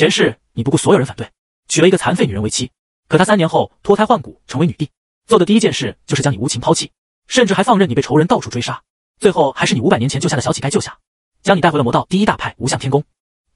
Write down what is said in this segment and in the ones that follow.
前世你不顾所有人反对，娶了一个残废女人为妻，可她三年后脱胎换骨成为女帝，做的第一件事就是将你无情抛弃，甚至还放任你被仇人到处追杀，最后还是你五百年前救下的小乞丐救下，将你带回了魔道第一大派无相天宫。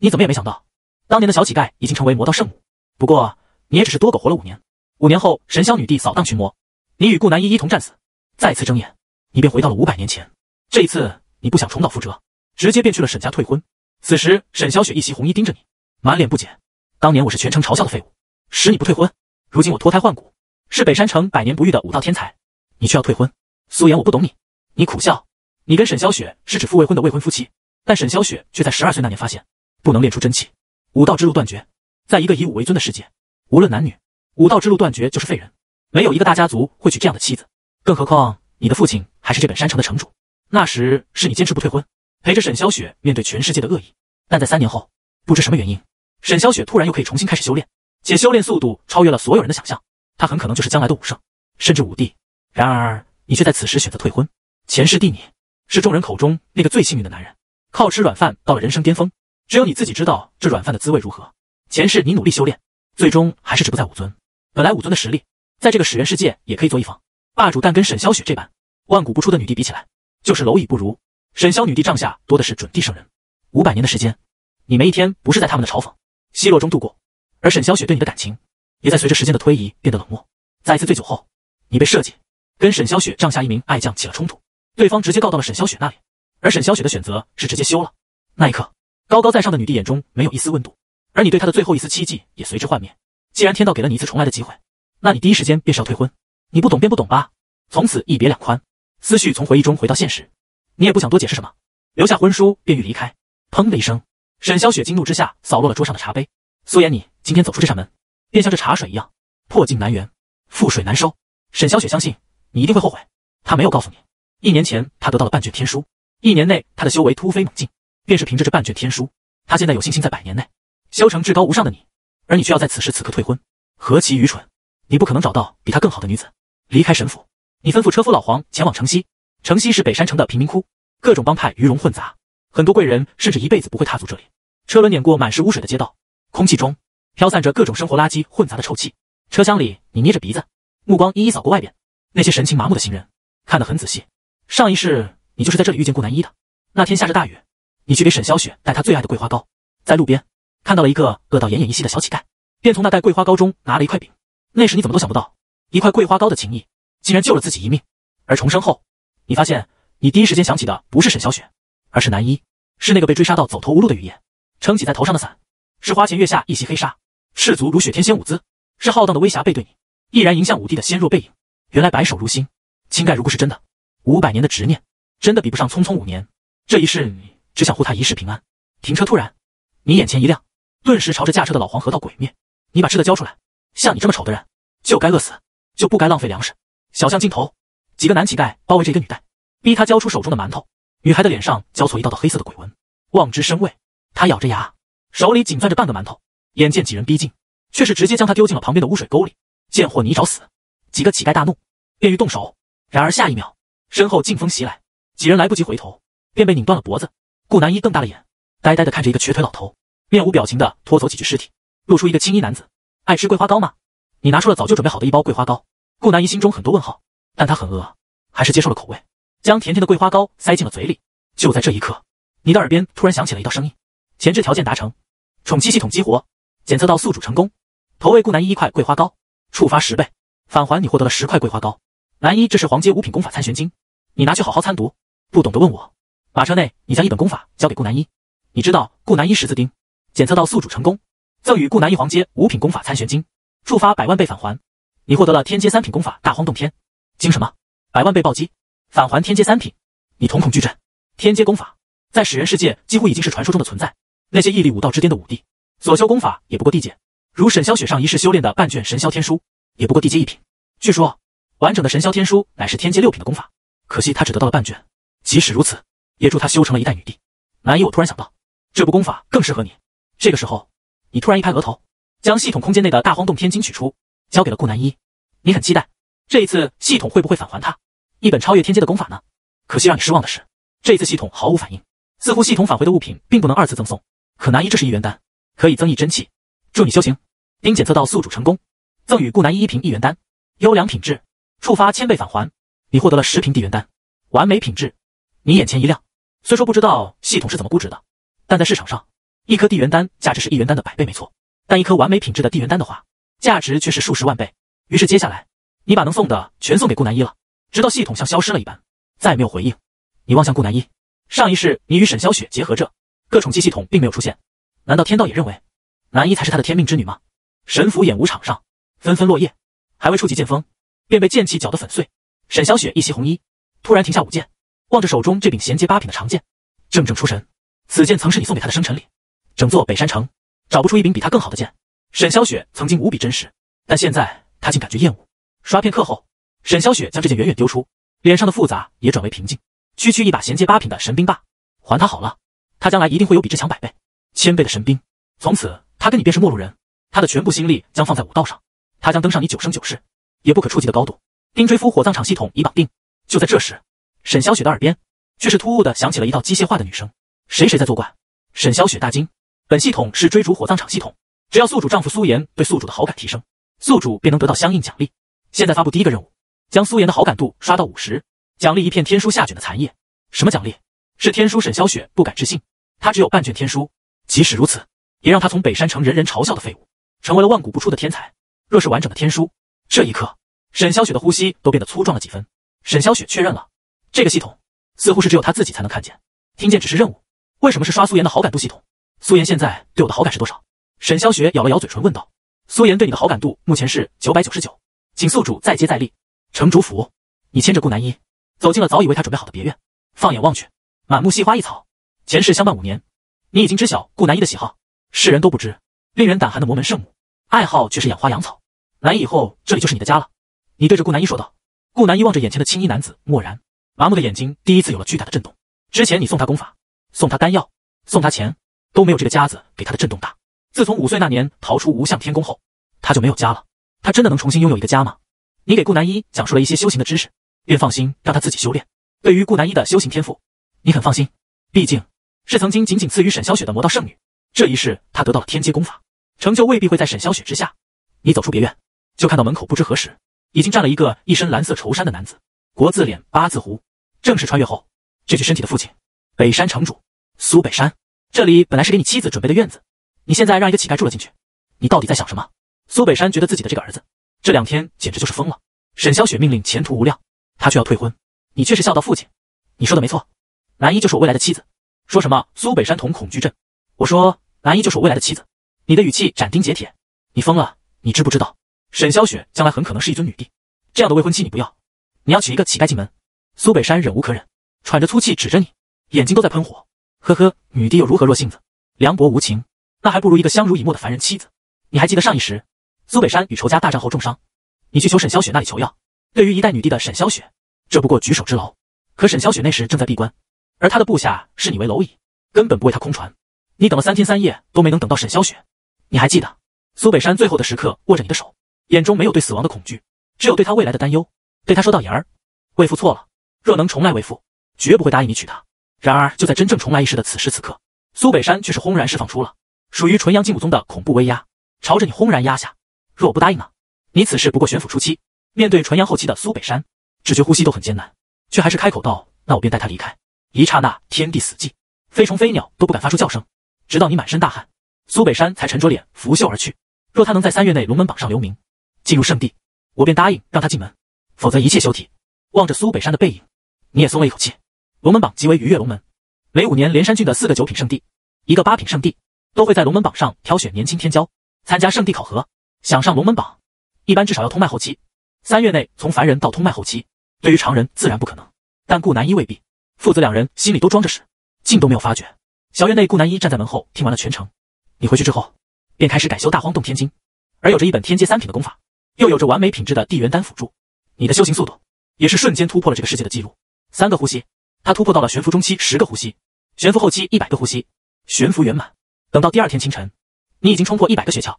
你怎么也没想到，当年的小乞丐已经成为魔道圣母，不过你也只是多苟活了五年。五年后神霄女帝扫荡群魔，你与顾南一一同战死。再次睁眼，你便回到了五百年前。这一次你不想重蹈覆辙，直接便去了沈家退婚。此时沈小雪一袭红衣盯着你。满脸不解，当年我是全城嘲笑的废物，使你不退婚。如今我脱胎换骨，是北山城百年不遇的武道天才，你却要退婚。苏言，我不懂你。你苦笑，你跟沈潇雪是指腹未婚的未婚夫妻，但沈潇雪却在十二岁那年发现不能练出真气，武道之路断绝。在一个以武为尊的世界，无论男女，武道之路断绝就是废人，没有一个大家族会娶这样的妻子，更何况你的父亲还是这本山城的城主。那时是你坚持不退婚，陪着沈潇雪面对全世界的恶意，但在三年后，不知什么原因。沈萧雪突然又可以重新开始修炼，且修炼速度超越了所有人的想象。她很可能就是将来的武圣，甚至武帝。然而，你却在此时选择退婚。前世帝你是众人口中那个最幸运的男人，靠吃软饭到了人生巅峰。只有你自己知道这软饭的滋味如何。前世你努力修炼，最终还是止步在武尊。本来武尊的实力，在这个始源世界也可以做一方霸主，但跟沈萧雪这般万古不出的女帝比起来，就是蝼蚁不如。沈萧女帝帐下多的是准地圣人，五百年的时间，你没一天不是在他们的嘲讽。奚落中度过，而沈萧雪对你的感情，也在随着时间的推移变得冷漠。在一次醉酒后，你被设计，跟沈萧雪帐下一名爱将起了冲突，对方直接告到了沈萧雪那里，而沈萧雪的选择是直接休了。那一刻，高高在上的女帝眼中没有一丝温度，而你对她的最后一丝期冀也随之幻灭。既然天道给了你一次重来的机会，那你第一时间便是要退婚。你不懂便不懂吧，从此一别两宽。思绪从回忆中回到现实，你也不想多解释什么，留下婚书便欲离开。砰的一声。沈霄雪惊怒之下，扫落了桌上的茶杯。苏言你今天走出这扇门，便像这茶水一样，破镜难圆，覆水难收。沈霄雪相信你一定会后悔。他没有告诉你，一年前他得到了半卷天书，一年内他的修为突飞猛进，便是凭着这半卷天书，他现在有信心在百年内修成至高无上的你。而你却要在此时此刻退婚，何其愚蠢！你不可能找到比他更好的女子。离开沈府，你吩咐车夫老黄前往城西。城西是北山城的贫民窟，各种帮派鱼龙混杂。很多贵人甚至一辈子不会踏足这里。车轮碾过满是污水的街道，空气中飘散着各种生活垃圾混杂的臭气。车厢里，你捏着鼻子，目光一一扫过外边那些神情麻木的行人，看得很仔细。上一世，你就是在这里遇见顾南一的。那天下着大雨，你去给沈小雪带她最爱的桂花糕，在路边看到了一个饿到奄奄一息的小乞丐，便从那袋桂花糕中拿了一块饼。那时你怎么都想不到，一块桂花糕的情谊竟然救了自己一命。而重生后，你发现你第一时间想起的不是沈小雪。而是男一，是那个被追杀到走投无路的雨夜，撑起在头上的伞，是花前月下一袭黑纱，赤足如雪天仙舞姿，是浩荡的威霞背对你，毅然迎向武帝的纤弱背影。原来白首如新，青盖如故是真的。五百年的执念，真的比不上匆匆五年。这一世，你只想护他一世平安。停车，突然，你眼前一亮，顿时朝着驾车的老黄河道鬼灭。你把吃的交出来，像你这么丑的人，就该饿死，就不该浪费粮食。小巷尽头，几个男乞丐包围着一个女丐，逼他交出手中的馒头。女孩的脸上交错一道道黑色的鬼纹，望之生畏。她咬着牙，手里紧攥着半个馒头。眼见几人逼近，却是直接将她丢进了旁边的污水沟里。贱货，你找死！几个乞丐大怒，便欲动手。然而下一秒，身后劲风袭来，几人来不及回头，便被拧断了脖子。顾南一瞪大了眼，呆呆地看着一个瘸腿老头，面无表情地拖走几具尸体，露出一个青衣男子。爱吃桂花糕吗？你拿出了早就准备好的一包桂花糕。顾南一心中很多问号，但他很饿，还是接受了口味。将甜甜的桂花糕塞进了嘴里，就在这一刻，你的耳边突然响起了一道声音。前置条件达成，宠妻系统激活，检测到宿主成功，投喂顾南一一块桂花糕，触发十倍返还，你获得了十块桂花糕。南一，这是黄阶五品功法参玄经，你拿去好好参读，不懂的问我。马车内，你将一本功法交给顾南一，你知道顾南一十字钉，检测到宿主成功，赠予顾南一黄阶五品功法参玄经，触发百万倍返还，你获得了天阶三品功法大荒洞天。惊什么？百万倍暴击。返还天阶三品，你瞳孔巨震。天阶功法在史人世界几乎已经是传说中的存在。那些屹立武道之巅的武帝所修功法也不过地阶，如沈萧雪上一世修炼的半卷神霄天书也不过地阶一品。据说完整的神霄天书乃是天阶六品的功法，可惜他只得到了半卷。即使如此，也助他修成了一代女帝。南一，我突然想到这部功法更适合你。这个时候，你突然一拍额头，将系统空间内的大荒洞天经取出，交给了顾南一。你很期待这一次系统会不会返还他？一本超越天阶的功法呢？可惜让你失望的是，这次系统毫无反应，似乎系统返回的物品并不能二次赠送。可南一，这是一元丹，可以增益真气，助你修行。丁检测到宿主成功，赠予顾南一一瓶一元丹，优良品质，触发千倍返还。你获得了十瓶地元丹，完美品质。你眼前一亮，虽说不知道系统是怎么估值的，但在市场上，一颗地元丹价值是一元丹的百倍没错，但一颗完美品质的地元丹的话，价值却是数十万倍。于是接下来，你把能送的全送给顾南一了。直到系统像消失了一般，再也没有回应。你望向顾南一，上一世你与沈霄雪结合，着，各宠妻系统并没有出现。难道天道也认为南一才是他的天命之女吗？神府演武场上纷纷落叶，还未触及剑锋，便被剑气搅得粉碎。沈霄雪一袭红衣，突然停下舞剑，望着手中这柄衔接八品的长剑，怔怔出神。此剑曾是你送给他的生辰礼，整座北山城找不出一柄比他更好的剑。沈霄雪曾经无比真实，但现在他竟感觉厌恶。刷片刻后。沈霄雪将这件远远丢出，脸上的复杂也转为平静。区区一把衔接八品的神兵霸，还他好了。他将来一定会有比之强百倍、千倍的神兵。从此，他跟你便是陌路人。他的全部心力将放在武道上，他将登上你九生九世也不可触及的高度。丁追夫火葬场系统已绑定。就在这时，沈霄雪的耳边却是突兀的响起了一道机械化的女声：“谁谁在作怪？”沈霄雪大惊，本系统是追逐火葬场系统，只要宿主丈夫苏岩对宿主的好感提升，宿主便能得到相应奖励。现在发布第一个任务。将苏妍的好感度刷到五十，奖励一片天书下卷的残页。什么奖励？是天书？沈霄雪不敢置信。他只有半卷天书，即使如此，也让他从北山城人人嘲笑的废物，成为了万古不出的天才。若是完整的天书……这一刻，沈霄雪的呼吸都变得粗壮了几分。沈霄雪确认了，这个系统似乎是只有他自己才能看见、听见。只是任务，为什么是刷苏妍的好感度？系统，苏妍现在对我的好感是多少？沈霄雪咬了咬嘴唇问道。苏妍对你的好感度目前是九百九十九，请宿主再接再厉。城主府，你牵着顾南一走进了早已为他准备好的别院。放眼望去，满目细花异草。前世相伴五年，你已经知晓顾南一的喜好，世人都不知，令人胆寒的魔门圣母，爱好却是养花养草。南一以后这里就是你的家了，你对着顾南一说道。顾南一望着眼前的青衣男子，漠然麻木的眼睛第一次有了巨大的震动。之前你送他功法，送他丹药，送他钱，都没有这个家子给他的震动大。自从五岁那年逃出无相天宫后，他就没有家了。他真的能重新拥有一个家吗？你给顾南一讲述了一些修行的知识，便放心让他自己修炼。对于顾南一的修行天赋，你很放心，毕竟是曾经仅仅次于沈霄雪的魔道圣女。这一世，她得到了天阶功法，成就未必会在沈霄雪之下。你走出别院，就看到门口不知何时已经站了一个一身蓝色绸衫的男子，国字脸，八字胡，正是穿越后这具身体的父亲，北山城主苏北山。这里本来是给你妻子准备的院子，你现在让一个乞丐住了进去，你到底在想什么？苏北山觉得自己的这个儿子。这两天简直就是疯了。沈霄雪命令前途无量，他却要退婚。你却是笑道：“父亲，你说的没错，南一就是我未来的妻子。”说什么苏北山同恐惧症，我说南一就是我未来的妻子。你的语气斩钉截铁。你疯了，你知不知道？沈霄雪将来很可能是一尊女帝，这样的未婚妻你不要，你要娶一个乞丐进门。苏北山忍无可忍，喘着粗气指着你，眼睛都在喷火。呵呵，女帝又如何？弱性子凉薄无情，那还不如一个相濡以沫的凡人妻子。你还记得上一时？苏北山与仇家大战后重伤，你去求沈萧雪那里求药。对于一代女帝的沈萧雪，这不过举手之劳。可沈萧雪那时正在闭关，而他的部下视你为蝼蚁，根本不为他空传。你等了三天三夜都没能等到沈萧雪。你还记得苏北山最后的时刻，握着你的手，眼中没有对死亡的恐惧，只有对他未来的担忧。对他说道：“言儿，为父错了。若能重来为父，绝不会答应你娶她。”然而就在真正重来一世的此时此刻，苏北山却是轰然释放出了属于纯阳静武宗的恐怖威压，朝着你轰然压下。若我不答应呢？你此事不过玄府初期，面对纯阳后期的苏北山，只觉呼吸都很艰难，却还是开口道：“那我便带他离开。”一刹那，天地死寂，飞虫飞鸟都不敢发出叫声，直到你满身大汗，苏北山才沉着脸拂袖而去。若他能在三月内龙门榜上留名，进入圣地，我便答应让他进门；否则，一切休提。望着苏北山的背影，你也松了一口气。龙门榜即为鱼跃龙门，每五年，连山郡的四个九品圣地、一个八品圣地，都会在龙门榜上挑选年轻天骄，参加圣地考核。想上龙门榜，一般至少要通脉后期。三月内从凡人到通脉后期，对于常人自然不可能，但顾南一未必。父子两人心里都装着屎，竟都没有发觉。小院内，顾南一站在门后听完了全程。你回去之后，便开始改修大荒洞天经。而有着一本天阶三品的功法，又有着完美品质的地元丹辅助，你的修行速度也是瞬间突破了这个世界的记录。三个呼吸，他突破到了悬浮中期；十个呼吸，悬浮后期；一百个呼吸，悬浮圆满。等到第二天清晨，你已经冲破一百个雪窍。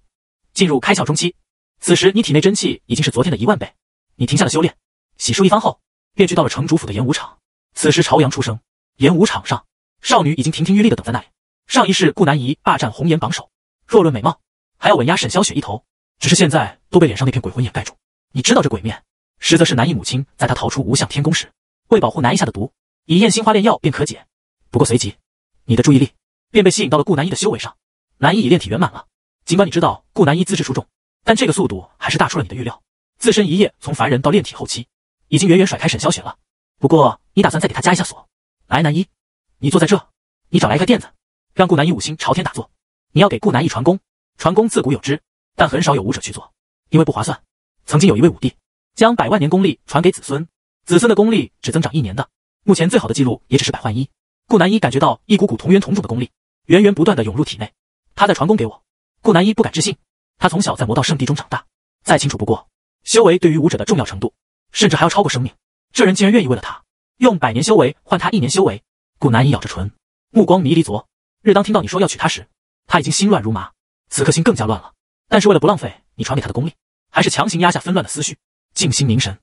进入开窍中期，此时你体内真气已经是昨天的一万倍。你停下了修炼，洗漱一番后，便去到了城主府的演武场。此时朝阳初升，演武场上，少女已经亭亭玉立的等在那里。上一世顾南怡霸占红颜榜首，若论美貌，还要稳压沈萧雪一头。只是现在都被脸上那片鬼魂掩盖住。你知道这鬼面，实则是南一母亲在她逃出无相天宫时，为保护南一下的毒，以焰心花炼药便可解。不过随即，你的注意力便被吸引到了顾南怡的修为上。南一已炼体圆满了。尽管你知道顾南一资质出众，但这个速度还是大出了你的预料。自身一夜从凡人到炼体后期，已经远远甩开沈小雪了。不过，你打算再给他加一下锁。来，南一，你坐在这，你找来一个垫子，让顾南一五星朝天打坐。你要给顾南一传功。传功自古有之，但很少有武者去做，因为不划算。曾经有一位武帝将百万年功力传给子孙，子孙的功力只增长一年的。目前最好的记录也只是百换一。顾南一感觉到一股股同源同种的功力源源不断的涌入体内，他在传功给我。顾南一不敢置信，他从小在魔道圣地中长大，再清楚不过修为对于武者的重要程度，甚至还要超过生命。这人竟然愿意为了他用百年修为换他一年修为。顾南一咬着唇，目光迷离。昨日当听到你说要娶她时，他已经心乱如麻，此刻心更加乱了。但是为了不浪费你传给他的功力，还是强行压下纷乱的思绪，静心凝神。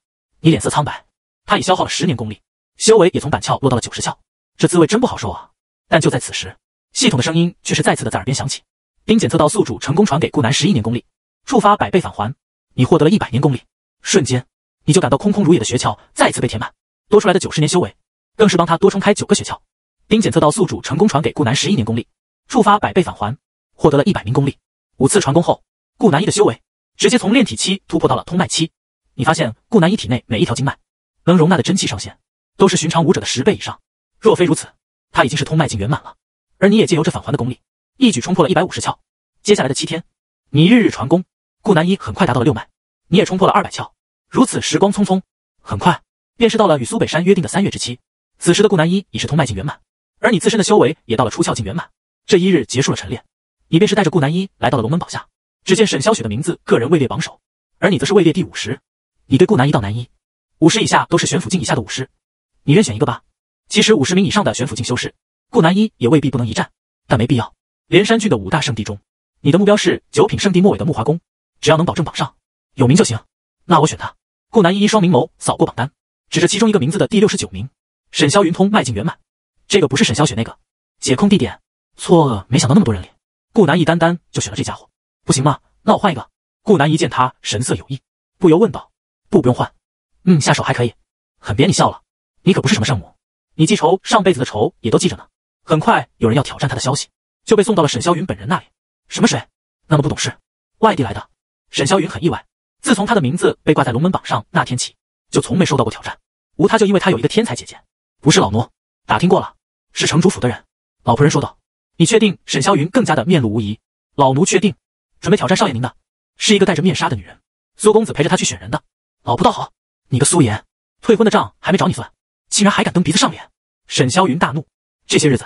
你脸色苍白，他已消耗了十年功力，修为也从板窍落到了九十窍，这滋味真不好受啊！但就在此时，系统的声音却是再次的在耳边响起。丁检测到宿主成功传给顾南十一年功力，触发百倍返还，你获得了一百年功力。瞬间，你就感到空空如也的学窍再次被填满，多出来的九十年修为更是帮他多冲开九个学窍。丁检测到宿主成功传给顾南十一年功力，触发百倍返还，获得了一百年功力。五次传功后，顾南一的修为直接从炼体期突破到了通脉期。你发现顾南一体内每一条经脉能容纳的真气上限都是寻常武者的十倍以上。若非如此，他已经是通脉境圆满了。而你也借由这返还的功力。一举冲破了一百五十窍，接下来的七天，你日日传功，顾南一很快达到了六脉，你也冲破了二百窍。如此时光匆匆，很快便是到了与苏北山约定的三月之期。此时的顾南一已是通脉境圆满，而你自身的修为也到了出窍境圆满。这一日结束了晨练，你便是带着顾南一来到了龙门堡下。只见沈潇雪的名字个人位列榜首，而你则是位列第五十。你对顾南一道：“南一，五十以下都是玄府境以下的武师，你任选一个吧。其实五十名以上的玄府境修士，顾南一也未必不能一战，但没必要。连山郡的五大圣地中，你的目标是九品圣地末尾的木华宫，只要能保证榜上有名就行。那我选他。顾南一一双明眸扫过榜单，指着其中一个名字的第六十九名，沈霄云通迈进圆满。这个不是沈霄雪那个解控地点。错，没想到那么多人里，顾南一单单就选了这家伙，不行吗？那我换一个。顾南一见他神色有异，不由问道：“不，不用换，嗯，下手还可以，很别你笑了，你可不是什么圣母，你记仇，上辈子的仇也都记着呢。”很快有人要挑战他的消息。就被送到了沈霄云本人那里。什么谁？那么不懂事，外地来的？沈霄云很意外。自从他的名字被挂在龙门榜上那天起，就从没受到过挑战。无他就因为他有一个天才姐姐。不是老奴打听过了，是城主府的人。老仆人说道：“你确定？”沈霄云更加的面露无疑。老奴确定，准备挑战少爷您的，是一个戴着面纱的女人。苏公子陪着他去选人的。老仆倒好，你个苏颜，退婚的账还没找你算，竟然还敢蹬鼻子上脸！沈霄云大怒。这些日子。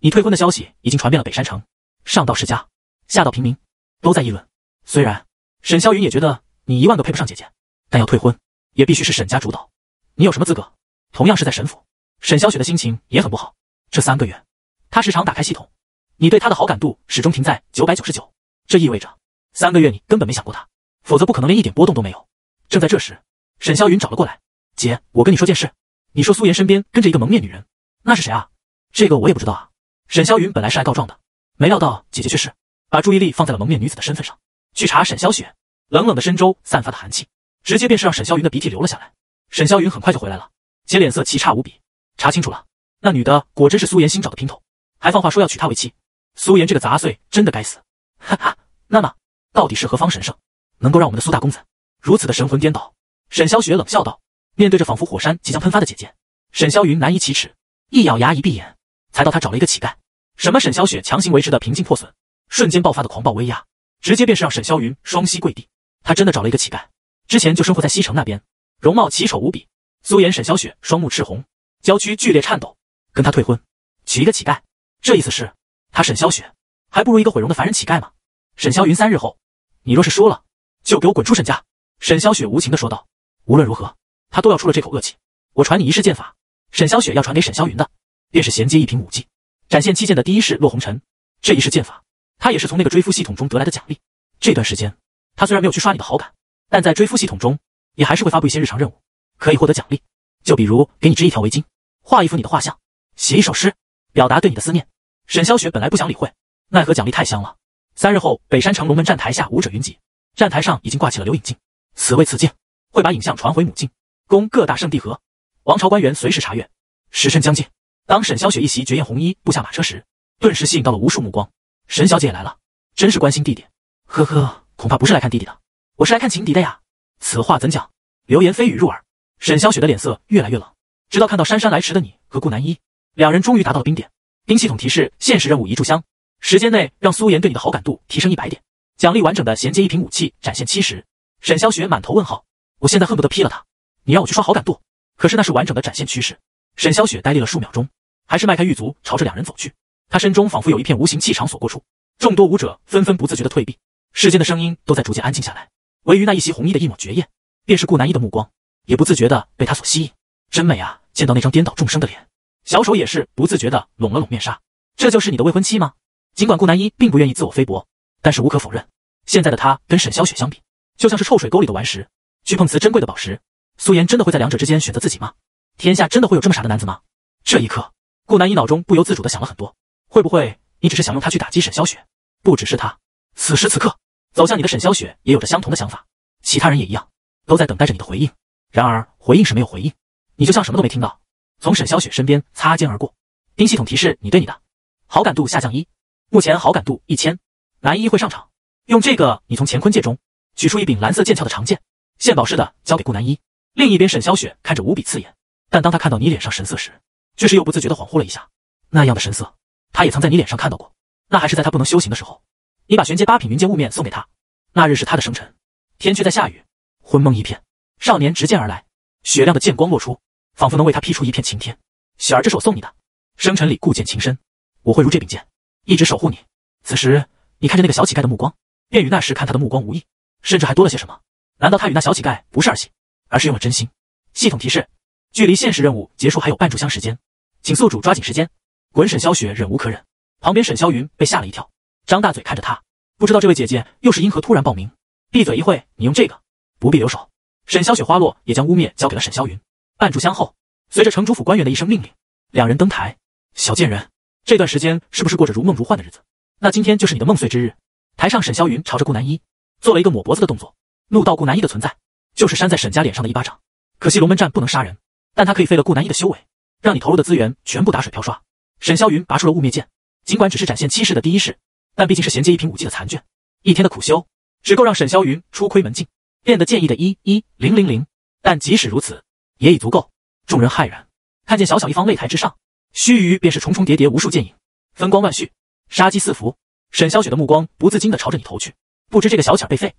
你退婚的消息已经传遍了北山城，上到世家，下到平民，都在议论。虽然沈霄云也觉得你一万个配不上姐姐，但要退婚，也必须是沈家主导。你有什么资格？同样是在沈府，沈小雪的心情也很不好。这三个月，她时常打开系统，你对她的好感度始终停在九百九十九，这意味着三个月你根本没想过她，否则不可能连一点波动都没有。正在这时，沈霄云找了过来：“姐，我跟你说件事。你说苏颜身边跟着一个蒙面女人，那是谁啊？这个我也不知道啊。”沈霄云本来是来告状的，没料到姐姐却是把注意力放在了蒙面女子的身份上。去查沈霄雪，冷冷的身周散发的寒气，直接便是让沈霄云的鼻涕流了下来。沈霄云很快就回来了，且脸色奇差无比。查清楚了，那女的果真是苏岩新找的姘头，还放话说要娶她为妻。苏岩这个杂碎，真的该死！哈哈，那么到底是何方神圣，能够让我们的苏大公子如此的神魂颠倒？沈霄雪冷笑道。面对着仿佛火山即将喷发的姐姐，沈霄云难以启齿，一咬牙，一闭眼。才到他找了一个乞丐，什么沈小雪强行维持的平静破损，瞬间爆发的狂暴威压，直接便是让沈霄云双膝跪地。他真的找了一个乞丐，之前就生活在西城那边，容貌奇丑无比。苏颜沈小雪双目赤红，娇躯剧烈颤抖，跟他退婚，娶一个乞丐，这意思是，他沈小雪还不如一个毁容的凡人乞丐吗？沈霄云三日后，你若是输了，就给我滚出沈家。沈小雪无情的说道，无论如何，她都要出了这口恶气。我传你一世剑法，沈小雪要传给沈霄云的。便是衔接一品武技，展现七剑的第一式落红尘。这一式剑法，他也是从那个追夫系统中得来的奖励。这段时间，他虽然没有去刷你的好感，但在追夫系统中，也还是会发布一些日常任务，可以获得奖励。就比如给你织一条围巾，画一幅你的画像，写一首诗，表达对你的思念。沈霄雪本来不想理会，奈何奖励太香了。三日后，北山城龙门站台下舞者云集，站台上已经挂起了留影镜，此位此镜会把影像传回母镜，供各大圣地和王朝官员随时查阅。时辰将近。当沈小雪一袭绝艳红衣步下马车时，顿时吸引到了无数目光。沈小姐也来了，真是关心弟弟。呵呵，恐怕不是来看弟弟的，我是来看情敌的呀。此话怎讲？流言蜚语入耳，沈小雪的脸色越来越冷。直到看到姗姗来迟的你和顾南一，两人终于达到了冰点。冰系统提示：限时任务，一炷香时间内让苏颜对你的好感度提升一百点，奖励完整的衔接一瓶武器，展现七十。沈小雪满头问号，我现在恨不得劈了他。你让我去刷好感度，可是那是完整的展现趋势。沈小雪呆立了数秒钟。还是迈开玉足，朝着两人走去。他身中仿佛有一片无形气场所过处，众多舞者纷纷不自觉的退避，世间的声音都在逐渐安静下来。唯余那一袭红衣的一抹绝艳，便是顾南一的目光，也不自觉的被他所吸引。真美啊！见到那张颠倒众生的脸，小手也是不自觉的拢了拢面纱。这就是你的未婚妻吗？尽管顾南一并不愿意自我菲薄，但是无可否认，现在的他跟沈小雪相比，就像是臭水沟里的顽石去碰瓷珍贵的宝石。苏颜真的会在两者之间选择自己吗？天下真的会有这么傻的男子吗？这一刻。顾南一脑中不由自主的想了很多，会不会你只是想用他去打击沈霄雪？不只是他，此时此刻走向你的沈霄雪也有着相同的想法，其他人也一样，都在等待着你的回应。然而回应是没有回应，你就像什么都没听到，从沈霄雪身边擦肩而过。丁系统提示你对你的好感度下降一，目前好感度一千。南一会上场，用这个你从乾坤戒中取出一柄蓝色剑鞘的长剑，献宝似的交给顾南一。另一边沈霄雪看着无比刺眼，但当他看到你脸上神色时。却是又不自觉的恍惚了一下，那样的神色，他也曾在你脸上看到过。那还是在他不能修行的时候，你把玄阶八品云剑雾面送给他。那日是他的生辰，天却在下雨，昏蒙一片。少年执剑而来，雪亮的剑光落出，仿佛能为他劈出一片晴天。雪儿，这是我送你的。生辰里故剑情深，我会如这柄剑，一直守护你。此时，你看着那个小乞丐的目光，便与那时看他的目光无异，甚至还多了些什么？难道他与那小乞丐不是儿戏，而是用了真心？系统提示：距离现实任务结束还有半炷香时间。请宿主抓紧时间！滚！沈霄雪忍无可忍，旁边沈霄云被吓了一跳，张大嘴看着他，不知道这位姐姐又是因何突然报名。闭嘴！一会你用这个，不必留手。沈霄雪花落也将污蔑交给了沈霄云。半炷香后，随着城主府官员的一声命令，两人登台。小贱人，这段时间是不是过着如梦如幻的日子？那今天就是你的梦碎之日！台上，沈霄云朝着顾南一做了一个抹脖子的动作，怒道：“顾南一的存在，就是扇在沈家脸上的一巴掌。可惜龙门战不能杀人，但他可以废了顾南一的修为。”让你投入的资源全部打水漂刷。沈霄云拔出了雾灭剑，尽管只是展现七式的第一式，但毕竟是衔接一品武技的残卷。一天的苦修，只够让沈霄云初窥门径，练得剑意的一一零零零。但即使如此，也已足够。众人骇然看见小小一方擂台之上，须臾便是重重叠叠无数剑影，分光万绪，杀机四伏。沈霄雪的目光不自禁的朝着你投去，不知这个小乞被废，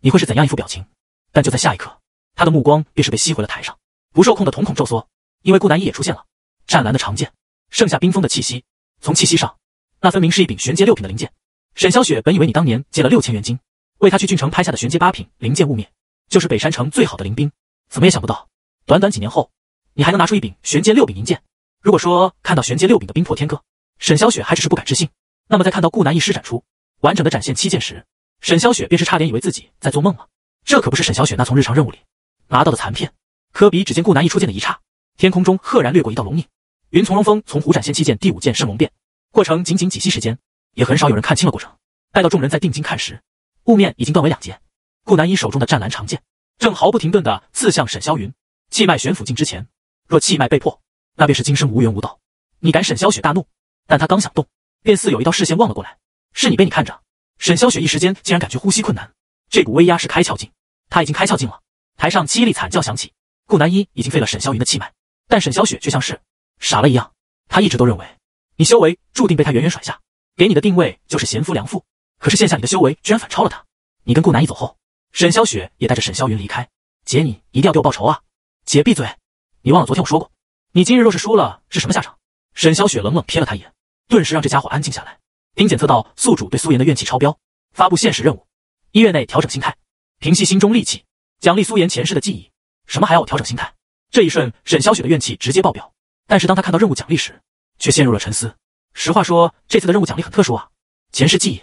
你会是怎样一副表情。但就在下一刻，他的目光便是被吸回了台上，不受控的瞳孔骤缩。因为顾南一也出现了，湛蓝的长剑，剩下冰封的气息。从气息上，那分明是一柄玄阶六品的灵剑。沈小雪本以为你当年借了六千元金，为他去郡城拍下的玄阶八品灵剑雾面，就是北山城最好的灵兵，怎么也想不到，短短几年后，你还能拿出一柄玄阶六品灵剑。如果说看到玄阶六品的冰破天歌，沈小雪还只是不敢置信，那么在看到顾南一施展出完整的展现七剑时，沈小雪便是差点以为自己在做梦了。这可不是沈小雪那从日常任务里拿到的残片。科比只见顾南一出剑的一刹。天空中赫然掠过一道龙影，云从龙峰从虎斩仙七剑第五剑圣龙变，过程仅仅几息时间，也很少有人看清了过程。待到众人在定睛看时，雾面已经断为两截。顾南一手中的湛蓝长剑正毫不停顿地刺向沈霄云气脉悬浮镜之前，若气脉被破，那便是今生无缘无道。你敢！沈霄雪大怒，但他刚想动，便似有一道视线望了过来，是你被你看着。沈霄雪一时间竟然感觉呼吸困难，这股威压是开窍境，他已经开窍境了。台上凄厉惨叫响起，顾南一已经废了沈霄云的气脉。但沈小雪却像是傻了一样，她一直都认为你修为注定被他远远甩下，给你的定位就是贤夫良父。可是现下你的修为居然反超了他。你跟顾南一走后，沈小雪也带着沈霄云离开。姐，你一定要给我报仇啊！姐，闭嘴！你忘了昨天我说过，你今日若是输了是什么下场？沈小雪冷冷瞥了他一眼，顿时让这家伙安静下来。丁检测到宿主对苏妍的怨气超标，发布限时任务：医院内调整心态，平息心中戾气，奖励苏妍前世的记忆。什么还要我调整心态？这一瞬，沈萧雪的怨气直接爆表。但是，当他看到任务奖励时，却陷入了沉思。实话说，这次的任务奖励很特殊啊，前世记忆。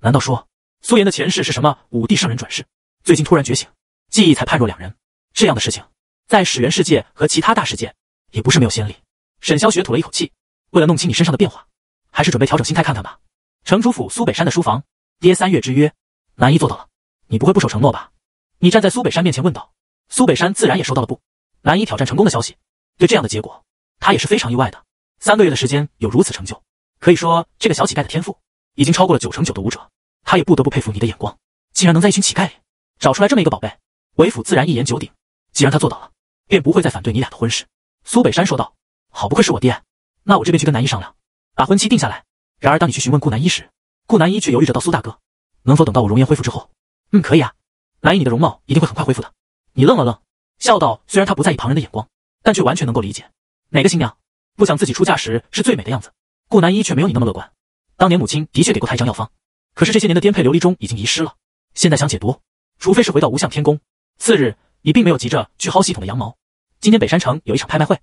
难道说，苏岩的前世是什么五帝圣人转世？最近突然觉醒，记忆才判若两人。这样的事情，在始源世界和其他大世界，也不是没有先例。沈萧雪吐了一口气，为了弄清你身上的变化，还是准备调整心态看看吧。城主府苏北山的书房，爹三月之约，南一做到了，你不会不守承诺吧？你站在苏北山面前问道。苏北山自然也收到了不。南一挑战成功的消息，对这样的结果，他也是非常意外的。三个月的时间有如此成就，可以说这个小乞丐的天赋已经超过了九成九的舞者。他也不得不佩服你的眼光，竟然能在一群乞丐里找出来这么一个宝贝。为父自然一言九鼎，既然他做到了，便不会再反对你俩的婚事。”苏北山说道，“好，不愧是我爹。那我这边去跟南一商量，把婚期定下来。然而当你去询问顾南一时，顾南一却犹豫着道：“苏大哥，能否等到我容颜恢复之后？”“嗯，可以啊，南一，你的容貌一定会很快恢复的。”你愣了愣。笑道：“虽然他不在意旁人的眼光，但却完全能够理解，哪个新娘不想自己出嫁时是最美的样子？”顾南一却没有你那么乐观。当年母亲的确给过他一张药方，可是这些年的颠沛流离中已经遗失了。现在想解毒，除非是回到无相天宫。次日，你并没有急着去薅系统的羊毛。今天北山城有一场拍卖会，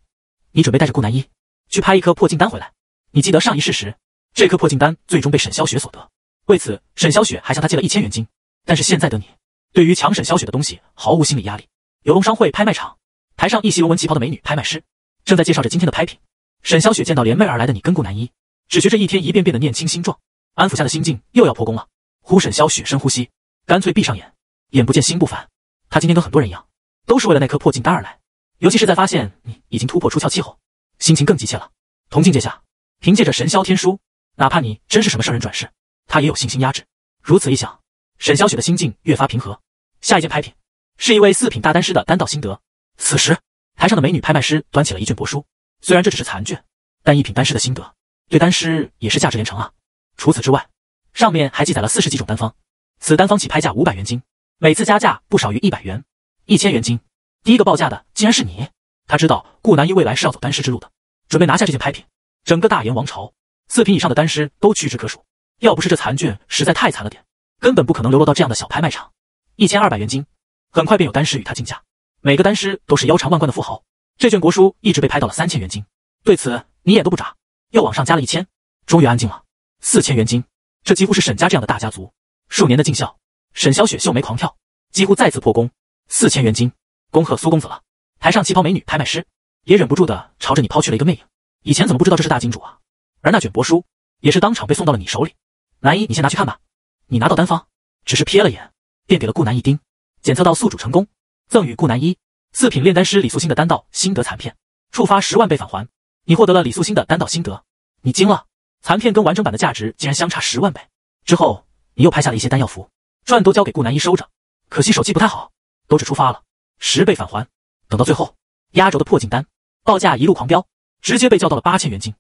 你准备带着顾南一去拍一颗破镜丹回来。你记得上一世时，这颗破镜丹最终被沈霄雪所得，为此沈霄雪还向他借了一千元金。但是现在的你，对于抢沈霄雪的东西毫无心理压力。游龙商会拍卖场台上，一袭龙纹旗袍的美女拍卖师正在介绍着今天的拍品。沈小雪见到联袂而来的你跟顾南一，只觉着一天一遍遍的念清心状，安抚下的心境又要破功了。忽，沈霄雪深呼吸，干脆闭上眼，眼不见心不烦。她今天跟很多人一样，都是为了那颗破镜丹而来。尤其是在发现你已经突破出窍期后，心情更急切了。同境界下，凭借着神霄天书，哪怕你真是什么圣人转世，他也有信心压制。如此一想，沈小雪的心境越发平和。下一件拍品。是一位四品大丹师的丹道心得。此时，台上的美女拍卖师端起了一卷帛书，虽然这只是残卷，但一品丹师的心得对丹师也是价值连城啊。除此之外，上面还记载了四十几种丹方。此丹方起拍价五百元金，每次加价不少于一百元，一千元金。第一个报价的竟然是你。他知道顾南一未来是要走丹师之路的，准备拿下这件拍品。整个大炎王朝，四品以上的丹师都屈指可数。要不是这残卷实在太残了点，根本不可能流落到这样的小拍卖场。一千二百元金。很快便有丹师与他竞价，每个丹师都是腰缠万贯的富豪。这卷国书一直被拍到了三千元金，对此你眼都不眨，又往上加了一千，终于安静了。四千元金，这几乎是沈家这样的大家族数年的尽孝。沈小雪秀眉狂跳，几乎再次破功。四千元金，恭贺苏公子了。台上旗袍美女拍卖师也忍不住的朝着你抛去了一个媚影。以前怎么不知道这是大金主啊？而那卷帛书也是当场被送到了你手里。南一，你先拿去看吧。你拿到丹方，只是瞥了眼，便给了顾南一丁。检测到宿主成功，赠与顾南一四品炼丹师李素心的丹道心得残片，触发十万倍返还。你获得了李素心的丹道心得，你惊了，残片跟完整版的价值竟然相差十万倍。之后你又拍下了一些丹药符，赚都交给顾南一收着，可惜手气不太好，都只触发了十倍返还。等到最后压轴的破境丹，报价一路狂飙，直接被叫到了八千元金，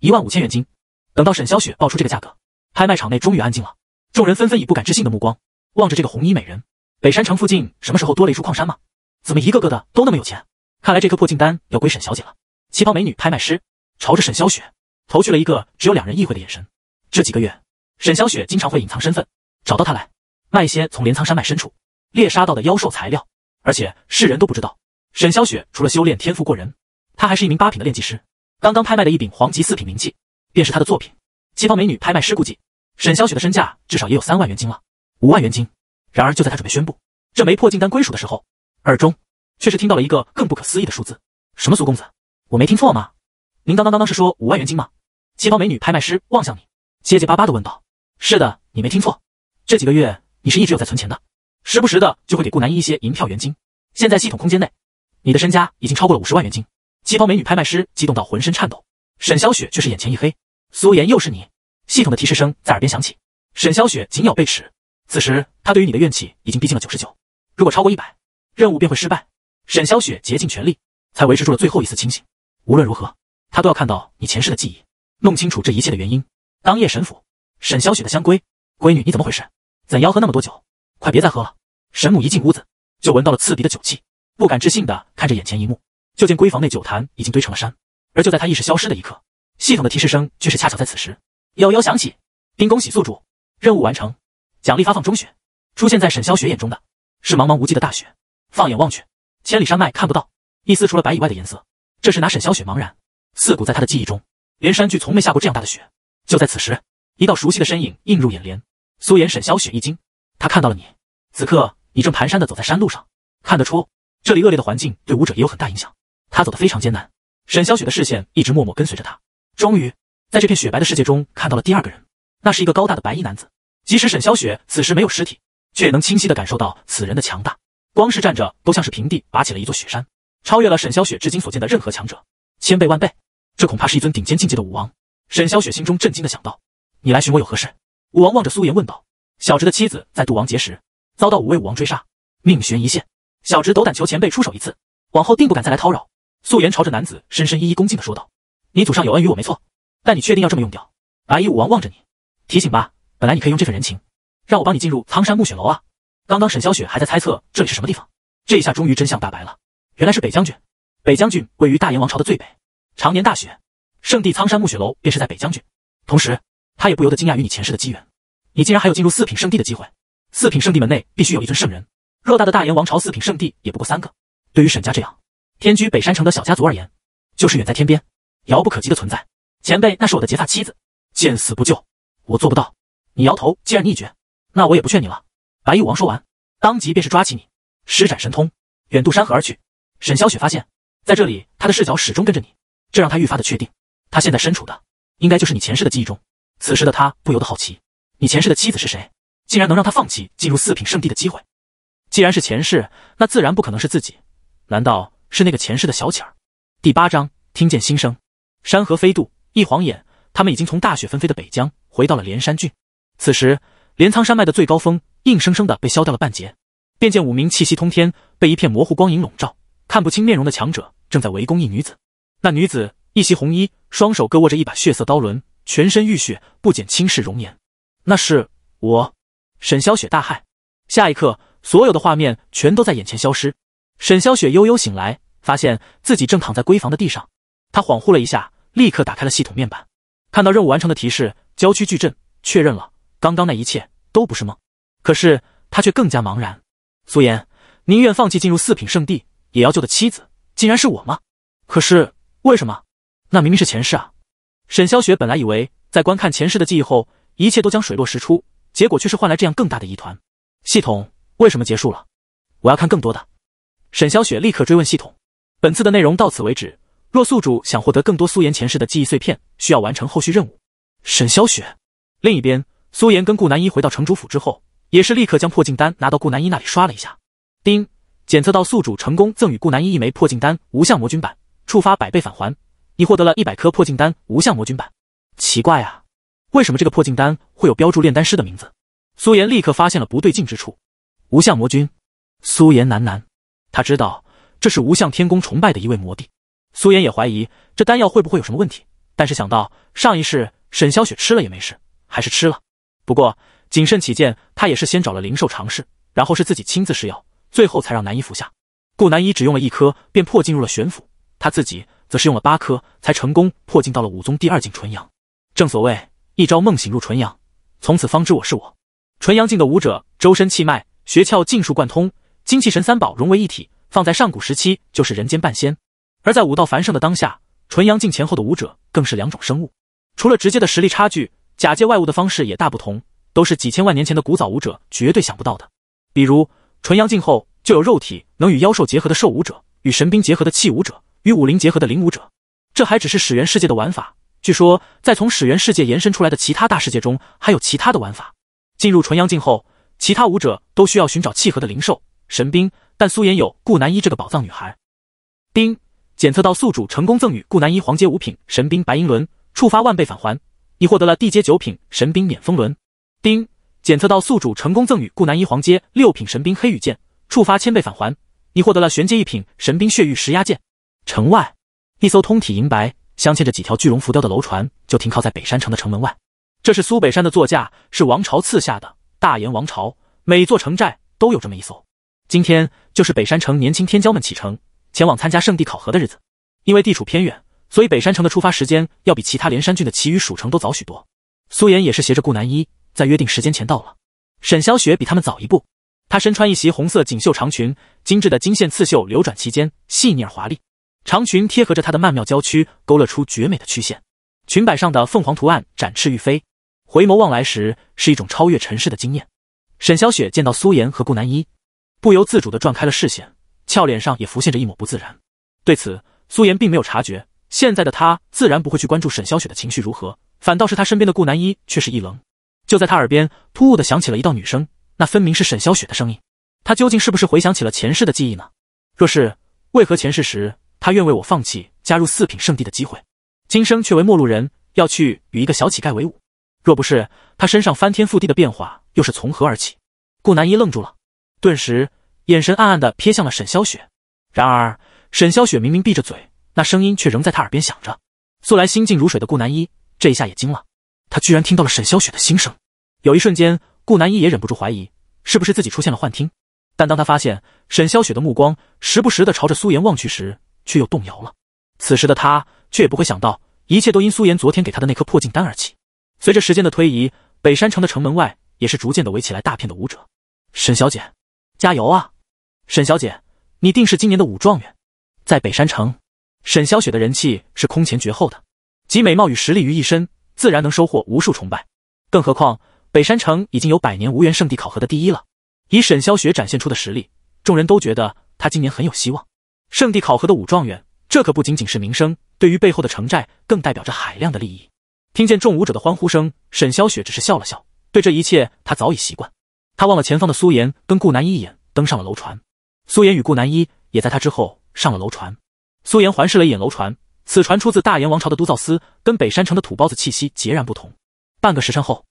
一万五千元金。等到沈小雪报出这个价格，拍卖场内终于安静了，众人纷纷以不敢置信的目光望着这个红衣美人。北山城附近什么时候多了一处矿山吗？怎么一个个的都那么有钱？看来这颗破镜丹要归沈小姐了。旗袍美女拍卖师朝着沈小雪投去了一个只有两人意会的眼神。这几个月，沈小雪经常会隐藏身份，找到他来卖一些从镰仓山脉深处猎杀到的妖兽材料。而且世人都不知道，沈小雪除了修炼天赋过人，她还是一名八品的炼技师。刚刚拍卖的一柄黄级四品灵器，便是她的作品。旗袍美女拍卖师估计，沈小雪的身价至少也有三万元金了，五万元金。然而就在他准备宣布这枚破镜丹归属的时候，耳中却是听到了一个更不可思议的数字。什么苏公子？我没听错吗？您刚刚刚刚是说五万元金吗？旗袍美女拍卖师望向你，结结巴巴的问道：“是的，你没听错。这几个月你是一直有在存钱的，时不时的就会给顾南一一些银票元金。现在系统空间内，你的身家已经超过了五十万元金。”旗袍美女拍卖师激动到浑身颤抖。沈霄雪却是眼前一黑，苏妍，又是你？系统的提示声在耳边响起。沈霄雪紧咬贝齿。此时，他对于你的怨气已经逼近了九十九。如果超过一百，任务便会失败。沈小雪竭尽全力，才维持住了最后一丝清醒。无论如何，她都要看到你前世的记忆，弄清楚这一切的原因。当夜，沈府，沈小雪的香闺，闺女你怎么回事？怎妖喝那么多酒？快别再喝了！沈母一进屋子，就闻到了刺鼻的酒气，不敢置信的看着眼前一幕。就见闺房内酒坛已经堆成了山。而就在她意识消失的一刻，系统的提示声却是恰巧在此时悠悠响起：“丁恭喜宿主，任务完成。”奖励发放中雪，出现在沈萧雪眼中的，是茫茫无际的大雪。放眼望去，千里山脉看不到一丝除了白以外的颜色。这时，拿沈萧雪茫然。四谷在他的记忆中，连山巨从没下过这样大的雪。就在此时，一道熟悉的身影映入眼帘。苏颜沈萧雪一惊，他看到了你。此刻你正蹒跚的走在山路上，看得出这里恶劣的环境对武者也有很大影响。他走得非常艰难。沈萧雪的视线一直默默跟随着他。终于，在这片雪白的世界中看到了第二个人，那是一个高大的白衣男子。即使沈霄雪此时没有尸体，却也能清晰的感受到此人的强大，光是站着都像是平地拔起了一座雪山，超越了沈霄雪至今所见的任何强者，千倍万倍。这恐怕是一尊顶尖境界的武王。沈霄雪心中震惊的想到：“你来寻我有何事？”武王望着苏颜问道：“小侄的妻子在渡王劫时遭到五位武王追杀，命悬一线。小侄斗胆求前辈出手一次，往后定不敢再来叨扰。”素颜朝着男子深深一一恭敬的说道：“你祖上有恩于我没错，但你确定要这么用掉？”白衣武王望着你，提醒吧。本来你可以用这份人情，让我帮你进入苍山暮雪楼啊！刚刚沈小雪还在猜测这里是什么地方，这一下终于真相大白了，原来是北将军。北将军位于大燕王朝的最北，常年大雪，圣地苍山暮雪楼便是在北将军。同时，他也不由得惊讶于你前世的机缘，你竟然还有进入四品圣地的机会。四品圣地门内必须有一尊圣人，偌大的大燕王朝四品圣地也不过三个，对于沈家这样天居北山城的小家族而言，就是远在天边、遥不可及的存在。前辈，那是我的结发妻子，见死不救，我做不到。你摇头，既然你已决，那我也不劝你了。白衣武王说完，当即便是抓起你，施展神通，远渡山河而去。沈小雪发现，在这里，他的视角始终跟着你，这让他愈发的确定，他现在身处的，应该就是你前世的记忆中。此时的他不由得好奇，你前世的妻子是谁？竟然能让他放弃进入四品圣地的机会？既然是前世，那自然不可能是自己，难道是那个前世的小乞儿？第八章，听见心声，山河飞渡，一晃眼，他们已经从大雪纷飞的北疆，回到了连山郡。此时，镰仓山脉的最高峰硬生生的被削掉了半截，便见五名气息通天、被一片模糊光影笼罩、看不清面容的强者正在围攻一女子。那女子一袭红衣，双手各握着一把血色刀轮，全身浴血，不减倾视容颜。那是我，沈霄雪大骇。下一刻，所有的画面全都在眼前消失。沈霄雪悠悠醒来，发现自己正躺在闺房的地上。他恍惚了一下，立刻打开了系统面板，看到任务完成的提示，郊区矩阵确认了。刚刚那一切都不是梦，可是他却更加茫然。苏颜宁愿放弃进入四品圣地，也要救的妻子，竟然是我吗？可是为什么？那明明是前世啊！沈萧雪本来以为在观看前世的记忆后，一切都将水落石出，结果却是换来这样更大的疑团。系统为什么结束了？我要看更多的。沈萧雪立刻追问系统：“本次的内容到此为止，若宿主想获得更多苏颜前世的记忆碎片，需要完成后续任务。”沈萧雪，另一边。苏妍跟顾南一回到城主府之后，也是立刻将破镜丹拿到顾南一那里刷了一下。丁检测到宿主成功赠与顾南一一枚破镜丹无相魔君版，触发百倍返还，你获得了一百颗破镜丹无相魔君版。奇怪啊，为什么这个破镜丹会有标注炼丹师的名字？苏妍立刻发现了不对劲之处。无相魔君，苏颜喃喃，他知道这是无相天宫崇拜的一位魔帝。苏妍也怀疑这丹药会不会有什么问题，但是想到上一世沈小雪吃了也没事，还是吃了。不过谨慎起见，他也是先找了灵兽尝试，然后是自己亲自试药，最后才让南一服下。顾南一只用了一颗，便破进入了玄府；他自己则是用了八颗，才成功破进到了武宗第二境纯阳。正所谓一朝梦醒入纯阳，从此方知我是我。纯阳境的武者，周身气脉、穴窍尽数贯通，精气神三宝融为一体，放在上古时期就是人间半仙；而在武道繁盛的当下，纯阳境前后的武者更是两种生物，除了直接的实力差距。假借外物的方式也大不同，都是几千万年前的古早武者绝对想不到的。比如，纯阳境后就有肉体能与妖兽结合的兽武者，与神兵结合的器武者，与武灵结合的灵武者。这还只是始源世界的玩法，据说在从始源世界延伸出来的其他大世界中，还有其他的玩法。进入纯阳境后，其他武者都需要寻找契合的灵兽、神兵，但苏颜有顾南一这个宝藏女孩。丁，检测到宿主成功赠与顾南一黄阶五品神兵白银轮，触发万倍返还。你获得了地阶九品神兵免风轮。丁，检测到宿主成功赠与顾南一黄阶六品神兵黑羽剑，触发千倍返还。你获得了玄阶一品神兵血玉石压剑。城外，一艘通体银白、镶嵌着几条巨龙浮雕的楼船就停靠在北山城的城门外。这是苏北山的座驾，是王朝赐下的。大炎王朝每座城寨都有这么一艘。今天就是北山城年轻天骄们启程前往参加圣地考核的日子，因为地处偏远。所以北山城的出发时间要比其他连山郡的其余蜀城都早许多。苏妍也是携着顾南一，在约定时间前到了。沈小雪比他们早一步，她身穿一袭红色锦绣长裙，精致的金线刺绣流转其间，细腻而华丽。长裙贴合着她的曼妙娇躯，勾勒出绝美的曲线。裙摆上的凤凰图案展翅欲飞，回眸望来时是一种超越尘世的惊艳。沈小雪见到苏妍和顾南一，不由自主地转开了视线，俏脸上也浮现着一抹不自然。对此，苏妍并没有察觉。现在的他自然不会去关注沈霄雪的情绪如何，反倒是他身边的顾南一却是一愣。就在他耳边突兀的响起了一道女声，那分明是沈霄雪的声音。他究竟是不是回想起了前世的记忆呢？若是，为何前世时他愿为我放弃加入四品圣地的机会，今生却为陌路人要去与一个小乞丐为伍？若不是他身上翻天覆地的变化又是从何而起？顾南一愣住了，顿时眼神暗暗的瞥向了沈霄雪。然而沈霄雪明明闭着嘴。那声音却仍在他耳边响着。素来心静如水的顾南一，这一下也惊了。他居然听到了沈霄雪的心声。有一瞬间，顾南一也忍不住怀疑，是不是自己出现了幻听？但当他发现沈霄雪的目光时不时的朝着苏颜望去时，却又动摇了。此时的他却也不会想到，一切都因苏颜昨天给他的那颗破镜丹而起。随着时间的推移，北山城的城门外也是逐渐的围起来大片的武者。沈小姐，加油啊！沈小姐，你定是今年的武状元，在北山城。沈霄雪的人气是空前绝后的，集美貌与实力于一身，自然能收获无数崇拜。更何况北山城已经有百年无缘圣地考核的第一了。以沈霄雪展现出的实力，众人都觉得他今年很有希望。圣地考核的武状元，这可不仅仅是名声，对于背后的城寨，更代表着海量的利益。听见众武者的欢呼声，沈霄雪只是笑了笑，对这一切他早已习惯。他望了前方的苏岩跟顾南一一眼，登上了楼船。苏岩与顾南一也在他之后上了楼船。苏岩环视了一眼楼船，此船出自大炎王朝的都造司，跟北山城的土包子气息截然不同。半个时辰后，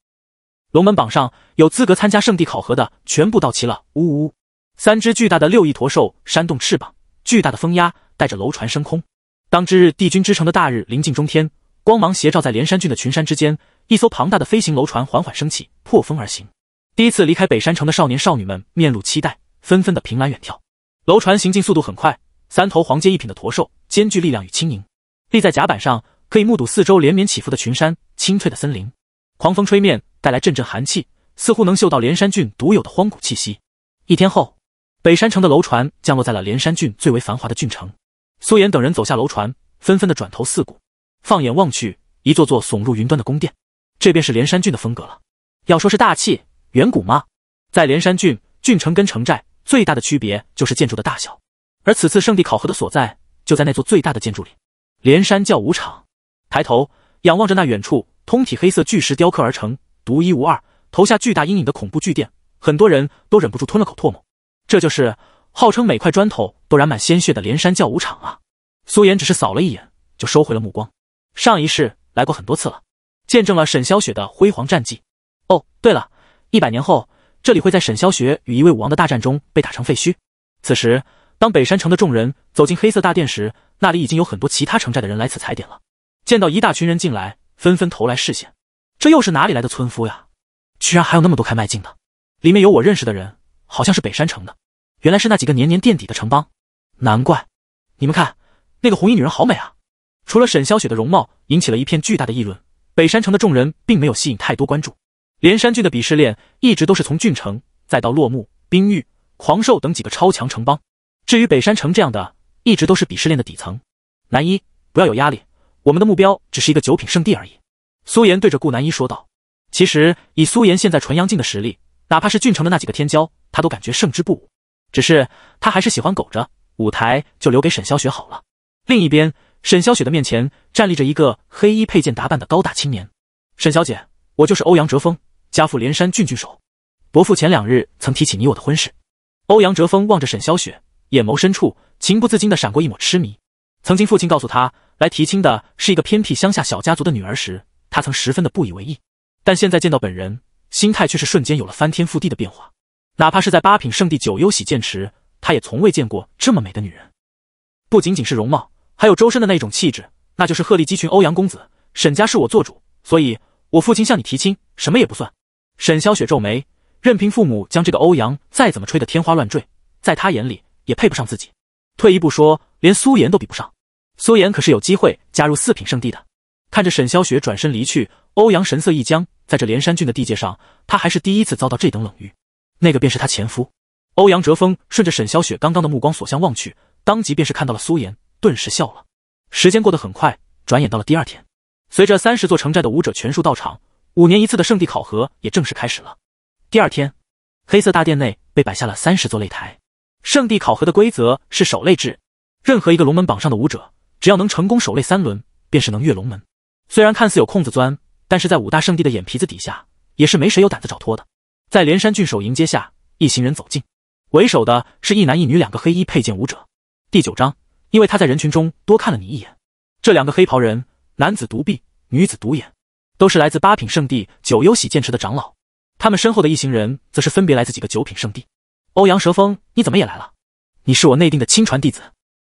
龙门榜上有资格参加圣地考核的全部到齐了。呜呜，三只巨大的六翼驼兽扇动翅膀，巨大的风压带着楼船升空。当之日，帝君之城的大日临近中天，光芒斜照在连山郡的群山之间，一艘庞大的飞行楼船缓缓升起，破风而行。第一次离开北山城的少年少女们面露期待，纷纷的凭栏远眺。楼船行进速度很快。三头黄阶一品的驼兽兼具力量与轻盈，立在甲板上可以目睹四周连绵起伏的群山、清脆的森林。狂风吹面，带来阵阵寒气，似乎能嗅到连山郡独有的荒古气息。一天后，北山城的楼船降落在了连山郡最为繁华的郡城。苏岩等人走下楼船，纷纷的转头四顾，放眼望去，一座座耸入云端的宫殿，这便是连山郡的风格了。要说是大气远古吗？在连山郡，郡城跟城寨最大的区别就是建筑的大小。而此次圣地考核的所在，就在那座最大的建筑里——连山教武场。抬头仰望着那远处通体黑色巨石雕刻而成、独一无二、投下巨大阴影的恐怖巨殿，很多人都忍不住吞了口唾沫。这就是号称每块砖头都染满鲜血的连山教武场啊！苏岩只是扫了一眼，就收回了目光。上一世来过很多次了，见证了沈霄雪的辉煌战绩。哦，对了，一百年后，这里会在沈霄雪与一位武王的大战中被打成废墟。此时。当北山城的众人走进黑色大殿时，那里已经有很多其他城寨的人来此踩点了。见到一大群人进来，纷纷投来视线。这又是哪里来的村夫呀？居然还有那么多开麦镜的，里面有我认识的人，好像是北山城的。原来是那几个年年垫底的城邦，难怪。你们看，那个红衣女人好美啊！除了沈霄雪的容貌引起了一片巨大的议论，北山城的众人并没有吸引太多关注。连山郡的鄙视链一直都是从郡城再到落木、冰域、狂兽等几个超强城邦。至于北山城这样的，一直都是鄙视链的底层。南一，不要有压力，我们的目标只是一个九品圣地而已。苏岩对着顾南一说道。其实以苏岩现在纯阳境的实力，哪怕是郡城的那几个天骄，他都感觉胜之不武。只是他还是喜欢苟着，舞台就留给沈萧雪好了。另一边，沈萧雪的面前站立着一个黑衣佩剑打扮的高大青年。沈小姐，我就是欧阳哲峰，家父连山郡郡守。伯父前两日曾提起你我的婚事。欧阳哲峰望着沈萧雪。眼眸深处，情不自禁的闪过一抹痴迷。曾经父亲告诉他来提亲的是一个偏僻乡下小家族的女儿时，他曾十分的不以为意。但现在见到本人，心态却是瞬间有了翻天覆地的变化。哪怕是在八品圣地九幽洗剑池，他也从未见过这么美的女人。不仅仅是容貌，还有周身的那种气质，那就是鹤立鸡群。欧阳公子，沈家是我做主，所以我父亲向你提亲，什么也不算。沈霄雪皱眉，任凭父母将这个欧阳再怎么吹得天花乱坠，在他眼里。也配不上自己，退一步说，连苏岩都比不上。苏岩可是有机会加入四品圣地的。看着沈霄雪转身离去，欧阳神色一僵。在这连山郡的地界上，他还是第一次遭到这等冷遇。那个便是他前夫欧阳哲峰。顺着沈霄雪刚刚的目光所向望去，当即便是看到了苏岩，顿时笑了。时间过得很快，转眼到了第二天。随着三十座城寨的武者全数到场，五年一次的圣地考核也正式开始了。第二天，黑色大殿内被摆下了三十座擂台。圣地考核的规则是守擂制，任何一个龙门榜上的武者，只要能成功守擂三轮，便是能越龙门。虽然看似有空子钻，但是在五大圣地的眼皮子底下，也是没谁有胆子找拖的。在连山郡守迎接下，一行人走近，为首的是一男一女两个黑衣佩剑武者。第九章，因为他在人群中多看了你一眼。这两个黑袍人，男子独臂，女子独眼，都是来自八品圣地九幽洗剑池的长老。他们身后的一行人，则是分别来自几个九品圣地。欧阳蛇峰，你怎么也来了？你是我内定的亲传弟子，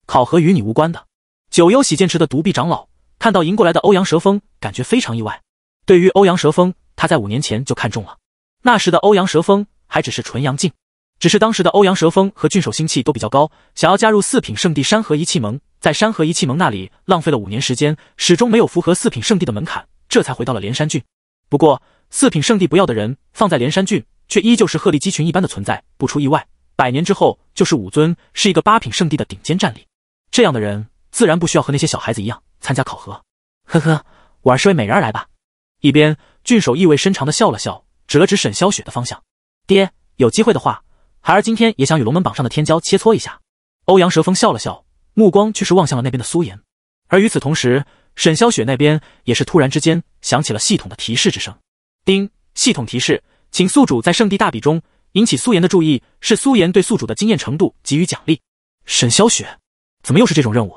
考核与你无关的。九幽洗剑池的独臂长老看到迎过来的欧阳蛇峰，感觉非常意外。对于欧阳蛇峰，他在五年前就看中了。那时的欧阳蛇峰还只是纯阳境，只是当时的欧阳蛇峰和郡守心气都比较高，想要加入四品圣地山河一气盟，在山河一气盟那里浪费了五年时间，始终没有符合四品圣地的门槛，这才回到了连山郡。不过四品圣地不要的人放在连山郡。却依旧是鹤立鸡群一般的存在。不出意外，百年之后就是武尊，是一个八品圣地的顶尖战力。这样的人自然不需要和那些小孩子一样参加考核。呵呵，我儿是位美人，来吧。一边，郡守意味深长的笑了笑，指了指沈霄雪的方向。爹，有机会的话，孩儿今天也想与龙门榜上的天骄切磋一下。欧阳蛇峰笑了笑，目光却是望向了那边的苏颜。而与此同时，沈霄雪那边也是突然之间响起了系统的提示之声。叮，系统提示。请宿主在圣地大比中引起苏颜的注意，是苏颜对宿主的惊艳程度给予奖励。沈霄雪，怎么又是这种任务？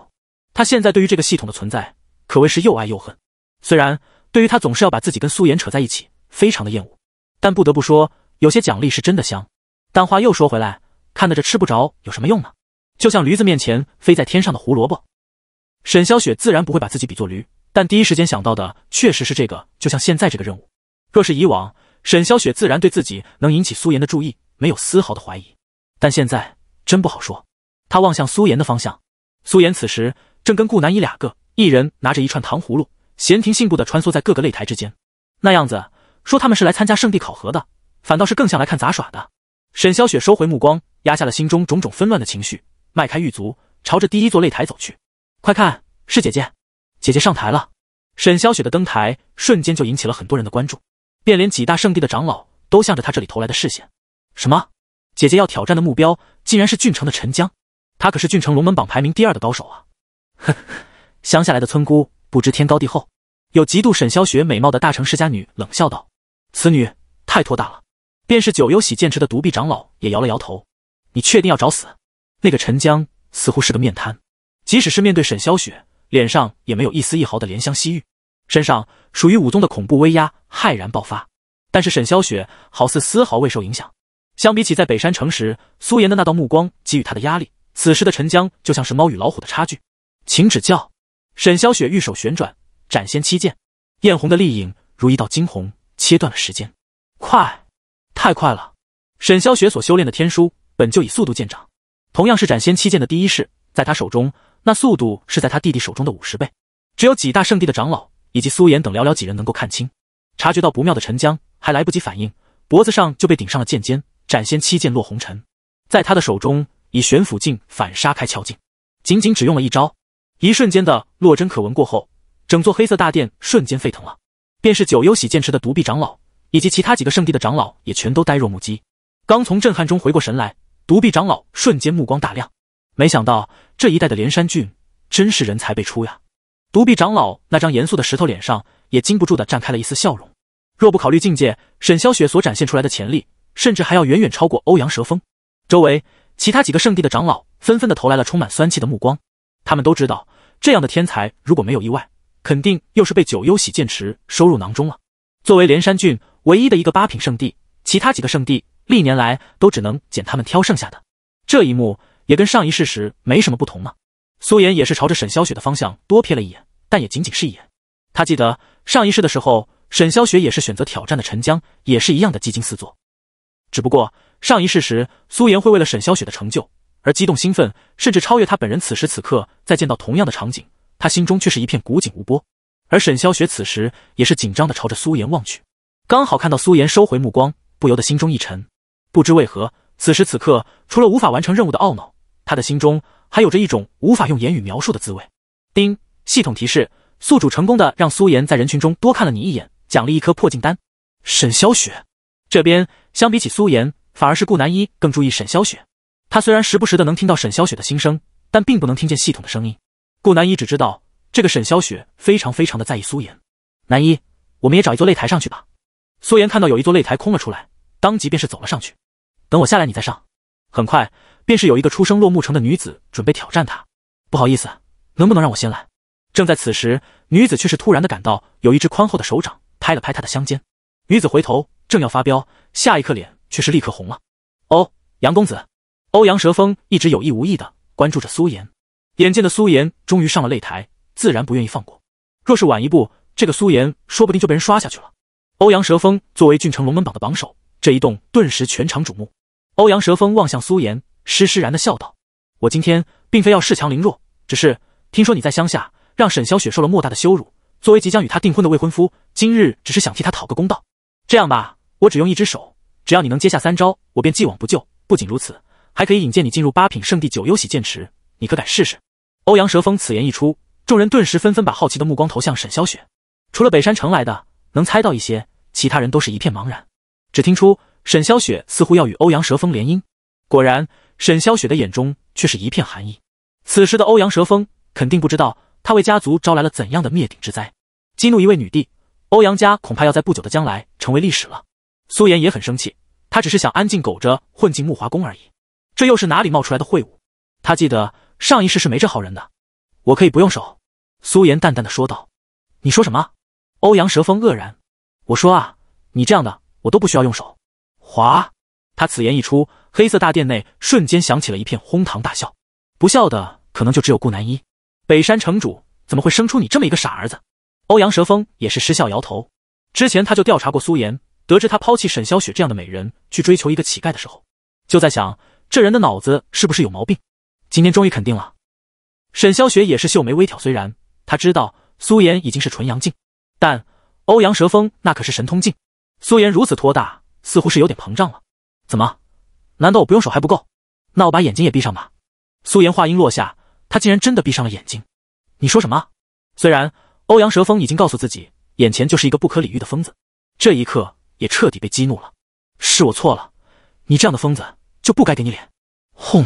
他现在对于这个系统的存在可谓是又爱又恨。虽然对于他总是要把自己跟苏颜扯在一起，非常的厌恶，但不得不说，有些奖励是真的香。但话又说回来，看得这吃不着有什么用呢？就像驴子面前飞在天上的胡萝卜。沈霄雪自然不会把自己比作驴，但第一时间想到的确实是这个。就像现在这个任务，若是以往。沈霄雪自然对自己能引起苏颜的注意没有丝毫的怀疑，但现在真不好说。她望向苏颜的方向，苏颜此时正跟顾南一两个，一人拿着一串糖葫芦，闲庭信步地穿梭在各个擂台之间，那样子说他们是来参加圣地考核的，反倒是更像来看杂耍的。沈霄雪收回目光，压下了心中种种纷乱的情绪，迈开玉足，朝着第一座擂台走去。快看，是姐姐，姐姐上台了。沈霄雪的登台瞬间就引起了很多人的关注。便连几大圣地的长老都向着他这里投来的视线。什么？姐姐要挑战的目标竟然是郡城的陈江？他可是郡城龙门榜排名第二的高手啊！呵乡下来的村姑不知天高地厚。有嫉妒沈霄雪美貌的大成世家女冷笑道：“此女太托大了。”便是九幽洗剑池的独臂长老也摇了摇头：“你确定要找死？”那个陈江似乎是个面瘫，即使是面对沈霄雪，脸上也没有一丝一毫的怜香惜玉。身上属于武宗的恐怖威压骇然爆发，但是沈萧雪好似丝毫未受影响。相比起在北山城时苏岩的那道目光给予他的压力，此时的陈江就像是猫与老虎的差距。请指教。沈萧雪玉手旋转，斩仙七剑，艳红的丽影如一道惊鸿，切断了时间。快，太快了！沈萧雪所修炼的天书本就以速度见长，同样是斩仙七剑的第一式，在他手中那速度是在他弟弟手中的五十倍。只有几大圣地的长老。以及苏岩等寥寥几人能够看清，察觉到不妙的陈江还来不及反应，脖子上就被顶上了剑尖。斩仙七剑落红尘，在他的手中以玄府镜反杀开窍镜，仅仅只用了一招。一瞬间的落针可闻过后，整座黑色大殿瞬间沸腾了。便是九幽洗剑池的独臂长老以及其他几个圣地的长老也全都呆若木鸡。刚从震撼中回过神来，独臂长老瞬间目光大亮，没想到这一代的连山郡真是人才辈出呀。独臂长老那张严肃的石头脸上，也禁不住的绽开了一丝笑容。若不考虑境界，沈霄雪所展现出来的潜力，甚至还要远远超过欧阳蛇峰。周围其他几个圣地的长老纷纷的投来了充满酸气的目光。他们都知道，这样的天才如果没有意外，肯定又是被九幽洗剑池收入囊中了。作为连山郡唯一的一个八品圣地，其他几个圣地历年来都只能捡他们挑剩下的。这一幕也跟上一世时没什么不同吗？苏妍也是朝着沈霄雪的方向多瞥了一眼，但也仅仅是一眼。他记得上一世的时候，沈霄雪也是选择挑战的陈江，也是一样的技惊四座。只不过上一世时，苏妍会为了沈霄雪的成就而激动兴奋，甚至超越他本人。此时此刻，再见到同样的场景，他心中却是一片古井无波。而沈霄雪此时也是紧张的朝着苏妍望去，刚好看到苏妍收回目光，不由得心中一沉。不知为何，此时此刻，除了无法完成任务的懊恼，他的心中。还有着一种无法用言语描述的滋味。叮，系统提示：宿主成功的让苏妍在人群中多看了你一眼，奖励一颗破镜丹。沈霄雪这边，相比起苏妍，反而是顾南一更注意沈霄雪。他虽然时不时的能听到沈霄雪的心声，但并不能听见系统的声音。顾南一只知道这个沈霄雪非常非常的在意苏妍。南一，我们也找一座擂台上去吧。苏妍看到有一座擂台空了出来，当即便是走了上去。等我下来，你再上。很快，便是有一个出生落木城的女子准备挑战他。不好意思，能不能让我先来？正在此时，女子却是突然的感到有一只宽厚的手掌拍了拍她的香肩。女子回头，正要发飙，下一刻脸却是立刻红了。哦，杨公子，欧阳蛇峰一直有意无意的关注着苏颜，眼见的苏颜终于上了擂台，自然不愿意放过。若是晚一步，这个苏颜说不定就被人刷下去了。欧阳蛇峰作为郡城龙门榜的榜首，这一动顿时全场瞩目。欧阳蛇风望向苏颜，施施然的笑道：“我今天并非要恃强凌弱，只是听说你在乡下让沈小雪受了莫大的羞辱。作为即将与她订婚的未婚夫，今日只是想替她讨个公道。这样吧，我只用一只手，只要你能接下三招，我便既往不咎。不仅如此，还可以引荐你进入八品圣地九幽洗剑池。你可敢试试？”欧阳蛇风此言一出，众人顿时纷纷把好奇的目光投向沈小雪。除了北山城来的能猜到一些，其他人都是一片茫然，只听出。沈萧雪似乎要与欧阳蛇峰联姻，果然，沈萧雪的眼中却是一片寒意。此时的欧阳蛇峰肯定不知道，他为家族招来了怎样的灭顶之灾。激怒一位女帝，欧阳家恐怕要在不久的将来成为历史了。苏妍也很生气，他只是想安静苟着混进木华宫而已，这又是哪里冒出来的秽物？他记得上一世是没这好人的。我可以不用手，苏妍淡淡的说道。你说什么？欧阳蛇峰愕然。我说啊，你这样的我都不需要用手。华，他此言一出，黑色大殿内瞬间响起了一片哄堂大笑。不笑的可能就只有顾南一。北山城主怎么会生出你这么一个傻儿子？欧阳蛇风也是失笑摇头。之前他就调查过苏岩，得知他抛弃沈萧雪这样的美人去追求一个乞丐的时候，就在想这人的脑子是不是有毛病。今天终于肯定了。沈潇雪也是秀眉微挑，虽然他知道苏岩已经是纯阳境，但欧阳蛇风那可是神通境。苏岩如此托大。似乎是有点膨胀了，怎么？难道我不用手还不够？那我把眼睛也闭上吧。苏颜话音落下，他竟然真的闭上了眼睛。你说什么？虽然欧阳蛇峰已经告诉自己，眼前就是一个不可理喻的疯子，这一刻也彻底被激怒了。是我错了，你这样的疯子就不该给你脸。轰！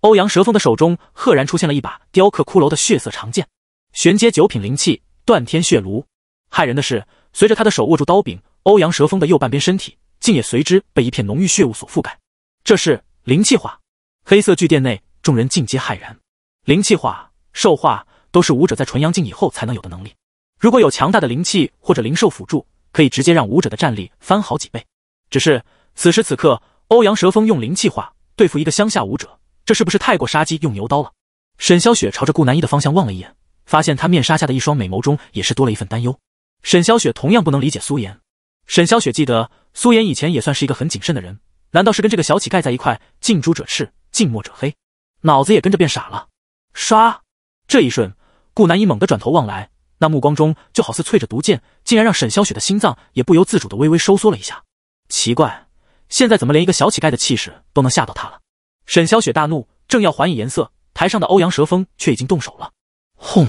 欧阳蛇峰的手中赫然出现了一把雕刻骷髅的血色长剑，玄阶九品灵气断天血炉。骇人的是，随着他的手握住刀柄，欧阳蛇峰的右半边身体。竟也随之被一片浓郁血雾所覆盖。这是灵气化。黑色巨殿内，众人尽皆骇然。灵气化、兽化，都是武者在纯阳境以后才能有的能力。如果有强大的灵气或者灵兽辅助，可以直接让武者的战力翻好几倍。只是此时此刻，欧阳蛇风用灵气化对付一个乡下武者，这是不是太过杀鸡用牛刀了？沈小雪朝着顾南一的方向望了一眼，发现他面纱下的一双美眸中也是多了一份担忧。沈小雪同样不能理解苏妍。沈小雪记得，苏妍以前也算是一个很谨慎的人。难道是跟这个小乞丐在一块？近朱者赤，近墨者黑，脑子也跟着变傻了。唰！这一瞬，顾南衣猛地转头望来，那目光中就好似淬着毒箭，竟然让沈小雪的心脏也不由自主的微微收缩了一下。奇怪，现在怎么连一个小乞丐的气势都能吓到他了？沈小雪大怒，正要还以颜色，台上的欧阳蛇风却已经动手了。轰！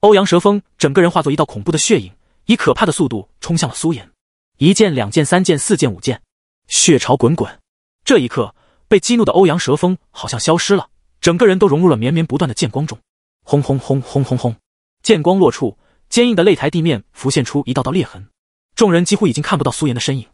欧阳蛇风整个人化作一道恐怖的血影，以可怕的速度冲向了苏妍。一剑、两剑、三剑、四剑、五剑，血潮滚滚。这一刻，被激怒的欧阳蛇风好像消失了，整个人都融入了绵绵不断的剑光中。轰轰轰轰轰轰！剑光落处，坚硬的擂台地面浮现出一道道裂痕。众人几乎已经看不到苏妍的身影。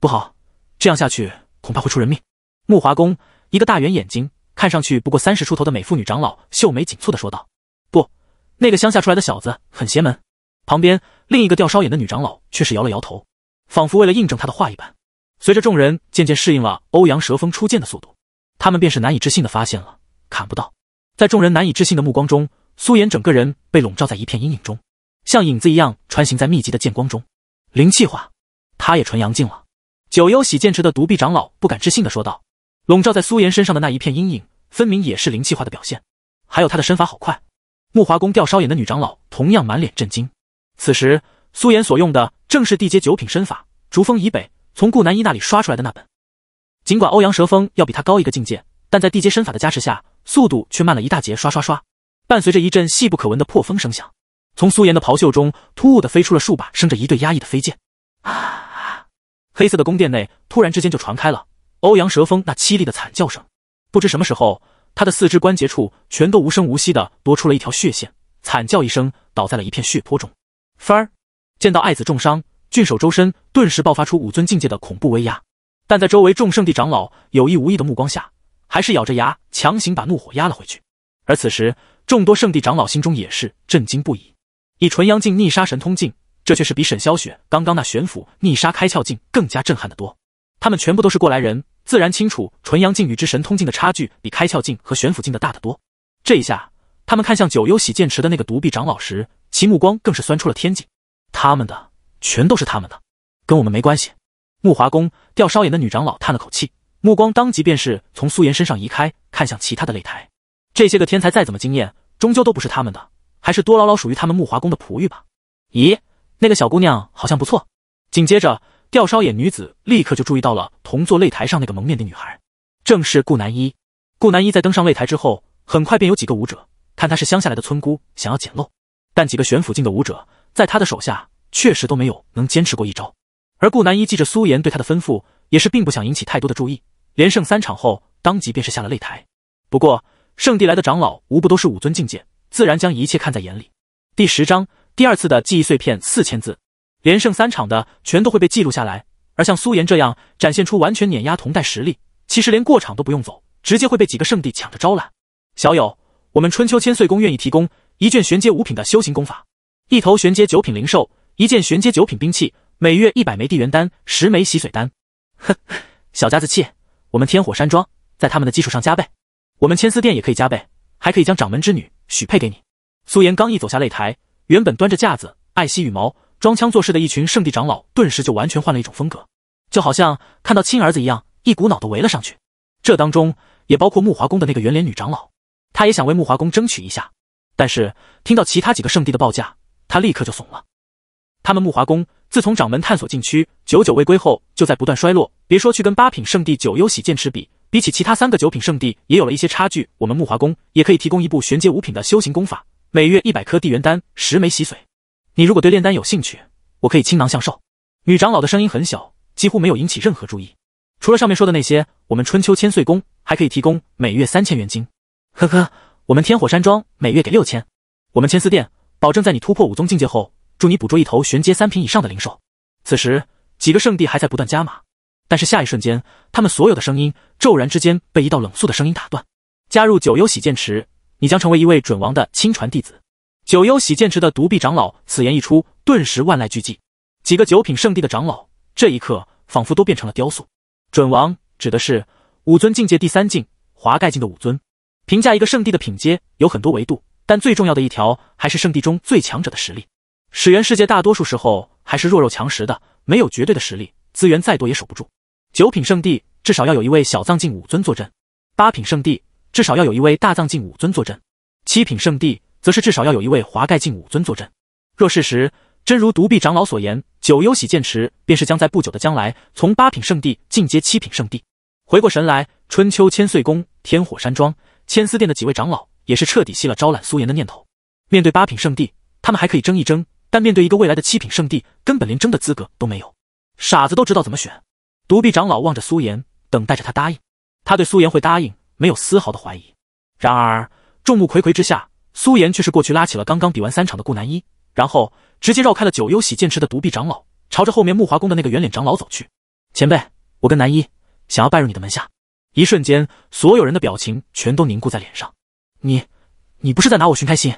不好，这样下去恐怕会出人命。木华宫一个大圆眼睛，看上去不过三十出头的美妇女长老秀眉紧蹙的说道：“不，那个乡下出来的小子很邪门。”旁边另一个吊梢眼的女长老却是摇了摇头。仿佛为了印证他的话一般，随着众人渐渐适应了欧阳蛇峰出剑的速度，他们便是难以置信的发现了砍不到。在众人难以置信的目光中，苏岩整个人被笼罩在一片阴影中，像影子一样穿行在密集的剑光中。灵气化，他也纯阳境了。九幽洗剑池的独臂长老不敢置信的说道：“笼罩在苏岩身上的那一片阴影，分明也是灵气化的表现。还有他的身法好快。”木华宫吊梢眼的女长老同样满脸震惊。此时。苏岩所用的正是地阶九品身法，逐风以北，从顾南一那里刷出来的那本。尽管欧阳蛇峰要比他高一个境界，但在地阶身法的加持下，速度却慢了一大截。刷刷刷，伴随着一阵细不可闻的破风声响，从苏岩的袍袖中突兀的飞出了数把生着一对压抑的飞剑。啊！黑色的宫殿内突然之间就传开了欧阳蛇峰那凄厉的惨叫声。不知什么时候，他的四肢关节处全都无声无息的多出了一条血线，惨叫一声，倒在了一片血泊中。分儿。见到爱子重伤，郡守周身顿时爆发出武尊境界的恐怖威压，但在周围众圣地长老有意无意的目光下，还是咬着牙强行把怒火压了回去。而此时，众多圣地长老心中也是震惊不已。以纯阳境逆杀神通境，这却是比沈霄雪刚刚那玄府逆杀开窍境更加震撼的多。他们全部都是过来人，自然清楚纯阳境与之神通境的差距比开窍境和玄府境的大得多。这一下，他们看向九幽洗剑池的那个独臂长老时，其目光更是酸出了天际。他们的全都是他们的，跟我们没关系。木华宫吊梢眼的女长老叹了口气，目光当即便是从苏颜身上移开，看向其他的擂台。这些个天才再怎么惊艳，终究都不是他们的，还是多捞捞属于他们木华宫的璞玉吧。咦，那个小姑娘好像不错。紧接着，吊梢眼女子立刻就注意到了同坐擂台上那个蒙面的女孩，正是顾南一。顾南一在登上擂台之后，很快便有几个舞者看她是乡下来的村姑，想要捡漏，但几个玄府境的舞者。在他的手下，确实都没有能坚持过一招。而顾南一记着苏岩对他的吩咐，也是并不想引起太多的注意。连胜三场后，当即便是下了擂台。不过，圣地来的长老无不都是武尊境界，自然将一切看在眼里。第十章第二次的记忆碎片四千字，连胜三场的全都会被记录下来。而像苏岩这样展现出完全碾压同代实力，其实连过场都不用走，直接会被几个圣地抢着招揽。小友，我们春秋千岁宫愿意提供一卷玄阶五品的修行功法。一头玄阶九品灵兽，一件玄阶九品兵器，每月一百枚地元丹，十枚洗髓丹。哼，小家子气！我们天火山庄在他们的基础上加倍，我们千丝殿也可以加倍，还可以将掌门之女许配给你。苏妍刚一走下擂台，原本端着架子、爱惜羽毛、装腔作势的一群圣地长老，顿时就完全换了一种风格，就好像看到亲儿子一样，一股脑的围了上去。这当中也包括木华宫的那个圆脸女长老，她也想为木华宫争取一下，但是听到其他几个圣地的报价。他立刻就怂了。他们木华宫自从掌门探索禁区，久久未归后，就在不断衰落。别说去跟八品圣地九幽洗剑池比，比起其他三个九品圣地，也有了一些差距。我们木华宫也可以提供一部玄阶五品的修行功法，每月一百颗地元丹，十枚洗髓。你如果对炼丹有兴趣，我可以倾囊相授。女长老的声音很小，几乎没有引起任何注意。除了上面说的那些，我们春秋千岁宫还可以提供每月三千元金。呵呵，我们天火山庄每月给六千，我们千丝殿。保证在你突破武宗境界后，助你捕捉一头玄阶三品以上的灵兽。此时，几个圣地还在不断加码，但是下一瞬间，他们所有的声音骤然之间被一道冷肃的声音打断。加入九幽洗剑池，你将成为一位准王的亲传弟子。九幽洗剑池的独臂长老此言一出，顿时万籁俱寂。几个九品圣地的长老，这一刻仿佛都变成了雕塑。准王指的是武尊境界第三境华盖境的武尊。评价一个圣地的品阶有很多维度。但最重要的一条，还是圣地中最强者的实力。始源世界大多数时候还是弱肉强食的，没有绝对的实力，资源再多也守不住。九品圣地至少要有一位小藏境武尊坐镇，八品圣地至少要有一位大藏境武尊坐镇，七品圣地则是至少要有一位华盖境武尊坐镇。若事实真如独臂长老所言，九幽洗剑池便是将在不久的将来从八品圣地进阶七品圣地。回过神来，春秋千岁宫、天火山庄、千丝殿的几位长老。也是彻底熄了招揽苏妍的念头。面对八品圣地，他们还可以争一争；但面对一个未来的七品圣地，根本连争的资格都没有。傻子都知道怎么选。独臂长老望着苏妍，等待着他答应。他对苏妍会答应没有丝毫的怀疑。然而众目睽睽之下，苏妍却是过去拉起了刚刚比完三场的顾南一，然后直接绕开了九幽洗剑池的独臂长老，朝着后面木华宫的那个圆脸长老走去。“前辈，我跟南一想要拜入你的门下。”一瞬间，所有人的表情全都凝固在脸上。你，你不是在拿我寻开心？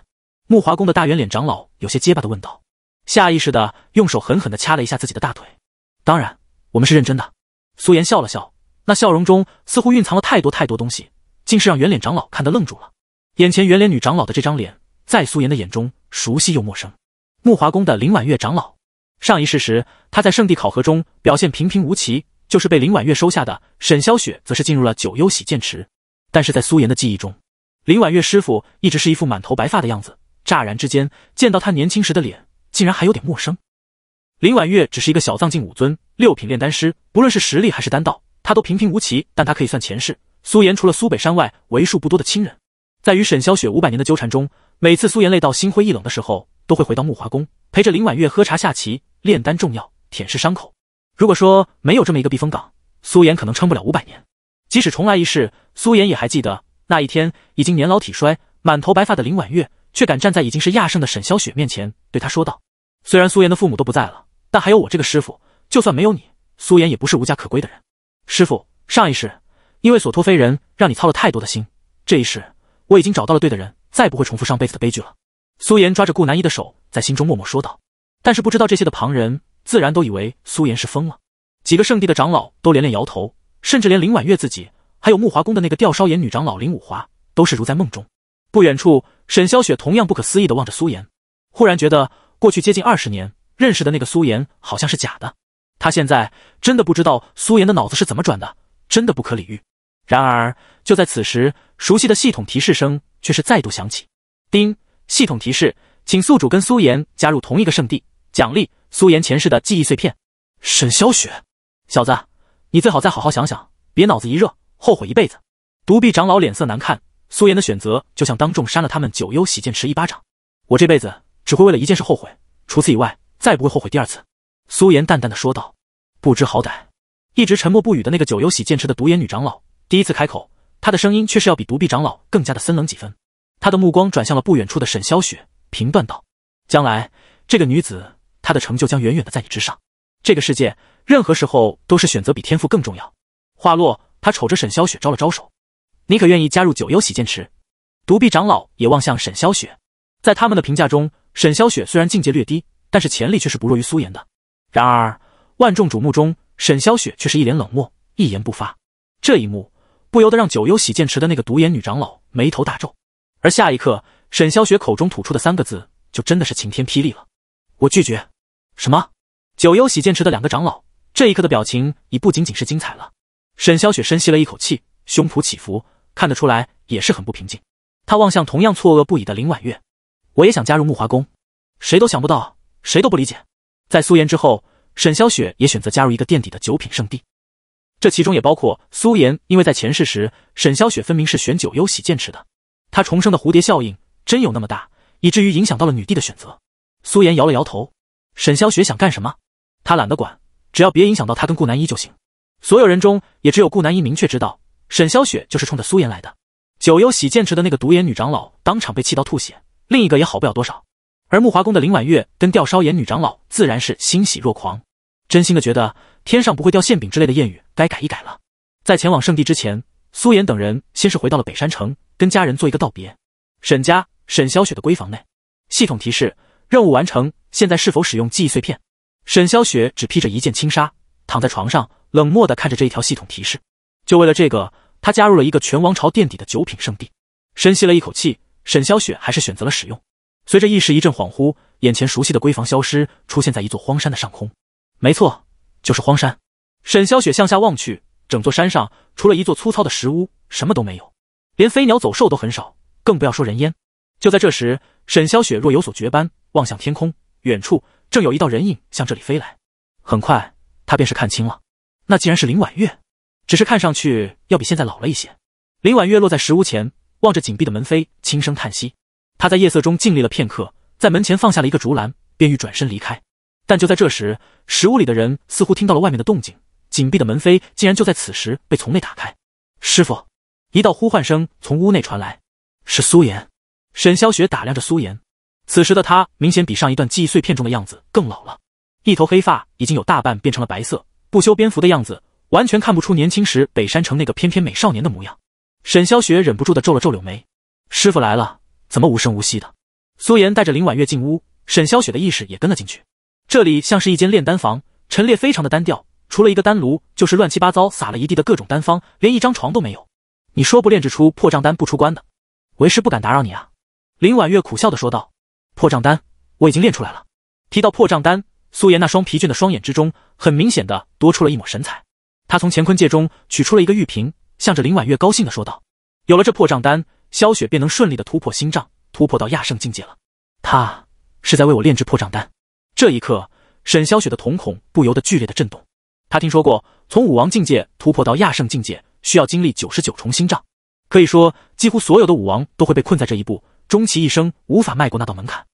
木华宫的大圆脸长老有些结巴的问道，下意识的用手狠狠的掐了一下自己的大腿。当然，我们是认真的。苏颜笑了笑，那笑容中似乎蕴藏了太多太多东西，竟是让圆脸长老看得愣住了。眼前圆脸女长老的这张脸，在苏颜的眼中熟悉又陌生。木华宫的林婉月长老，上一世时她在圣地考核中表现平平无奇，就是被林婉月收下的。沈霄雪则是进入了九幽洗剑池，但是在苏颜的记忆中。林婉月师傅一直是一副满头白发的样子，乍然之间见到他年轻时的脸，竟然还有点陌生。林婉月只是一个小藏镜武尊、六品炼丹师，不论是实力还是丹道，他都平平无奇。但他可以算前世苏岩除了苏北山外为数不多的亲人。在与沈霄雪五百年的纠缠中，每次苏岩累到心灰意冷的时候，都会回到木华宫，陪着林婉月喝茶、下棋、炼丹、重要，舔舐伤口。如果说没有这么一个避风港，苏岩可能撑不了五百年。即使重来一世，苏岩也还记得。那一天，已经年老体衰、满头白发的林婉月，却敢站在已经是亚圣的沈萧雪面前，对他说道：“虽然苏妍的父母都不在了，但还有我这个师傅。就算没有你，苏妍也不是无家可归的人。师傅，上一世因为索托飞人，让你操了太多的心。这一世，我已经找到了对的人，再不会重复上辈子的悲剧了。”苏妍抓着顾南一的手，在心中默默说道。但是不知道这些的旁人，自然都以为苏妍是疯了。几个圣地的长老都连连摇头，甚至连林婉月自己。还有木华宫的那个吊梢眼女长老林武华，都是如在梦中。不远处，沈霄雪同样不可思议的望着苏岩，忽然觉得过去接近二十年认识的那个苏岩好像是假的。他现在真的不知道苏岩的脑子是怎么转的，真的不可理喻。然而，就在此时，熟悉的系统提示声却是再度响起：“丁，系统提示，请宿主跟苏岩加入同一个圣地，奖励苏岩前世的记忆碎片。”沈霄雪，小子，你最好再好好想想，别脑子一热。后悔一辈子，独臂长老脸色难看。苏岩的选择就像当众扇了他们九幽洗剑池一巴掌。我这辈子只会为了一件事后悔，除此以外，再不会后悔第二次。苏岩淡淡的说道。不知好歹，一直沉默不语的那个九幽洗剑池的独眼女长老第一次开口，她的声音却是要比独臂长老更加的森冷几分。她的目光转向了不远处的沈萧雪，评断道：“将来这个女子，她的成就将远远的在你之上。这个世界，任何时候都是选择比天赋更重要。”话落。他瞅着沈霄雪，招了招手：“你可愿意加入九幽洗剑池？”独臂长老也望向沈霄雪。在他们的评价中，沈霄雪虽然境界略低，但是潜力却是不弱于苏岩的。然而，万众瞩目中，沈霄雪却是一脸冷漠，一言不发。这一幕不由得让九幽洗剑池的那个独眼女长老眉头大皱。而下一刻，沈霄雪口中吐出的三个字，就真的是晴天霹雳了：“我拒绝。”什么？九幽洗剑池的两个长老这一刻的表情，已不仅仅是精彩了。沈霄雪深吸了一口气，胸脯起伏，看得出来也是很不平静。她望向同样错愕不已的林婉月：“我也想加入木华宫，谁都想不到，谁都不理解。”在苏妍之后，沈霄雪也选择加入一个垫底的九品圣地。这其中也包括苏妍，因为在前世时，沈霄雪分明是选九幽洗剑池的。她重生的蝴蝶效应真有那么大，以至于影响到了女帝的选择。苏妍摇了摇头。沈霄雪想干什么，她懒得管，只要别影响到她跟顾南一就行。所有人中，也只有顾南音明确知道沈萧雪就是冲着苏岩来的。九幽洗剑池的那个独眼女长老当场被气到吐血，另一个也好不了多少。而木华宫的林婉月跟吊梢眼女长老自然是欣喜若狂，真心的觉得天上不会掉馅饼之类的谚语该改一改了。在前往圣地之前，苏岩等人先是回到了北山城，跟家人做一个道别。沈家沈萧雪的闺房内，系统提示任务完成，现在是否使用记忆碎片？沈霄雪只披着一件轻纱，躺在床上。冷漠地看着这一条系统提示，就为了这个，他加入了一个全王朝垫底的九品圣地。深吸了一口气，沈小雪还是选择了使用。随着意识一阵恍惚，眼前熟悉的闺房消失，出现在一座荒山的上空。没错，就是荒山。沈小雪向下望去，整座山上除了一座粗糙的石屋，什么都没有，连飞鸟走兽都很少，更不要说人烟。就在这时，沈小雪若有所觉般望向天空，远处正有一道人影向这里飞来。很快，她便是看清了。那竟然是林婉月，只是看上去要比现在老了一些。林婉月落在石屋前，望着紧闭的门扉，轻声叹息。他在夜色中静立了片刻，在门前放下了一个竹篮，便欲转身离开。但就在这时，石屋里的人似乎听到了外面的动静，紧闭的门扉竟然就在此时被从内打开。师傅，一道呼唤声从屋内传来，是苏妍。沈霄雪打量着苏妍，此时的她明显比上一段记忆碎片中的样子更老了，一头黑发已经有大半变成了白色。不修边幅的样子，完全看不出年轻时北山城那个翩翩美少年的模样。沈萧雪忍不住的皱了皱柳眉：“师傅来了，怎么无声无息的？”苏妍带着林婉月进屋，沈萧雪的意识也跟了进去。这里像是一间炼丹房，陈列非常的单调，除了一个丹炉，就是乱七八糟撒了一地的各种丹方，连一张床都没有。你说不炼制出破障丹不出关的，为师不敢打扰你啊。”林婉月苦笑的说道：“破障丹我已经炼出来了。”提到破障丹。苏岩那双疲倦的双眼之中，很明显的多出了一抹神采。他从乾坤戒中取出了一个玉瓶，向着林婉月高兴的说道：“有了这破障丹，萧雪便能顺利的突破心障，突破到亚圣境界了。”他是在为我炼制破障丹。这一刻，沈萧雪的瞳孔不由得剧烈的震动。他听说过，从武王境界突破到亚圣境界，需要经历九十九重心障，可以说，几乎所有的武王都会被困在这一步，终其一生无法迈过那道门槛。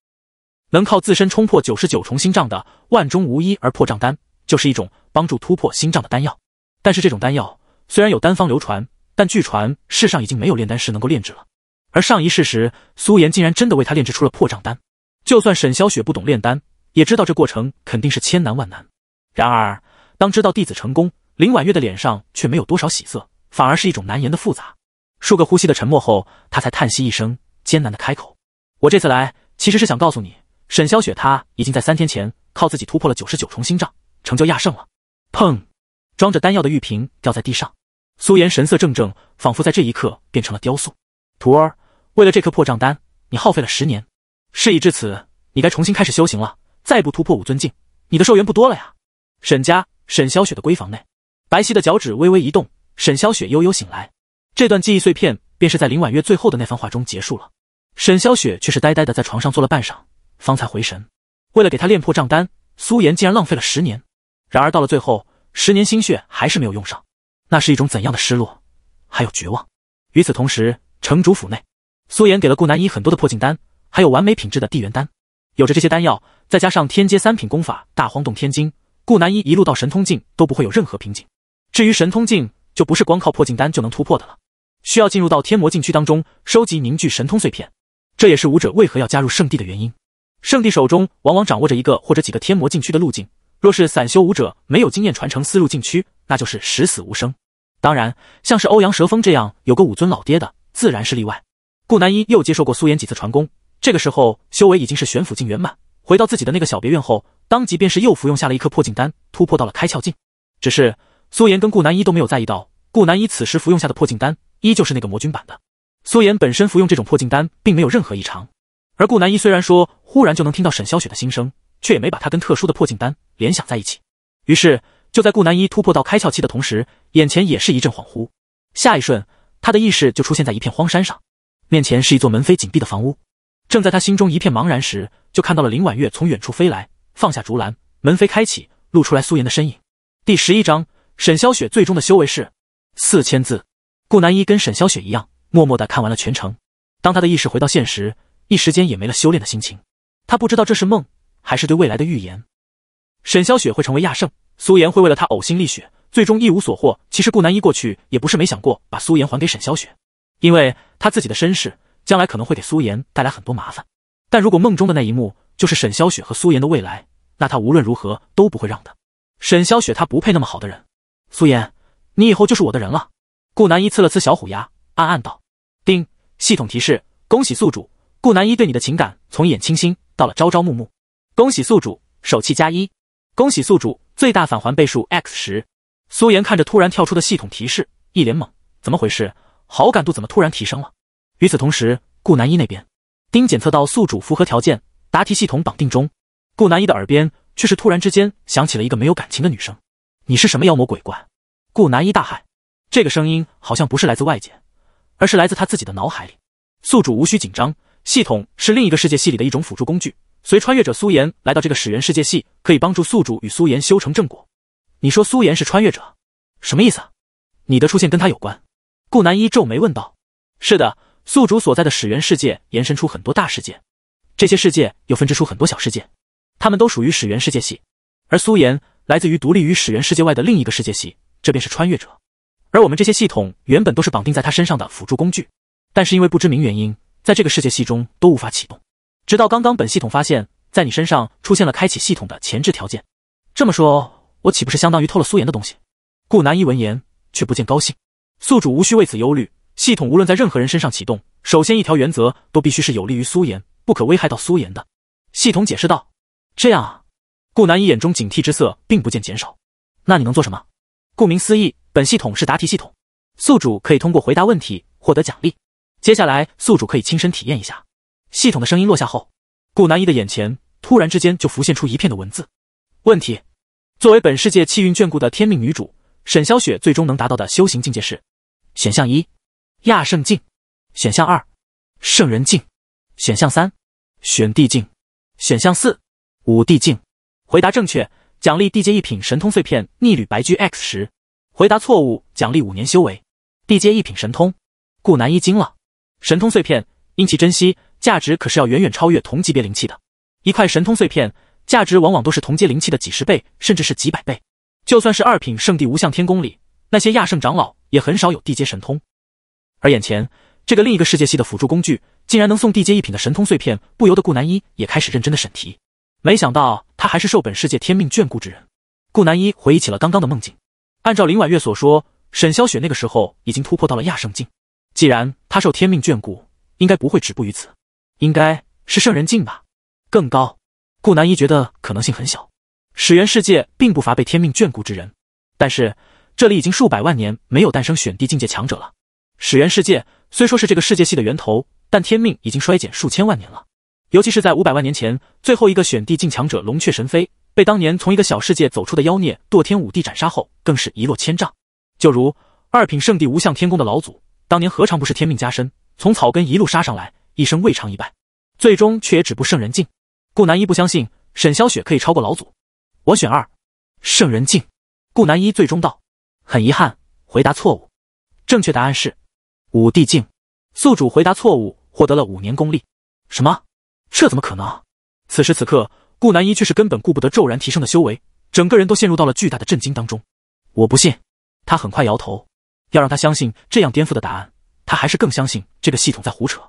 能靠自身冲破九十九重心障的，万中无一。而破障丹就是一种帮助突破心障的丹药。但是这种丹药虽然有丹方流传，但据传世上已经没有炼丹师能够炼制了。而上一世时，苏岩竟然真的为他炼制出了破障丹。就算沈小雪不懂炼丹，也知道这过程肯定是千难万难。然而，当知道弟子成功，林婉月的脸上却没有多少喜色，反而是一种难言的复杂。数个呼吸的沉默后，她才叹息一声，艰难的开口：“我这次来，其实是想告诉你。”沈萧雪，她已经在三天前靠自己突破了九十九重心障，成就亚圣了。砰！装着丹药的玉瓶掉在地上。苏妍神色怔怔，仿佛在这一刻变成了雕塑。徒儿，为了这颗破障丹，你耗费了十年。事已至此，你该重新开始修行了。再不突破五尊境，你的寿元不多了呀。沈家沈萧雪的闺房内，白皙的脚趾微微一动，沈萧雪悠悠醒来。这段记忆碎片便是在林婉月最后的那番话中结束了。沈萧雪却是呆呆的在床上坐了半晌。方才回神，为了给他炼破账单，苏岩竟然浪费了十年。然而到了最后，十年心血还是没有用上。那是一种怎样的失落，还有绝望。与此同时，城主府内，苏岩给了顾南一很多的破镜丹，还有完美品质的地元丹。有着这些丹药，再加上天阶三品功法《大荒洞天经》，顾南一一路到神通境都不会有任何瓶颈。至于神通境，就不是光靠破镜丹就能突破的了，需要进入到天魔禁区当中收集凝聚神通碎片。这也是武者为何要加入圣地的原因。圣地手中往往掌握着一个或者几个天魔禁区的路径，若是散修武者没有经验传承，私入禁区，那就是十死无生。当然，像是欧阳蛇峰这样有个武尊老爹的，自然是例外。顾南一又接受过苏颜几次传功，这个时候修为已经是玄府境圆满。回到自己的那个小别院后，当即便是又服用下了一颗破境丹，突破到了开窍境。只是苏岩跟顾南一都没有在意到，顾南一此时服用下的破境丹依旧是那个魔君版的。苏岩本身服用这种破境丹，并没有任何异常。而顾南一虽然说忽然就能听到沈霄雪的心声，却也没把她跟特殊的破镜丹联想在一起。于是，就在顾南一突破到开窍期的同时，眼前也是一阵恍惚。下一瞬，他的意识就出现在一片荒山上，面前是一座门扉紧闭的房屋。正在他心中一片茫然时，就看到了林婉月从远处飞来，放下竹篮，门扉开启，露出来苏颜的身影。第十一章：沈霄雪最终的修为是四千字。顾南一跟沈霄雪一样，默默的看完了全程。当他的意识回到现实。一时间也没了修炼的心情，他不知道这是梦还是对未来的预言。沈潇雪会成为亚圣，苏颜会为了他呕心沥血，最终一无所获。其实顾南一过去也不是没想过把苏颜还给沈潇雪，因为他自己的身世将来可能会给苏妍带来很多麻烦。但如果梦中的那一幕就是沈潇雪和苏妍的未来，那他无论如何都不会让的。沈潇雪，他不配那么好的人。苏妍，你以后就是我的人了。顾南一呲了呲小虎牙，暗暗道：“叮，系统提示，恭喜宿主。”顾南一对你的情感从眼清新到了朝朝暮暮，恭喜宿主手气加一，恭喜宿主最大返还倍数 X 十。苏岩看着突然跳出的系统提示，一脸懵，怎么回事？好感度怎么突然提升了？与此同时，顾南一那边，丁检测到宿主符合条件，答题系统绑定中。顾南一的耳边却是突然之间响起了一个没有感情的女声：“你是什么妖魔鬼怪？”顾南一大喊，这个声音好像不是来自外界，而是来自他自己的脑海里。宿主无需紧张。系统是另一个世界系里的一种辅助工具，随穿越者苏岩来到这个始源世界系，可以帮助宿主与苏岩修成正果。你说苏岩是穿越者，什么意思？你的出现跟他有关？顾南一皱眉问道。是的，宿主所在的始源世界延伸出很多大世界，这些世界又分支出很多小世界，他们都属于始源世界系。而苏岩来自于独立于始源世界外的另一个世界系，这便是穿越者。而我们这些系统原本都是绑定在他身上的辅助工具，但是因为不知名原因。在这个世界系中都无法启动，直到刚刚本系统发现，在你身上出现了开启系统的前置条件。这么说，我岂不是相当于偷了苏颜的东西？顾南一闻言却不见高兴。宿主无需为此忧虑，系统无论在任何人身上启动，首先一条原则都必须是有利于苏颜，不可危害到苏颜的。系统解释道。这样啊，顾南一眼中警惕之色并不见减少。那你能做什么？顾名思义，本系统是答题系统，宿主可以通过回答问题获得奖励。接下来，宿主可以亲身体验一下。系统的声音落下后，顾南一的眼前突然之间就浮现出一片的文字。问题：作为本世界气运眷顾的天命女主沈霄雪，最终能达到的修行境界是？选项一：亚圣境；选项二：圣人境；选项三：玄地境；选项四：五帝境。回答正确，奖励地阶一品神通碎片逆旅白驹 X 十。回答错误，奖励五年修为地阶一品神通。顾南一惊了。神通碎片因其珍惜，价值可是要远远超越同级别灵气的。一块神通碎片价值往往都是同阶灵气的几十倍，甚至是几百倍。就算是二品圣地无相天宫里那些亚圣长老，也很少有地阶神通。而眼前这个另一个世界系的辅助工具，竟然能送地阶一品的神通碎片，不由得顾南一也开始认真的审题。没想到他还是受本世界天命眷顾之人。顾南一回忆起了刚刚的梦境，按照林婉月所说，沈霄雪那个时候已经突破到了亚圣境。既然他受天命眷顾，应该不会止步于此，应该是圣人境吧？更高？顾南一觉得可能性很小。始元世界并不乏被天命眷顾之人，但是这里已经数百万年没有诞生选帝境界强者了。始元世界虽说是这个世界系的源头，但天命已经衰减数千万年了。尤其是在五百万年前，最后一个选帝境强者龙雀神飞被当年从一个小世界走出的妖孽堕天武帝斩杀后，更是一落千丈。就如二品圣帝无相天宫的老祖。当年何尝不是天命加身，从草根一路杀上来，一生未尝一败，最终却也止步圣人境。顾南一不相信沈霄雪可以超过老祖，我选二，圣人境。顾南一最终道：“很遗憾，回答错误。正确答案是五帝境。”宿主回答错误，获得了五年功力。什么？这怎么可能？此时此刻，顾南一却是根本顾不得骤然提升的修为，整个人都陷入到了巨大的震惊当中。我不信，他很快摇头。要让他相信这样颠覆的答案，他还是更相信这个系统在胡扯。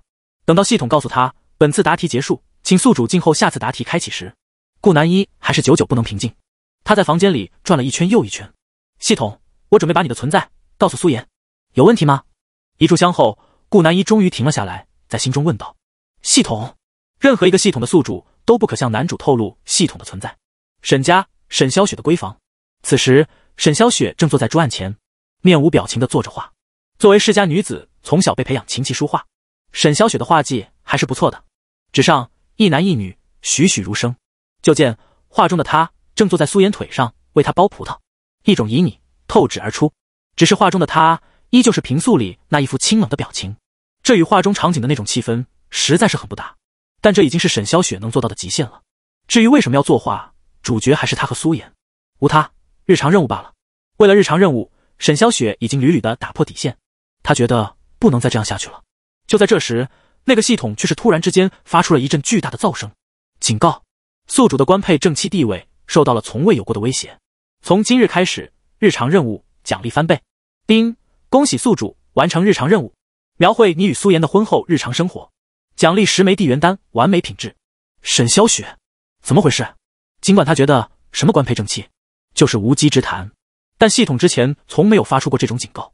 等到系统告诉他本次答题结束，请宿主静候下次答题开启时，顾南一还是久久不能平静。他在房间里转了一圈又一圈。系统，我准备把你的存在告诉苏颜，有问题吗？一炷香后，顾南一终于停了下来，在心中问道：系统，任何一个系统的宿主都不可向男主透露系统的存在。沈家，沈霄雪的闺房。此时，沈霄雪正坐在桌案前。面无表情的坐着画。作为世家女子，从小被培养琴棋书画，沈小雪的画技还是不错的。纸上一男一女，栩栩如生。就见画中的她正坐在苏颜腿上为她剥葡萄，一种旖旎透纸而出。只是画中的她依旧是平素里那一副清冷的表情，这与画中场景的那种气氛实在是很不搭。但这已经是沈小雪能做到的极限了。至于为什么要作画，主角还是她和苏颜，无他，日常任务罢了。为了日常任务。沈霄雪已经屡屡的打破底线，她觉得不能再这样下去了。就在这时，那个系统却是突然之间发出了一阵巨大的噪声，警告宿主的官配正气地位受到了从未有过的威胁。从今日开始，日常任务奖励翻倍。丁，恭喜宿主完成日常任务，描绘你与苏妍的婚后日常生活，奖励十枚地元丹，完美品质。沈霄雪，怎么回事？尽管他觉得什么官配正气，就是无稽之谈。但系统之前从没有发出过这种警告，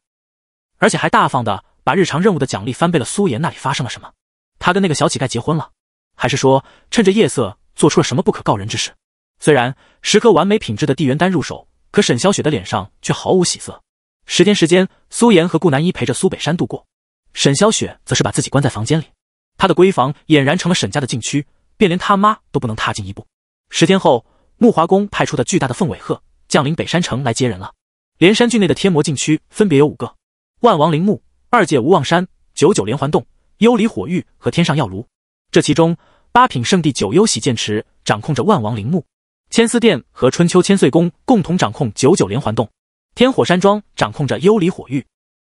而且还大方的把日常任务的奖励翻倍了。苏妍那里发生了什么？他跟那个小乞丐结婚了，还是说趁着夜色做出了什么不可告人之事？虽然十颗完美品质的地元丹入手，可沈小雪的脸上却毫无喜色。十天时间，苏妍和顾南一陪着苏北山度过，沈小雪则是把自己关在房间里，她的闺房俨然成了沈家的禁区，便连他妈都不能踏进一步。十天后，木华宫派出的巨大的凤尾鹤。降临北山城来接人了。连山郡内的天魔禁区分别有五个：万王陵墓、二界无望山、九九连环洞、幽离火域和天上药炉。这其中，八品圣地九幽洗剑池掌控着万王陵墓；千丝殿和春秋千岁宫共同掌控九九连环洞；天火山庄掌控着幽离火域；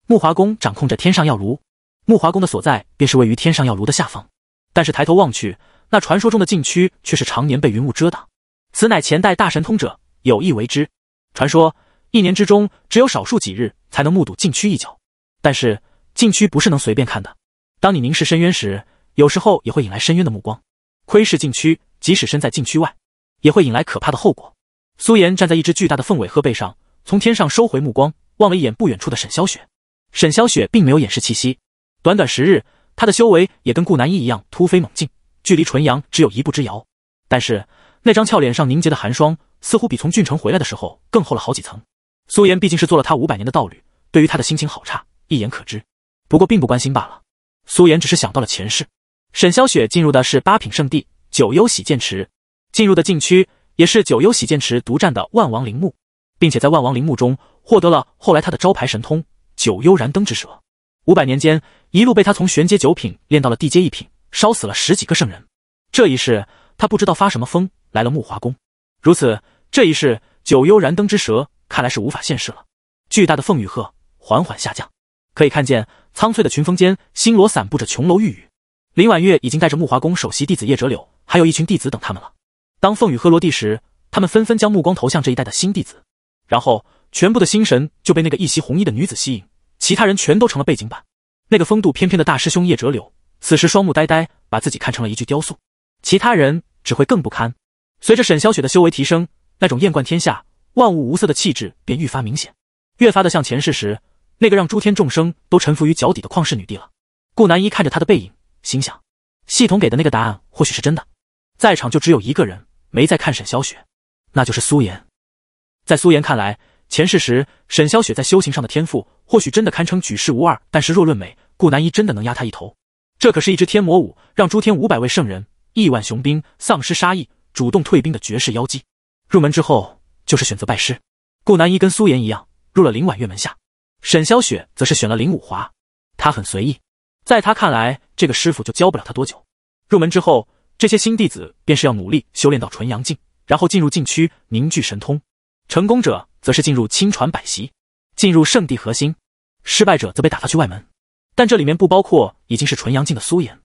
木华宫掌控着天上药炉。木华宫的所在便是位于天上药炉的下方，但是抬头望去，那传说中的禁区却是常年被云雾遮挡。此乃前代大神通者。有意为之。传说一年之中只有少数几日才能目睹禁区一角，但是禁区不是能随便看的。当你凝视深渊时，有时候也会引来深渊的目光。窥视禁区，即使身在禁区外，也会引来可怕的后果。苏妍站在一只巨大的凤尾鹤背上，从天上收回目光，望了一眼不远处的沈霄雪。沈霄雪并没有掩饰气息，短短十日，她的修为也跟顾南一一样突飞猛进，距离纯阳只有一步之遥。但是那张俏脸上凝结的寒霜。似乎比从郡城回来的时候更厚了好几层。苏颜毕竟是做了他五百年的道侣，对于他的心情好差，一眼可知。不过并不关心罢了。苏颜只是想到了前世，沈霄雪进入的是八品圣地九幽洗剑池，进入的禁区也是九幽洗剑池独占的万王陵墓，并且在万王陵墓中获得了后来他的招牌神通九幽燃灯之舌。五百年间，一路被他从玄阶九品练到了地阶一品，烧死了十几个圣人。这一世，他不知道发什么疯，来了木华宫。如此，这一世九幽燃灯之蛇看来是无法现世了。巨大的凤羽鹤缓缓下降，可以看见苍翠的群峰间，星罗散布着琼楼玉宇。林婉月已经带着木华宫首席弟子叶折柳，还有一群弟子等他们了。当凤羽鹤落地时，他们纷纷将目光投向这一代的新弟子，然后全部的心神就被那个一袭红衣的女子吸引，其他人全都成了背景板。那个风度翩翩的大师兄叶折柳，此时双目呆呆，把自己看成了一具雕塑，其他人只会更不堪。随着沈小雪的修为提升，那种艳冠天下、万物无色的气质便愈发明显，越发的像前世时那个让诸天众生都臣服于脚底的旷世女帝了。顾南一看着她的背影，心想：系统给的那个答案或许是真的。在场就只有一个人没在看沈小雪，那就是苏颜。在苏颜看来，前世时沈小雪在修行上的天赋或许真的堪称举世无二，但是若论美，顾南一真的能压她一头。这可是一支天魔舞，让诸天五百位圣人、亿万雄兵丧失杀意。主动退兵的绝世妖姬，入门之后就是选择拜师。顾南一跟苏颜一样，入了林婉月门下。沈萧雪则是选了林武华，她很随意，在他看来，这个师傅就教不了他多久。入门之后，这些新弟子便是要努力修炼到纯阳境，然后进入禁区凝聚神通。成功者则是进入亲传百席，进入圣地核心；失败者则被打发去外门。但这里面不包括已经是纯阳境的苏岩。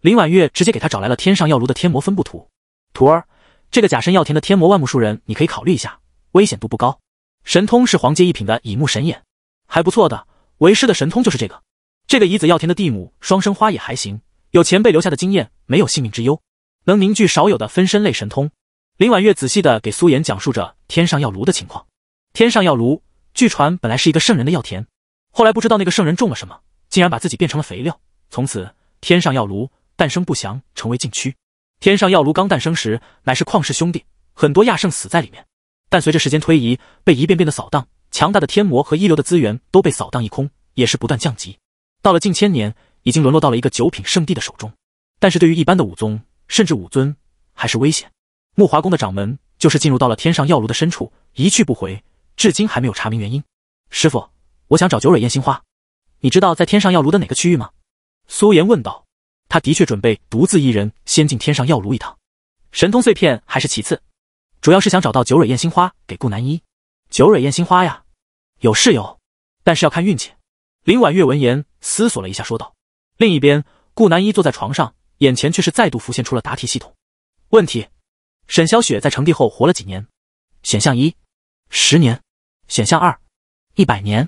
林婉月直接给他找来了天上药炉的天魔分布图，徒儿。这个假身药田的天魔万木树人，你可以考虑一下，危险度不高。神通是黄阶一品的乙木神眼，还不错的。为师的神通就是这个。这个乙子药田的地母双生花也还行，有前辈留下的经验，没有性命之忧，能凝聚少有的分身类神通。林婉月仔细的给苏岩讲述着天上药炉的情况。天上药炉，据传本来是一个圣人的药田，后来不知道那个圣人种了什么，竟然把自己变成了肥料，从此天上药炉诞生不祥，成为禁区。天上药炉刚诞生时，乃是旷世兄弟，很多亚圣死在里面。但随着时间推移，被一遍遍的扫荡，强大的天魔和一流的资源都被扫荡一空，也是不断降级。到了近千年，已经沦落到了一个九品圣地的手中。但是对于一般的武宗，甚至武尊，还是危险。木华宫的掌门就是进入到了天上药炉的深处，一去不回，至今还没有查明原因。师傅，我想找九蕊艳心花，你知道在天上药炉的哪个区域吗？苏岩问道。他的确准备独自一人先进天上药炉一趟，神通碎片还是其次，主要是想找到九蕊艳心花给顾南一。九蕊艳心花呀，有是有，但是要看运气。林婉月闻言思索了一下，说道。另一边，顾南一坐在床上，眼前却是再度浮现出了答题系统。问题：沈小雪在成帝后活了几年？选项一：十年；选项二：一百年；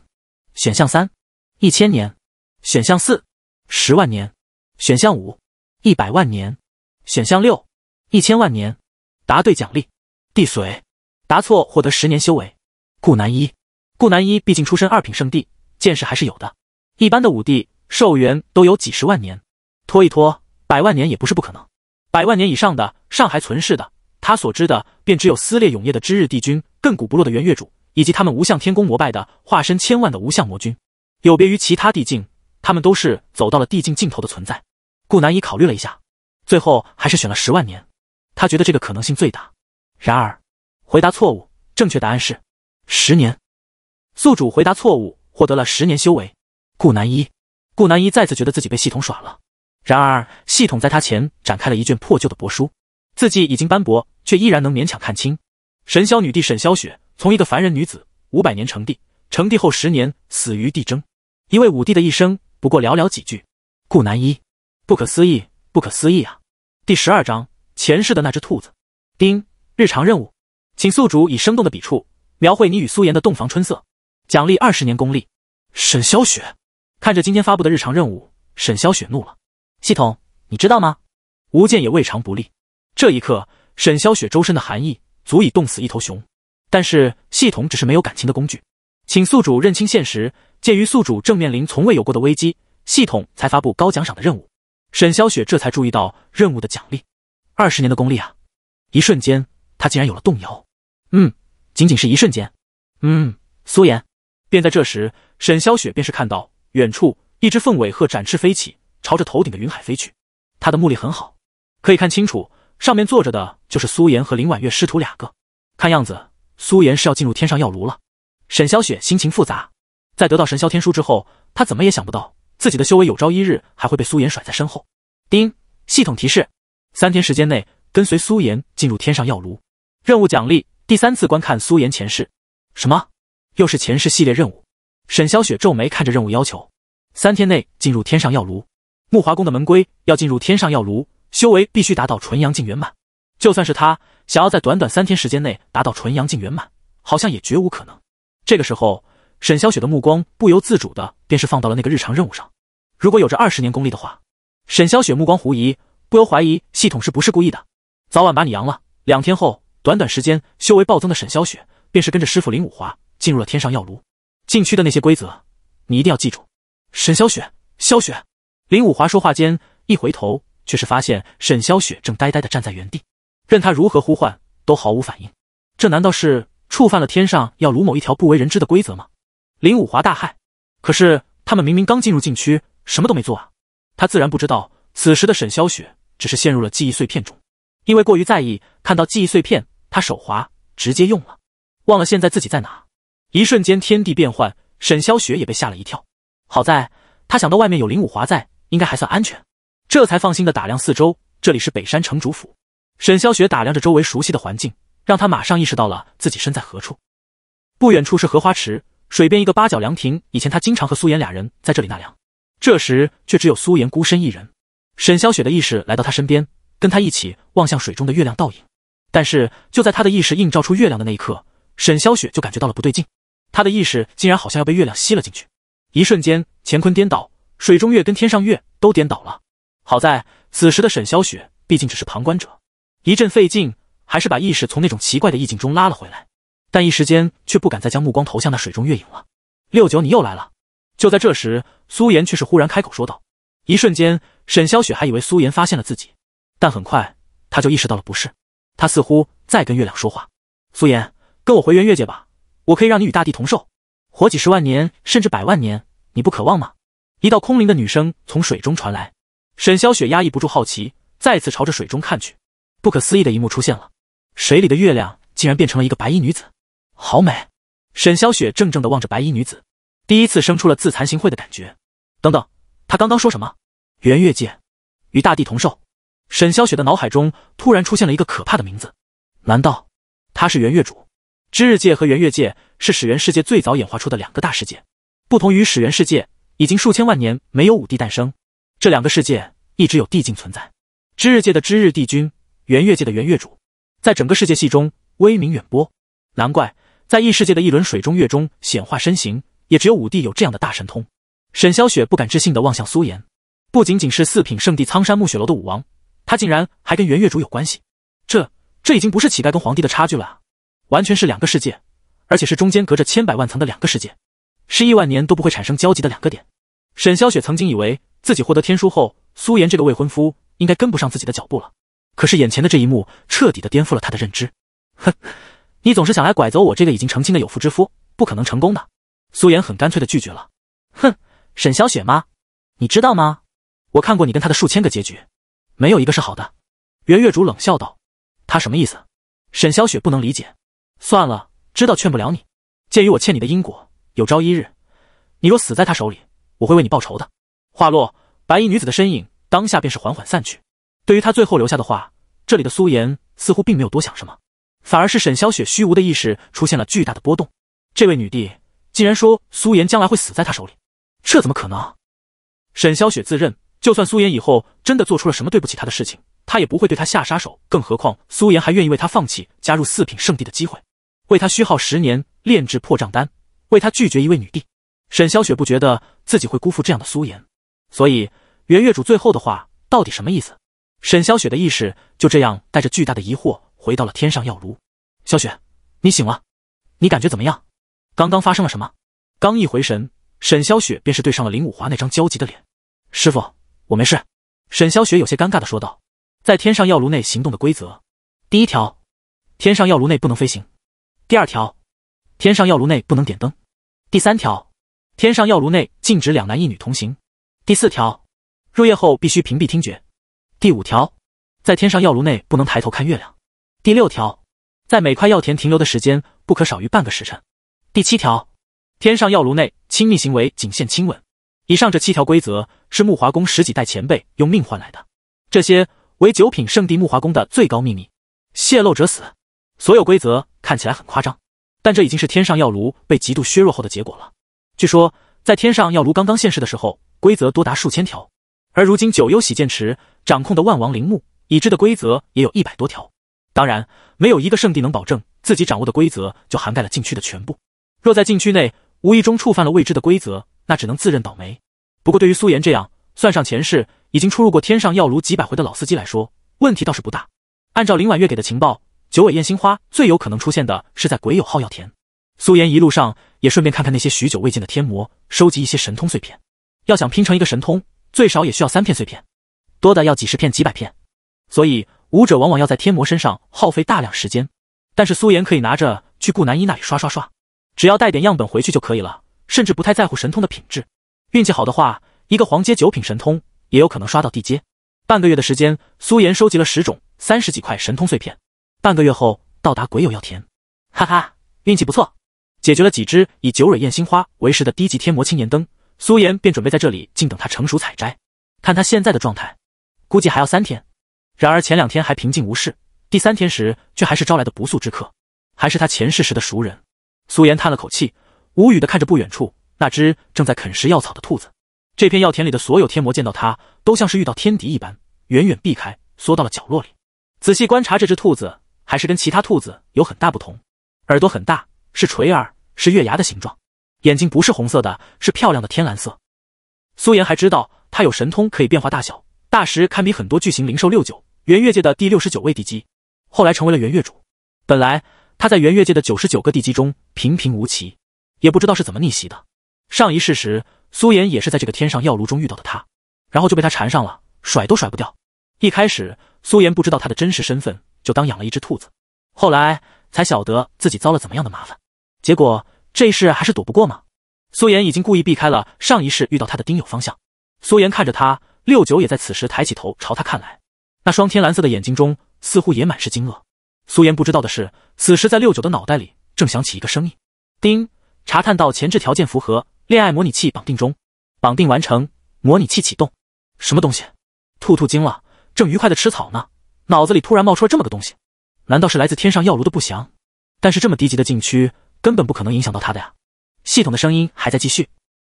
选项三：一千年；选项四：十万年。选项五，一百万年；选项六，一千万年。答对奖励地髓，答错获得十年修为。顾南一，顾南一毕竟出身二品圣地，见识还是有的。一般的武帝寿元都有几十万年，拖一拖，百万年也不是不可能。百万年以上的尚还存世的，他所知的便只有撕裂永夜的知日帝君、亘古不落的元月主，以及他们无相天宫膜拜的化身千万的无相魔君。有别于其他帝境，他们都是走到了帝境尽头的存在。顾南一考虑了一下，最后还是选了十万年，他觉得这个可能性最大。然而，回答错误，正确答案是十年。宿主回答错误，获得了十年修为。顾南一，顾南一再次觉得自己被系统耍了。然而，系统在他前展开了一卷破旧的帛书，字迹已经斑驳，却依然能勉强看清。神霄女帝沈霄雪从一个凡人女子，五百年成帝，成帝后十年死于帝争。一位武帝的一生，不过寥寥几句。顾南一。不可思议，不可思议啊！第十二章前世的那只兔子。丁，日常任务，请宿主以生动的笔触描绘你与苏颜的洞房春色，奖励二十年功力。沈霄雪看着今天发布的日常任务，沈霄雪怒了。系统，你知道吗？无间也未尝不利。这一刻，沈霄雪周身的寒意足以冻死一头熊。但是系统只是没有感情的工具，请宿主认清现实。鉴于宿主正面临从未有过的危机，系统才发布高奖赏的任务。沈萧雪这才注意到任务的奖励，二十年的功力啊！一瞬间，他竟然有了动摇。嗯，仅仅是一瞬间。嗯，苏妍。便在这时，沈萧雪便是看到远处一只凤尾鹤展翅飞起，朝着头顶的云海飞去。他的目力很好，可以看清楚上面坐着的就是苏妍和林婉月师徒两个。看样子，苏妍是要进入天上药炉了。沈萧雪心情复杂，在得到神霄天书之后，他怎么也想不到。自己的修为有朝一日还会被苏妍甩在身后。丁，系统提示：三天时间内跟随苏妍进入天上药炉，任务奖励：第三次观看苏妍前世。什么？又是前世系列任务？沈小雪皱眉看着任务要求：三天内进入天上药炉。木华宫的门规，要进入天上药炉，修为必须达到纯阳境圆满。就算是他，想要在短短三天时间内达到纯阳境圆满，好像也绝无可能。这个时候。沈霄雪的目光不由自主的便是放到了那个日常任务上。如果有着二十年功力的话，沈霄雪目光狐疑，不由怀疑系统是不是故意的。早晚把你扬了。两天后，短短时间，修为暴增的沈霄雪便是跟着师傅林武华进入了天上药炉禁区的那些规则，你一定要记住。沈霄雪，萧雪，林武华说话间，一回头，却是发现沈霄雪正呆呆的站在原地，任他如何呼唤，都毫无反应。这难道是触犯了天上药炉某一条不为人知的规则吗？林武华大骇，可是他们明明刚进入禁区，什么都没做啊！他自然不知道，此时的沈霄雪只是陷入了记忆碎片中，因为过于在意，看到记忆碎片，他手滑，直接用了，忘了现在自己在哪。一瞬间，天地变幻，沈霄雪也被吓了一跳。好在她想到外面有林武华在，应该还算安全，这才放心的打量四周。这里是北山城主府，沈霄雪打量着周围熟悉的环境，让她马上意识到了自己身在何处。不远处是荷花池。水边一个八角凉亭，以前他经常和苏妍俩人在这里纳凉，这时却只有苏妍孤身一人。沈霄雪的意识来到他身边，跟他一起望向水中的月亮倒影。但是就在他的意识映照出月亮的那一刻，沈霄雪就感觉到了不对劲，他的意识竟然好像要被月亮吸了进去。一瞬间，乾坤颠倒，水中月跟天上月都颠倒了。好在此时的沈霄雪毕竟只是旁观者，一阵费劲，还是把意识从那种奇怪的意境中拉了回来。但一时间却不敢再将目光投向那水中月影了。六九，你又来了。就在这时，苏妍却是忽然开口说道。一瞬间，沈霄雪还以为苏妍发现了自己，但很快他就意识到了不是，他似乎在跟月亮说话。苏妍，跟我回原月界吧，我可以让你与大地同寿，活几十万年，甚至百万年，你不渴望吗？一道空灵的女声从水中传来。沈霄雪压抑不住好奇，再次朝着水中看去。不可思议的一幕出现了，水里的月亮竟然变成了一个白衣女子。好美，沈霄雪怔怔地望着白衣女子，第一次生出了自惭形秽的感觉。等等，她刚刚说什么？圆月界与大地同寿。沈霄雪的脑海中突然出现了一个可怕的名字。难道他是圆月主？知日界和圆月界是始源世界最早演化出的两个大世界。不同于始源世界，已经数千万年没有五帝诞生，这两个世界一直有帝境存在。知日界的知日帝君，圆月界的圆月主，在整个世界系中威名远播，难怪。在异世界的一轮水中月中显化身形，也只有武帝有这样的大神通。沈萧雪不敢置信地望向苏妍，不仅仅是四品圣地苍山暮雪楼的武王，他竟然还跟元月主有关系。这这已经不是乞丐跟皇帝的差距了啊，完全是两个世界，而且是中间隔着千百万层的两个世界，是亿万年都不会产生交集的两个点。沈萧雪曾经以为自己获得天书后，苏妍这个未婚夫应该跟不上自己的脚步了，可是眼前的这一幕彻底的颠覆了他的认知。哼。你总是想来拐走我这个已经成亲的有妇之夫，不可能成功的。苏颜很干脆的拒绝了。哼，沈小雪吗？你知道吗？我看过你跟他的数千个结局，没有一个是好的。袁月主冷笑道：“他什么意思？”沈小雪不能理解。算了，知道劝不了你。鉴于我欠你的因果，有朝一日，你若死在他手里，我会为你报仇的。话落，白衣女子的身影当下便是缓缓散去。对于她最后留下的话，这里的苏颜似乎并没有多想什么。反而是沈小雪虚无的意识出现了巨大的波动。这位女帝竟然说苏颜将来会死在她手里，这怎么可能？沈小雪自认，就算苏颜以后真的做出了什么对不起她的事情，她也不会对她下杀手。更何况苏颜还愿意为她放弃加入四品圣地的机会，为她虚耗十年炼制破账丹，为她拒绝一位女帝。沈小雪不觉得自己会辜负这样的苏颜，所以元月主最后的话到底什么意思？沈小雪的意识就这样带着巨大的疑惑。回到了天上药炉，萧雪，你醒了，你感觉怎么样？刚刚发生了什么？刚一回神，沈萧雪便是对上了林武华那张焦急的脸。师傅，我没事。沈霄雪有些尴尬的说道。在天上药炉内行动的规则，第一条，天上药炉内不能飞行；第二条，天上药炉内不能点灯；第三条，天上药炉内禁止两男一女同行；第四条，入夜后必须屏蔽听觉；第五条，在天上药炉内不能抬头看月亮。第六条，在每块药田停留的时间不可少于半个时辰。第七条，天上药炉内亲密行为仅限亲吻。以上这七条规则是木华宫十几代前辈用命换来的，这些为九品圣地木华宫的最高秘密，泄露者死。所有规则看起来很夸张，但这已经是天上药炉被极度削弱后的结果了。据说，在天上药炉刚刚现世的时候，规则多达数千条，而如今九幽洗剑池掌控的万王陵墓已知的规则也有一百多条。当然，没有一个圣地能保证自己掌握的规则就涵盖了禁区的全部。若在禁区内无意中触犯了未知的规则，那只能自认倒霉。不过，对于苏岩这样算上前世已经出入过天上药炉几百回的老司机来说，问题倒是不大。按照林婉月给的情报，九尾燕心花最有可能出现的是在鬼友号药田。苏岩一路上也顺便看看那些许久未见的天魔，收集一些神通碎片。要想拼成一个神通，最少也需要三片碎片，多的要几十片、几百片。所以。武者往往要在天魔身上耗费大量时间，但是苏颜可以拿着去顾南一那里刷刷刷，只要带点样本回去就可以了，甚至不太在乎神通的品质。运气好的话，一个黄阶九品神通也有可能刷到地阶。半个月的时间，苏岩收集了十种三十几块神通碎片。半个月后到达鬼友药田，哈哈，运气不错。解决了几只以九蕊艳星花为食的低级天魔青岩灯，苏岩便准备在这里静等它成熟采摘。看它现在的状态，估计还要三天。然而前两天还平静无事，第三天时却还是招来的不速之客，还是他前世时的熟人。苏颜叹了口气，无语的看着不远处那只正在啃食药草的兔子。这片药田里的所有天魔见到它，都像是遇到天敌一般，远远避开，缩到了角落里。仔细观察这只兔子，还是跟其他兔子有很大不同，耳朵很大，是垂耳，是月牙的形状，眼睛不是红色的，是漂亮的天蓝色。苏颜还知道它有神通，可以变化大小。大石堪比很多巨型灵兽，六九元月界的第六十九位帝姬，后来成为了元月主。本来他在元月界的九十九个帝姬中平平无奇，也不知道是怎么逆袭的。上一世时，苏岩也是在这个天上药炉中遇到的他，然后就被他缠上了，甩都甩不掉。一开始苏岩不知道他的真实身份，就当养了一只兔子，后来才晓得自己遭了怎么样的麻烦。结果这一世还是躲不过吗？苏岩已经故意避开了上一世遇到他的丁友方向。苏岩看着他。六九也在此时抬起头朝他看来，那双天蓝色的眼睛中似乎也满是惊愕。苏颜不知道的是，此时在六九的脑袋里正响起一个声音：丁，查探到前置条件符合，恋爱模拟器绑定中，绑定完成，模拟器启动。什么东西？兔兔惊了，正愉快的吃草呢，脑子里突然冒出了这么个东西，难道是来自天上药炉的不祥？但是这么低级的禁区，根本不可能影响到他的呀。系统的声音还在继续，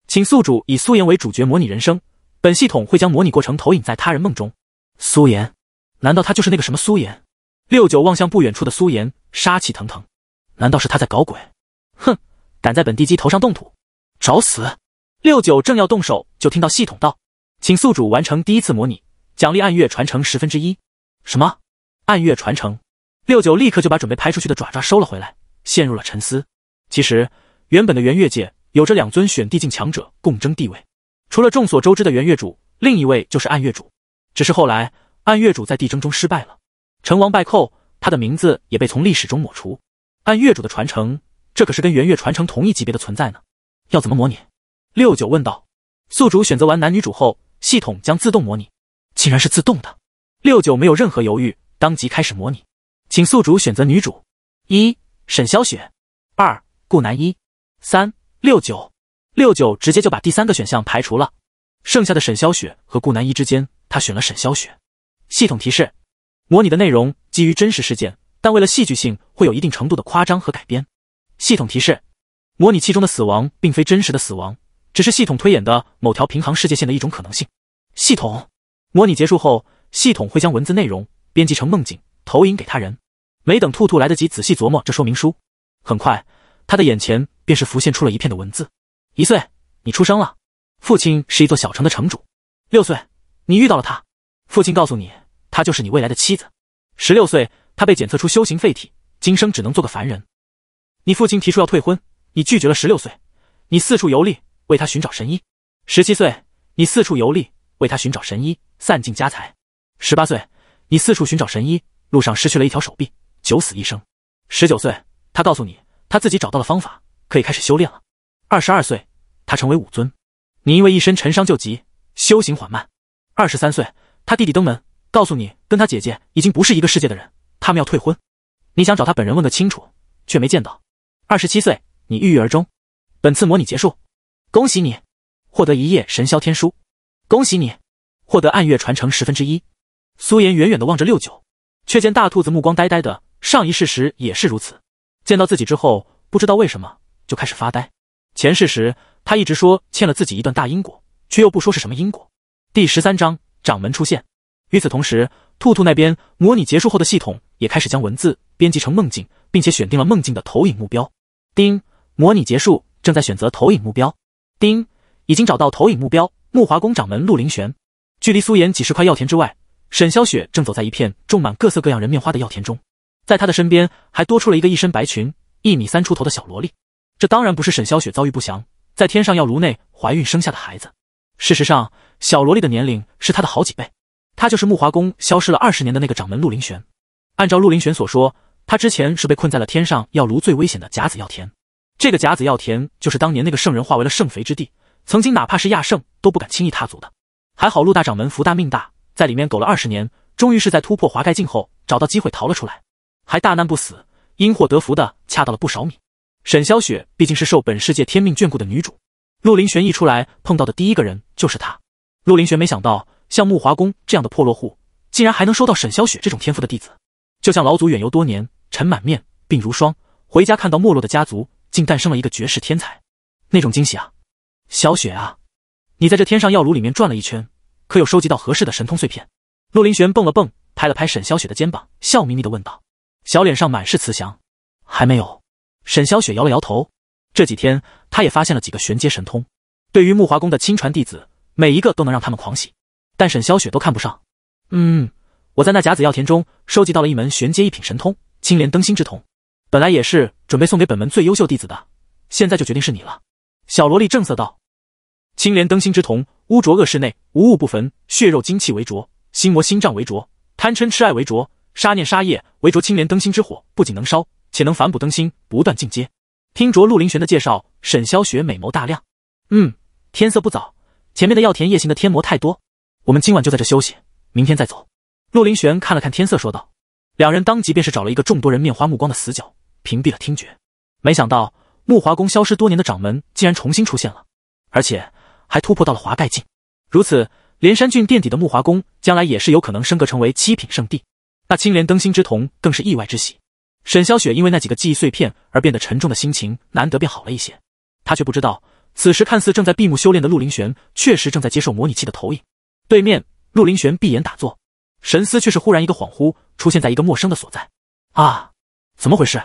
请宿主以苏颜为主角模拟人生。本系统会将模拟过程投影在他人梦中。苏颜，难道他就是那个什么苏颜？六九望向不远处的苏颜，杀气腾腾。难道是他在搞鬼？哼，敢在本地基头上动土，找死！六九正要动手，就听到系统道：“请宿主完成第一次模拟，奖励暗月传承十分之一。”什么？暗月传承？六九立刻就把准备拍出去的爪爪收了回来，陷入了沉思。其实，原本的元月界有着两尊选帝境强者共争地位。除了众所周知的原月主，另一位就是暗月主。只是后来暗月主在帝争中失败了，成王败寇，他的名字也被从历史中抹除。暗月主的传承，这可是跟原月传承同一级别的存在呢。要怎么模拟？六九问道。宿主选择完男女主后，系统将自动模拟。竟然是自动的。六九没有任何犹豫，当即开始模拟。请宿主选择女主：一沈萧雪，二顾南一，三六九。六九直接就把第三个选项排除了，剩下的沈霄雪和顾南一之间，他选了沈霄雪。系统提示：模拟的内容基于真实事件，但为了戏剧性，会有一定程度的夸张和改编。系统提示：模拟器中的死亡并非真实的死亡，只是系统推演的某条平行世界线的一种可能性。系统模拟结束后，系统会将文字内容编辑成梦境，投影给他人。没等兔兔来得及仔细琢磨这说明书，很快他的眼前便是浮现出了一片的文字。一岁，你出生了。父亲是一座小城的城主。六岁，你遇到了他。父亲告诉你，他就是你未来的妻子。十六岁，他被检测出修行废体，今生只能做个凡人。你父亲提出要退婚，你拒绝了。十六岁，你四处游历，为他寻找神医。十七岁，你四处游历，为他寻找神医，散尽家财。十八岁，你四处寻找神医，路上失去了一条手臂，九死一生。十九岁，他告诉你，他自己找到了方法，可以开始修炼了。二十二岁，他成为武尊。你因为一身尘伤旧疾，修行缓慢。二十三岁，他弟弟登门，告诉你跟他姐姐已经不是一个世界的人，他们要退婚。你想找他本人问个清楚，却没见到。二十七岁，你郁郁而终。本次模拟结束，恭喜你获得一夜神霄天书，恭喜你获得暗月传承十分之一。苏岩远远的望着六九，却见大兔子目光呆呆的。上一世时也是如此，见到自己之后，不知道为什么就开始发呆。前世时，他一直说欠了自己一段大因果，却又不说是什么因果。第十三章，掌门出现。与此同时，兔兔那边模拟结束后的系统也开始将文字编辑成梦境，并且选定了梦境的投影目标。丁，模拟结束，正在选择投影目标。丁，已经找到投影目标，木华宫掌门陆凌玄。距离苏岩几十块药田之外，沈霄雪正走在一片种满各色各样人面花的药田中，在她的身边还多出了一个一身白裙、一米三出头的小萝莉。这当然不是沈霄雪遭遇不祥，在天上药炉内怀孕生下的孩子。事实上，小萝莉的年龄是她的好几倍，她就是木华宫消失了二十年的那个掌门陆林玄。按照陆林玄所说，他之前是被困在了天上药炉最危险的甲子药田。这个甲子药田就是当年那个圣人化为了圣肥之地，曾经哪怕是亚圣都不敢轻易踏足的。还好陆大掌门福大命大，在里面苟了二十年，终于是在突破华盖境后找到机会逃了出来，还大难不死，因祸得福的恰到了不少米。沈霄雪毕竟是受本世界天命眷顾的女主，陆林玄一出来碰到的第一个人就是她。陆林玄没想到，像木华宫这样的破落户，竟然还能收到沈霄雪这种天赋的弟子。就像老祖远游多年，尘满面，鬓如霜，回家看到没落的家族，竟诞生了一个绝世天才，那种惊喜啊！小雪啊，你在这天上药炉里面转了一圈，可有收集到合适的神通碎片？陆林玄蹦了蹦，拍了拍沈霄雪的肩膀，笑眯眯的问道，小脸上满是慈祥。还没有。沈霄雪摇了摇头，这几天她也发现了几个玄阶神通，对于木华宫的亲传弟子，每一个都能让他们狂喜，但沈霄雪都看不上。嗯，我在那甲子药田中收集到了一门玄阶一品神通——青莲灯芯之瞳，本来也是准备送给本门最优秀弟子的，现在就决定是你了。小萝莉正色道：“青莲灯芯之瞳，污浊恶世内无物不焚，血肉精气为浊，心魔心脏为浊，贪嗔痴爱为浊，杀念杀业为浊。青莲灯芯之火不仅能烧。”且能反哺灯芯，不断进阶。听着陆林玄的介绍，沈霄雪美眸大亮。嗯，天色不早，前面的药田夜行的天魔太多，我们今晚就在这休息，明天再走。陆林玄看了看天色，说道。两人当即便是找了一个众多人面花目光的死角，屏蔽了听觉。没想到木华宫消失多年的掌门竟然重新出现了，而且还突破到了华盖境。如此，连山郡垫底的木华宫将来也是有可能升格成为七品圣地。那青莲灯芯之瞳更是意外之喜。沈霄雪因为那几个记忆碎片而变得沉重的心情，难得变好了一些。她却不知道，此时看似正在闭目修炼的陆林玄，确实正在接受模拟器的投影。对面，陆林玄闭眼打坐，神思却是忽然一个恍惚，出现在一个陌生的所在。啊，怎么回事？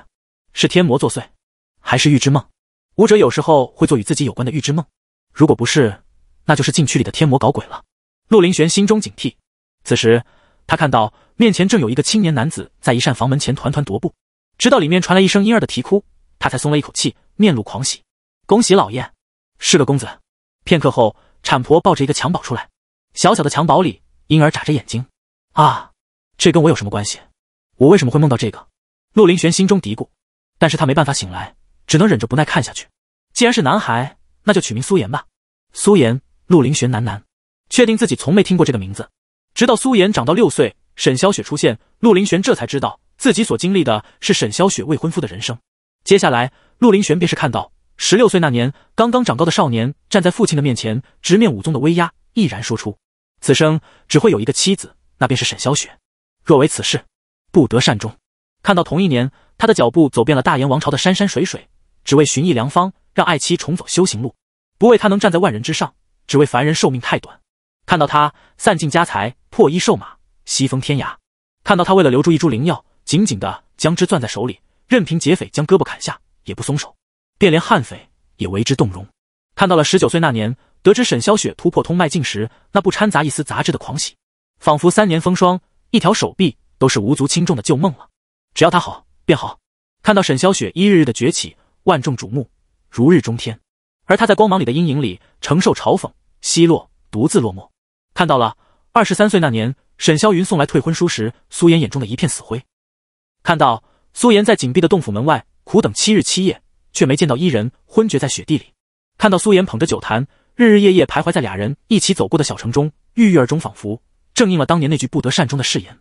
是天魔作祟，还是预知梦？武者有时候会做与自己有关的预知梦。如果不是，那就是禁区里的天魔搞鬼了。陆林玄心中警惕。此时，他看到面前正有一个青年男子，在一扇房门前团团踱步。直到里面传来一声婴儿的啼哭，他才松了一口气，面露狂喜：“恭喜老爷，是个公子！”片刻后，产婆抱着一个襁褓出来，小小的襁褓里，婴儿眨着眼睛。啊，这跟我有什么关系？我为什么会梦到这个？陆林玄心中嘀咕，但是他没办法醒来，只能忍着不耐看下去。既然是男孩，那就取名苏言吧。苏言，陆林玄喃喃，确定自己从没听过这个名字。直到苏言长到六岁，沈小雪出现，陆林玄这才知道。自己所经历的是沈霄雪未婚夫的人生。接下来，陆林玄便是看到十六岁那年，刚刚长高的少年站在父亲的面前，直面武宗的威压，毅然说出：“此生只会有一个妻子，那便是沈霄雪。若为此事不得善终。”看到同一年，他的脚步走遍了大燕王朝的山山水水，只为寻一良方，让爱妻重走修行路，不为他能站在万人之上，只为凡人寿命太短。看到他散尽家财，破衣瘦马，西风天涯。看到他为了留住一株灵药。紧紧的将之攥在手里，任凭劫匪将胳膊砍下，也不松手，便连悍匪也为之动容。看到了十九岁那年，得知沈霄雪突破通脉境时，那不掺杂一丝杂质的狂喜，仿佛三年风霜，一条手臂都是无足轻重的旧梦了。只要他好，便好。看到沈霄雪一日日的崛起，万众瞩目，如日中天，而他在光芒里的阴影里承受嘲讽、奚落，独自落寞。看到了二十三岁那年，沈霄云送来退婚书时，苏妍眼中的一片死灰。看到苏妍在紧闭的洞府门外苦等七日七夜，却没见到一人，昏厥在雪地里；看到苏妍捧着酒坛，日日夜夜徘徊在俩人一起走过的小城中，郁郁而终，仿佛正应了当年那句不得善终的誓言。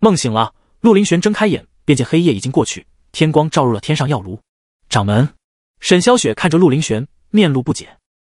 梦醒了，陆林玄睁开眼，便见黑夜已经过去，天光照入了天上药炉。掌门，沈萧雪看着陆林玄，面露不解：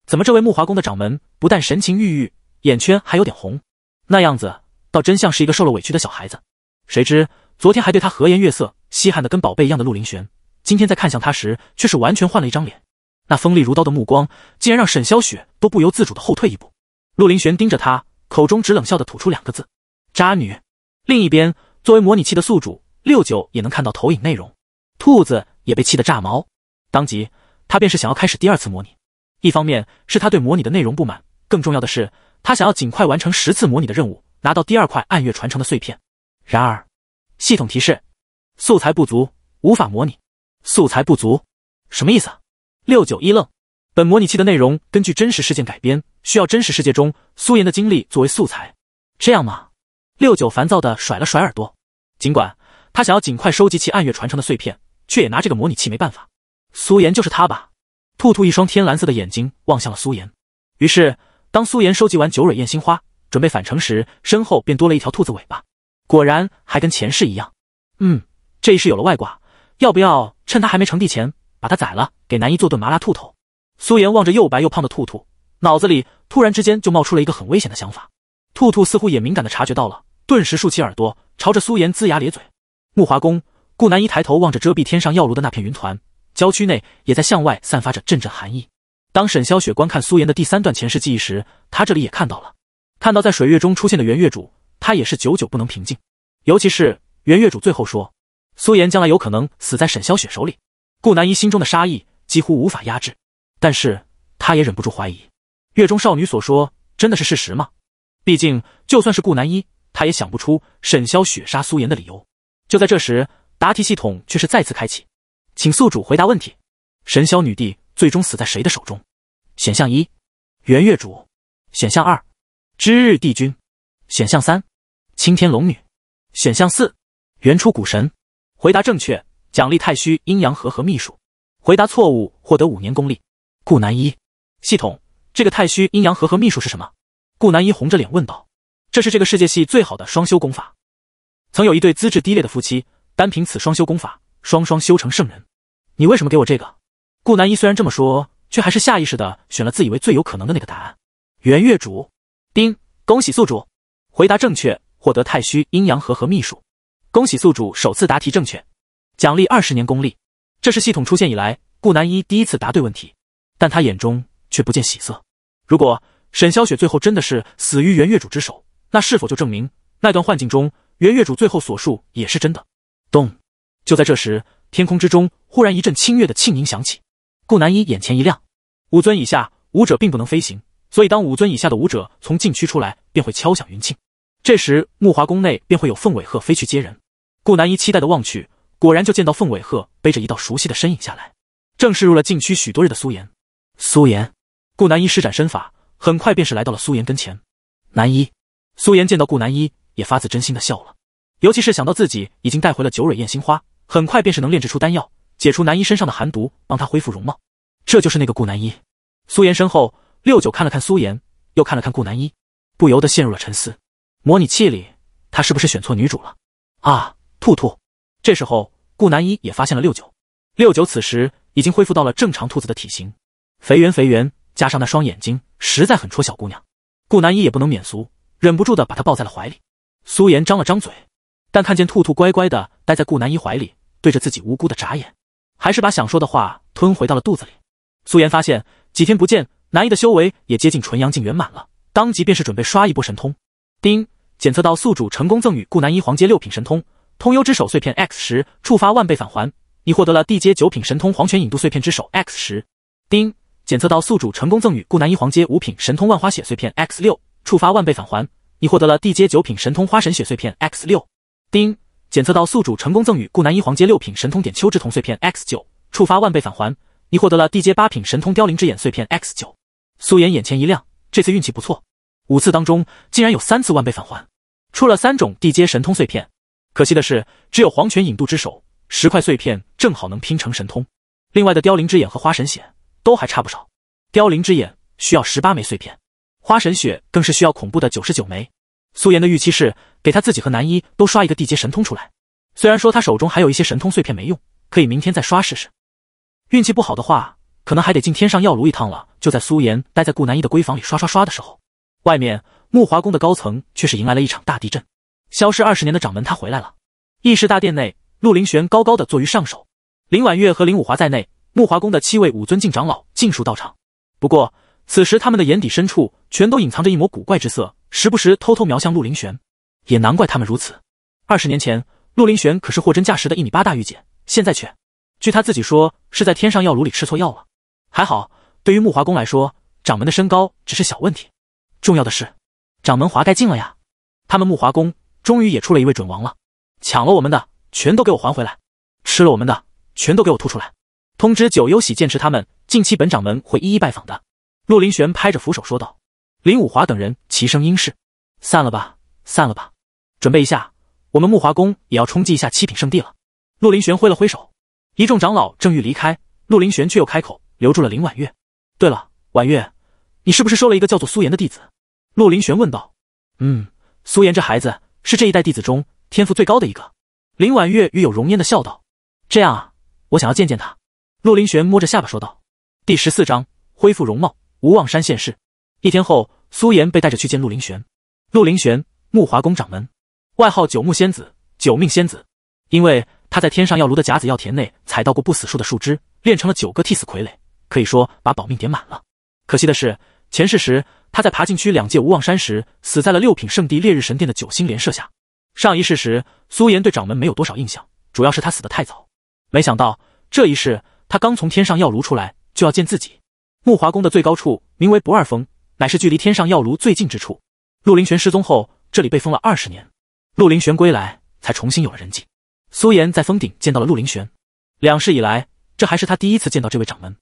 怎么这位木华宫的掌门不但神情郁郁，眼圈还有点红，那样子倒真像是一个受了委屈的小孩子。谁知。昨天还对他和颜悦色、稀罕的跟宝贝一样的陆林玄，今天在看向他时，却是完全换了一张脸。那锋利如刀的目光，竟然让沈霄雪都不由自主的后退一步。陆林玄盯着他，口中只冷笑的吐出两个字：“渣女。”另一边，作为模拟器的宿主六九也能看到投影内容，兔子也被气得炸毛，当即他便是想要开始第二次模拟。一方面是他对模拟的内容不满，更重要的是他想要尽快完成十次模拟的任务，拿到第二块暗月传承的碎片。然而。系统提示：素材不足，无法模拟。素材不足，什么意思？六九一愣。本模拟器的内容根据真实事件改编，需要真实世界中苏颜的经历作为素材。这样吗？六九烦躁的甩了甩耳朵。尽管他想要尽快收集其暗月传承的碎片，却也拿这个模拟器没办法。苏颜就是他吧？兔兔一双天蓝色的眼睛望向了苏颜。于是，当苏颜收集完九蕊艳心花，准备返程时，身后便多了一条兔子尾巴。果然还跟前世一样。嗯，这一世有了外挂，要不要趁他还没成帝前把他宰了，给南一做顿麻辣兔头？苏岩望着又白又胖的兔兔，脑子里突然之间就冒出了一个很危险的想法。兔兔似乎也敏感的察觉到了，顿时竖起耳朵，朝着苏岩龇牙咧嘴。木华宫，顾南一抬头望着遮蔽天上药炉的那片云团，郊区内也在向外散发着阵阵寒意。当沈霄雪观看苏岩的第三段前世记忆时，他这里也看到了，看到在水月中出现的原月主。他也是久久不能平静，尤其是原月主最后说，苏颜将来有可能死在沈萧雪手里，顾南一心中的杀意几乎无法压制，但是他也忍不住怀疑，月中少女所说真的是事实吗？毕竟就算是顾南一，他也想不出沈萧雪杀苏颜的理由。就在这时，答题系统却是再次开启，请宿主回答问题：神霄女帝最终死在谁的手中？选项一，原月主；选项二，知日帝君；选项三。青天龙女，选项四，原初古神。回答正确，奖励太虚阴阳合合秘术。回答错误，获得五年功力。顾南一，系统，这个太虚阴阳合合秘术是什么？顾南一红着脸问道。这是这个世界系最好的双修功法。曾有一对资质低劣的夫妻，单凭此双修功法，双双修成圣人。你为什么给我这个？顾南一虽然这么说，却还是下意识的选了自以为最有可能的那个答案。原月主丁，恭喜宿主。回答正确。获得太虚阴阳合合秘术，恭喜宿主首次答题正确，奖励二十年功力。这是系统出现以来，顾南一第一次答对问题，但他眼中却不见喜色。如果沈萧雪最后真的是死于元月主之手，那是否就证明那段幻境中元月主最后所述也是真的？咚！就在这时，天空之中忽然一阵清越的庆音响起，顾南一眼前一亮。五尊以下武者并不能飞行，所以当五尊以下的武者从禁区出来，便会敲响云庆。这时，木华宫内便会有凤尾鹤飞去接人。顾南一期待的望去，果然就见到凤尾鹤背着一道熟悉的身影下来，正是入了禁区许多日的苏岩。苏岩，顾南一施展身法，很快便是来到了苏岩跟前。南一，苏岩见到顾南一，也发自真心的笑了。尤其是想到自己已经带回了九蕊艳心花，很快便是能炼制出丹药，解除南一身上的寒毒，帮他恢复容貌。这就是那个顾南一。苏岩身后，六九看了看苏岩，又看了看顾南一，不由得陷入了沉思。模拟器里，他是不是选错女主了啊？兔兔，这时候顾南一也发现了六九，六九此时已经恢复到了正常兔子的体型，肥圆肥圆，加上那双眼睛，实在很戳小姑娘。顾南一也不能免俗，忍不住的把她抱在了怀里。苏妍张了张嘴，但看见兔兔乖乖的待在顾南一怀里，对着自己无辜的眨眼，还是把想说的话吞回到了肚子里。苏妍发现几天不见，南一的修为也接近纯阳境圆满了，当即便是准备刷一波神通。丁检测到宿主成功赠与顾南一黄阶六品神通通幽之手碎片 x 十，触发万倍返还，你获得了地阶九品神通黄泉引渡碎片之手 x 十。丁检测到宿主成功赠与顾南一黄阶五品神通万花血碎片 x 六，触发万倍返还，你获得了地阶九品神通花神血碎片 x 六。丁检测到宿主成功赠与顾南一黄阶六品神通点秋之瞳碎片 x 九，触发万倍返还，你获得了地阶八品神通凋零之眼碎片 x 九。苏颜眼前一亮，这次运气不错。五次当中，竟然有三次万倍返还，出了三种地阶神通碎片。可惜的是，只有黄泉引渡之手十块碎片正好能拼成神通，另外的凋零之眼和花神血都还差不少。凋零之眼需要十八枚碎片，花神血更是需要恐怖的九十九枚。苏颜的预期是给他自己和南一都刷一个地阶神通出来。虽然说他手中还有一些神通碎片没用，可以明天再刷试试。运气不好的话，可能还得进天上药炉一趟了。就在苏颜待在顾南一的闺房里刷刷刷的时候。外面木华宫的高层却是迎来了一场大地震，消失二十年的掌门他回来了。议事大殿内，陆林玄高高的坐于上首，林婉月和林武华在内，木华宫的七位武尊敬长老尽数到场。不过此时他们的眼底深处全都隐藏着一抹古怪之色，时不时偷偷瞄向陆林玄。也难怪他们如此，二十年前陆林玄可是货真价实的一米八大御姐，现在却据他自己说是在天上药炉里吃错药了。还好，对于木华宫来说，掌门的身高只是小问题。重要的是，掌门华盖进了呀！他们木华宫终于也出了一位准王了，抢了我们的全都给我还回来，吃了我们的全都给我吐出来！通知九幽喜剑池，他们近期本掌门会一一拜访的。陆林玄拍着扶手说道。林武华等人齐声应是。散了吧，散了吧，准备一下，我们木华宫也要冲击一下七品圣地了。陆林玄挥了挥手，一众长老正欲离开，陆林玄却又开口留住了林婉月。对了，婉月。你是不是收了一个叫做苏颜的弟子？陆林玄问道。嗯，苏颜这孩子是这一代弟子中天赋最高的一个。林婉月与有容焉的笑道：“这样啊，我想要见见他。”陆林玄摸着下巴说道。第十四章恢复容貌，无望山现世。一天后，苏颜被带着去见陆林玄。陆林玄，木华宫掌门，外号九木仙子、九命仙子，因为他在天上药炉的甲子药田内采到过不死树的树枝，炼成了九个替死傀儡，可以说把保命点满了。可惜的是。前世时，他在爬进区两界无望山时，死在了六品圣地烈日神殿的九星连射下。上一世时，苏岩对掌门没有多少印象，主要是他死得太早。没想到这一世，他刚从天上药炉出来，就要见自己。木华宫的最高处名为不二峰，乃是距离天上药炉最近之处。陆林玄失踪后，这里被封了二十年。陆林玄归来，才重新有了人迹。苏岩在峰顶见到了陆林玄，两世以来，这还是他第一次见到这位掌门。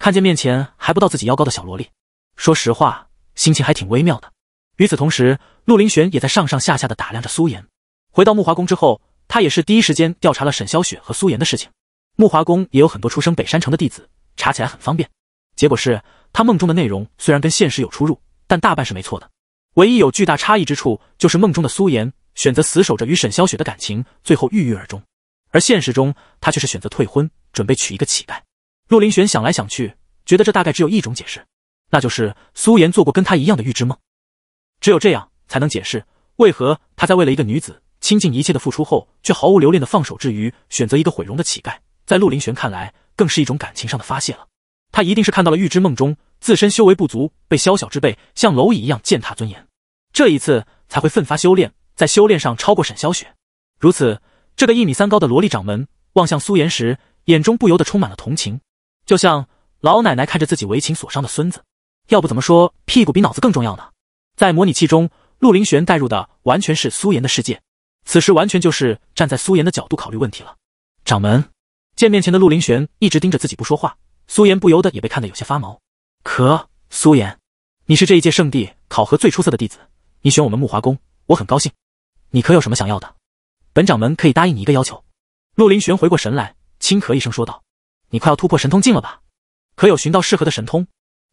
看见面前还不到自己腰高的小萝莉。说实话，心情还挺微妙的。与此同时，陆林玄也在上上下下的打量着苏妍。回到木华宫之后，他也是第一时间调查了沈萧雪和苏妍的事情。木华宫也有很多出生北山城的弟子，查起来很方便。结果是他梦中的内容虽然跟现实有出入，但大半是没错的。唯一有巨大差异之处，就是梦中的苏妍选择死守着与沈萧雪的感情，最后郁郁而终；而现实中，他却是选择退婚，准备娶一个乞丐。陆林玄想来想去，觉得这大概只有一种解释。那就是苏妍做过跟他一样的预知梦，只有这样才能解释为何他在为了一个女子倾尽一切的付出后，却毫无留恋的放手之余，选择一个毁容的乞丐。在陆林玄看来，更是一种感情上的发泄了。他一定是看到了预知梦中自身修为不足，被宵小之辈像蝼蚁一样践踏尊严，这一次才会奋发修炼，在修炼上超过沈萧雪。如此，这个一米三高的萝莉掌门望向苏妍时，眼中不由得充满了同情，就像老奶奶看着自己为情所伤的孙子。要不怎么说屁股比脑子更重要呢？在模拟器中，陆林玄带入的完全是苏岩的世界，此时完全就是站在苏岩的角度考虑问题了。掌门，见面前的陆林玄一直盯着自己不说话，苏岩不由得也被看得有些发毛。可苏岩，你是这一届圣地考核最出色的弟子，你选我们木华宫，我很高兴。你可有什么想要的？本掌门可以答应你一个要求。陆林玄回过神来，轻咳一声说道：“你快要突破神通境了吧？可有寻到适合的神通？”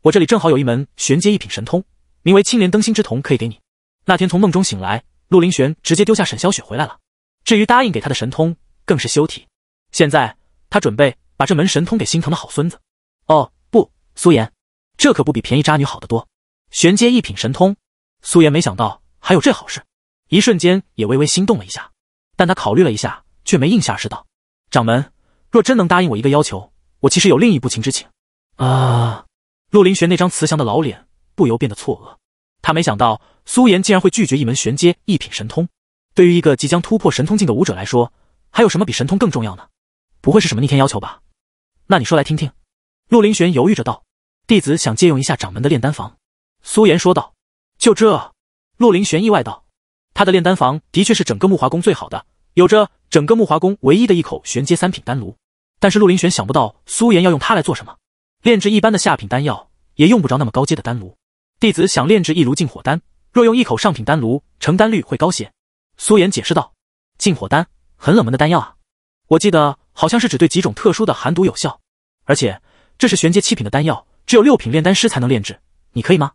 我这里正好有一门玄阶一品神通，名为青莲灯心之瞳，可以给你。那天从梦中醒来，陆林玄直接丢下沈小雪回来了。至于答应给他的神通，更是休提。现在他准备把这门神通给心疼的好孙子。哦不，苏妍，这可不比便宜渣女好得多。玄阶一品神通，苏岩没想到还有这好事，一瞬间也微微心动了一下。但他考虑了一下，却没应下，是道掌门，若真能答应我一个要求，我其实有另一不情之请。啊。陆林玄那张慈祥的老脸不由变得错愕，他没想到苏岩竟然会拒绝一门玄阶一品神通。对于一个即将突破神通境的武者来说，还有什么比神通更重要呢？不会是什么逆天要求吧？那你说来听听。”陆林玄犹豫着道。“弟子想借用一下掌门的炼丹房。”苏岩说道。“就这？”陆林玄意外道。“他的炼丹房的确是整个木华宫最好的，有着整个木华宫唯一的一口玄阶三品丹炉。”但是陆林玄想不到苏岩要用它来做什么。炼制一般的下品丹药也用不着那么高阶的丹炉，弟子想炼制一炉净火丹，若用一口上品丹炉，成丹率会高些。苏岩解释道：“净火丹很冷门的丹药啊，我记得好像是只对几种特殊的寒毒有效，而且这是玄阶七品的丹药，只有六品炼丹师才能炼制，你可以吗？”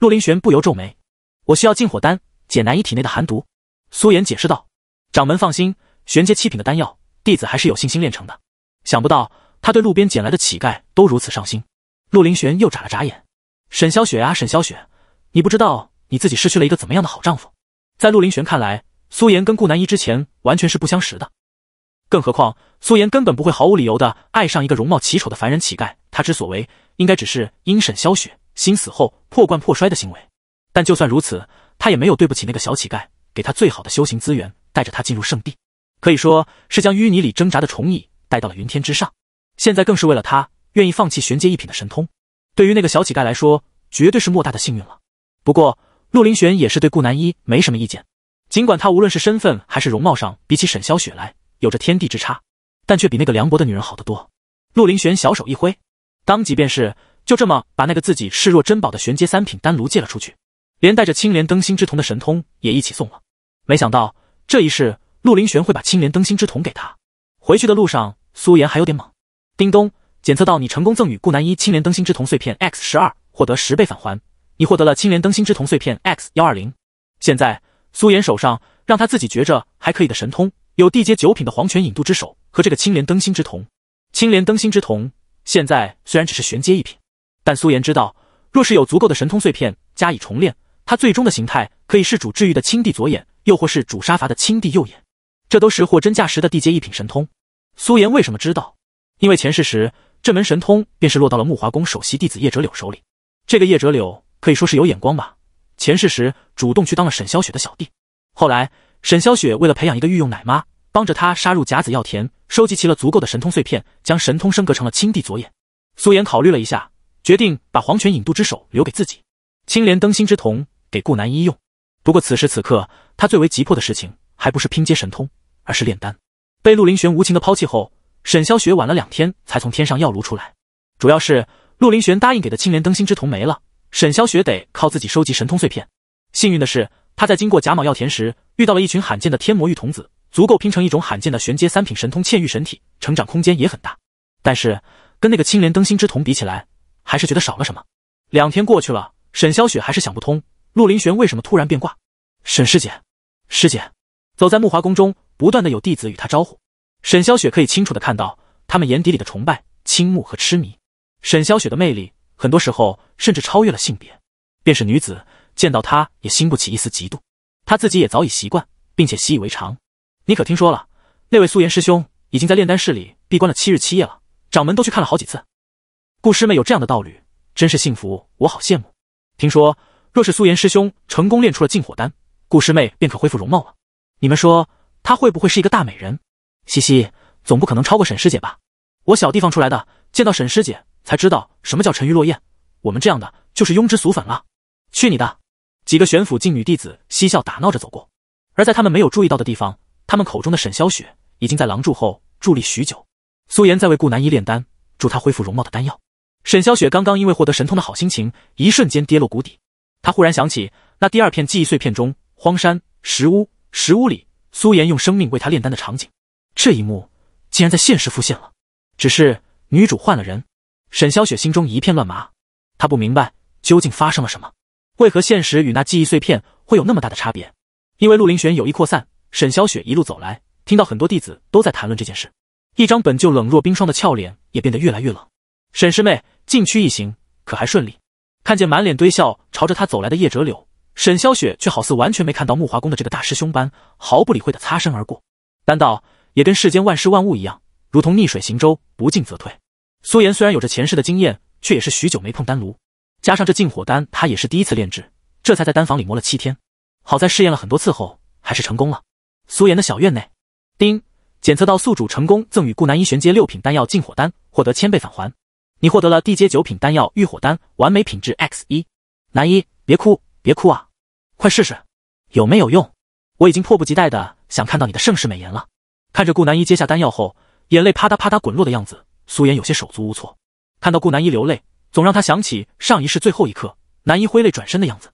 陆林玄不由皱眉：“我需要净火丹解难以体内的寒毒。”苏岩解释道：“掌门放心，玄阶七品的丹药，弟子还是有信心炼成的。想不到。”他对路边捡来的乞丐都如此上心，陆林玄又眨了眨眼。沈霄雪啊，沈霄雪，你不知道你自己失去了一个怎么样的好丈夫。在陆林玄看来，苏妍跟顾南一之前完全是不相识的，更何况苏妍根本不会毫无理由的爱上一个容貌奇丑的凡人乞丐。他之所为，应该只是因沈萧雪心死后破罐破摔的行为。但就算如此，他也没有对不起那个小乞丐，给他最好的修行资源，带着他进入圣地，可以说是将淤泥里挣扎的虫蚁带到了云天之上。现在更是为了他，愿意放弃玄阶一品的神通，对于那个小乞丐来说，绝对是莫大的幸运了。不过陆林玄也是对顾南一没什么意见，尽管他无论是身份还是容貌上，比起沈萧雪来有着天地之差，但却比那个凉薄的女人好得多。陆林玄小手一挥，当即便是就这么把那个自己视若珍宝的玄阶三品丹炉借了出去，连带着青莲灯芯之瞳的神通也一起送了。没想到这一世陆林玄会把青莲灯芯之瞳给他。回去的路上，苏妍还有点懵。叮咚，检测到你成功赠予顾南一青莲灯芯之瞳碎片 x 十二，获得十倍返还。你获得了青莲灯芯之瞳碎片 x 幺二零。现在，苏妍手上让他自己觉着还可以的神通，有地阶九品的黄泉引渡之手和这个青莲灯芯之瞳。青莲灯芯之瞳现在虽然只是玄阶一品，但苏岩知道，若是有足够的神通碎片加以重炼，它最终的形态可以是主治愈的青帝左眼，又或是主杀伐的青帝右眼，这都是货真价实的地阶一品神通。苏岩为什么知道？因为前世时，这门神通便是落到了木华宫首席弟子叶折柳手里。这个叶折柳可以说是有眼光吧，前世时主动去当了沈霄雪的小弟。后来沈霄雪为了培养一个御用奶妈，帮着他杀入甲子药田，收集齐了足够的神通碎片，将神通升格成了青帝左眼。苏岩考虑了一下，决定把黄泉引渡之手留给自己，青莲灯心之瞳给顾南一用。不过此时此刻，他最为急迫的事情还不是拼接神通，而是炼丹。被陆林玄无情的抛弃后。沈霄雪晚了两天才从天上药炉出来，主要是陆林玄答应给的青莲灯芯之瞳没了，沈霄雪得靠自己收集神通碎片。幸运的是，他在经过贾卯药田时遇到了一群罕见的天魔玉童子，足够拼成一种罕见的玄阶三品神通嵌玉神体，成长空间也很大。但是跟那个青莲灯芯之瞳比起来，还是觉得少了什么。两天过去了，沈霄雪还是想不通陆林玄为什么突然变卦。沈师姐，师姐，走在木华宫中，不断的有弟子与他招呼。沈霄雪可以清楚的看到他们眼底里的崇拜、倾慕和痴迷。沈霄雪的魅力，很多时候甚至超越了性别，便是女子见到她也兴不起一丝嫉妒。她自己也早已习惯，并且习以为常。你可听说了？那位素颜师兄已经在炼丹室里闭关了七日七夜了，掌门都去看了好几次。顾师妹有这样的道侣，真是幸福，我好羡慕。听说，若是素颜师兄成功炼出了禁火丹，顾师妹便可恢复容貌了。你们说，她会不会是一个大美人？西西，总不可能超过沈师姐吧？我小地方出来的，见到沈师姐才知道什么叫沉鱼落雁。我们这样的就是庸脂俗粉了。去你的！几个玄府境女弟子嬉笑打闹着走过，而在他们没有注意到的地方，他们口中的沈霄雪已经在廊柱后伫立许久。苏颜在为顾南一炼丹，助他恢复容貌的丹药。沈霄雪刚刚因为获得神通的好心情，一瞬间跌落谷底。她忽然想起那第二片记忆碎片中，荒山石屋，石屋里苏颜用生命为他炼丹的场景。这一幕竟然在现实复现了，只是女主换了人。沈霄雪心中一片乱麻，她不明白究竟发生了什么，为何现实与那记忆碎片会有那么大的差别？因为陆林玄有意扩散。沈霄雪一路走来，听到很多弟子都在谈论这件事，一张本就冷若冰霜的俏脸也变得越来越冷。沈师妹，禁区一行可还顺利？看见满脸堆笑朝着她走来的叶折柳，沈霄雪却好似完全没看到木华宫的这个大师兄般，毫不理会的擦身而过。难道？也跟世间万事万物一样，如同逆水行舟，不进则退。苏岩虽然有着前世的经验，却也是许久没碰丹炉，加上这禁火丹，他也是第一次炼制，这才在丹房里磨了七天。好在试验了很多次后，还是成功了。苏岩的小院内，叮，检测到宿主成功赠与顾南一玄阶六品丹药禁火丹，获得千倍返还。你获得了地阶九品丹药御火丹，完美品质 X 一。南一，别哭，别哭啊，快试试有没有用。我已经迫不及待的想看到你的盛世美颜了。看着顾南一接下丹药后，眼泪啪嗒啪嗒滚落的样子，苏妍有些手足无措。看到顾南一流泪，总让他想起上一世最后一刻，南一挥泪转身的样子。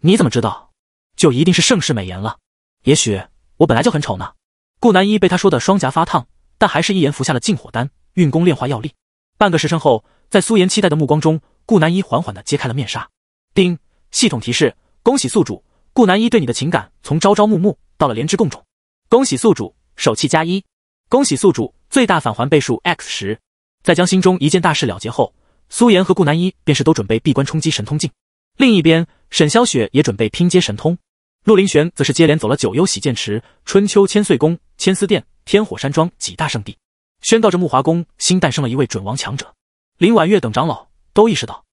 你怎么知道，就一定是盛世美颜了？也许我本来就很丑呢。顾南一被他说的双颊发烫，但还是一言服下了禁火丹，运功炼化药力。半个时辰后，在苏妍期待的目光中，顾南一缓缓地揭开了面纱。叮，系统提示：恭喜宿主，顾南一对你的情感从朝朝暮暮到了连枝共种。恭喜宿主。手气加一，恭喜宿主最大返还倍数 x 十。在将心中一件大事了结后，苏岩和顾南一便是都准备闭关冲击神通境。另一边，沈潇雪也准备拼接神通，陆林玄则是接连走了九幽洗剑池、春秋千岁宫、千丝殿、天火山庄几大圣地，宣告着木华宫新诞生了一位准王强者。林婉月等长老都意识到，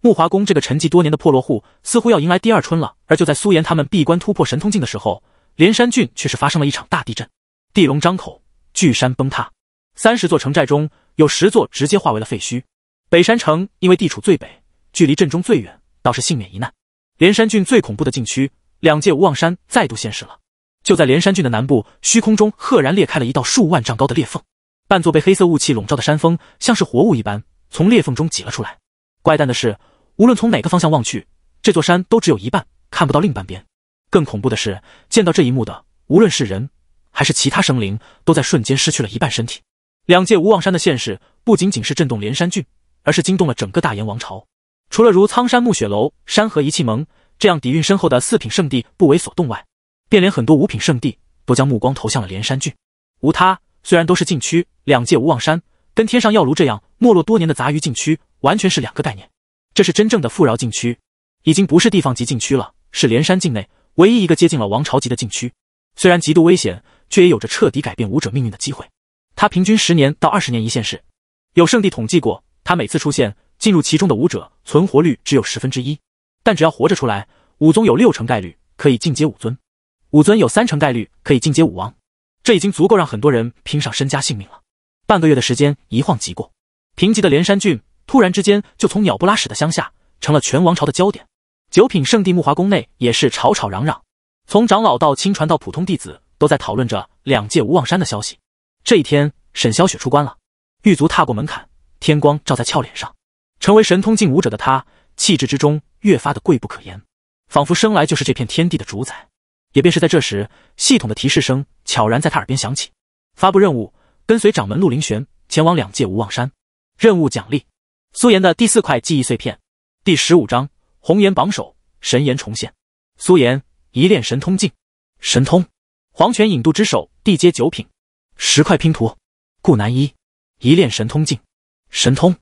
木华宫这个沉寂多年的破落户似乎要迎来第二春了。而就在苏岩他们闭关突破神通境的时候，连山郡却是发生了一场大地震。地龙张口，巨山崩塌，三十座城寨中有十座直接化为了废墟。北山城因为地处最北，距离镇中最远，倒是幸免一难。连山郡最恐怖的禁区，两界无望山再度现世了。就在连山郡的南部，虚空中赫然裂开了一道数万丈高的裂缝，半座被黑色雾气笼罩的山峰，像是活物一般，从裂缝中挤了出来。怪诞的是，无论从哪个方向望去，这座山都只有一半，看不到另半边。更恐怖的是，见到这一幕的，无论是人。还是其他生灵都在瞬间失去了一半身体。两界无望山的现世，不仅仅是震动连山郡，而是惊动了整个大炎王朝。除了如苍山暮雪楼、山河一气盟这样底蕴深厚的四品圣地不为所动外，便连很多五品圣地都将目光投向了连山郡。无他，虽然都是禁区，两界无望山跟天上药炉这样没落多年的杂鱼禁区完全是两个概念。这是真正的富饶禁区，已经不是地方级禁区了，是连山境内唯一一个接近了王朝级的禁区。虽然极度危险。却也有着彻底改变武者命运的机会。他平均十年到二十年一线世，有圣地统计过，他每次出现，进入其中的武者存活率只有十分之一。但只要活着出来，武宗有六成概率可以进阶武尊，武尊有三成概率可以进阶武王。这已经足够让很多人拼上身家性命了。半个月的时间一晃即过，贫瘠的连山郡突然之间就从鸟不拉屎的乡下成了全王朝的焦点。九品圣地木华宫内也是吵吵嚷嚷，从长老到亲传到普通弟子。都在讨论着两界无望山的消息。这一天，沈萧雪出关了，狱卒踏过门槛，天光照在俏脸上，成为神通境武者的她，气质之中越发的贵不可言，仿佛生来就是这片天地的主宰。也便是在这时，系统的提示声悄然在他耳边响起：发布任务，跟随掌门陆凌玄前往两界无望山。任务奖励：苏岩的第四块记忆碎片。第十五章：红颜榜首，神颜重现。苏岩一炼神通境，神通。黄泉引渡之手，地阶九品，十块拼图。顾南一，一炼神通境，神通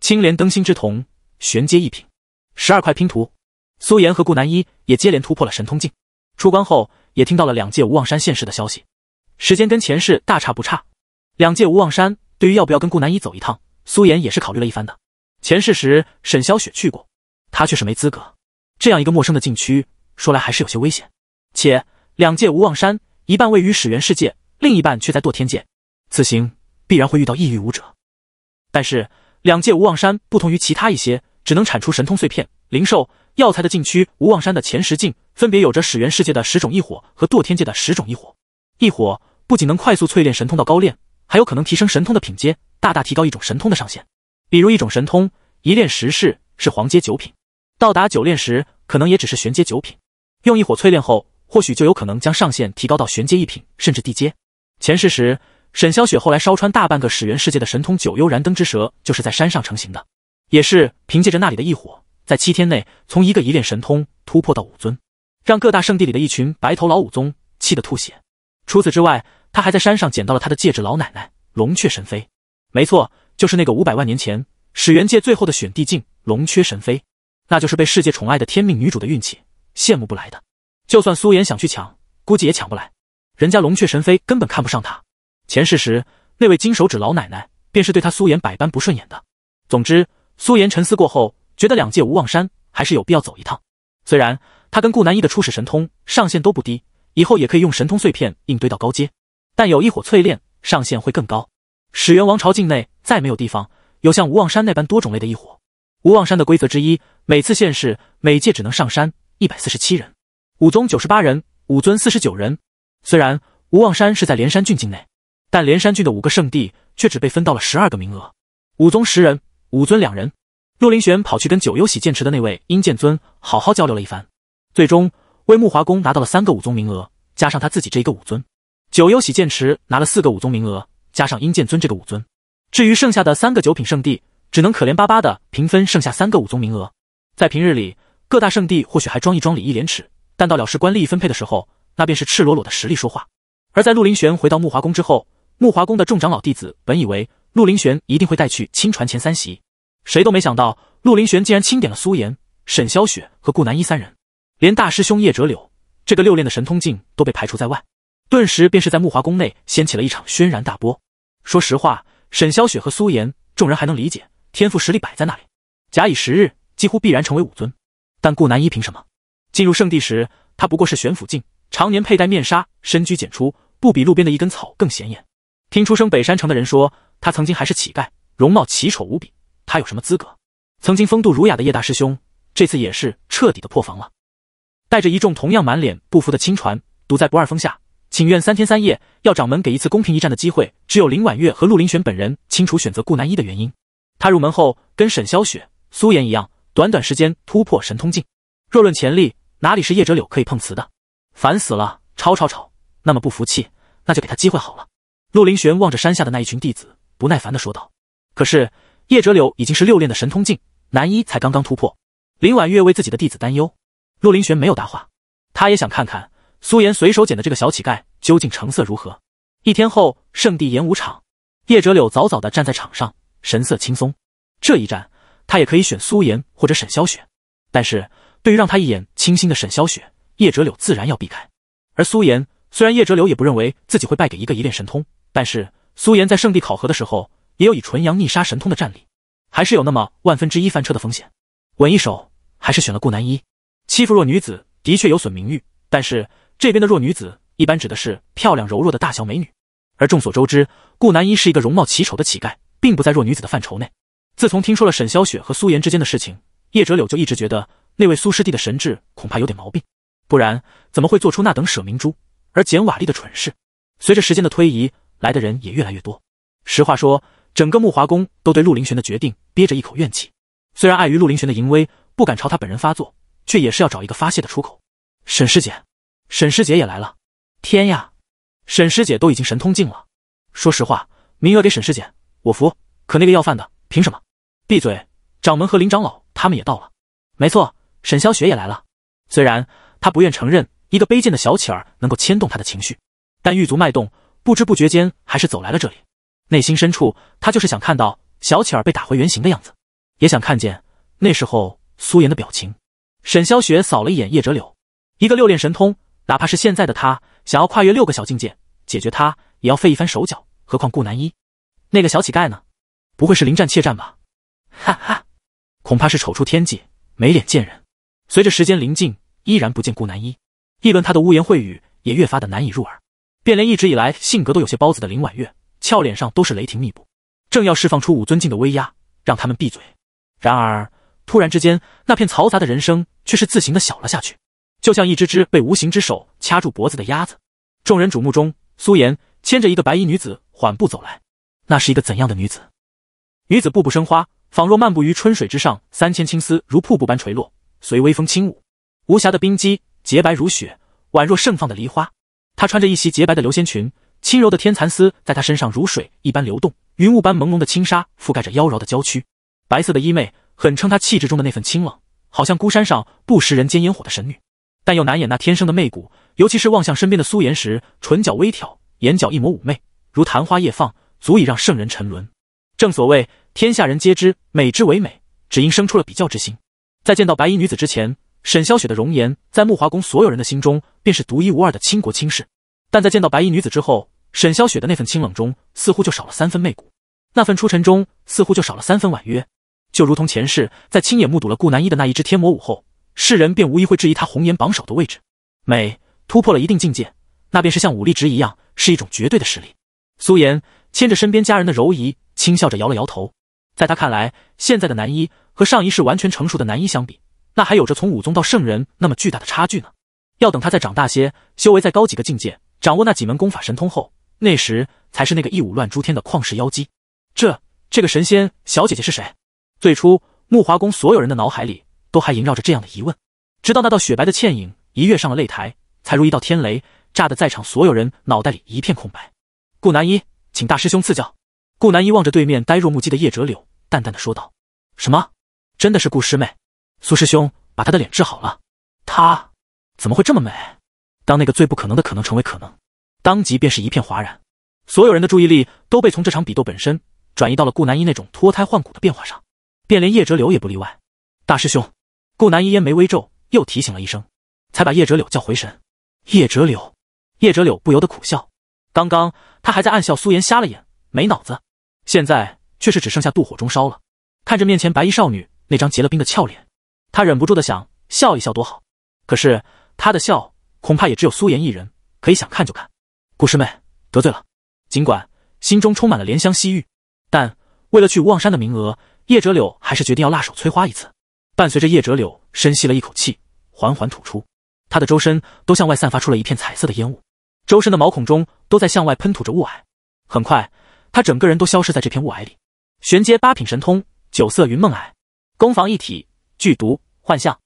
青莲灯芯之瞳，玄阶一品，十二块拼图。苏岩和顾南一也接连突破了神通境，出关后也听到了两界无望山现世的消息，时间跟前世大差不差。两界无望山对于要不要跟顾南一走一趟，苏岩也是考虑了一番的。前世时沈霄雪去过，他却是没资格。这样一个陌生的禁区，说来还是有些危险。且两界无望山。一半位于始源世界，另一半却在堕天界。此行必然会遇到异域武者，但是两界无望山不同于其他一些只能产出神通碎片、灵兽、药材的禁区。无望山的前十境分别有着始源世界的十种异火和堕天界的十种异火。异火不仅能快速淬炼神通到高炼，还有可能提升神通的品阶，大大提高一种神通的上限。比如一种神通一炼十世是黄阶九品，到达九炼时可能也只是玄阶九品，用异火淬炼后。或许就有可能将上限提高到玄阶一品，甚至地阶。前世时，沈萧雪后来烧穿大半个始源世界的神通九幽燃灯之蛇，就是在山上成型的，也是凭借着那里的一火，在七天内从一个一炼神通突破到武尊，让各大圣地里的一群白头老武宗气得吐血。除此之外，他还在山上捡到了他的戒指，老奶奶龙雀神妃，没错，就是那个五百万年前始源界最后的选帝境龙雀神妃，那就是被世界宠爱的天命女主的运气，羡慕不来的。就算苏岩想去抢，估计也抢不来。人家龙雀神飞根本看不上他。前世时，那位金手指老奶奶便是对他苏岩百般不顺眼的。总之，苏岩沉思过后，觉得两界无望山还是有必要走一趟。虽然他跟顾南一的初始神通上限都不低，以后也可以用神通碎片硬堆到高阶，但有一火淬炼上限会更高。始元王朝境内再没有地方有像无望山那般多种类的一火。无望山的规则之一，每次现世每届只能上山一百四十七人。武宗九十八人，武尊四十九人。虽然吴望山是在连山郡境内，但连山郡的五个圣地却只被分到了十二个名额。武宗十人，武尊两人。陆林玄跑去跟九幽洗剑池的那位阴剑尊好好交流了一番，最终为木华宫拿到了三个武宗名额，加上他自己这一个武尊，九幽洗剑池拿了四个武宗名额，加上阴剑尊这个武尊。至于剩下的三个九品圣地，只能可怜巴巴的平分剩下三个武宗名额。在平日里，各大圣地或许还装一装礼义廉耻。但到了事关利益分配的时候，那便是赤裸裸的实力说话。而在陆林玄回到木华宫之后，木华宫的众长老弟子本以为陆林玄一定会带去亲传前三席，谁都没想到陆林玄竟然钦点了苏岩、沈霄雪和顾南一三人，连大师兄叶折柳这个六炼的神通境都被排除在外，顿时便是在木华宫内掀起了一场轩然大波。说实话，沈霄雪和苏岩众人还能理解，天赋实力摆在那里，假以时日几乎必然成为武尊。但顾南一凭什么？进入圣地时，他不过是玄府境，常年佩戴面纱，深居简出，不比路边的一根草更显眼。听出生北山城的人说，他曾经还是乞丐，容貌奇丑无比。他有什么资格？曾经风度儒雅的叶大师兄，这次也是彻底的破防了，带着一众同样满脸不服的亲传，堵在不二峰下，请愿三天三夜，要掌门给一次公平一战的机会。只有林婉月和陆林玄本人清楚选择顾南一的原因。他入门后，跟沈霄雪、苏妍一样，短短时间突破神通境。若论潜力，哪里是叶折柳可以碰瓷的？烦死了！吵吵吵！那么不服气，那就给他机会好了。陆林玄望着山下的那一群弟子，不耐烦地说道。可是叶折柳已经是六炼的神通境，男一才刚刚突破。林婉月为自己的弟子担忧。陆林玄没有答话，他也想看看苏岩随手捡的这个小乞丐究竟成色如何。一天后，圣地演武场，叶折柳早早地站在场上，神色轻松。这一战，他也可以选苏岩或者沈霄雪，但是。对于让他一眼倾心的沈霄雪，叶哲柳自然要避开。而苏颜虽然叶哲柳也不认为自己会败给一个一练神通，但是苏颜在圣地考核的时候也有以纯阳逆杀神通的战力，还是有那么万分之一翻车的风险。稳一手还是选了顾南一。欺负弱女子的确有损名誉，但是这边的弱女子一般指的是漂亮柔弱的大小美女，而众所周知，顾南一是一个容貌奇丑的乞丐，并不在弱女子的范畴内。自从听说了沈霄雪和苏颜之间的事情，叶哲柳就一直觉得。那位苏师弟的神智恐怕有点毛病，不然怎么会做出那等舍明珠而捡瓦砾的蠢事？随着时间的推移，来的人也越来越多。实话说，整个木华宫都对陆林玄的决定憋着一口怨气，虽然碍于陆林玄的淫威，不敢朝他本人发作，却也是要找一个发泄的出口。沈师姐，沈师姐也来了！天呀，沈师姐都已经神通境了。说实话，名额给沈师姐我服，可那个要饭的凭什么？闭嘴！掌门和林长老他们也到了。没错。沈霄雪也来了，虽然她不愿承认一个卑贱的小乞儿能够牵动她的情绪，但狱卒脉动不知不觉间还是走来了这里。内心深处，他就是想看到小乞儿被打回原形的样子，也想看见那时候苏颜的表情。沈霄雪扫了一眼叶折柳，一个六炼神通，哪怕是现在的他，想要跨越六个小境界解决他，也要费一番手脚。何况顾南一，那个小乞丐呢？不会是临战怯战吧？哈哈，恐怕是丑出天际，没脸见人。随着时间临近，依然不见顾南一，议论他的污言秽语也越发的难以入耳，便连一直以来性格都有些包子的林婉月，俏脸上都是雷霆密布，正要释放出武尊敬的威压，让他们闭嘴。然而突然之间，那片嘈杂的人声却是自行的小了下去，就像一只只被无形之手掐住脖子的鸭子。众人瞩目中，苏颜牵着一个白衣女子缓步走来，那是一个怎样的女子？女子步步生花，仿若漫步于春水之上，三千青丝如瀑布般垂落。随微风轻舞，无瑕的冰肌，洁白如雪，宛若盛放的梨花。她穿着一袭洁白的流仙裙，轻柔的天蚕丝在她身上如水一般流动，云雾般朦胧的轻纱覆盖着妖娆的娇躯。白色的衣袂很称她气质中的那份清冷，好像孤山上不食人间烟火的神女，但又难掩那天生的媚骨。尤其是望向身边的苏颜时，唇角微挑，眼角一抹妩媚，如昙花夜放，足以让圣人沉沦。正所谓，天下人皆知美之为美，只因生出了比较之心。在见到白衣女子之前，沈萧雪的容颜在木华宫所有人的心中便是独一无二的倾国倾世。但在见到白衣女子之后，沈萧雪的那份清冷中似乎就少了三分媚骨，那份出尘中似乎就少了三分婉约。就如同前世在亲眼目睹了顾南一的那一支天魔舞后，世人便无疑会质疑他红颜榜首的位置。美突破了一定境界，那便是像武力值一样，是一种绝对的实力。苏颜牵着身边家人的柔仪，轻笑着摇了摇头。在她看来，现在的南一。和上一世完全成熟的男一相比，那还有着从武宗到圣人那么巨大的差距呢。要等他再长大些，修为再高几个境界，掌握那几门功法神通后，那时才是那个一武乱诸天的旷世妖姬。这这个神仙小姐姐是谁？最初木华宫所有人的脑海里都还萦绕着这样的疑问，直到那道雪白的倩影一跃上了擂台，才如一道天雷，炸得在场所有人脑袋里一片空白。顾南一，请大师兄赐教。顾南一望着对面呆若木鸡的叶折柳，淡淡的说道：“什么？”真的是顾师妹，苏师兄把她的脸治好了。她怎么会这么美？当那个最不可能的可能成为可能，当即便是一片哗然，所有人的注意力都被从这场比斗本身转移到了顾南一那种脱胎换骨的变化上，便连叶折柳也不例外。大师兄，顾南一烟眉微皱，又提醒了一声，才把叶折柳叫回神。叶折柳，叶折柳不由得苦笑。刚刚他还在暗笑苏颜瞎了眼，没脑子，现在却是只剩下妒火中烧了。看着面前白衣少女。那张结了冰的俏脸，他忍不住的想笑一笑多好。可是他的笑恐怕也只有苏颜一人可以想看就看。顾师妹得罪了。尽管心中充满了怜香惜玉，但为了去无望山的名额，叶折柳还是决定要辣手摧花一次。伴随着叶折柳深吸了一口气，缓缓吐出，他的周身都向外散发出了一片彩色的烟雾，周身的毛孔中都在向外喷吐着雾霭。很快，他整个人都消失在这片雾霭里。玄阶八品神通九色云梦霭。攻防一体，剧毒幻象。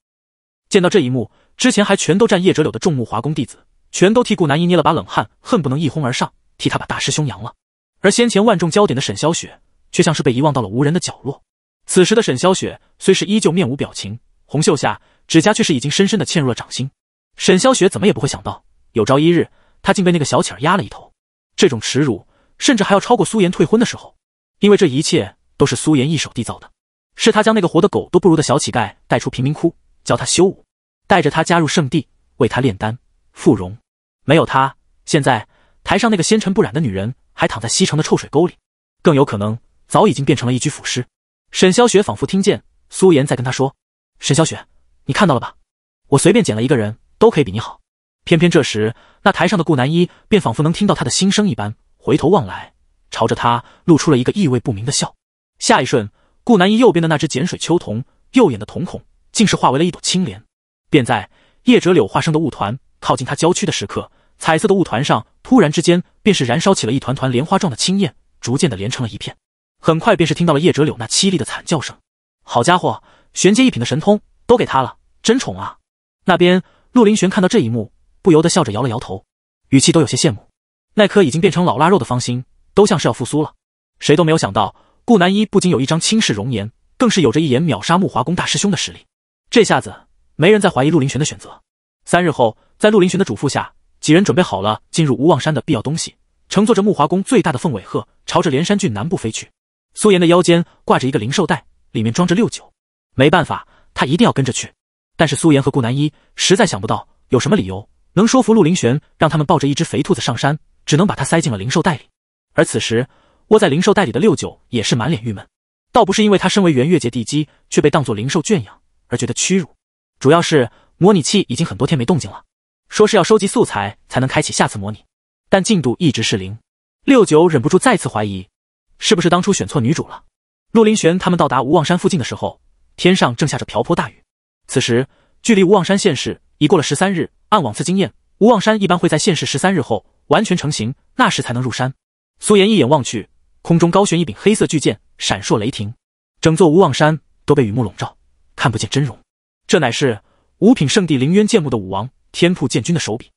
见到这一幕之前还全都占叶折柳的众目华宫弟子，全都替顾南一捏了把冷汗，恨不能一哄而上，替他把大师兄扬了。而先前万众焦点的沈霄雪，却像是被遗忘到了无人的角落。此时的沈霄雪虽是依旧面无表情，红袖下指甲却是已经深深的嵌入了掌心。沈霄雪怎么也不会想到，有朝一日他竟被那个小乞儿压了一头，这种耻辱甚至还要超过苏颜退婚的时候，因为这一切都是苏颜一手缔造的。是他将那个活的狗都不如的小乞丐带出贫民窟，教他修武，带着他加入圣地，为他炼丹复荣。没有他，现在台上那个纤尘不染的女人还躺在西城的臭水沟里，更有可能早已经变成了一具腐尸。沈霄雪仿佛听见苏颜在跟她说：“沈霄雪，你看到了吧？我随便捡了一个人都可以比你好。”偏偏这时，那台上的顾南一便仿佛能听到他的心声一般，回头望来，朝着他露出了一个意味不明的笑。下一瞬。顾南一右边的那只碱水秋瞳，右眼的瞳孔竟是化为了一朵青莲。便在叶折柳化生的雾团靠近他郊区的时刻，彩色的雾团上突然之间便是燃烧起了一团团莲花状的青焰，逐渐的连成了一片。很快便是听到了叶折柳那凄厉的惨叫声。好家伙，玄阶一品的神通都给他了，真宠啊！那边陆林玄看到这一幕，不由得笑着摇了摇头，语气都有些羡慕。那颗已经变成老腊肉的芳心，都像是要复苏了。谁都没有想到。顾南一不仅有一张倾世容颜，更是有着一眼秒杀木华宫大师兄的实力。这下子，没人再怀疑陆林玄的选择。三日后，在陆林玄的嘱咐下，几人准备好了进入无望山的必要东西，乘坐着木华宫最大的凤尾鹤，朝着连山郡南部飞去。苏岩的腰间挂着一个灵兽袋，里面装着六九。没办法，他一定要跟着去。但是苏岩和顾南一实在想不到有什么理由能说服陆林玄让他们抱着一只肥兔子上山，只能把它塞进了灵兽袋里。而此时，窝在灵兽袋里的六九也是满脸郁闷，倒不是因为他身为元月界地基却被当作灵兽圈养而觉得屈辱，主要是模拟器已经很多天没动静了，说是要收集素材才能开启下次模拟，但进度一直是零。六九忍不住再次怀疑，是不是当初选错女主了？陆林玄他们到达无望山附近的时候，天上正下着瓢泼大雨。此时距离无望山现世已过了十三日，按往次经验，无望山一般会在现世十三日后完全成型，那时才能入山。苏岩一眼望去。空中高悬一柄黑色巨剑，闪烁雷霆，整座无望山都被雨幕笼罩，看不见真容。这乃是五品圣地凌渊剑墓的武王天瀑剑君的手笔，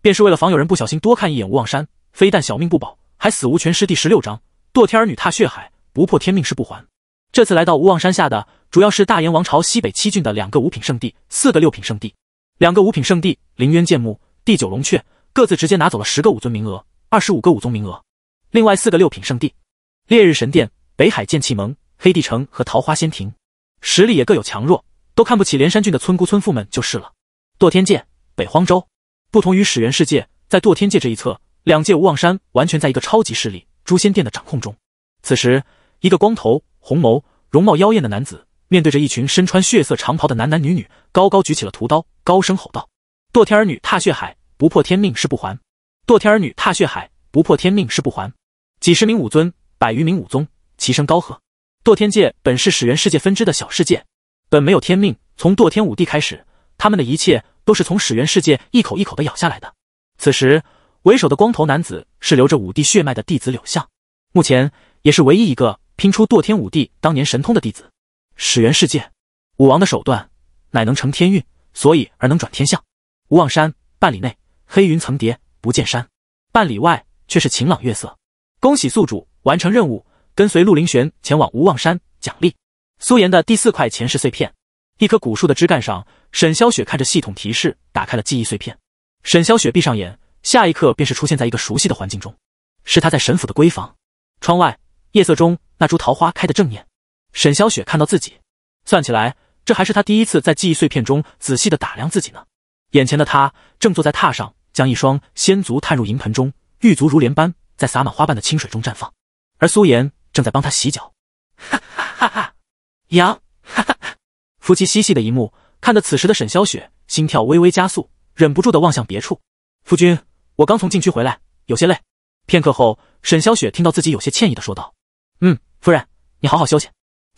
便是为了防有人不小心多看一眼无望山，非但小命不保，还死无全尸。第十六章：堕天儿女踏血海，不破天命誓不还。这次来到无望山下的，主要是大燕王朝西北七郡的两个五品圣地、四个六品圣地、两个五品圣地凌渊剑墓、第九龙雀，各自直接拿走了十个武尊名额、二十五个武宗名额。另外四个六品圣地：烈日神殿、北海剑气盟、黑帝城和桃花仙庭，实力也各有强弱，都看不起连山郡的村姑村妇们就是了。堕天界、北荒州，不同于始源世界，在堕天界这一侧，两界无望山完全在一个超级势力诛仙殿的掌控中。此时，一个光头、红眸、容貌妖艳的男子，面对着一群身穿血色长袍的男男女女，高高举起了屠刀，高声吼道：“堕天儿女踏血海，不破天命誓不还。堕天儿女踏血海，不破天命誓不还。”几十名武尊，百余名武宗齐声高喝：“堕天界本是始源世界分支的小世界，本没有天命。从堕天武帝开始，他们的一切都是从始源世界一口一口的咬下来的。”此时，为首的光头男子是留着武帝血脉的弟子柳相，目前也是唯一一个拼出堕天武帝当年神通的弟子。始源世界，武王的手段乃能成天运，所以而能转天象。无望山半里内，黑云层叠，不见山；半里外却是晴朗月色。恭喜宿主完成任务，跟随陆林玄前往无望山，奖励苏岩的第四块前世碎片。一棵古树的枝干上，沈霄雪看着系统提示，打开了记忆碎片。沈霄雪闭上眼，下一刻便是出现在一个熟悉的环境中，是她在沈府的闺房。窗外夜色中，那株桃花开得正艳。沈霄雪看到自己，算起来，这还是她第一次在记忆碎片中仔细的打量自己呢。眼前的她正坐在榻上，将一双仙足探入银盆中，玉足如莲般。在洒满花瓣的清水中绽放，而苏颜正在帮他洗脚。哈哈哈哈哈，哈哈，夫妻嬉戏的一幕，看得此时的沈霄雪心跳微微加速，忍不住的望向别处。夫君，我刚从禁区回来，有些累。片刻后，沈霄雪听到自己有些歉意的说道：“嗯，夫人，你好好休息。”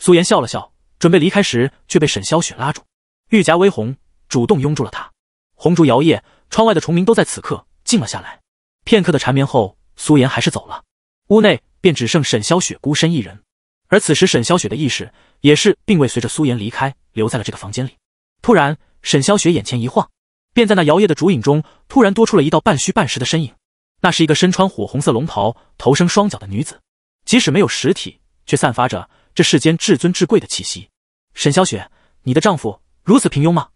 苏颜笑了笑，准备离开时却被沈霄雪拉住，玉颊微红，主动拥住了他。红烛摇曳，窗外的虫鸣都在此刻静了下来。片刻的缠绵后。苏颜还是走了，屋内便只剩沈霄雪孤身一人。而此时沈霄雪的意识也是并未随着苏颜离开，留在了这个房间里。突然，沈霄雪眼前一晃，便在那摇曳的烛影中突然多出了一道半虚半实的身影。那是一个身穿火红色龙袍、头生双脚的女子，即使没有实体，却散发着这世间至尊至贵的气息。沈霄雪，你的丈夫如此平庸吗？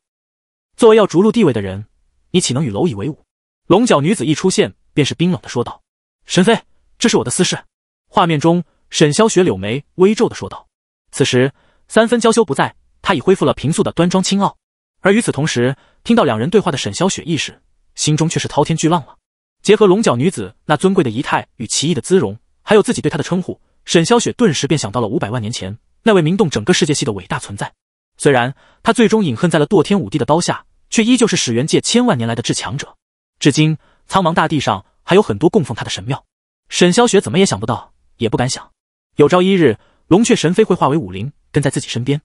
作为要逐鹿地位的人，你岂能与蝼蚁为伍？龙角女子一出现，便是冰冷的说道。神妃，这是我的私事。画面中，沈萧雪柳眉微皱的说道。此时，三分娇羞不在，她已恢复了平素的端庄清傲。而与此同时，听到两人对话的沈萧雪意识，心中却是滔天巨浪了。结合龙角女子那尊贵的仪态与奇异的姿容，还有自己对她的称呼，沈萧雪顿时便想到了五百万年前那位名动整个世界系的伟大存在。虽然他最终隐恨在了堕天武帝的刀下，却依旧是始元界千万年来的至强者。至今，苍茫大地上。还有很多供奉他的神庙，沈霄雪怎么也想不到，也不敢想，有朝一日龙雀神飞会化为武灵跟在自己身边。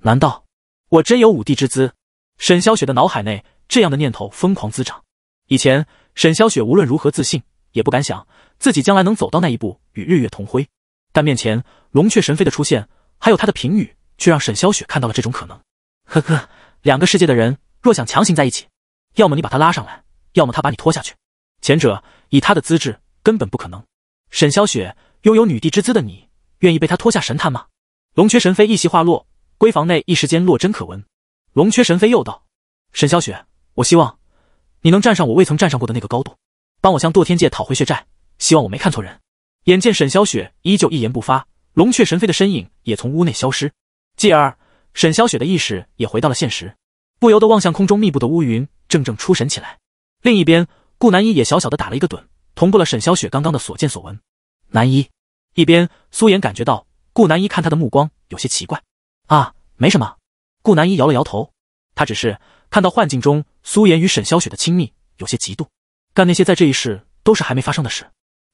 难道我真有武帝之资？沈霄雪的脑海内，这样的念头疯狂滋长。以前，沈霄雪无论如何自信，也不敢想自己将来能走到那一步，与日月同辉。但面前龙雀神飞的出现，还有他的评语，却让沈霄雪看到了这种可能。呵呵，两个世界的人若想强行在一起，要么你把他拉上来，要么他把你拖下去。前者。以他的资质，根本不可能。沈小雪，拥有女帝之姿的你，愿意被他拖下神坛吗？龙缺神飞一席话落，闺房内一时间落针可闻。龙缺神飞又道：“沈小雪，我希望你能站上我未曾站上过的那个高度，帮我向堕天界讨回血债。希望我没看错人。”眼见沈小雪依旧一言不发，龙缺神飞的身影也从屋内消失。继而，沈小雪的意识也回到了现实，不由得望向空中密布的乌云，怔怔出神起来。另一边。顾南一也小小的打了一个盹，同步了沈小雪刚刚的所见所闻。南一一边，苏颜感觉到顾南一看他的目光有些奇怪啊，没什么。顾南一摇了摇头，他只是看到幻境中苏颜与沈小雪的亲密，有些嫉妒。干那些在这一世都是还没发生的事。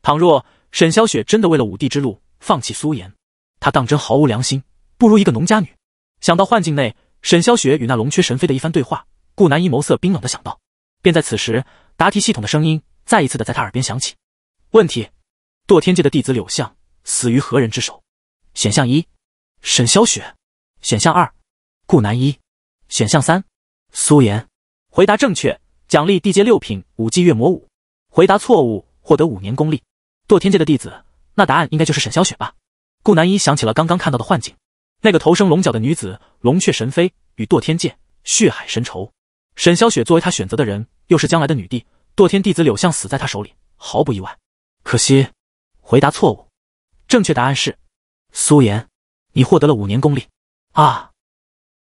倘若沈小雪真的为了武帝之路放弃苏颜，他当真毫无良心，不如一个农家女。想到幻境内沈小雪与那龙缺神妃的一番对话，顾南一眸色冰冷的想到。便在此时。答题系统的声音再一次的在他耳边响起。问题：堕天界的弟子柳相死于何人之手？选项一：沈萧雪；选项二：顾南一；选项三：苏岩。回答正确，奖励地阶六品武技月魔舞。回答错误，获得五年功力。堕天界的弟子，那答案应该就是沈萧雪吧？顾南一想起了刚刚看到的幻境，那个头生龙角的女子龙雀神飞，与堕天界血海深仇。沈萧雪作为他选择的人，又是将来的女帝，堕天弟子柳相死在他手里毫不意外。可惜，回答错误。正确答案是苏妍，你获得了五年功力啊！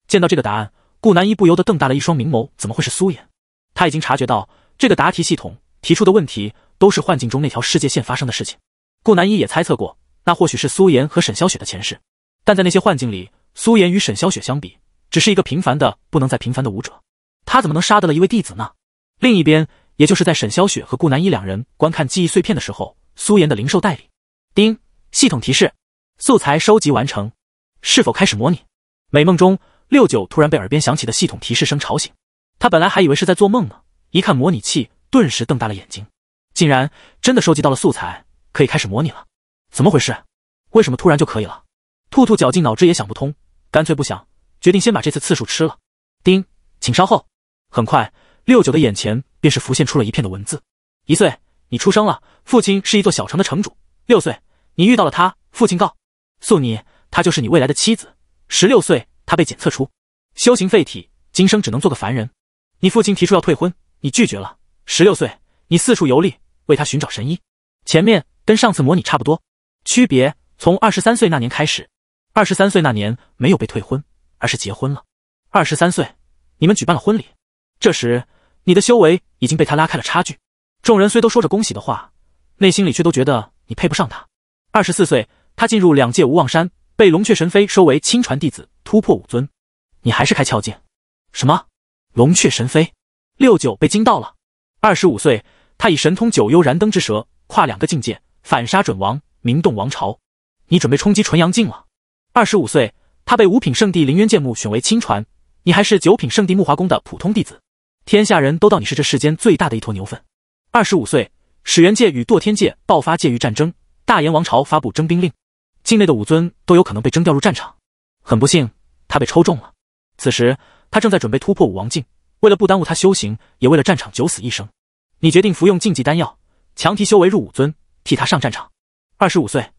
见到这个答案，顾南一不由得瞪大了一双明眸。怎么会是苏妍？他已经察觉到，这个答题系统提出的问题都是幻境中那条世界线发生的事情。顾南一也猜测过，那或许是苏妍和沈萧雪的前世。但在那些幻境里，苏妍与沈萧雪相比，只是一个平凡的不能再平凡的舞者。他怎么能杀得了一位弟子呢？另一边，也就是在沈霄雪和顾南一两人观看记忆碎片的时候，苏妍的灵兽袋里，叮，系统提示：素材收集完成，是否开始模拟？美梦中，六九突然被耳边响起的系统提示声吵醒，他本来还以为是在做梦呢，一看模拟器，顿时瞪大了眼睛，竟然真的收集到了素材，可以开始模拟了。怎么回事？为什么突然就可以了？兔兔绞尽脑汁也想不通，干脆不想，决定先把这次次数吃了。叮，请稍后。很快，六九的眼前便是浮现出了一片的文字。一岁，你出生了，父亲是一座小城的城主。六岁，你遇到了他，父亲告诉你，他就是你未来的妻子。十六岁，他被检测出修行废体，今生只能做个凡人。你父亲提出要退婚，你拒绝了。十六岁，你四处游历，为他寻找神医。前面跟上次模拟差不多，区别从二十三岁那年开始。二十三岁那年没有被退婚，而是结婚了。二十三岁，你们举办了婚礼。这时，你的修为已经被他拉开了差距。众人虽都说着恭喜的话，内心里却都觉得你配不上他。二十四岁，他进入两界无望山，被龙雀神飞收为亲传弟子，突破五尊。你还是开窍境。什么？龙雀神飞？六九被惊到了。二十五岁，他以神通九幽燃灯之蛇跨两个境界，反杀准王，名动王朝。你准备冲击纯阳境了？二十五岁，他被五品圣地凌渊剑幕选为亲传，你还是九品圣地木华宫的普通弟子。天下人都道你是这世间最大的一坨牛粪。二十五岁，始元界与堕天界爆发界域战争，大炎王朝发布征兵令，境内的武尊都有可能被征调入战场。很不幸，他被抽中了。此时，他正在准备突破武王境，为了不耽误他修行，也为了战场九死一生，你决定服用禁忌丹药，强提修为入武尊，替他上战场。二十五岁，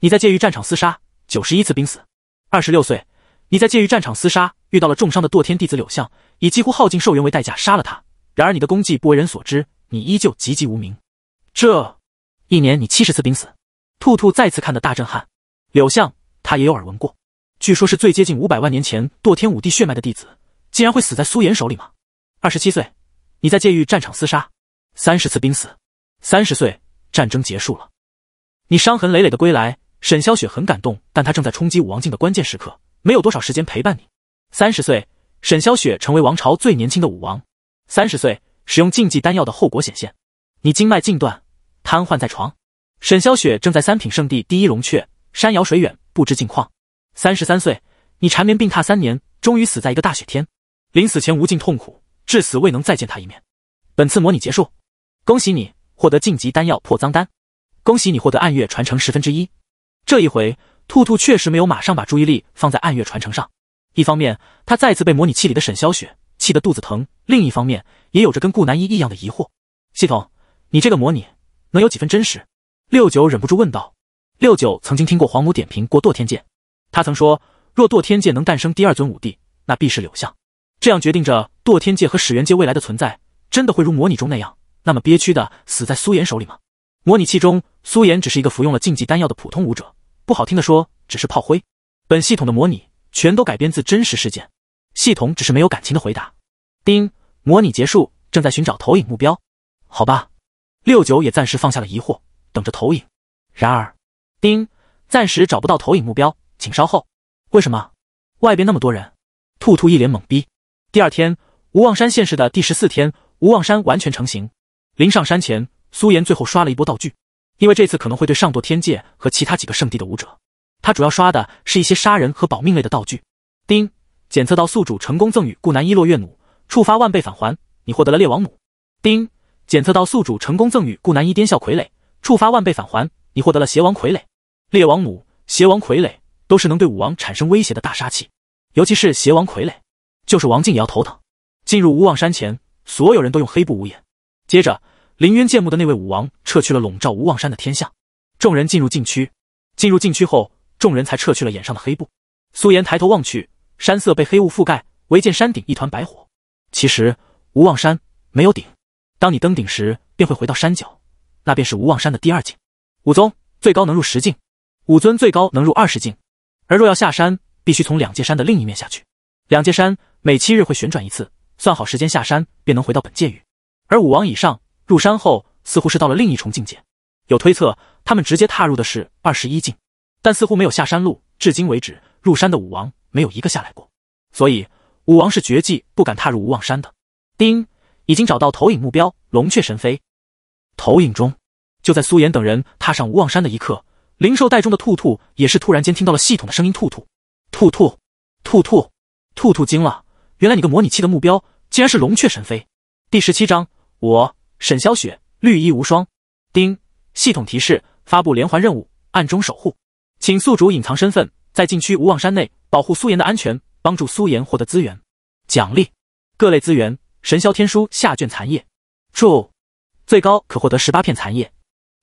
你在界域战场厮杀，九十一次兵死。二十六岁。你在界域战场厮杀，遇到了重伤的堕天弟子柳相，以几乎耗尽寿元为代价杀了他。然而你的功绩不为人所知，你依旧籍籍无名。这一年你七十次濒死，兔兔再次看的大震撼。柳相，他也有耳闻过，据说是最接近五百万年前堕天五帝血脉的弟子，竟然会死在苏岩手里吗？二十七岁，你在界域战场厮杀，三十次濒死，三十岁战争结束了，你伤痕累累的归来，沈霄雪很感动，但他正在冲击武王境的关键时刻。没有多少时间陪伴你。三十岁，沈萧雪成为王朝最年轻的武王。三十岁，使用禁忌丹药的后果显现，你经脉尽断，瘫痪在床。沈萧雪正在三品圣地第一龙雀，山遥水远，不知近况。三十三岁，你缠绵病榻三年，终于死在一个大雪天，临死前无尽痛苦，至死未能再见他一面。本次模拟结束，恭喜你获得晋级丹药破脏丹，恭喜你获得暗月传承十分之一。这一回。兔兔确实没有马上把注意力放在暗月传承上。一方面，他再次被模拟器里的沈霄雪气得肚子疼；另一方面，也有着跟顾南一异样的疑惑。系统，你这个模拟能有几分真实？六九忍不住问道。六九曾经听过黄母点评过堕天剑，他曾说，若堕天界能诞生第二尊武帝，那必是柳相。这样决定着堕天界和始元界未来的存在，真的会如模拟中那样，那么憋屈的死在苏岩手里吗？模拟器中，苏岩只是一个服用了禁忌丹药的普通武者。不好听的说，只是炮灰。本系统的模拟全都改编自真实事件，系统只是没有感情的回答。丁，模拟结束，正在寻找投影目标。好吧，六九也暂时放下了疑惑，等着投影。然而，丁暂时找不到投影目标，请稍后。为什么？外边那么多人？兔兔一脸懵逼。第二天，无望山现世的第十四天，无望山完全成型。临上山前，苏岩最后刷了一波道具。因为这次可能会对上堕天界和其他几个圣地的武者，他主要刷的是一些杀人和保命类的道具。丁检测到宿主成功赠予顾南一落月弩，触发万倍返还，你获得了猎王弩。丁检测到宿主成功赠予顾南一癫笑傀儡，触发万倍返还，你获得了邪王傀儡。猎王弩、邪王傀儡都是能对武王产生威胁的大杀器，尤其是邪王傀儡，就是王静也要头疼。进入无望山前，所有人都用黑布捂眼，接着。凌渊剑幕的那位武王撤去了笼罩无望山的天象，众人进入禁区。进入禁区后，众人才撤去了眼上的黑布。苏岩抬头望去，山色被黑雾覆盖，唯见山顶一团白火。其实，无望山没有顶，当你登顶时，便会回到山脚，那便是无望山的第二境。武宗最高能入十境，武尊最高能入二十境，而若要下山，必须从两界山的另一面下去。两界山每七日会旋转一次，算好时间下山，便能回到本界域。而武王以上。入山后，似乎是到了另一重境界。有推测，他们直接踏入的是二十一境，但似乎没有下山路。至今为止，入山的武王没有一个下来过，所以武王是绝技，不敢踏入无望山的。丁，已经找到投影目标龙雀神飞。投影中，就在苏岩等人踏上无望山的一刻，灵兽袋中的兔兔也是突然间听到了系统的声音：“兔兔，兔兔，兔兔，兔兔惊了，原来你个模拟器的目标竟然是龙雀神飞。”第十七章，我。沈霄雪，绿衣无双。丁，系统提示：发布连环任务，暗中守护，请宿主隐藏身份，在禁区无望山内保护苏妍的安全，帮助苏妍获得资源。奖励各类资源，神霄天书下卷残页，注最高可获得十八片残页。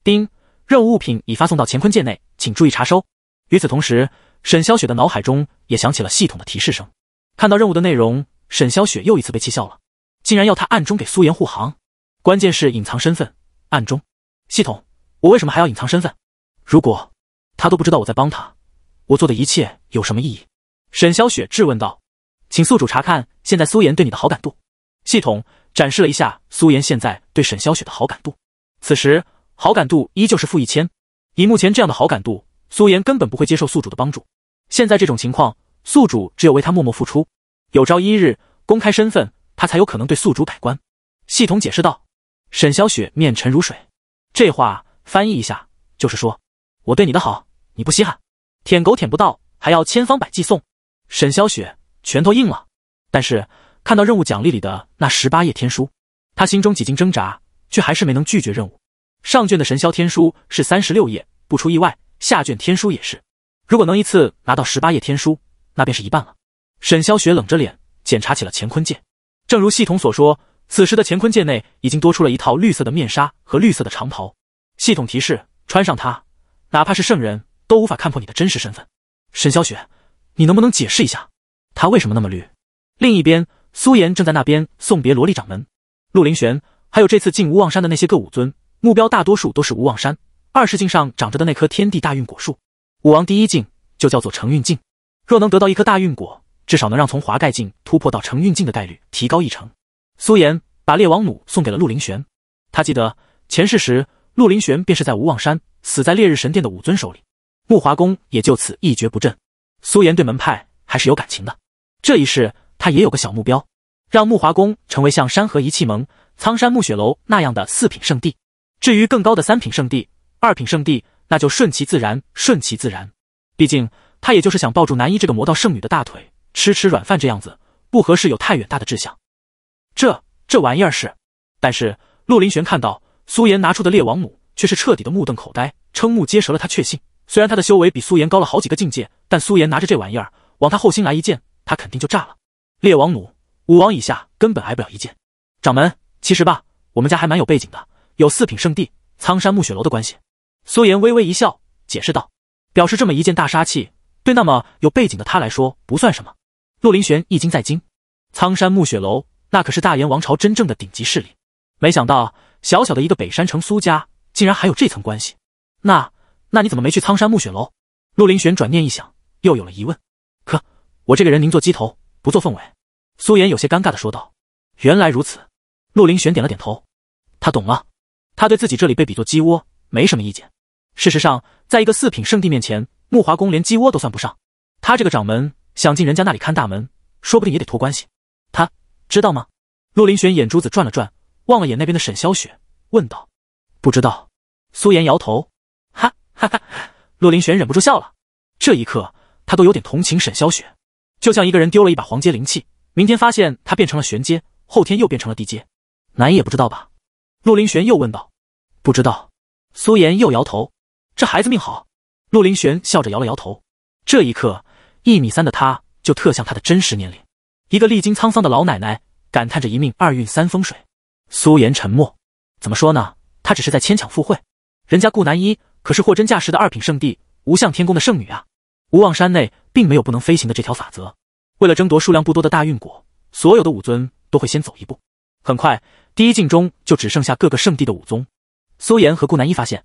丁，任务物品已发送到乾坤界内，请注意查收。与此同时，沈霄雪的脑海中也响起了系统的提示声。看到任务的内容，沈霄雪又一次被气笑了，竟然要他暗中给苏妍护航。关键是隐藏身份，暗中，系统，我为什么还要隐藏身份？如果他都不知道我在帮他，我做的一切有什么意义？沈小雪质问道。请宿主查看现在苏妍对你的好感度。系统展示了一下苏妍现在对沈小雪的好感度，此时好感度依旧是负一千。以目前这样的好感度，苏妍根本不会接受宿主的帮助。现在这种情况，宿主只有为他默默付出，有朝一日公开身份，他才有可能对宿主改观。系统解释道。沈小雪面沉如水，这话翻译一下就是说，我对你的好你不稀罕，舔狗舔不到，还要千方百计送。沈小雪拳头硬了，但是看到任务奖励里的那十八页天书，她心中几经挣扎，却还是没能拒绝任务。上卷的神霄天书是三十六页，不出意外，下卷天书也是。如果能一次拿到十八页天书，那便是一半了。沈小雪冷着脸检查起了乾坤剑，正如系统所说。此时的乾坤界内已经多出了一套绿色的面纱和绿色的长袍。系统提示：穿上它，哪怕是圣人都无法看破你的真实身份。沈小雪，你能不能解释一下，他为什么那么绿？另一边，苏妍正在那边送别萝莉掌门陆凌玄，还有这次进无望山的那些个武尊，目标大多数都是无望山二十境上长着的那棵天地大运果树。武王第一境就叫做成运境，若能得到一颗大运果，至少能让从华盖境突破到成运境的概率提高一成。苏颜把烈王弩送给了陆林玄，他记得前世时，陆林玄便是在无望山死在烈日神殿的武尊手里，木华宫也就此一蹶不振。苏颜对门派还是有感情的，这一世他也有个小目标，让木华宫成为像山河一气盟、苍山暮雪楼那样的四品圣地。至于更高的三品圣地、二品圣地，那就顺其自然，顺其自然。毕竟他也就是想抱住南一这个魔道圣女的大腿，吃吃软饭，这样子不合适有太远大的志向。这这玩意儿是，但是陆林玄看到苏岩拿出的烈王弩，却是彻底的目瞪口呆，瞠目结舌了。他确信，虽然他的修为比苏岩高了好几个境界，但苏岩拿着这玩意儿往他后心来一剑，他肯定就炸了。烈王弩，武王以下根本挨不了一剑。掌门，其实吧，我们家还蛮有背景的，有四品圣地苍山暮雪楼的关系。苏岩微微一笑，解释道，表示这么一件大杀器，对那么有背景的他来说不算什么。陆林玄一惊再惊，苍山暮雪楼。那可是大炎王朝真正的顶级势力，没想到小小的一个北山城苏家竟然还有这层关系。那那你怎么没去苍山暮雪楼？陆林玄转念一想，又有了疑问。可我这个人宁做鸡头，不做凤尾。苏岩有些尴尬的说道。原来如此，陆林玄点了点头，他懂了。他对自己这里被比作鸡窝没什么意见。事实上，在一个四品圣地面前，木华宫连鸡窝都算不上。他这个掌门想进人家那里看大门，说不定也得托关系。他。知道吗？陆林玄眼珠子转了转，望了眼那边的沈霄雪，问道：“不知道。”苏妍摇头，哈哈哈！陆林玄忍不住笑了。这一刻，他都有点同情沈霄雪，就像一个人丢了一把黄阶灵器，明天发现他变成了玄阶，后天又变成了地阶，难也不知道吧？陆林玄又问道：“不知道。”苏妍又摇头。这孩子命好。陆林玄笑着摇了摇头。这一刻，一米三的他就特像他的真实年龄。一个历经沧桑的老奶奶感叹着：“一命二运三风水。”苏颜沉默。怎么说呢？她只是在牵强附会。人家顾南一可是货真价实的二品圣地无相天宫的圣女啊！无望山内并没有不能飞行的这条法则。为了争夺数量不多的大运果，所有的武尊都会先走一步。很快，第一境中就只剩下各个圣地的武宗。苏岩和顾南一发现，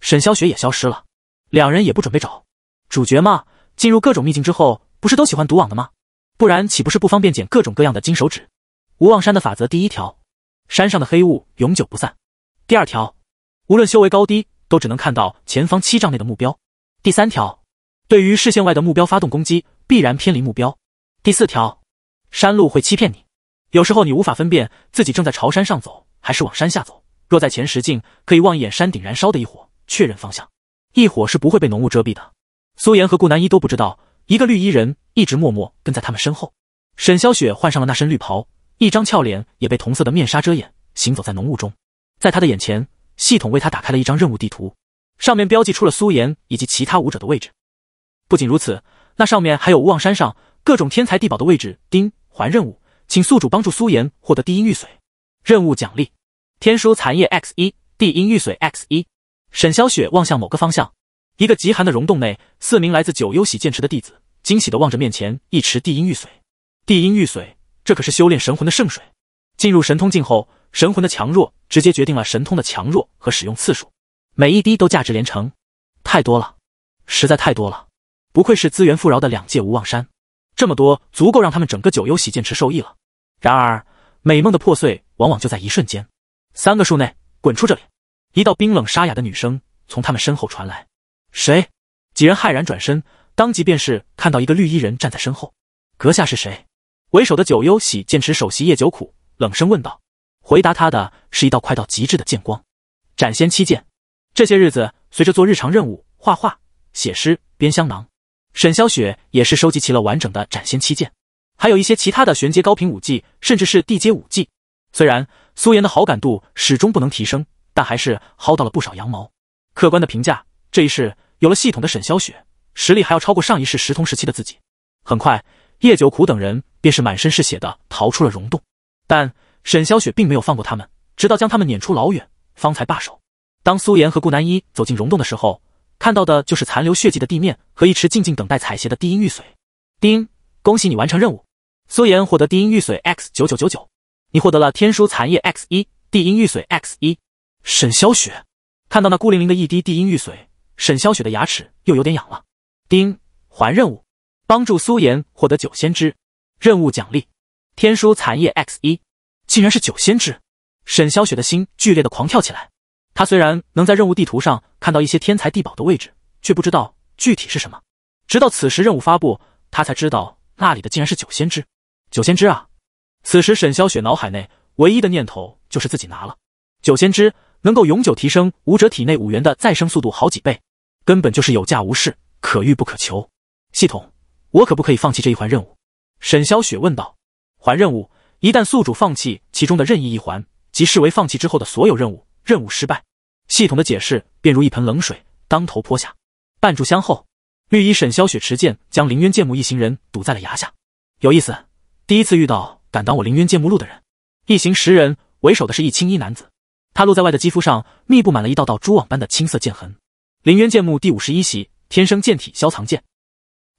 沈萧雪也消失了。两人也不准备找主角嘛。进入各种秘境之后，不是都喜欢独往的吗？不然岂不是不方便捡各种各样的金手指？无望山的法则第一条，山上的黑雾永久不散；第二条，无论修为高低，都只能看到前方七丈内的目标；第三条，对于视线外的目标发动攻击，必然偏离目标；第四条，山路会欺骗你，有时候你无法分辨自己正在朝山上走还是往山下走。若在前十境，可以望一眼山顶燃烧的一火，确认方向。一火是不会被浓雾遮蔽的。苏岩和顾南一都不知道。一个绿衣人一直默默跟在他们身后。沈霄雪换上了那身绿袍，一张俏脸也被同色的面纱遮掩，行走在浓雾中。在他的眼前，系统为他打开了一张任务地图，上面标记出了苏岩以及其他舞者的位置。不仅如此，那上面还有无望山上各种天才地宝的位置。丁，还任务，请宿主帮助苏岩获得地音玉髓。任务奖励：天书残页 x 一，地音玉髓 x 一。沈霄雪望向某个方向。一个极寒的溶洞内，四名来自九幽洗剑池的弟子惊喜地望着面前一池地阴玉髓。地阴玉髓，这可是修炼神魂的圣水。进入神通境后，神魂的强弱直接决定了神通的强弱和使用次数，每一滴都价值连城。太多了，实在太多了。不愧是资源富饶的两界无望山，这么多足够让他们整个九幽洗剑池受益了。然而，美梦的破碎往往就在一瞬间。三个数内，滚出这里！一道冰冷沙哑的女声从他们身后传来。谁？几人骇然转身，当即便是看到一个绿衣人站在身后。阁下是谁？为首的九幽喜剑池首席叶九苦冷声问道。回答他的是一道快到极致的剑光，斩仙七剑。这些日子，随着做日常任务、画画、写诗、编香囊，沈霄雪也是收集齐了完整的斩仙七剑，还有一些其他的玄阶高频武技，甚至是地阶武技。虽然苏妍的好感度始终不能提升，但还是薅到了不少羊毛。客观的评价，这一世。有了系统的沈霄雪，实力还要超过上一世石同时期的自己。很快，叶九苦等人便是满身是血的逃出了溶洞，但沈霄雪并没有放过他们，直到将他们撵出老远方才罢手。当苏岩和顾南一走进溶洞的时候，看到的就是残留血迹的地面和一池静静等待采撷的地音玉髓。丁，恭喜你完成任务，苏岩获得低音玉髓 X 九九九九，你获得了天书残页 X 一、地音玉髓 X 一。沈霄雪看到那孤零零的一滴地音玉髓。沈霄雪的牙齿又有点痒了。丁，还任务，帮助苏妍获得九仙芝。任务奖励：天书残页 X 一。竟然是九仙芝！沈霄雪的心剧烈的狂跳起来。他虽然能在任务地图上看到一些天才地宝的位置，却不知道具体是什么。直到此时任务发布，他才知道那里的竟然是九仙芝。九仙芝啊！此时沈霄雪脑海内唯一的念头就是自己拿了九仙芝，能够永久提升武者体内五元的再生速度好几倍。根本就是有价无市，可遇不可求。系统，我可不可以放弃这一环任务？沈霄雪问道。环任务一旦宿主放弃其中的任意一环，即视为放弃之后的所有任务，任务失败。系统的解释便如一盆冷水当头泼下。半炷香后，绿衣沈霄雪持剑将凌渊剑墓一行人堵在了崖下。有意思，第一次遇到敢挡我凌渊剑幕路的人。一行十人，为首的是一青衣男子，他露在外的肌肤上密布满了一道道蛛网般的青色剑痕。林渊剑墓第五十一席，天生剑体萧藏剑。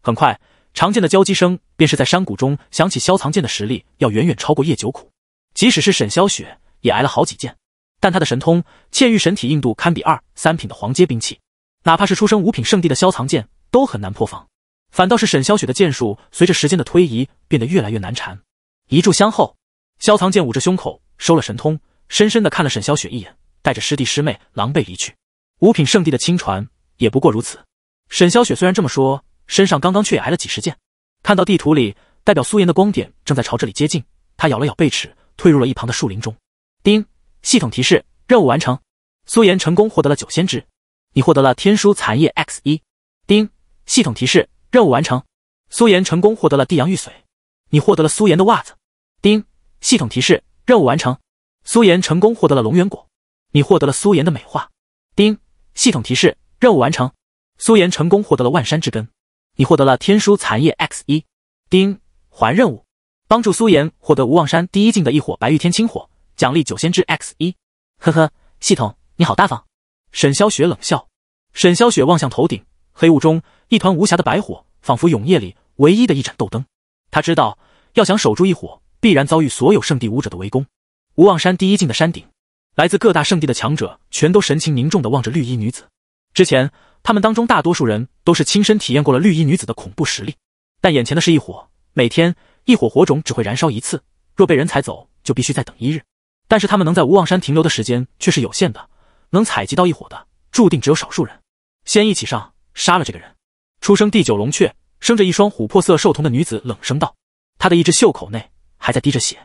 很快，长剑的交击声便是在山谷中响起。萧藏剑的实力要远远超过叶九苦，即使是沈萧雪也挨了好几剑。但他的神通，嵌玉神体硬度堪比二三品的黄阶兵器，哪怕是出生五品圣地的萧藏剑都很难破防。反倒是沈萧雪的剑术，随着时间的推移变得越来越难缠。一炷香后，萧藏剑捂着胸口收了神通，深深的看了沈萧雪一眼，带着师弟师妹狼狈离去。五品圣地的亲传也不过如此。沈萧雪虽然这么说，身上刚刚却也挨了几十剑。看到地图里代表苏岩的光点正在朝这里接近，他咬了咬背齿，退入了一旁的树林中。叮，系统提示：任务完成。苏岩成功获得了九仙芝，你获得了天书残页 X 一。叮，系统提示：任务完成。苏岩成功获得了地阳玉髓，你获得了苏岩的袜子。叮，系统提示：任务完成。苏岩成功获得了龙元果，你获得了苏岩的美化。叮，系统提示：任务完成，苏岩成功获得了万山之根。你获得了天书残页 X 一。丁，还任务，帮助苏岩获得无望山第一境的一火白玉天青火，奖励九仙之 X 一。呵呵，系统你好大方。沈霄雪冷笑。沈霄雪望向头顶黑雾中，一团无暇的白火，仿佛永夜里唯一的一盏斗灯。他知道，要想守住一火，必然遭遇所有圣地武者的围攻。无望山第一境的山顶。来自各大圣地的强者全都神情凝重地望着绿衣女子。之前，他们当中大多数人都是亲身体验过了绿衣女子的恐怖实力。但眼前的是一火，每天一火火种只会燃烧一次，若被人踩走，就必须再等一日。但是他们能在无望山停留的时间却是有限的，能采集到一火的，注定只有少数人。先一起上，杀了这个人！出生第九龙雀，生着一双琥珀色兽瞳的女子冷声道，她的一只袖口内还在滴着血，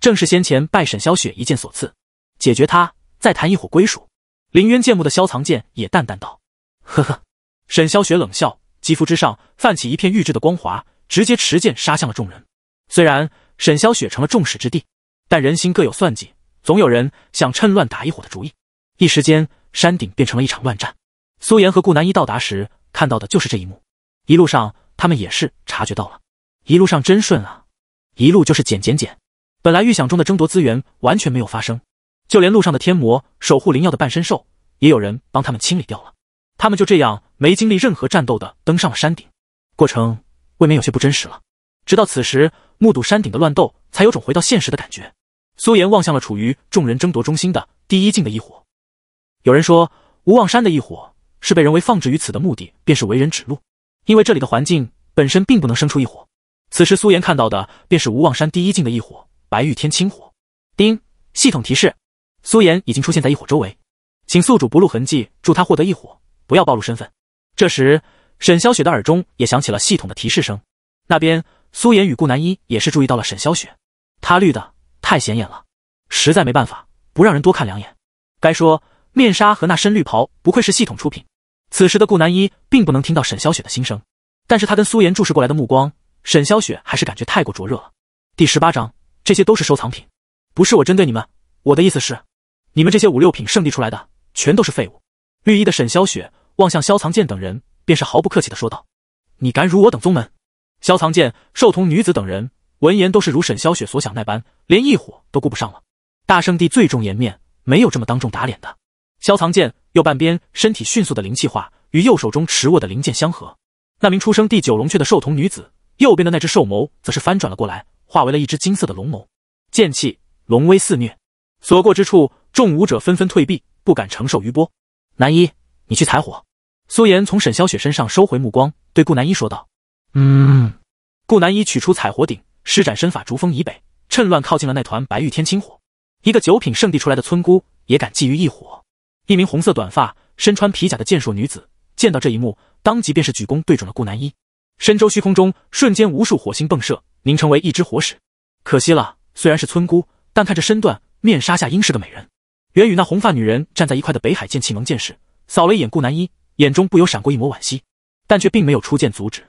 正是先前拜沈萧雪一剑所赐。解决他，再谈一伙归属。林渊见目的萧藏剑也淡淡道：“呵呵。”沈萧雪冷笑，肌肤之上泛起一片玉质的光华，直接持剑杀向了众人。虽然沈萧雪成了众矢之的，但人心各有算计，总有人想趁乱打一伙的主意。一时间，山顶变成了一场乱战。苏岩和顾南一到达时看到的就是这一幕。一路上，他们也是察觉到了。一路上真顺啊，一路就是捡捡捡。本来预想中的争夺资源完全没有发生。就连路上的天魔守护灵药的半身兽，也有人帮他们清理掉了。他们就这样没经历任何战斗的登上了山顶，过程未免有些不真实了。直到此时，目睹山顶的乱斗，才有种回到现实的感觉。苏岩望向了处于众人争夺中心的第一境的一火。有人说，无望山的一火是被人为放置于此的目的，便是为人指路，因为这里的环境本身并不能生出一火。此时，苏岩看到的便是无望山第一境的一火——白玉天青火。丁，系统提示。苏颜已经出现在一伙周围，请宿主不露痕迹，助他获得一伙，不要暴露身份。这时，沈萧雪的耳中也响起了系统的提示声。那边，苏颜与顾南一也是注意到了沈萧雪，他绿的太显眼了，实在没办法不让人多看两眼。该说面纱和那身绿袍，不愧是系统出品。此时的顾南一并不能听到沈萧雪的心声，但是他跟苏颜注视过来的目光，沈萧雪还是感觉太过灼热了。第十八章，这些都是收藏品，不是我针对你们，我的意思是。你们这些五六品圣地出来的，全都是废物！绿衣的沈萧雪望向萧藏剑等人，便是毫不客气的说道：“你敢辱我等宗门！”萧藏剑、兽童女子等人闻言，都是如沈萧雪所想那般，连一伙都顾不上了。大圣地最重颜面，没有这么当众打脸的。萧藏剑右半边身体迅速的灵气化，与右手中持握的灵剑相合。那名出生第九龙雀的兽童女子右边的那只兽眸，则是翻转了过来，化为了一只金色的龙眸。剑气、龙威肆虐，所过之处。众武者纷纷退避，不敢承受余波。南一，你去采火。苏岩从沈霄雪身上收回目光，对顾南一说道：“嗯。”顾南一取出采火鼎，施展身法逐风以北，趁乱靠近了那团白玉天青火。一个九品圣地出来的村姑，也敢觊觎异火？一名红色短发、身穿皮甲的健硕女子见到这一幕，当即便是举弓对准了顾南一。深州虚空中瞬间无数火星迸射，凝成为一只火矢。可惜了，虽然是村姑，但看这身段，面纱下应是个美人。原与那红发女人站在一块的北海剑气盟剑士扫了一眼顾南一，眼中不由闪过一抹惋惜，但却并没有出剑阻止。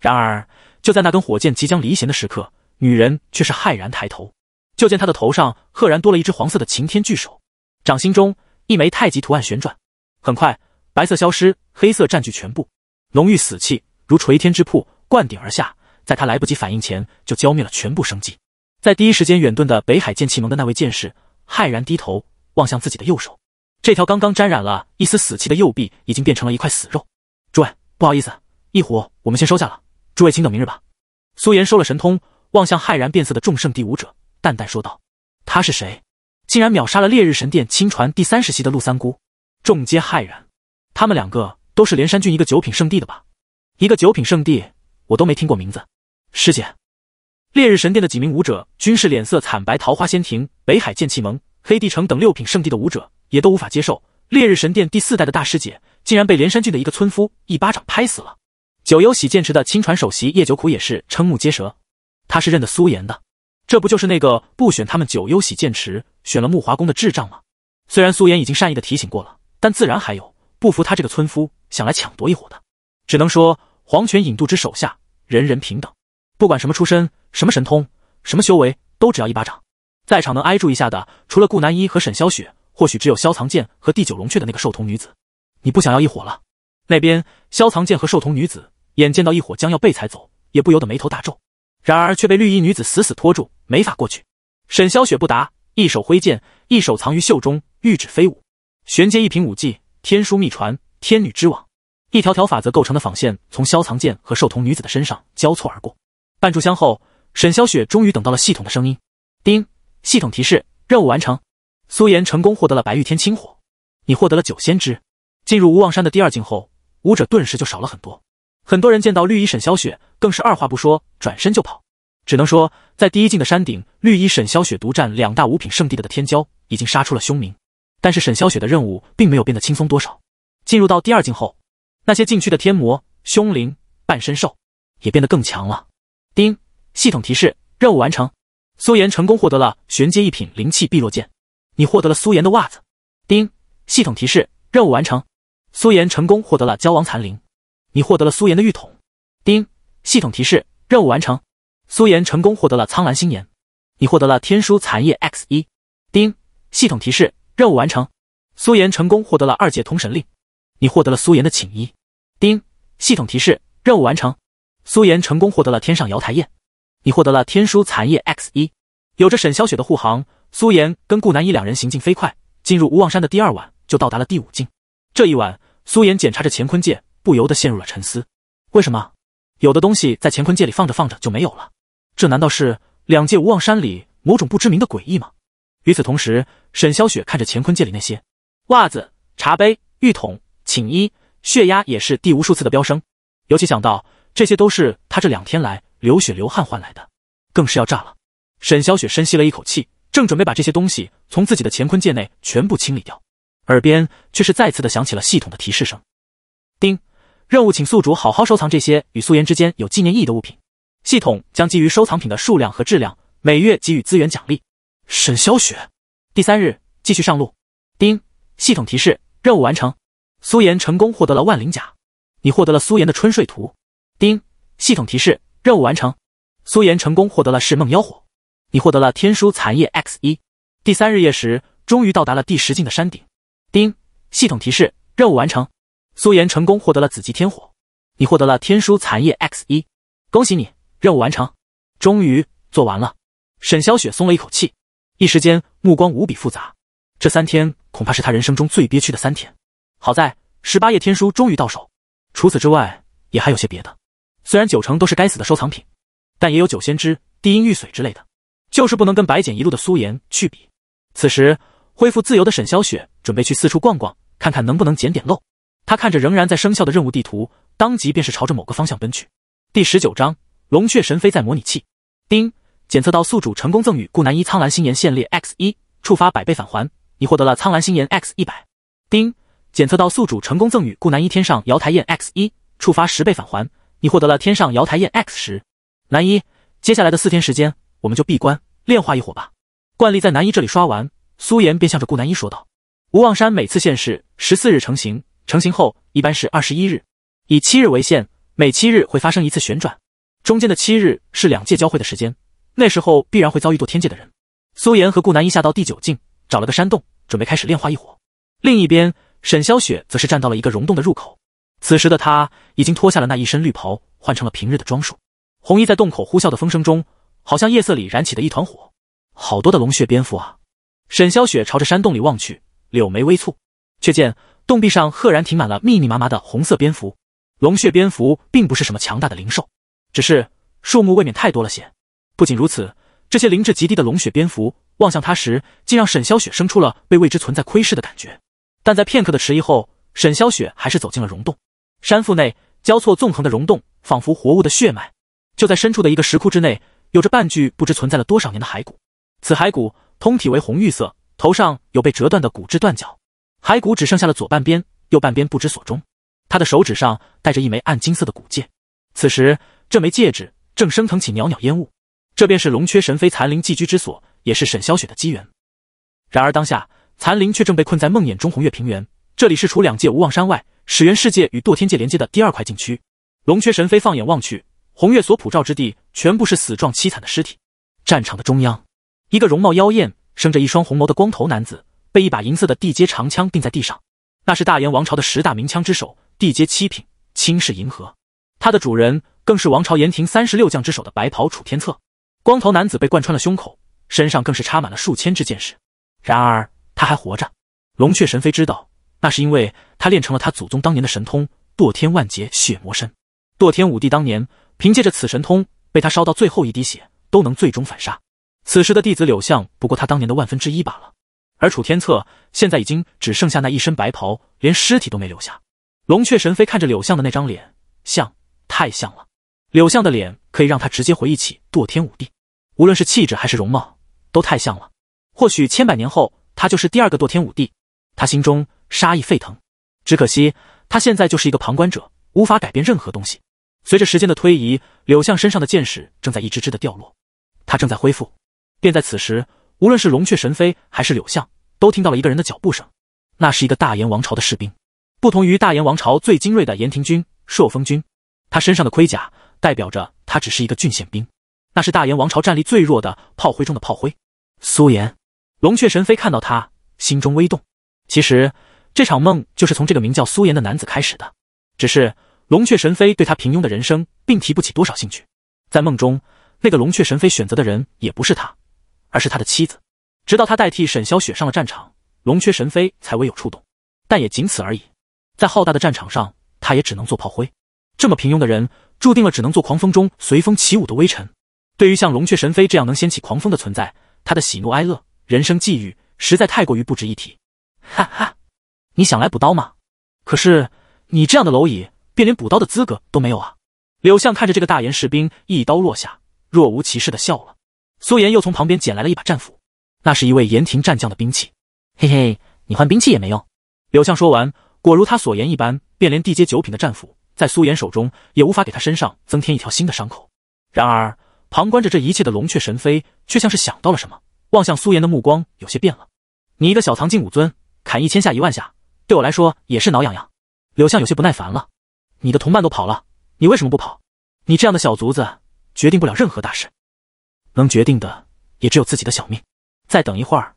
然而，就在那根火箭即将离弦的时刻，女人却是骇然抬头，就见她的头上赫然多了一只黄色的擎天巨手，掌心中一枚太极图案旋转，很快白色消失，黑色占据全部，浓郁死气如垂天之瀑灌顶而下，在她来不及反应前就浇灭了全部生机。在第一时间远遁的北海剑气盟的那位剑士骇然低头。望向自己的右手，这条刚刚沾染了一丝死气的右臂已经变成了一块死肉。诸位，不好意思，一虎我们先收下了，诸位请等明日吧。苏颜收了神通，望向骇然变色的众圣地武者，淡淡说道：“他是谁？竟然秒杀了烈日神殿亲传第三十席的陆三姑。”众皆骇然，他们两个都是连山郡一个九品圣地的吧？一个九品圣地，我都没听过名字。师姐，烈日神殿的几名武者均是脸色惨白。桃花仙庭、北海剑气盟。黑帝城等六品圣地的武者也都无法接受，烈日神殿第四代的大师姐竟然被连山郡的一个村夫一巴掌拍死了。九幽洗剑池的亲传首席叶九苦也是瞠目结舌，他是认得苏岩的，这不就是那个不选他们九幽洗剑池，选了木华宫的智障吗？虽然苏岩已经善意的提醒过了，但自然还有不服他这个村夫想来抢夺一伙的。只能说，黄泉引渡之手下人人平等，不管什么出身、什么神通、什么修为，都只要一巴掌。在场能挨住一下的，除了顾南一和沈霄雪，或许只有萧藏剑和第九龙雀的那个兽童女子。你不想要一伙了？那边，萧藏剑和兽童女子眼见到一伙将要被踩走，也不由得眉头大皱。然而却被绿衣女子死死拖住，没法过去。沈霄雪不答，一手挥剑，一手藏于袖中，玉指飞舞，玄接一品武技《天书秘传·天女之网》，一条条法则构成的纺线从萧藏剑和兽童女子的身上交错而过。半炷香后，沈霄雪终于等到了系统的声音：叮。系统提示：任务完成，苏岩成功获得了白玉天青火。你获得了九仙芝。进入无望山的第二境后，武者顿时就少了很多。很多人见到绿衣沈霄雪，更是二话不说，转身就跑。只能说，在第一境的山顶，绿衣沈霄雪独占两大五品圣地的的天骄，已经杀出了凶名。但是沈霄雪的任务并没有变得轻松多少。进入到第二境后，那些禁区的天魔、凶灵、半身兽，也变得更强了。丁，系统提示：任务完成。苏岩成功获得了玄阶一品灵气碧落剑，你获得了苏岩的袜子。叮，系统提示任务完成。苏岩成功获得了蛟王残灵，你获得了苏岩的浴桶。叮，系统提示任务完成。苏岩成功获得了苍蓝星炎，你获得了天书残页 X 一。叮，系统提示任务完成。苏岩成功获得了二界通神令，你获得了苏岩的寝衣。叮，系统提示任务完成。苏岩成功获得了天上瑶台宴。你获得了天书残页 X 一，有着沈萧雪的护航，苏岩跟顾南一两人行进飞快，进入无望山的第二晚就到达了第五境。这一晚，苏岩检查着乾坤戒，不由得陷入了沉思：为什么有的东西在乾坤戒里放着放着就没有了？这难道是两界无望山里某种不知名的诡异吗？与此同时，沈萧雪看着乾坤戒里那些袜子、茶杯、浴桶、寝衣，血压也是第无数次的飙升。尤其想到这些都是他这两天来。流血流汗换来的，更是要炸了。沈小雪深吸了一口气，正准备把这些东西从自己的乾坤界内全部清理掉，耳边却是再次的响起了系统的提示声：“叮，任务，请宿主好好收藏这些与苏颜之间有纪念意义的物品。系统将基于收藏品的数量和质量，每月给予资源奖励。”沈小雪，第三日继续上路。叮，系统提示任务完成，苏颜成功获得了万灵甲，你获得了苏颜的春睡图。叮，系统提示。任务完成，苏岩成功获得了噬梦妖火，你获得了天书残页 X 一。第三日夜时，终于到达了第十境的山顶。丁，系统提示任务完成，苏岩成功获得了紫极天火，你获得了天书残页 X 一。恭喜你，任务完成，终于做完了。沈小雪松了一口气，一时间目光无比复杂。这三天恐怕是他人生中最憋屈的三天。好在十八页天书终于到手，除此之外也还有些别的。虽然九成都是该死的收藏品，但也有九仙芝、低音玉髓之类的，就是不能跟白捡一路的苏颜去比。此时恢复自由的沈小雪准备去四处逛逛，看看能不能捡点漏。他看着仍然在生效的任务地图，当即便是朝着某个方向奔去。第十九章龙雀神飞在模拟器。丁检测到宿主成功赠与顾南一苍蓝心炎限列 X 一触发百倍返还，你获得了苍蓝心炎 X 一百。丁检测到宿主成功赠与顾南一天上瑶台宴 X 一触发十倍返还。你获得了天上瑶台宴 X 十，南一，接下来的四天时间，我们就闭关炼化一伙吧。惯例在南一这里刷完，苏岩便向着顾南一说道：“无望山每次现世十四日成型，成型后一般是二十一日，以七日为限，每七日会发生一次旋转，中间的七日是两界交汇的时间，那时候必然会遭遇堕天界的人。”苏岩和顾南一下到第九境，找了个山洞，准备开始炼化一火。另一边，沈霄雪则是站到了一个溶洞的入口。此时的他已经脱下了那一身绿袍，换成了平日的装束。红衣在洞口呼啸的风声中，好像夜色里燃起的一团火。好多的龙血蝙蝠啊！沈霄雪朝着山洞里望去，柳眉微蹙，却见洞壁上赫然停满了密密麻麻的红色蝙蝠。龙血蝙蝠并不是什么强大的灵兽，只是数目未免太多了些。不仅如此，这些灵智极低的龙血蝙蝠望向他时，竟让沈霄雪生出了被未知存在窥视的感觉。但在片刻的迟疑后，沈霄雪还是走进了溶洞。山腹内交错纵横的溶洞，仿佛活物的血脉。就在深处的一个石窟之内，有着半具不知存在了多少年的骸骨。此骸骨通体为红玉色，头上有被折断的骨质断角，骸骨只剩下了左半边，右半边不知所终。他的手指上戴着一枚暗金色的古戒，此时这枚戒指正升腾起袅袅烟雾。这便是龙缺神妃残灵寄居之所，也是沈小雪的机缘。然而当下，残灵却正被困在梦魇中红月平原。这里是除两界无望山外。始源世界与堕天界连接的第二块禁区，龙雀神飞放眼望去，红月所普照之地，全部是死状凄惨的尸体。战场的中央，一个容貌妖艳、生着一双红眸的光头男子，被一把银色的地阶长枪钉在地上。那是大炎王朝的十大名枪之首，地阶七品，轻视银河。它的主人，更是王朝炎庭三十六将之首的白袍楚天策。光头男子被贯穿了胸口，身上更是插满了数千支箭矢。然而，他还活着。龙雀神飞知道。那是因为他练成了他祖宗当年的神通，堕天万劫血魔身。堕天武帝当年凭借着此神通，被他烧到最后一滴血都能最终反杀。此时的弟子柳相，不过他当年的万分之一罢了。而楚天策现在已经只剩下那一身白袍，连尸体都没留下。龙雀神飞看着柳相的那张脸，像太像了。柳相的脸可以让他直接回忆起堕天武帝，无论是气质还是容貌，都太像了。或许千百年后，他就是第二个堕天武帝。他心中杀意沸腾，只可惜他现在就是一个旁观者，无法改变任何东西。随着时间的推移，柳相身上的箭矢正在一只只的掉落，他正在恢复。便在此时，无论是龙雀神飞还是柳相，都听到了一个人的脚步声。那是一个大燕王朝的士兵，不同于大燕王朝最精锐的延廷军、朔风军，他身上的盔甲代表着他只是一个郡县兵，那是大燕王朝战力最弱的炮灰中的炮灰。苏岩，龙雀神飞看到他，心中微动。其实，这场梦就是从这个名叫苏颜的男子开始的。只是龙雀神飞对他平庸的人生，并提不起多少兴趣。在梦中，那个龙雀神飞选择的人也不是他，而是他的妻子。直到他代替沈小雪上了战场，龙雀神飞才唯有触动，但也仅此而已。在浩大的战场上，他也只能做炮灰。这么平庸的人，注定了只能做狂风中随风起舞的微尘。对于像龙雀神飞这样能掀起狂风的存在，他的喜怒哀乐、人生际遇，实在太过于不值一提。哈哈，你想来补刀吗？可是你这样的蝼蚁，便连补刀的资格都没有啊！柳相看着这个大炎士兵，一刀落下，若无其事的笑了。苏岩又从旁边捡来了一把战斧，那是一位炎庭战将的兵器。嘿嘿，你换兵器也没用。柳相说完，果如他所言一般，便连地阶九品的战斧，在苏岩手中也无法给他身上增添一条新的伤口。然而，旁观着这一切的龙雀神飞却像是想到了什么，望向苏岩的目光有些变了。你一个小藏经武尊。砍一千下，一万下，对我来说也是挠痒痒。柳相有些不耐烦了，你的同伴都跑了，你为什么不跑？你这样的小卒子，决定不了任何大事，能决定的也只有自己的小命。再等一会儿，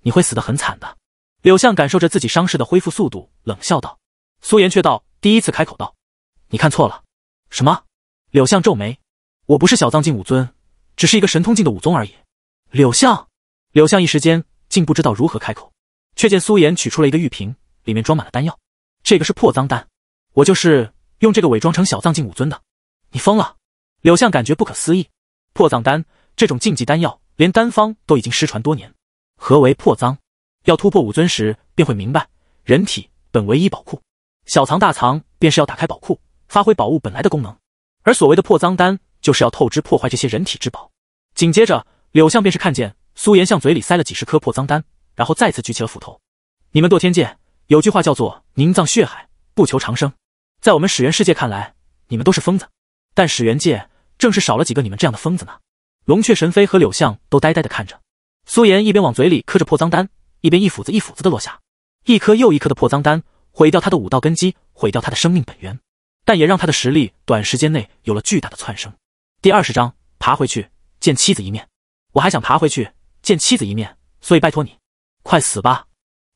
你会死得很惨的。柳相感受着自己伤势的恢复速度，冷笑道。苏岩却道：“第一次开口道，你看错了。”什么？柳相皱眉：“我不是小藏镜武尊，只是一个神通境的武宗而已。”柳相，柳相一时间竟不知道如何开口。却见苏岩取出了一个玉瓶，里面装满了丹药。这个是破脏丹，我就是用这个伪装成小藏境武尊的。你疯了！柳相感觉不可思议。破脏丹这种禁忌丹药，连丹方都已经失传多年。何为破脏？要突破武尊时便会明白，人体本为一宝库，小藏大藏便是要打开宝库，发挥宝物本来的功能。而所谓的破脏丹，就是要透支破坏这些人体之宝。紧接着，柳相便是看见苏岩向嘴里塞了几十颗破脏丹。然后再次举起了斧头。你们堕天界有句话叫做“宁葬血海，不求长生”。在我们始元世界看来，你们都是疯子。但始元界正是少了几个你们这样的疯子呢。龙雀神飞和柳相都呆呆地看着苏妍一边往嘴里磕着破脏丹，一边一斧子一斧子的落下，一颗又一颗的破脏丹毁掉他的武道根基，毁掉他的生命本源，但也让他的实力短时间内有了巨大的窜升。第二十章：爬回去见妻子一面，我还想爬回去见妻子一面，所以拜托你。快死吧！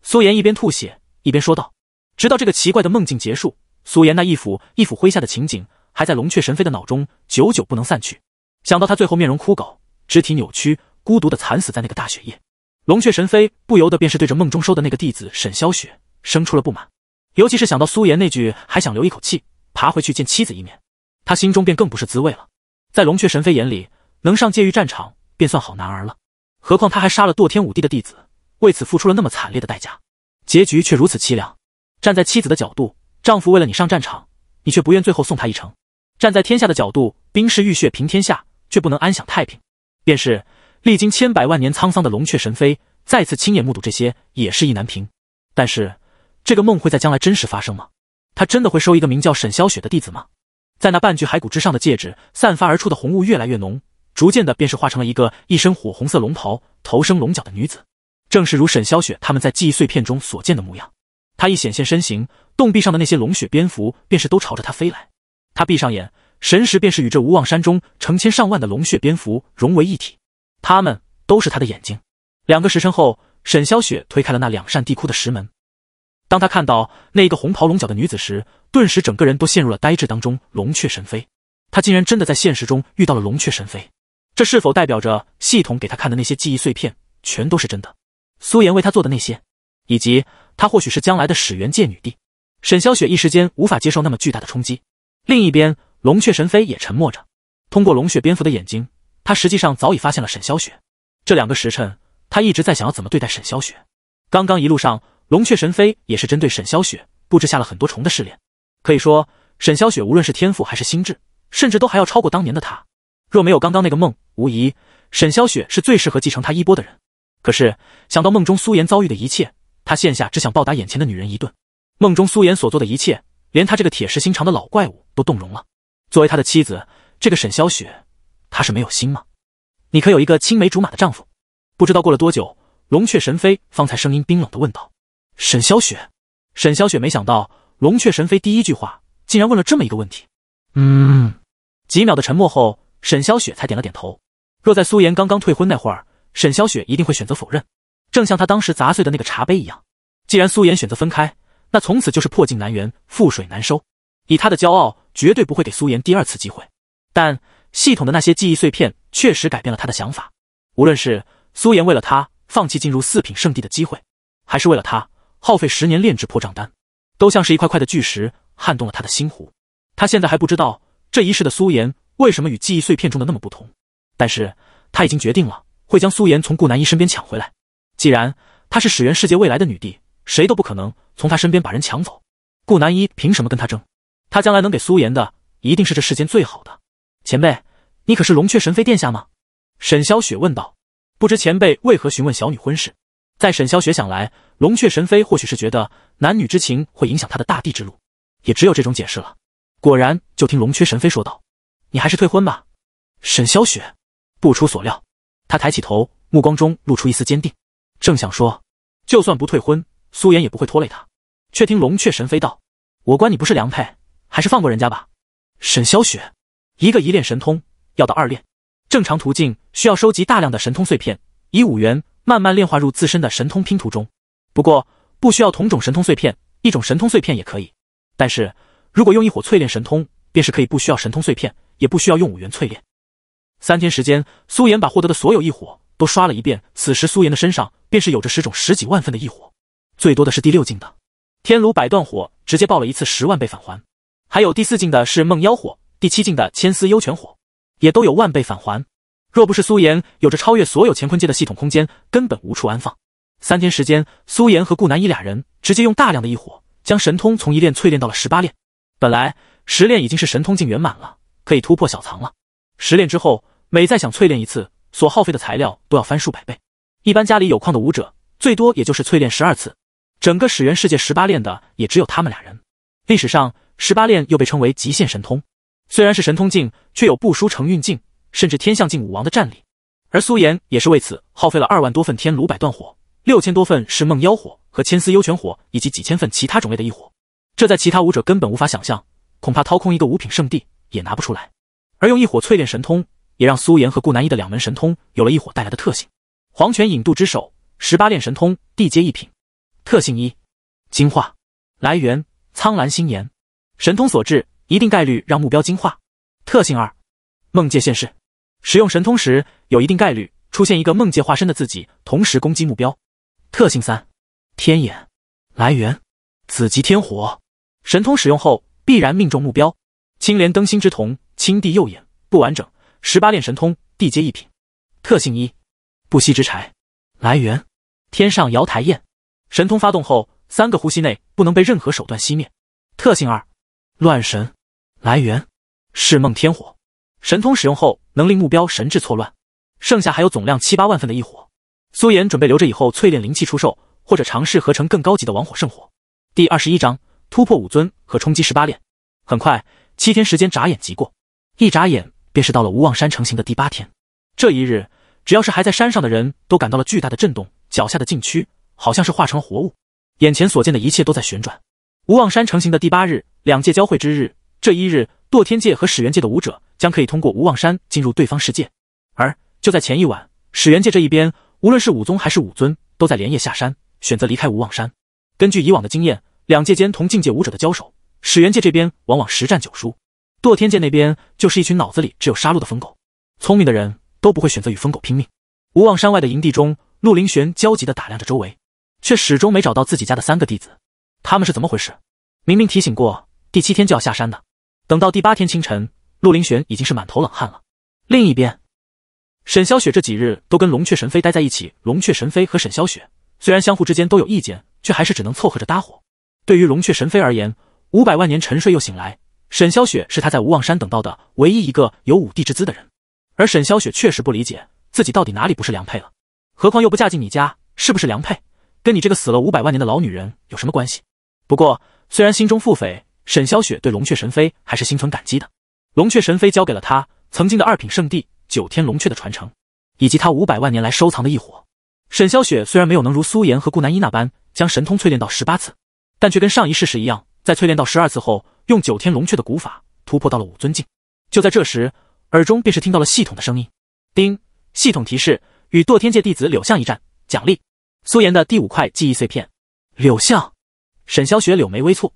苏岩一边吐血一边说道。直到这个奇怪的梦境结束，苏岩那一斧一斧挥下的情景，还在龙雀神妃的脑中久久不能散去。想到他最后面容枯槁，肢体扭曲，孤独的惨死在那个大雪夜，龙雀神妃不由得便是对着梦中收的那个弟子沈霄雪生出了不满。尤其是想到苏岩那句还想留一口气爬回去见妻子一面，他心中便更不是滋味了。在龙雀神妃眼里，能上界域战场便算好男儿了，何况他还杀了堕天五帝的弟子。为此付出了那么惨烈的代价，结局却如此凄凉。站在妻子的角度，丈夫为了你上战场，你却不愿最后送他一程；站在天下的角度，冰释玉血平天下，却不能安享太平。便是历经千百万年沧桑的龙雀神飞，再次亲眼目睹这些，也是意难平。但是，这个梦会在将来真实发生吗？他真的会收一个名叫沈萧雪的弟子吗？在那半具骸骨之上的戒指散发而出的红雾越来越浓，逐渐的便是化成了一个一身火红色龙袍、头生龙角的女子。正是如沈霄雪他们在记忆碎片中所见的模样。他一显现身形，洞壁上的那些龙血蝙蝠便是都朝着他飞来。他闭上眼，神识便是与这无望山中成千上万的龙血蝙蝠融为一体。他们都是他的眼睛。两个时辰后，沈霄雪推开了那两扇地窟的石门。当他看到那一个红袍龙角的女子时，顿时整个人都陷入了呆滞当中。龙雀神飞，他竟然真的在现实中遇到了龙雀神飞，这是否代表着系统给他看的那些记忆碎片全都是真的？苏颜为他做的那些，以及他或许是将来的始元界女帝，沈霄雪一时间无法接受那么巨大的冲击。另一边，龙雀神妃也沉默着。通过龙血蝙蝠的眼睛，他实际上早已发现了沈霄雪。这两个时辰，他一直在想要怎么对待沈霄雪。刚刚一路上，龙雀神妃也是针对沈霄雪布置下了很多重的试炼。可以说，沈霄雪无论是天赋还是心智，甚至都还要超过当年的他。若没有刚刚那个梦，无疑沈霄雪是最适合继承他衣钵的人。可是想到梦中苏妍遭遇的一切，他现下只想暴打眼前的女人一顿。梦中苏妍所做的一切，连他这个铁石心肠的老怪物都动容了。作为他的妻子，这个沈霄雪，他是没有心吗？你可有一个青梅竹马的丈夫？不知道过了多久，龙雀神妃方才声音冰冷的问道：“沈霄雪。”沈霄雪没想到龙雀神妃第一句话竟然问了这么一个问题。嗯。几秒的沉默后，沈霄雪才点了点头。若在苏妍刚刚退婚那会儿。沈萧雪一定会选择否认，正像她当时砸碎的那个茶杯一样。既然苏妍选择分开，那从此就是破镜难圆，覆水难收。以他的骄傲，绝对不会给苏妍第二次机会。但系统的那些记忆碎片确实改变了他的想法。无论是苏妍为了他放弃进入四品圣地的机会，还是为了他耗费十年炼制破账单，都像是一块块的巨石撼动了他的心湖。他现在还不知道这一世的苏妍为什么与记忆碎片中的那么不同，但是他已经决定了。会将苏颜从顾南一身边抢回来。既然她是始源世界未来的女帝，谁都不可能从她身边把人抢走。顾南一凭什么跟她争？她将来能给苏颜的，一定是这世间最好的。前辈，你可是龙雀神妃殿下吗？沈霄雪问道。不知前辈为何询问小女婚事？在沈霄雪想来，龙雀神妃或许是觉得男女之情会影响她的大帝之路，也只有这种解释了。果然，就听龙雀神妃说道：“你还是退婚吧。”沈霄雪不出所料。他抬起头，目光中露出一丝坚定，正想说：“就算不退婚，苏妍也不会拖累他。”却听龙雀神飞道：“我管你不是良配，还是放过人家吧。”沈霄雪，一个一炼神通要到二炼，正常途径需要收集大量的神通碎片，以五元慢慢炼化入自身的神通拼图中。不过不需要同种神通碎片，一种神通碎片也可以。但是，如果用一火淬炼神通，便是可以不需要神通碎片，也不需要用五元淬炼。三天时间，苏岩把获得的所有异火都刷了一遍。此时，苏岩的身上便是有着十种十几万份的异火，最多的是第六境的天炉百断火，直接爆了一次十万倍返还；还有第四境的是梦妖火，第七境的千丝幽泉火，也都有万倍返还。若不是苏岩有着超越所有乾坤界的系统空间，根本无处安放。三天时间，苏岩和顾南一俩人直接用大量的异火将神通从一炼淬炼到了十八炼。本来十炼已经是神通境圆满了，可以突破小藏了。十炼之后，每再想淬炼一次，所耗费的材料都要翻数百倍。一般家里有矿的武者，最多也就是淬炼十二次。整个始源世界十八炼的，也只有他们俩人。历史上，十八炼又被称为极限神通。虽然是神通境，却有不输成运境，甚至天象境武王的战力。而苏岩也是为此耗费了二万多份天炉百断火，六千多份是梦妖火和千丝幽泉火，以及几千份其他种类的异火。这在其他武者根本无法想象，恐怕掏空一个五品圣地也拿不出来。而用一火淬炼神通，也让苏岩和顾南一的两门神通有了一火带来的特性。黄泉引渡之手，十八炼神通，地阶一品。特性一：精化，来源苍蓝星岩，神通所致，一定概率让目标精化。特性二：梦界现世，使用神通时，有一定概率出现一个梦界化身的自己，同时攻击目标。特性三：天眼，来源紫极天火，神通使用后必然命中目标。青莲灯心之瞳。青帝右眼不完整，十八炼神通，地阶一品。特性一：不息之柴，来源：天上瑶台宴。神通发动后，三个呼吸内不能被任何手段熄灭。特性二：乱神，来源：噬梦天火。神通使用后，能令目标神智错乱。剩下还有总量七八万份的异火，苏岩准备留着以后淬炼灵气出售，或者尝试合成更高级的王火圣火。第二十一章：突破五尊和冲击十八炼。很快，七天时间眨眼即过。一眨眼，便是到了无望山成型的第八天。这一日，只要是还在山上的人都感到了巨大的震动，脚下的禁区好像是化成了活物，眼前所见的一切都在旋转。无望山成型的第八日，两界交汇之日。这一日，堕天界和始元界的武者将可以通过无望山进入对方世界。而就在前一晚，始元界这一边，无论是武宗还是武尊，都在连夜下山，选择离开无望山。根据以往的经验，两界间同境界武者的交手，始元界这边往往十战九输。堕天界那边就是一群脑子里只有杀戮的疯狗，聪明的人都不会选择与疯狗拼命。无望山外的营地中，陆林玄焦急地打量着周围，却始终没找到自己家的三个弟子。他们是怎么回事？明明提醒过，第七天就要下山的。等到第八天清晨，陆林玄已经是满头冷汗了。另一边，沈萧雪这几日都跟龙雀神妃待在一起。龙雀神妃和沈萧雪虽然相互之间都有意见，却还是只能凑合着搭伙。对于龙雀神妃而言，五百万年沉睡又醒来。沈霄雪是他在无望山等到的唯一一个有武帝之资的人，而沈霄雪确实不理解自己到底哪里不是良配了。何况又不嫁进你家，是不是良配，跟你这个死了五百万年的老女人有什么关系？不过虽然心中腹诽，沈霄雪对龙雀神妃还是心存感激的。龙雀神妃交给了他曾经的二品圣地九天龙雀的传承，以及他五百万年来收藏的异火。沈霄雪虽然没有能如苏岩和顾南一那般将神通淬炼到十八次，但却跟上一世时一样，在淬炼到十二次后。用九天龙雀的古法突破到了五尊境。就在这时，耳中便是听到了系统的声音：“叮，系统提示：与堕天界弟子柳相一战，奖励苏岩的第五块记忆碎片。”柳相，沈小雪柳眉微蹙。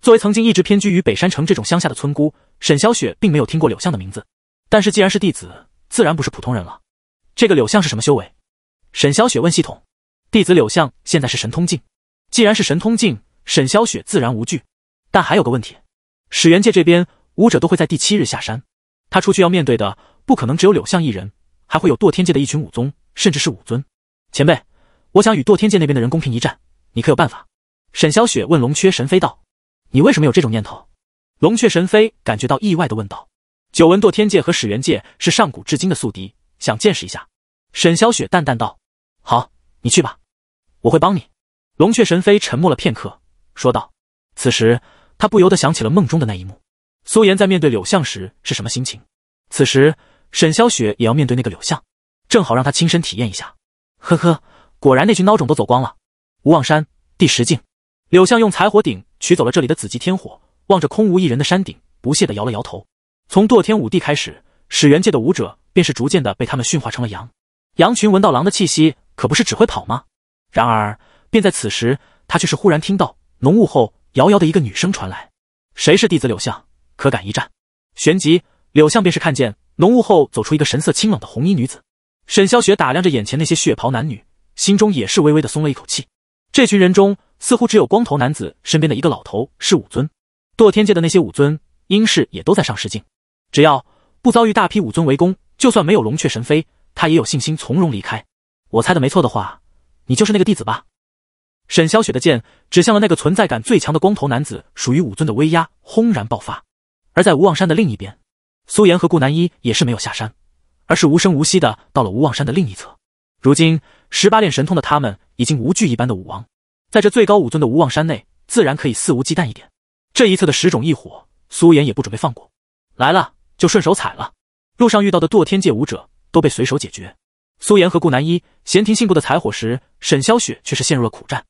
作为曾经一直偏居于北山城这种乡下的村姑，沈小雪并没有听过柳相的名字。但是既然是弟子，自然不是普通人了。这个柳相是什么修为？沈小雪问系统：“弟子柳相现在是神通境。既然是神通境，沈小雪自然无惧。但还有个问题。”始元界这边，武者都会在第七日下山。他出去要面对的，不可能只有柳相一人，还会有堕天界的一群武宗，甚至是武尊前辈。我想与堕天界那边的人公平一战，你可有办法？沈小雪问龙阙神飞道：“你为什么有这种念头？”龙阙神飞感觉到意外的问道：“久闻堕天界和始元界是上古至今的宿敌，想见识一下。”沈小雪淡淡道：“好，你去吧，我会帮你。”龙阙神飞沉默了片刻，说道：“此时。”他不由得想起了梦中的那一幕，苏妍在面对柳相时是什么心情？此时沈霄雪也要面对那个柳相，正好让他亲身体验一下。呵呵，果然那群孬种都走光了。无望山第十境，柳相用柴火鼎取走了这里的紫极天火，望着空无一人的山顶，不屑的摇了摇头。从堕天五帝开始，始元界的武者便是逐渐的被他们驯化成了羊。羊群闻到狼的气息，可不是只会跑吗？然而，便在此时，他却是忽然听到浓雾后。遥遥的一个女声传来：“谁是弟子柳相？可敢一战？”旋即，柳相便是看见浓雾后走出一个神色清冷的红衣女子。沈霄雪打量着眼前那些血袍男女，心中也是微微的松了一口气。这群人中，似乎只有光头男子身边的一个老头是武尊。堕天界的那些武尊，应氏也都在上十境。只要不遭遇大批武尊围攻，就算没有龙雀神飞，他也有信心从容离开。我猜的没错的话，你就是那个弟子吧？沈萧雪的剑指向了那个存在感最强的光头男子，属于武尊的威压轰然爆发。而在无望山的另一边，苏岩和顾南一也是没有下山，而是无声无息的到了无望山的另一侧。如今十八炼神通的他们已经无惧一般的武王，在这最高武尊的无望山内，自然可以肆无忌惮一点。这一侧的十种异火，苏岩也不准备放过，来了就顺手踩了。路上遇到的堕天界武者都被随手解决。苏岩和顾南一闲庭信步的踩火时，沈萧雪却是陷入了苦战。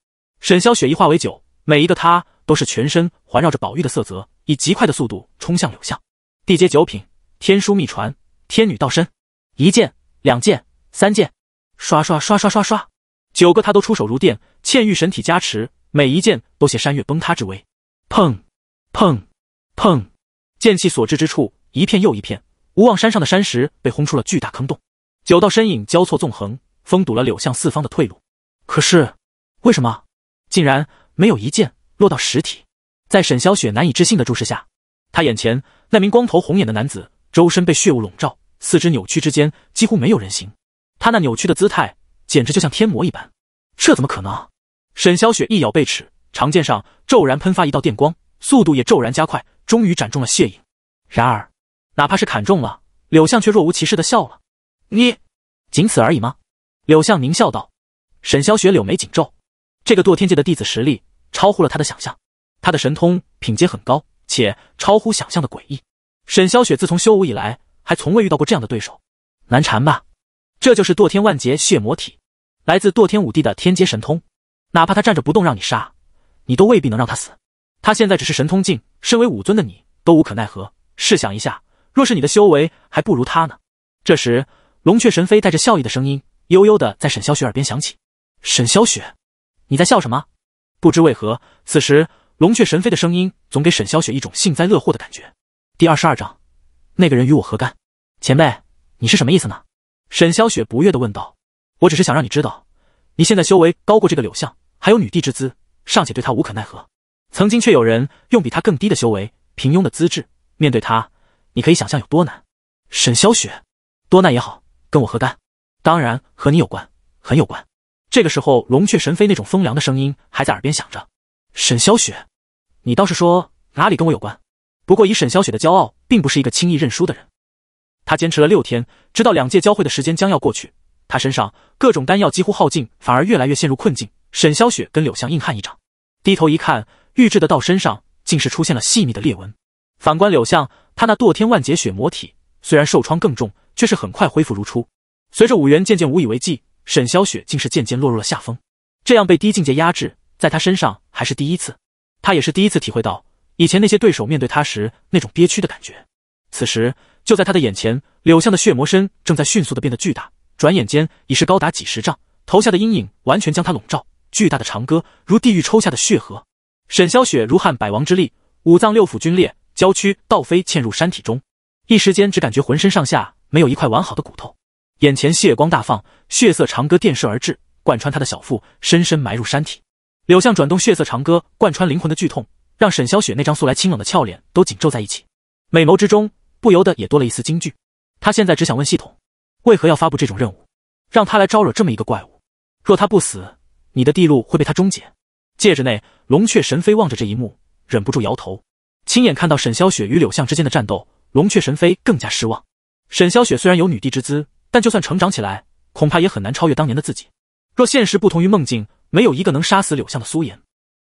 沈潇雪一化为九，每一个他都是全身环绕着宝玉的色泽，以极快的速度冲向柳巷。地阶九品，天书秘传，天女道身，一剑、两剑、三剑，刷刷刷刷刷刷，九个他都出手如电，嵌玉神体加持，每一剑都携山岳崩塌之威。砰砰砰，剑气所至之处，一片又一片，无望山上的山石被轰出了巨大坑洞。九道身影交错纵横，封堵了柳巷四方的退路。可是，为什么？竟然没有一剑落到实体，在沈小雪难以置信的注视下，她眼前那名光头红眼的男子周身被血雾笼罩，四肢扭曲之间几乎没有人形。他那扭曲的姿态简直就像天魔一般。这怎么可能？沈小雪一咬背齿，长剑上骤然喷发一道电光，速度也骤然加快，终于斩中了血影。然而，哪怕是砍中了，柳相却若无其事的笑了。你，仅此而已吗？柳相狞笑道。沈小雪柳眉紧皱。这个堕天界的弟子实力超乎了他的想象，他的神通品阶很高，且超乎想象的诡异。沈萧雪自从修武以来，还从未遇到过这样的对手，难缠吧？这就是堕天万劫血魔体，来自堕天五帝的天阶神通。哪怕他站着不动让你杀，你都未必能让他死。他现在只是神通境，身为武尊的你都无可奈何。试想一下，若是你的修为还不如他呢？这时，龙雀神飞带着笑意的声音悠悠的在沈萧雪耳边响起：“沈萧雪。”你在笑什么？不知为何，此时龙雀神飞的声音总给沈萧雪一种幸灾乐祸的感觉。第二十二章，那个人与我何干？前辈，你是什么意思呢？沈萧雪不悦的问道：“我只是想让你知道，你现在修为高过这个柳相，还有女帝之姿，尚且对他无可奈何。曾经却有人用比他更低的修为、平庸的资质面对他，你可以想象有多难。”沈萧雪，多难也好，跟我何干？当然和你有关，很有关。这个时候，龙雀神飞那种风凉的声音还在耳边响着。沈小雪，你倒是说哪里跟我有关？不过以沈小雪的骄傲，并不是一个轻易认输的人。他坚持了六天，直到两界交汇的时间将要过去，他身上各种丹药几乎耗尽，反而越来越陷入困境。沈小雪跟柳相硬汉一掌，低头一看，玉质的道身上竟是出现了细密的裂纹。反观柳相，他那堕天万劫血魔体虽然受创更重，却是很快恢复如初。随着五元渐渐无以为继。沈霄雪竟是渐渐落入了下风，这样被低境界压制，在他身上还是第一次。他也是第一次体会到，以前那些对手面对他时那种憋屈的感觉。此时，就在他的眼前，柳巷的血魔身正在迅速的变得巨大，转眼间已是高达几十丈，头下的阴影完全将他笼罩，巨大的长戈如地狱抽下的血河。沈霄雪如撼百王之力，五脏六腑均裂，娇躯倒飞嵌入山体中，一时间只感觉浑身上下没有一块完好的骨头。眼前血光大放，血色长歌电射而至，贯穿他的小腹，深深埋入山体。柳相转动血色长歌，贯穿灵魂的剧痛，让沈小雪那张素来清冷的俏脸都紧皱在一起，美眸之中不由得也多了一丝惊惧。他现在只想问系统，为何要发布这种任务，让他来招惹这么一个怪物？若他不死，你的地路会被他终结。戒指内，龙雀神飞望着这一幕，忍不住摇头。亲眼看到沈萧雪与柳相之间的战斗，龙雀神飞更加失望。沈萧雪虽然有女帝之姿，但就算成长起来，恐怕也很难超越当年的自己。若现实不同于梦境，没有一个能杀死柳相的苏颜，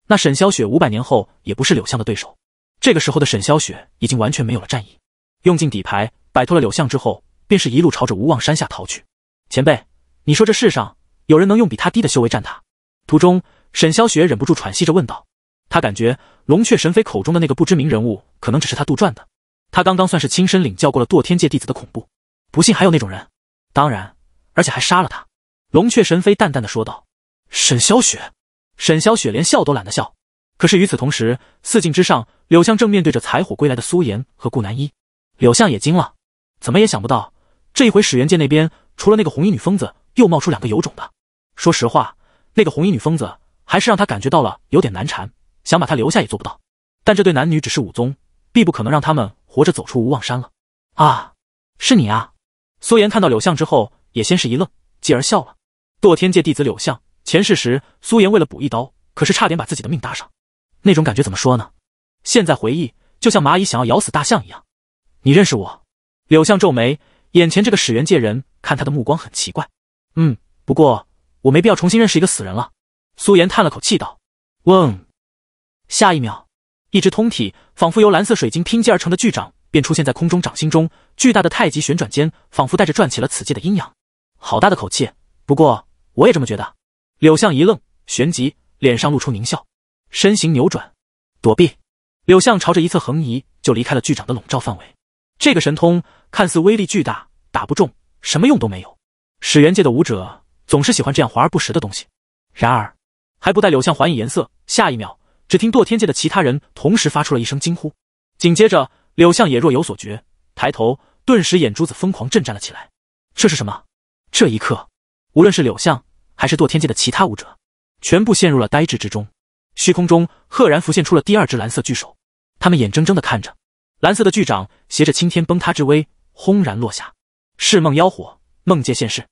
那沈霄雪五百年后也不是柳相的对手。这个时候的沈霄雪已经完全没有了战意，用尽底牌摆脱了柳相之后，便是一路朝着无望山下逃去。前辈，你说这世上有人能用比他低的修为战他？途中，沈霄雪忍不住喘息着问道。他感觉龙雀神妃口中的那个不知名人物可能只是他杜撰的。他刚刚算是亲身领教过了堕天界弟子的恐怖，不信还有那种人。当然，而且还杀了他。”龙雀神飞淡淡的说道。“沈萧雪，沈萧雪连笑都懒得笑。可是与此同时，四境之上，柳相正面对着采火归来的苏岩和顾南一。柳相也惊了，怎么也想不到，这一回始元界那边除了那个红衣女疯子，又冒出两个有种的。说实话，那个红衣女疯子还是让他感觉到了有点难缠，想把她留下也做不到。但这对男女只是武宗，必不可能让他们活着走出无望山了啊！是你啊！”苏颜看到柳相之后，也先是一愣，继而笑了。堕天界弟子柳相，前世时苏颜为了补一刀，可是差点把自己的命搭上。那种感觉怎么说呢？现在回忆，就像蚂蚁想要咬死大象一样。你认识我？柳相皱眉，眼前这个始源界人看他的目光很奇怪。嗯，不过我没必要重新认识一个死人了。苏颜叹了口气道。嗡，下一秒，一只通体仿佛由蓝色水晶拼接而成的巨掌。便出现在空中掌心中，巨大的太极旋转间，仿佛带着转起了此界的阴阳。好大的口气！不过我也这么觉得。柳相一愣，旋即脸上露出狞笑，身形扭转，躲避。柳相朝着一侧横移，就离开了巨掌的笼罩范围。这个神通看似威力巨大，打不中，什么用都没有。始元界的武者总是喜欢这样华而不实的东西。然而，还不待柳相还以颜色，下一秒，只听堕天界的其他人同时发出了一声惊呼，紧接着。柳相也若有所觉，抬头，顿时眼珠子疯狂震颤了起来。这是什么？这一刻，无论是柳相还是堕天界的其他武者，全部陷入了呆滞之中。虚空中赫然浮现出了第二只蓝色巨手，他们眼睁睁地看着蓝色的巨掌携着青天崩塌之威轰然落下。是梦妖火，梦界现世。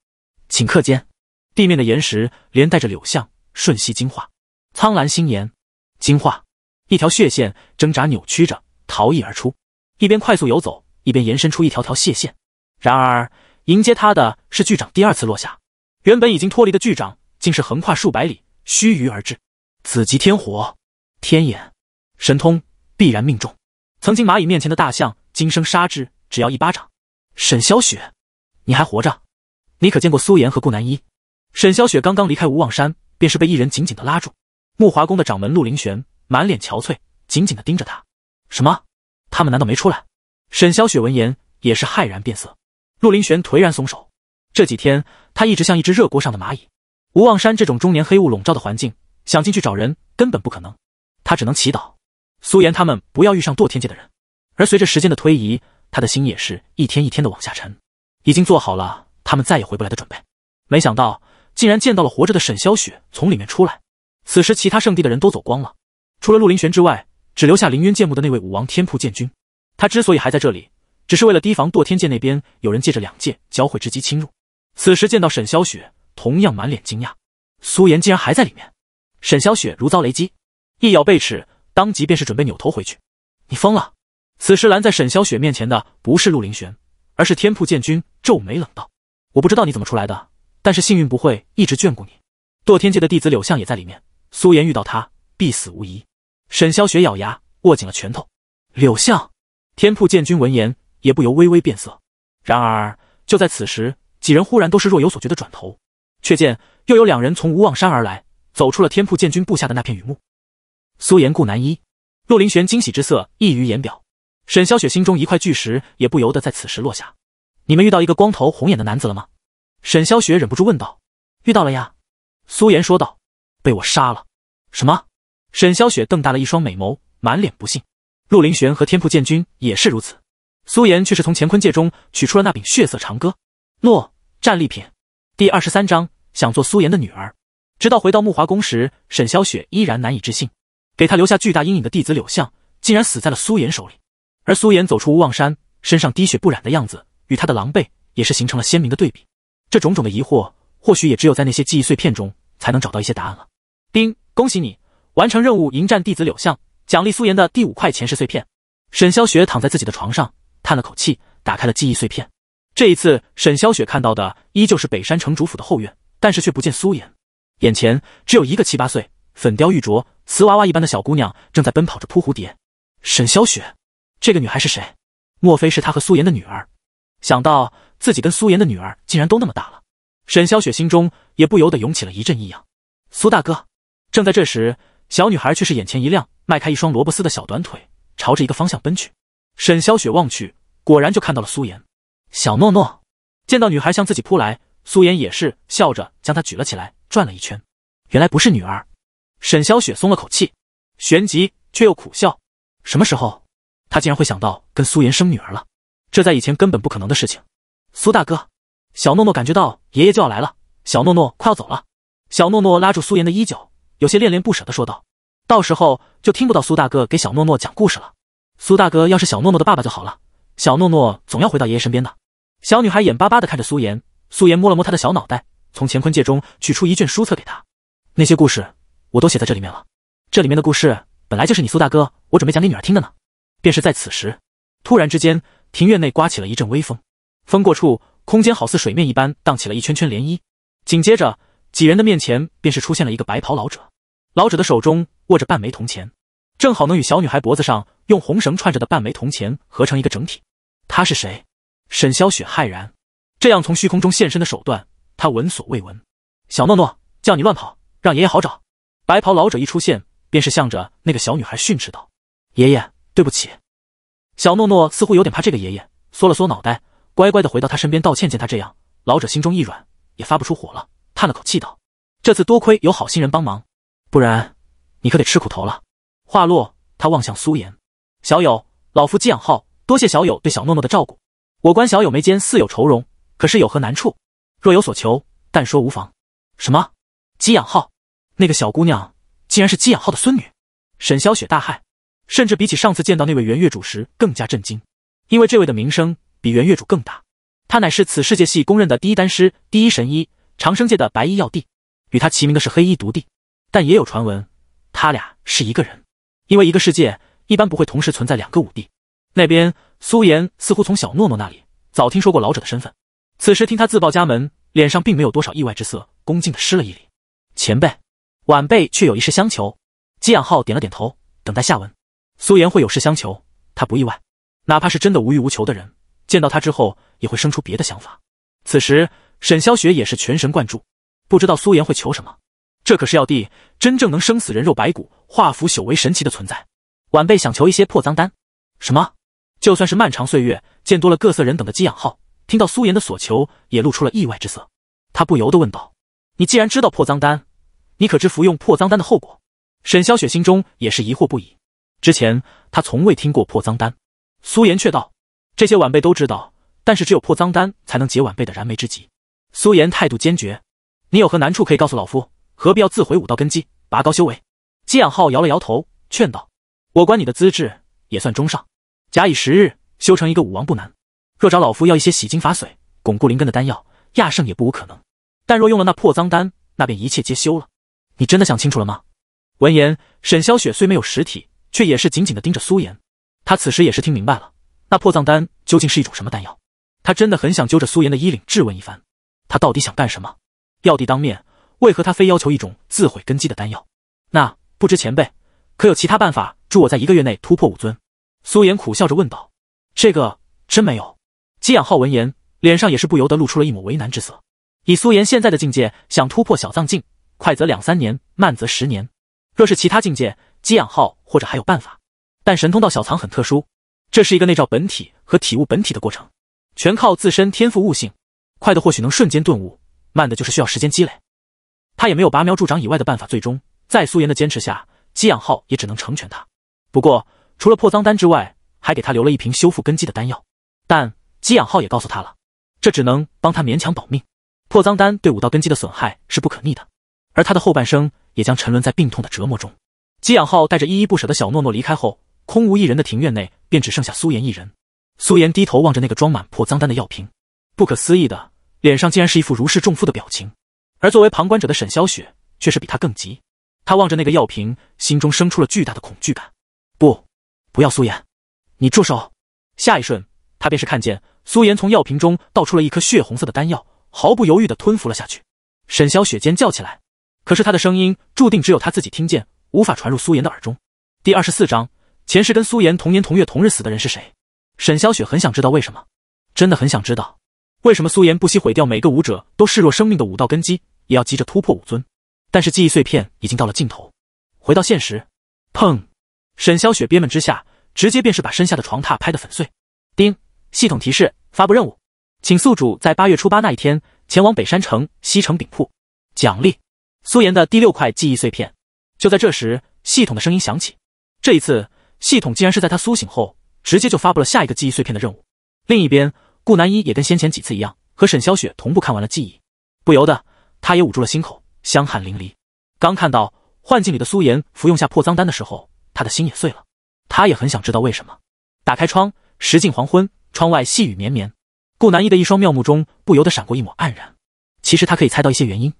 顷刻间，地面的岩石连带着柳相瞬息惊化，苍蓝星岩金化，一条血线挣扎扭曲着逃逸而出。一边快速游走，一边延伸出一条条蟹线。然而，迎接他的是巨掌第二次落下。原本已经脱离的巨掌，竟是横跨数百里，须臾而至。此极天火，天眼神通，必然命中。曾经蚂蚁面前的大象，今生杀之，只要一巴掌。沈萧雪，你还活着？你可见过苏岩和顾南一？沈霄雪刚刚离开无望山，便是被一人紧紧的拉住。木华宫的掌门陆林玄，满脸憔悴，紧紧的盯着他。什么？他们难道没出来？沈霄雪闻言也是骇然变色。陆林玄颓然松手。这几天他一直像一只热锅上的蚂蚁。无望山这种中年黑雾笼罩的环境，想进去找人根本不可能。他只能祈祷苏岩他们不要遇上堕天界的人。而随着时间的推移，他的心也是一天一天的往下沉。已经做好了他们再也回不来的准备。没想到竟然见到了活着的沈霄雪从里面出来。此时其他圣地的人都走光了，除了陆林玄之外。只留下凌渊剑墓的那位武王天瀑剑君，他之所以还在这里，只是为了提防堕天界那边有人借着两界交汇之机侵入。此时见到沈萧雪，同样满脸惊讶，苏颜竟然还在里面。沈萧雪如遭雷击，一咬背齿，当即便是准备扭头回去。你疯了！此时拦在沈萧雪面前的不是陆凌玄，而是天瀑剑君，皱眉冷道：“我不知道你怎么出来的，但是幸运不会一直眷顾你。堕天界的弟子柳相也在里面，苏颜遇到他必死无疑。”沈萧雪咬牙，握紧了拳头。柳相，天瀑剑君闻言也不由微微变色。然而就在此时，几人忽然都是若有所觉的转头，却见又有两人从无望山而来，走出了天瀑剑君布下的那片雨幕。苏颜、顾南一、陆林玄惊喜之色溢于言表。沈萧雪心中一块巨石也不由得在此时落下。你们遇到一个光头红眼的男子了吗？沈萧雪忍不住问道。遇到了呀，苏颜说道。被我杀了。什么？沈萧雪瞪大了一双美眸，满脸不信。陆林玄和天瀑剑君也是如此。苏岩却是从乾坤戒中取出了那柄血色长戈。诺，战利品。第二十三章，想做苏岩的女儿。直到回到木华宫时，沈萧雪依然难以置信，给他留下巨大阴影的弟子柳相，竟然死在了苏岩手里。而苏岩走出无望山，身上滴血不染的样子，与他的狼狈也是形成了鲜明的对比。这种种的疑惑，或许也只有在那些记忆碎片中，才能找到一些答案了。丁，恭喜你。完成任务，迎战弟子柳相，奖励苏岩的第五块前世碎片。沈霄雪躺在自己的床上，叹了口气，打开了记忆碎片。这一次，沈霄雪看到的依旧是北山城主府的后院，但是却不见苏岩。眼前只有一个七八岁、粉雕玉琢、瓷娃娃一般的小姑娘，正在奔跑着扑蝴蝶。沈霄雪，这个女孩是谁？莫非是她和苏岩的女儿？想到自己跟苏岩的女儿竟然都那么大了，沈霄雪心中也不由得涌起了一阵异样。苏大哥，正在这时。小女孩却是眼前一亮，迈开一双萝卜丝的小短腿，朝着一个方向奔去。沈小雪望去，果然就看到了苏妍。小诺诺见到女孩向自己扑来，苏妍也是笑着将她举了起来，转了一圈。原来不是女儿，沈小雪松了口气，旋即却又苦笑：什么时候，他竟然会想到跟苏妍生女儿了？这在以前根本不可能的事情。苏大哥，小诺诺感觉到爷爷就要来了，小诺诺快要走了。小诺诺拉住苏妍的衣角。有些恋恋不舍地说道：“到时候就听不到苏大哥给小诺诺讲故事了。苏大哥要是小诺诺的爸爸就好了。小诺诺总要回到爷爷身边的小女孩眼巴巴地看着苏岩。苏岩摸了摸她的小脑袋，从乾坤戒中取出一卷书册给她：“那些故事我都写在这里面了。这里面的故事本来就是你苏大哥我准备讲给女儿听的呢。便是在此时，突然之间，庭院内刮起了一阵微风，风过处，空间好似水面一般荡起了一圈圈涟漪。紧接着，几人的面前便是出现了一个白袍老者。”老者的手中握着半枚铜钱，正好能与小女孩脖子上用红绳串着的半枚铜钱合成一个整体。他是谁？沈霄雪骇然，这样从虚空中现身的手段，他闻所未闻。小诺诺，叫你乱跑，让爷爷好找。白袍老者一出现，便是向着那个小女孩训斥道：“爷爷，对不起。”小诺诺似乎有点怕这个爷爷，缩了缩脑袋，乖乖的回到他身边道歉。见他这样，老者心中一软，也发不出火了，叹了口气道：“这次多亏有好心人帮忙。”不然，你可得吃苦头了。话落，他望向苏颜小友，老夫姬养浩，多谢小友对小诺诺的照顾。我观小友眉间似有愁容，可是有何难处？若有所求，但说无妨。什么？姬养浩？那个小姑娘竟然是姬养浩的孙女？沈萧雪大骇，甚至比起上次见到那位元月主时更加震惊，因为这位的名声比元月主更大。他乃是此世界系公认的第一丹师、第一神医，长生界的白衣药帝，与他齐名的是黑衣毒帝。但也有传闻，他俩是一个人，因为一个世界一般不会同时存在两个武帝。那边苏妍似乎从小诺诺那里早听说过老者的身份，此时听他自报家门，脸上并没有多少意外之色，恭敬的施了一礼：“前辈，晚辈却有一事相求。”姬养浩点了点头，等待下文。苏岩会有事相求，他不意外，哪怕是真的无欲无求的人，见到他之后也会生出别的想法。此时沈霄雪也是全神贯注，不知道苏岩会求什么。这可是药帝，真正能生死人肉白骨，化腐朽为神奇的存在。晚辈想求一些破脏丹。什么？就算是漫长岁月见多了各色人等的激养号，听到苏颜的所求，也露出了意外之色。他不由得问道：“你既然知道破脏丹，你可知服用破脏丹的后果？”沈霄雪心中也是疑惑不已。之前他从未听过破脏丹。苏颜却道：“这些晚辈都知道，但是只有破脏丹才能解晚辈的燃眉之急。”苏颜态度坚决：“你有何难处，可以告诉老夫。”何必要自毁武道根基，拔高修为？姬养浩摇了摇头，劝道：“我观你的资质也算中上，假以时日，修成一个武王不难。若找老夫要一些洗精伐髓、巩固灵根的丹药，亚圣也不无可能。但若用了那破脏丹，那便一切皆休了。你真的想清楚了吗？”闻言，沈萧雪虽没有实体，却也是紧紧的盯着苏岩。他此时也是听明白了，那破脏丹究竟是一种什么丹药。他真的很想揪着苏岩的衣领质问一番，他到底想干什么？药帝当面。为何他非要求一种自毁根基的丹药？那不知前辈可有其他办法助我在一个月内突破武尊？苏颜苦笑着问道：“这个真没有。”姬养浩闻言，脸上也是不由得露出了一抹为难之色。以苏颜现在的境界，想突破小藏境，快则两三年，慢则十年。若是其他境界，姬养浩或者还有办法，但神通道小藏很特殊，这是一个内照本体和体悟本体的过程，全靠自身天赋悟性，快的或许能瞬间顿悟，慢的就是需要时间积累。他也没有拔苗助长以外的办法，最终在苏岩的坚持下，姬养浩也只能成全他。不过，除了破脏丹之外，还给他留了一瓶修复根基的丹药。但姬养浩也告诉他了，这只能帮他勉强保命。破脏丹对武道根基的损害是不可逆的，而他的后半生也将沉沦在病痛的折磨中。姬养浩带着依依不舍的小诺诺离开后，空无一人的庭院内便只剩下苏岩一人。苏岩低头望着那个装满破脏丹的药瓶，不可思议的脸上竟然是一副如释重负的表情。而作为旁观者的沈霄雪却是比他更急，他望着那个药瓶，心中生出了巨大的恐惧感。不，不要苏岩，你住手！下一瞬，他便是看见苏岩从药瓶中倒出了一颗血红色的丹药，毫不犹豫的吞服了下去。沈霄雪尖叫起来，可是他的声音注定只有他自己听见，无法传入苏岩的耳中。第二十四章，前世跟苏岩同年同月同日死的人是谁？沈霄雪很想知道为什么，真的很想知道为什么苏岩不惜毁掉每个武者都视若生命的武道根基。也要急着突破五尊，但是记忆碎片已经到了尽头。回到现实，砰！沈萧雪憋闷之下，直接便是把身下的床榻拍得粉碎。叮，系统提示发布任务，请宿主在八月初八那一天前往北山城西城饼铺，奖励苏妍的第六块记忆碎片。就在这时，系统的声音响起，这一次系统竟然是在他苏醒后直接就发布了下一个记忆碎片的任务。另一边，顾南一也跟先前几次一样，和沈萧雪同步看完了记忆，不由得。他也捂住了心口，香汗淋漓。刚看到幻境里的苏妍服用下破脏丹的时候，他的心也碎了。他也很想知道为什么。打开窗，时近黄昏，窗外细雨绵绵。顾南一的一双妙目中不由得闪过一抹黯然。其实他可以猜到一些原因。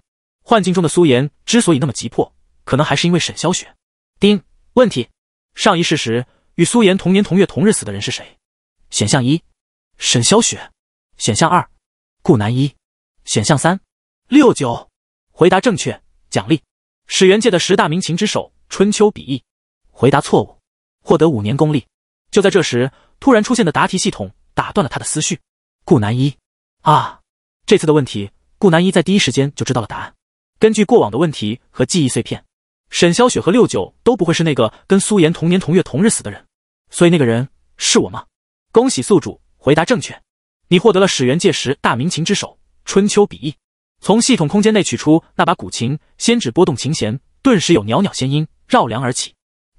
幻境中的苏妍之所以那么急迫，可能还是因为沈霄雪。丁问题：上一世时与苏妍同年同月同日死的人是谁？选项一：沈霄雪；选项二：顾南一；选项三。六九，回答正确，奖励史元界的十大名琴之首《春秋笔意》。回答错误，获得五年功力。就在这时，突然出现的答题系统打断了他的思绪。顾南一啊，这次的问题，顾南一在第一时间就知道了答案。根据过往的问题和记忆碎片，沈霄雪和六九都不会是那个跟苏妍同年同月同日死的人，所以那个人是我吗？恭喜宿主，回答正确，你获得了史元界十大名琴之首《春秋笔意》。从系统空间内取出那把古琴，先指拨动琴弦，顿时有袅袅仙音绕梁而起。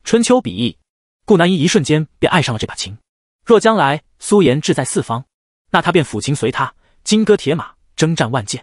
春秋笔意，顾南一一瞬间便爱上了这把琴。若将来苏颜志在四方，那他便抚琴随他，金戈铁马，征战万箭；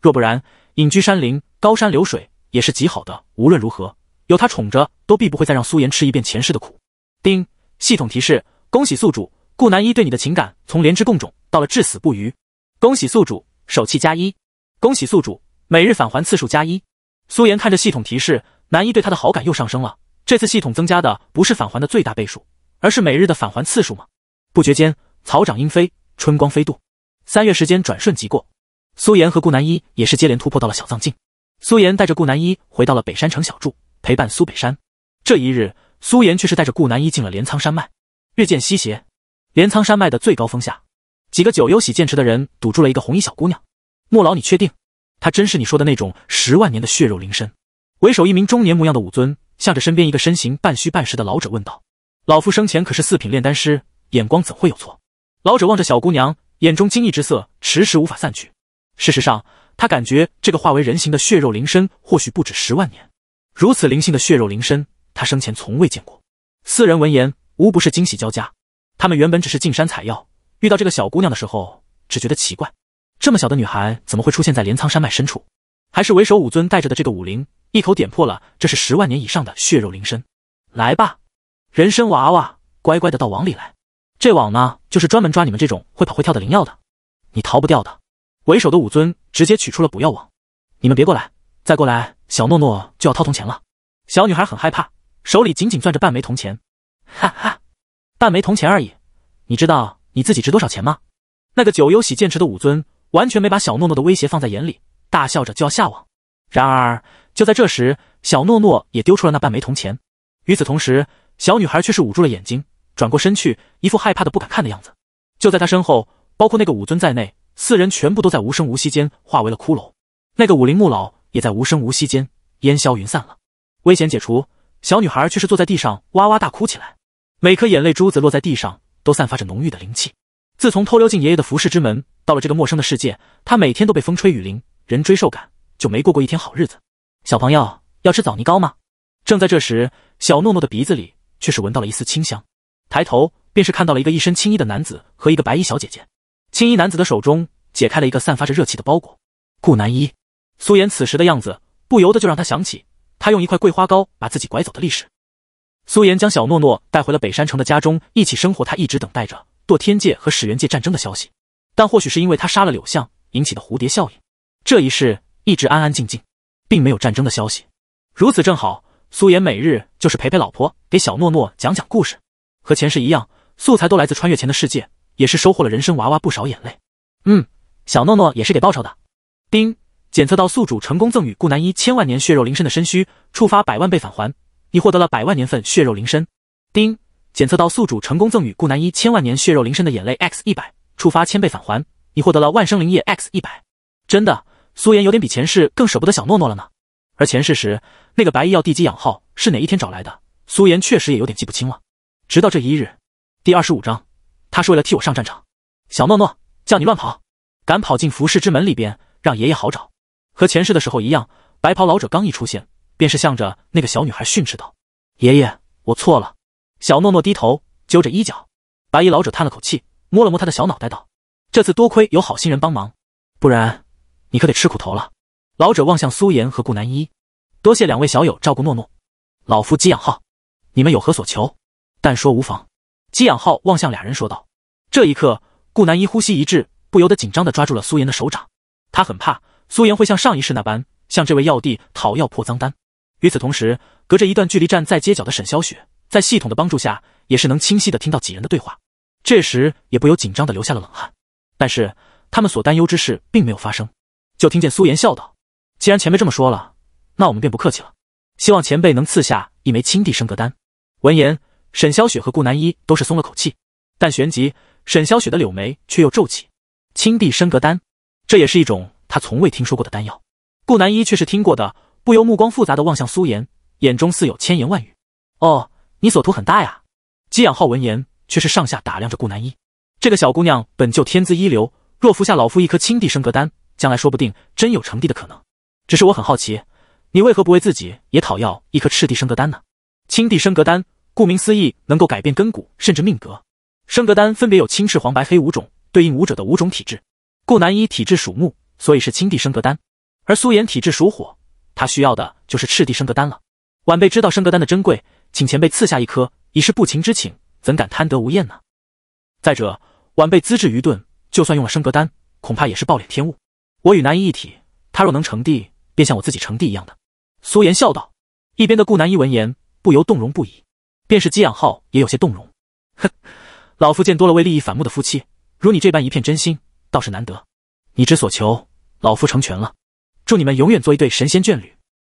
若不然，隐居山林，高山流水也是极好的。无论如何，有他宠着，都必不会再让苏颜吃一遍前世的苦。丁，系统提示：恭喜宿主，顾南一对你的情感从连枝共种到了至死不渝。恭喜宿主，手气加一。恭喜宿主，每日返还次数加一。苏妍看着系统提示，南一对他的好感又上升了。这次系统增加的不是返还的最大倍数，而是每日的返还次数吗？不觉间，草长莺飞，春光飞渡，三月时间转瞬即过。苏妍和顾南一也是接连突破到了小藏境。苏岩带着顾南一回到了北山城小筑，陪伴苏北山。这一日，苏岩却是带着顾南一进了镰仓山脉，日见西斜，镰仓山脉的最高峰下，几个九幽洗剑池的人堵住了一个红衣小姑娘。莫老，你确定，他真是你说的那种十万年的血肉灵身？为首一名中年模样的武尊，向着身边一个身形半虚半实的老者问道：“老夫生前可是四品炼丹师，眼光怎会有错？”老者望着小姑娘，眼中惊异之色迟迟无法散去。事实上，他感觉这个化为人形的血肉灵身，或许不止十万年。如此灵性的血肉灵身，他生前从未见过。四人闻言，无不是惊喜交加。他们原本只是进山采药，遇到这个小姑娘的时候，只觉得奇怪。这么小的女孩怎么会出现在镰仓山脉深处？还是为首武尊带着的这个武灵，一口点破了这是十万年以上的血肉灵身。来吧，人参娃娃，乖乖的到网里来。这网呢，就是专门抓你们这种会跑会跳的灵药的，你逃不掉的。为首的武尊直接取出了捕药网。你们别过来，再过来，小诺诺就要掏铜钱了。小女孩很害怕，手里紧紧攥着半枚铜钱。哈哈，半枚铜钱而已。你知道你自己值多少钱吗？那个九幽洗剑池的武尊。完全没把小诺诺的威胁放在眼里，大笑着就要下网。然而，就在这时，小诺诺也丢出了那半枚铜钱。与此同时，小女孩却是捂住了眼睛，转过身去，一副害怕的不敢看的样子。就在她身后，包括那个武尊在内，四人全部都在无声无息间化为了骷髅。那个武林木老也在无声无息间烟消云散了。危险解除，小女孩却是坐在地上哇哇大哭起来，每颗眼泪珠子落在地上，都散发着浓郁的灵气。自从偷溜进爷爷的服饰之门，到了这个陌生的世界，他每天都被风吹雨淋，人追兽赶，就没过过一天好日子。小朋友要吃枣泥糕吗？正在这时，小诺诺的鼻子里却是闻到了一丝清香，抬头便是看到了一个一身青衣的男子和一个白衣小姐姐。青衣男子的手中解开了一个散发着热气的包裹。顾南一，苏颜此时的样子，不由得就让他想起他用一块桂花糕把自己拐走的历史。苏颜将小诺诺带回了北山城的家中一起生活，他一直等待着。堕天界和始元界战争的消息，但或许是因为他杀了柳相引起的蝴蝶效应，这一世一直安安静静，并没有战争的消息。如此正好，苏颜每日就是陪陪老婆，给小诺诺讲讲故事，和前世一样，素材都来自穿越前的世界，也是收获了人生娃娃不少眼泪。嗯，小诺诺也是给报酬的。丁，检测到宿主成功赠予顾南一千万年血肉灵身的身虚，触发百万倍返还，你获得了百万年份血肉灵身。丁。检测到宿主成功赠与顾南一千万年血肉灵身的眼泪 x 一百，触发千倍返还。你获得了万生灵液 x 一百。真的，苏岩有点比前世更舍不得小诺诺了呢。而前世时那个白衣要地基养号是哪一天找来的，苏言确实也有点记不清了。直到这一日，第二十五章，他是为了替我上战场。小诺诺，叫你乱跑，敢跑进服饰之门里边，让爷爷好找。和前世的时候一样，白袍老者刚一出现，便是向着那个小女孩训斥道：“爷爷，我错了。”小诺诺低头揪着衣角，白衣老者叹了口气，摸了摸他的小脑袋，道：“这次多亏有好心人帮忙，不然你可得吃苦头了。”老者望向苏岩和顾南一，多谢两位小友照顾诺诺，老夫姬养浩，你们有何所求？但说无妨。”姬养浩望向俩人说道。这一刻，顾南一呼吸一滞，不由得紧张地抓住了苏岩的手掌，他很怕苏岩会像上一世那般向这位药帝讨要破脏丹。与此同时，隔着一段距离站在街角的沈霄雪。在系统的帮助下，也是能清晰的听到几人的对话。这时也不由紧张的流下了冷汗。但是他们所担忧之事并没有发生，就听见苏颜笑道：“既然前辈这么说了，那我们便不客气了。希望前辈能赐下一枚青帝升格丹。”闻言，沈小雪和顾南一都是松了口气。但旋即，沈小雪的柳眉却又皱起。青帝升格丹，这也是一种他从未听说过的丹药。顾南一却是听过的，不由目光复杂的望向苏颜，眼中似有千言万语。哦。你所图很大呀！姬养浩闻言却是上下打量着顾南一，这个小姑娘本就天资一流，若服下老夫一颗青帝升格丹，将来说不定真有成帝的可能。只是我很好奇，你为何不为自己也讨要一颗赤帝升格丹呢？青帝升格丹，顾名思义，能够改变根骨甚至命格。升格丹分别有青、赤、黄、白、黑五种，对应武者的五种体质。顾南一体质属木，所以是青帝升格丹；而苏颜体质属火，他需要的就是赤帝升格丹了。晚辈知道升格丹的珍贵。请前辈赐下一颗，已是不情之请，怎敢贪得无厌呢？再者，晚辈资质愚钝，就算用了升格丹，恐怕也是暴殄天物。我与南一一体，他若能成帝，便像我自己成帝一样的。苏颜笑道。一边的顾南一闻言，不由动容不已，便是姬养浩也有些动容。哼，老夫见多了为利益反目的夫妻，如你这般一片真心，倒是难得。你之所求，老夫成全了。祝你们永远做一对神仙眷侣。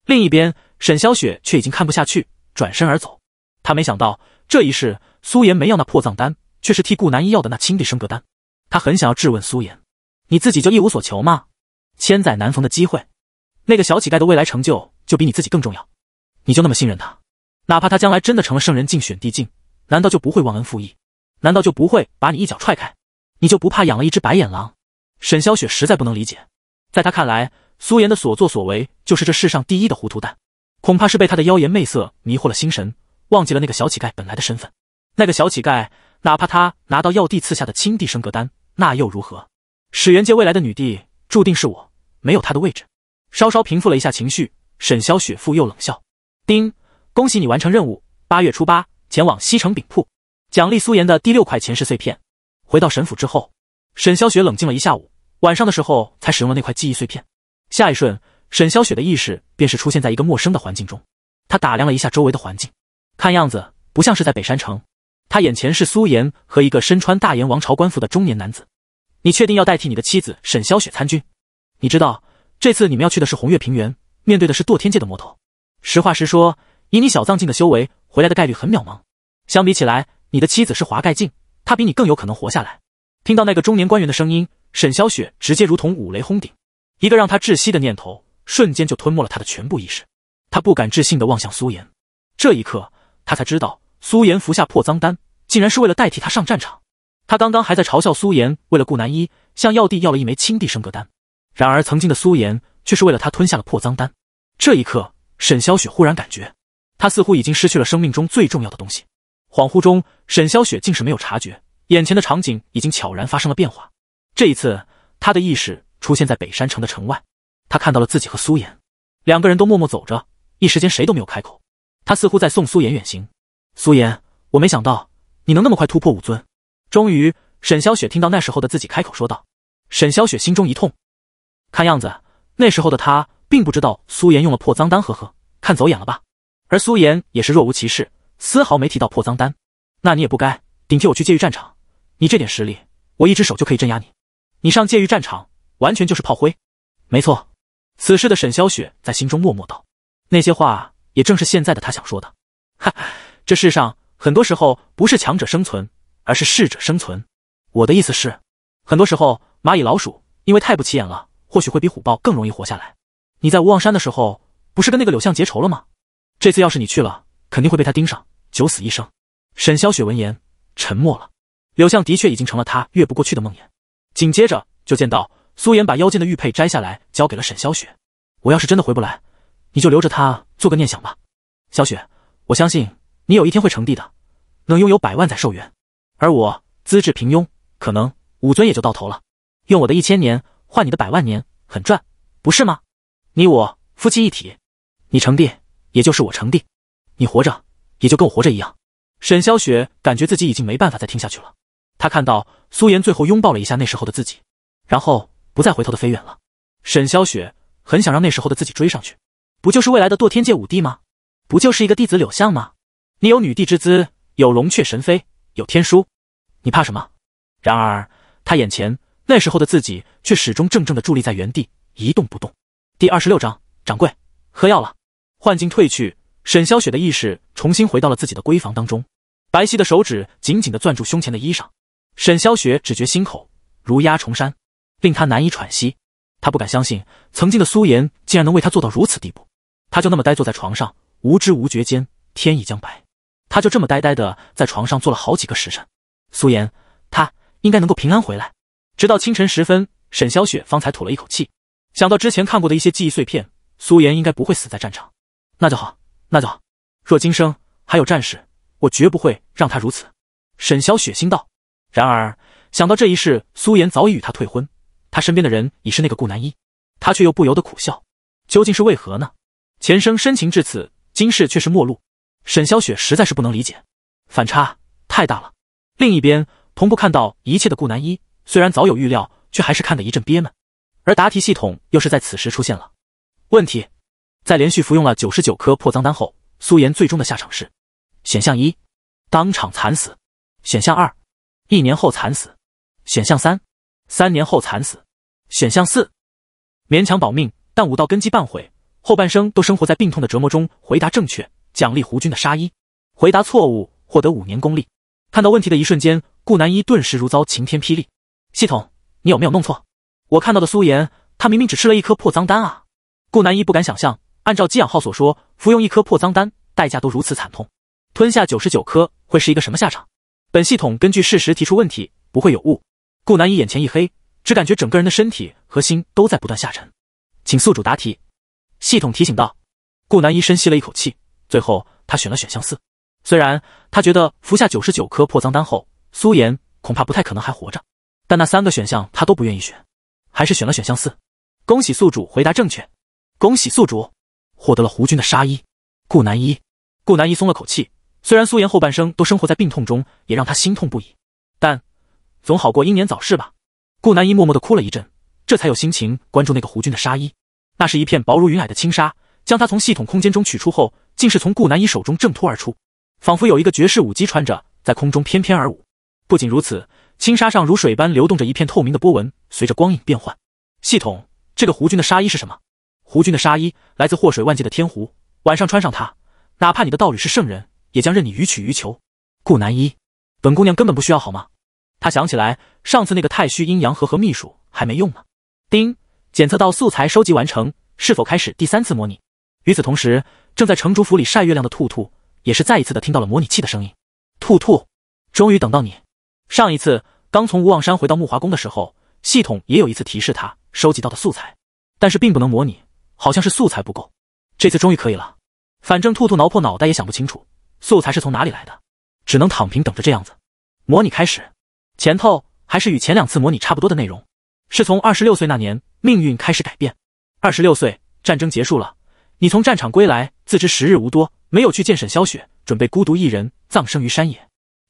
另一边，沈霄雪却已经看不下去。转身而走，他没想到这一世苏岩没要那破葬丹，却是替顾南一要的那青帝升格丹。他很想要质问苏岩：“你自己就一无所求吗？千载难逢的机会，那个小乞丐的未来成就就比你自己更重要。你就那么信任他？哪怕他将来真的成了圣人，竞选帝境，难道就不会忘恩负义？难道就不会把你一脚踹开？你就不怕养了一只白眼狼？”沈霄雪实在不能理解，在他看来，苏岩的所作所为就是这世上第一的糊涂蛋。恐怕是被他的妖言媚色迷惑了心神，忘记了那个小乞丐本来的身份。那个小乞丐，哪怕他拿到药帝赐下的青帝升格丹，那又如何？史元界未来的女帝，注定是我，没有他的位置。稍稍平复了一下情绪，沈萧雪复又冷笑。丁，恭喜你完成任务。八月初八，前往西城饼铺，奖励苏颜的第六块前世碎片。回到沈府之后，沈萧雪冷静了一下午，晚上的时候才使用了那块记忆碎片。下一瞬。沈霄雪的意识便是出现在一个陌生的环境中，他打量了一下周围的环境，看样子不像是在北山城。他眼前是苏岩和一个身穿大燕王朝官服的中年男子。你确定要代替你的妻子沈霄雪参军？你知道这次你们要去的是红月平原，面对的是堕天界的魔头。实话实说，以你小藏境的修为，回来的概率很渺茫。相比起来，你的妻子是华盖境，她比你更有可能活下来。听到那个中年官员的声音，沈霄雪直接如同五雷轰顶，一个让他窒息的念头。瞬间就吞没了他的全部意识，他不敢置信地望向苏岩。这一刻，他才知道苏岩服下破脏丹，竟然是为了代替他上战场。他刚刚还在嘲笑苏岩为了顾南一向药帝要了一枚青帝升格丹，然而曾经的苏岩却是为了他吞下了破脏丹。这一刻，沈霄雪忽然感觉，他似乎已经失去了生命中最重要的东西。恍惚中，沈霄雪竟是没有察觉，眼前的场景已经悄然发生了变化。这一次，他的意识出现在北山城的城外。他看到了自己和苏妍，两个人都默默走着，一时间谁都没有开口。他似乎在送苏妍远行。苏妍，我没想到你能那么快突破武尊。终于，沈霄雪听到那时候的自己开口说道。沈霄雪心中一痛，看样子那时候的他并不知道苏妍用了破脏丹，呵呵，看走眼了吧？而苏妍也是若无其事，丝毫没提到破脏丹。那你也不该顶替我去界域战场，你这点实力，我一只手就可以镇压你。你上界域战场完全就是炮灰。没错。此时的沈霄雪在心中默默道：“那些话也正是现在的他想说的。”哈哈，这世上很多时候不是强者生存，而是适者生存。我的意思是，很多时候蚂蚁老鼠因为太不起眼了，或许会比虎豹更容易活下来。你在无望山的时候不是跟那个柳相结仇了吗？这次要是你去了，肯定会被他盯上，九死一生。沈霄雪闻言沉默了。柳相的确已经成了他越不过去的梦魇。紧接着就见到。苏颜把腰间的玉佩摘下来，交给了沈霄雪。我要是真的回不来，你就留着它做个念想吧。小雪，我相信你有一天会成帝的，能拥有百万载寿元。而我资质平庸，可能武尊也就到头了。用我的一千年换你的百万年，很赚，不是吗？你我夫妻一体，你成帝也就是我成帝，你活着也就跟我活着一样。沈霄雪感觉自己已经没办法再听下去了。她看到苏颜最后拥抱了一下那时候的自己，然后。不再回头的飞远了。沈萧雪很想让那时候的自己追上去，不就是未来的堕天界五帝吗？不就是一个弟子柳相吗？你有女帝之姿，有龙雀神飞，有天书，你怕什么？然而，他眼前那时候的自己却始终怔怔的伫立在原地，一动不动。第二十六章，掌柜，喝药了。幻境退去，沈萧雪的意识重新回到了自己的闺房当中。白皙的手指紧紧的攥住胸前的衣裳，沈萧雪只觉心口如压重山。令他难以喘息，他不敢相信，曾经的苏颜竟然能为他做到如此地步。他就那么呆坐在床上，无知无觉间，天已将白。他就这么呆呆的在床上坐了好几个时辰。苏颜，他应该能够平安回来。直到清晨时分，沈小雪方才吐了一口气，想到之前看过的一些记忆碎片，苏颜应该不会死在战场。那就好，那就好。若今生还有战事，我绝不会让他如此。沈小雪心道。然而想到这一世，苏颜早已与他退婚。他身边的人已是那个顾南一，他却又不由得苦笑，究竟是为何呢？前生深情至此，今世却是陌路。沈霄雪实在是不能理解，反差太大了。另一边，同步看到一切的顾南一虽然早有预料，却还是看得一阵憋闷。而答题系统又是在此时出现了问题，在连续服用了九十九颗破脏丹后，苏妍最终的下场是：选项一，当场惨死；选项二，一年后惨死；选项三。三年后惨死，选项四勉强保命，但武道根基半毁，后半生都生活在病痛的折磨中。回答正确，奖励胡军的纱衣；回答错误，获得五年功力。看到问题的一瞬间，顾南一顿时如遭晴天霹雳。系统，你有没有弄错？我看到的苏岩，他明明只吃了一颗破脏丹啊！顾南一不敢想象，按照姬养浩所说，服用一颗破脏丹，代价都如此惨痛，吞下九十九颗会是一个什么下场？本系统根据事实提出问题，不会有误。顾南一眼前一黑，只感觉整个人的身体和心都在不断下沉。请宿主答题，系统提醒道。顾南一深吸了一口气，最后他选了选项四。虽然他觉得服下九十九颗破脏丹后，苏颜恐怕不太可能还活着，但那三个选项他都不愿意选，还是选了选项四。恭喜宿主回答正确，恭喜宿主获得了胡军的杀衣。顾南一，顾南一松了口气。虽然苏颜后半生都生活在病痛中，也让他心痛不已，但。总好过英年早逝吧。顾南一默默的哭了一阵，这才有心情关注那个胡军的纱衣。那是一片薄如云霭的轻纱，将他从系统空间中取出后，竟是从顾南一手中挣脱而出，仿佛有一个绝世舞姬穿着，在空中翩翩而舞。不仅如此，轻纱上如水般流动着一片透明的波纹，随着光影变幻。系统，这个胡军的纱衣是什么？胡军的纱衣来自祸水万界的天狐，晚上穿上它，哪怕你的道侣是圣人，也将任你予取予求。顾南一，本姑娘根本不需要，好吗？他想起来上次那个太虚阴阳合合秘术还没用呢。丁，检测到素材收集完成，是否开始第三次模拟？与此同时，正在城主府里晒月亮的兔兔也是再一次的听到了模拟器的声音。兔兔，终于等到你！上一次刚从无望山回到木华宫的时候，系统也有一次提示他收集到的素材，但是并不能模拟，好像是素材不够。这次终于可以了。反正兔兔挠破脑袋也想不清楚素材是从哪里来的，只能躺平等着这样子。模拟开始。前头还是与前两次模拟差不多的内容，是从二十六岁那年命运开始改变。二十六岁，战争结束了，你从战场归来，自知时日无多，没有去见沈萧雪，准备孤独一人葬身于山野。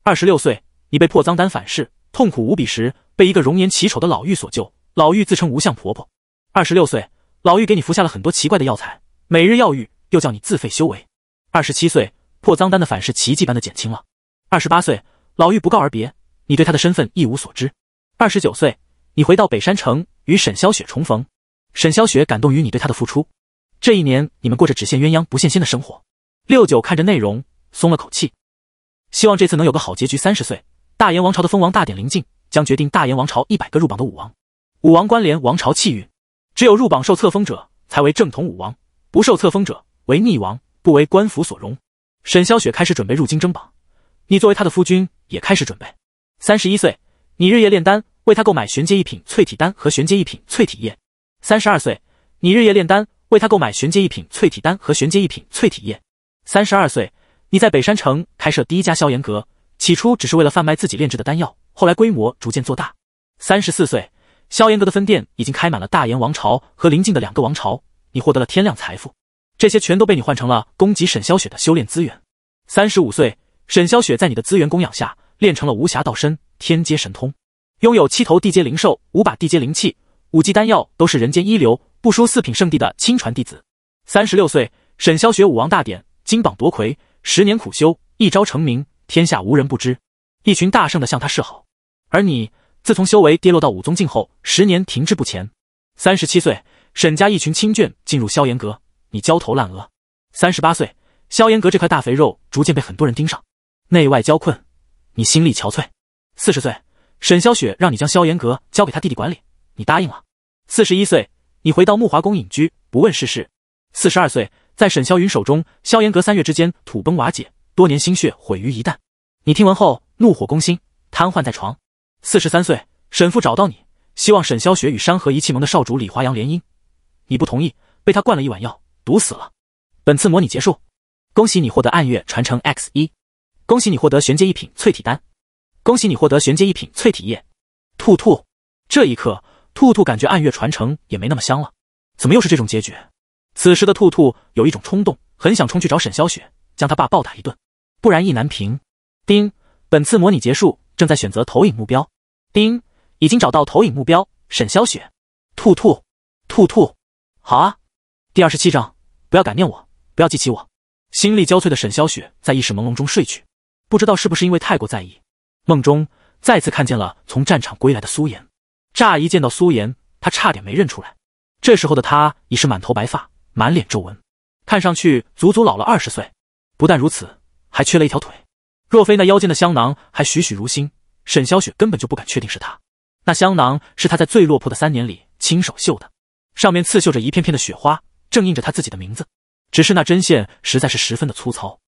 二十六岁，你被破脏丹反噬，痛苦无比时，被一个容颜奇丑的老妪所救。老妪自称无相婆婆。二十六岁，老妪给你服下了很多奇怪的药材，每日药浴，又叫你自废修为。二十七岁，破脏丹的反噬奇迹般的减轻了。二十八岁，老妪不告而别。你对他的身份一无所知。二十九岁，你回到北山城与沈潇雪重逢。沈潇雪感动于你对他的付出。这一年，你们过着只羡鸳鸯不羡仙的生活。六九看着内容，松了口气，希望这次能有个好结局。三十岁，大燕王朝的封王大典临近，将决定大燕王朝一百个入榜的武王。武王关联王朝气运，只有入榜受册封者才为正统武王，不受册封者为逆王，不为官府所容。沈潇雪开始准备入京争榜，你作为他的夫君，也开始准备。三十一岁，你日夜炼丹，为他购买玄阶一品淬体丹和玄阶一品淬体液。三十二岁，你日夜炼丹，为他购买玄阶一品淬体丹和玄阶一品淬体液。三十二岁，你在北山城开设第一家萧炎阁，起初只是为了贩卖自己炼制的丹药，后来规模逐渐做大。三十四岁，萧炎阁的分店已经开满了大炎王朝和临近的两个王朝。你获得了天量财富，这些全都被你换成了供给沈萧雪的修炼资源。三十五岁，沈萧雪在你的资源供养下。练成了无暇道身，天阶神通，拥有七头地阶灵兽，五把地阶灵器，五级丹药，都是人间一流，不输四品圣地的亲传弟子。三十六岁，沈萧学武王大典，金榜夺魁，十年苦修，一朝成名，天下无人不知。一群大圣的向他示好。而你，自从修为跌落到武宗境后，十年停滞不前。三十七岁，沈家一群亲眷进入萧炎阁，你焦头烂额。三十八岁，萧炎阁这块大肥肉逐渐被很多人盯上，内外交困。你心力憔悴，四十岁，沈萧雪让你将萧炎阁交给他弟弟管理，你答应了。四十一岁，你回到木华宫隐居，不问世事。四十二岁，在沈霄云手中，萧炎阁三月之间土崩瓦解，多年心血毁于一旦。你听闻后怒火攻心，瘫痪在床。四十三岁，沈父找到你，希望沈萧雪与山河一气盟的少主李华阳联姻，你不同意，被他灌了一碗药，毒死了。本次模拟结束，恭喜你获得暗月传承 X 一。恭喜你获得玄阶一品淬体丹，恭喜你获得玄阶一品淬体液。兔兔，这一刻，兔兔感觉暗月传承也没那么香了。怎么又是这种结局？此时的兔兔有一种冲动，很想冲去找沈霄雪，将他爸暴打一顿，不然意难平。丁，本次模拟结束，正在选择投影目标。丁，已经找到投影目标，沈霄雪。兔兔，兔兔，好啊。第二十七章，不要感念我，不要记起我。心力交瘁的沈霄雪在意识朦胧中睡去。不知道是不是因为太过在意，梦中再次看见了从战场归来的苏岩。乍一见到苏岩，他差点没认出来。这时候的他已是满头白发，满脸皱纹，看上去足足老了二十岁。不但如此，还缺了一条腿。若非那腰间的香囊还栩栩如新，沈小雪根本就不敢确定是他。那香囊是他在最落魄的三年里亲手绣的，上面刺绣着一片片的雪花，正印着他自己的名字。只是那针线实在是十分的粗糙，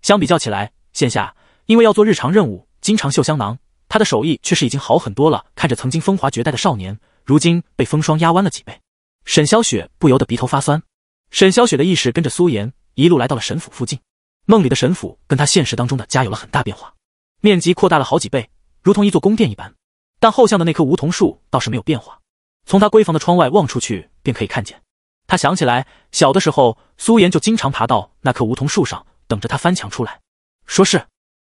相比较起来。线下，因为要做日常任务，经常绣香囊，他的手艺却是已经好很多了。看着曾经风华绝代的少年，如今被风霜压弯了几倍，沈小雪不由得鼻头发酸。沈小雪的意识跟着苏妍一路来到了沈府附近。梦里的沈府跟他现实当中的家有了很大变化，面积扩大了好几倍，如同一座宫殿一般。但后巷的那棵梧桐树倒是没有变化，从他闺房的窗外望出去便可以看见。他想起来，小的时候苏妍就经常爬到那棵梧桐树上，等着他翻墙出来。说是，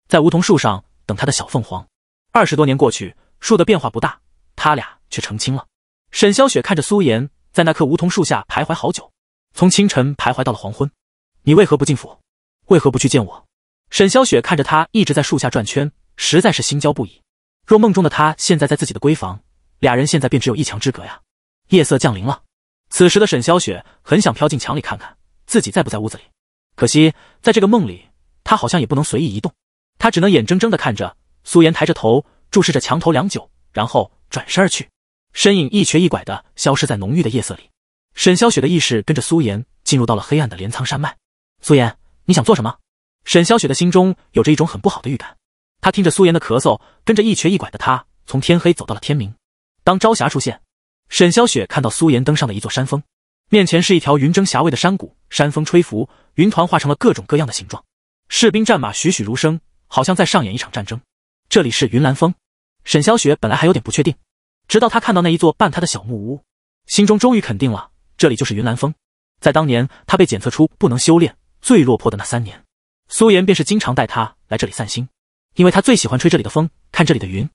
在梧桐树上等他的小凤凰。二十多年过去，树的变化不大，他俩却成亲了。沈霄雪看着苏颜在那棵梧桐树下徘徊好久，从清晨徘徊到了黄昏。你为何不进府？为何不去见我？沈霄雪看着他一直在树下转圈，实在是心焦不已。若梦中的他现在在自己的闺房，俩人现在便只有一墙之隔呀。夜色降临了，此时的沈霄雪很想飘进墙里看看自己在不在屋子里，可惜在这个梦里。他好像也不能随意移动，他只能眼睁睁地看着苏妍抬着头注视着墙头良久，然后转身而去，身影一瘸一拐的消失在浓郁的夜色里。沈霄雪的意识跟着苏妍进入到了黑暗的镰仓山脉。苏妍，你想做什么？沈霄雪的心中有着一种很不好的预感。他听着苏妍的咳嗽，跟着一瘸一拐的他从天黑走到了天明。当朝霞出现，沈霄雪看到苏妍登上的一座山峰，面前是一条云蒸霞蔚的山谷，山风吹拂，云团化成了各种各样的形状。士兵、战马栩栩如生，好像在上演一场战争。这里是云岚峰。沈霄雪本来还有点不确定，直到他看到那一座半塌的小木屋，心中终于肯定了，这里就是云岚峰。在当年他被检测出不能修炼，最落魄的那三年，苏岩便是经常带他来这里散心，因为他最喜欢吹这里的风，看这里的云。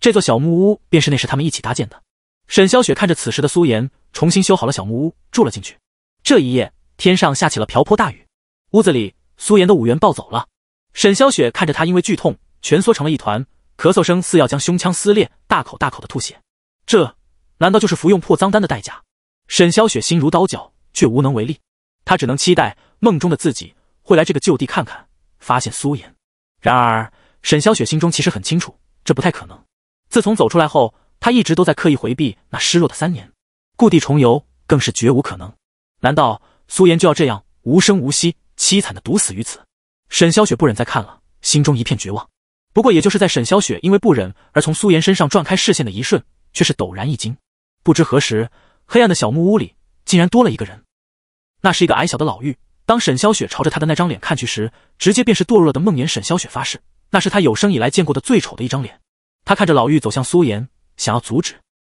这座小木屋便是那时他们一起搭建的。沈霄雪看着此时的苏岩，重新修好了小木屋，住了进去。这一夜，天上下起了瓢泼大雨，屋子里。苏岩的五元抱走了。沈霄雪看着他，因为剧痛蜷缩成了一团，咳嗽声似要将胸腔撕裂，大口大口的吐血。这难道就是服用破脏丹的代价？沈霄雪心如刀绞，却无能为力。他只能期待梦中的自己会来这个旧地看看，发现苏岩。然而，沈霄雪心中其实很清楚，这不太可能。自从走出来后，他一直都在刻意回避那失落的三年。故地重游更是绝无可能。难道苏岩就要这样无声无息？凄惨的毒死于此，沈霄雪不忍再看了，心中一片绝望。不过，也就是在沈霄雪因为不忍而从苏妍身上转开视线的一瞬，却是陡然一惊。不知何时，黑暗的小木屋里竟然多了一个人。那是一个矮小的老妪。当沈霄雪朝着他的那张脸看去时，直接便是堕落的梦魇。沈霄雪发誓，那是他有生以来见过的最丑的一张脸。他看着老妪走向苏妍，想要阻止，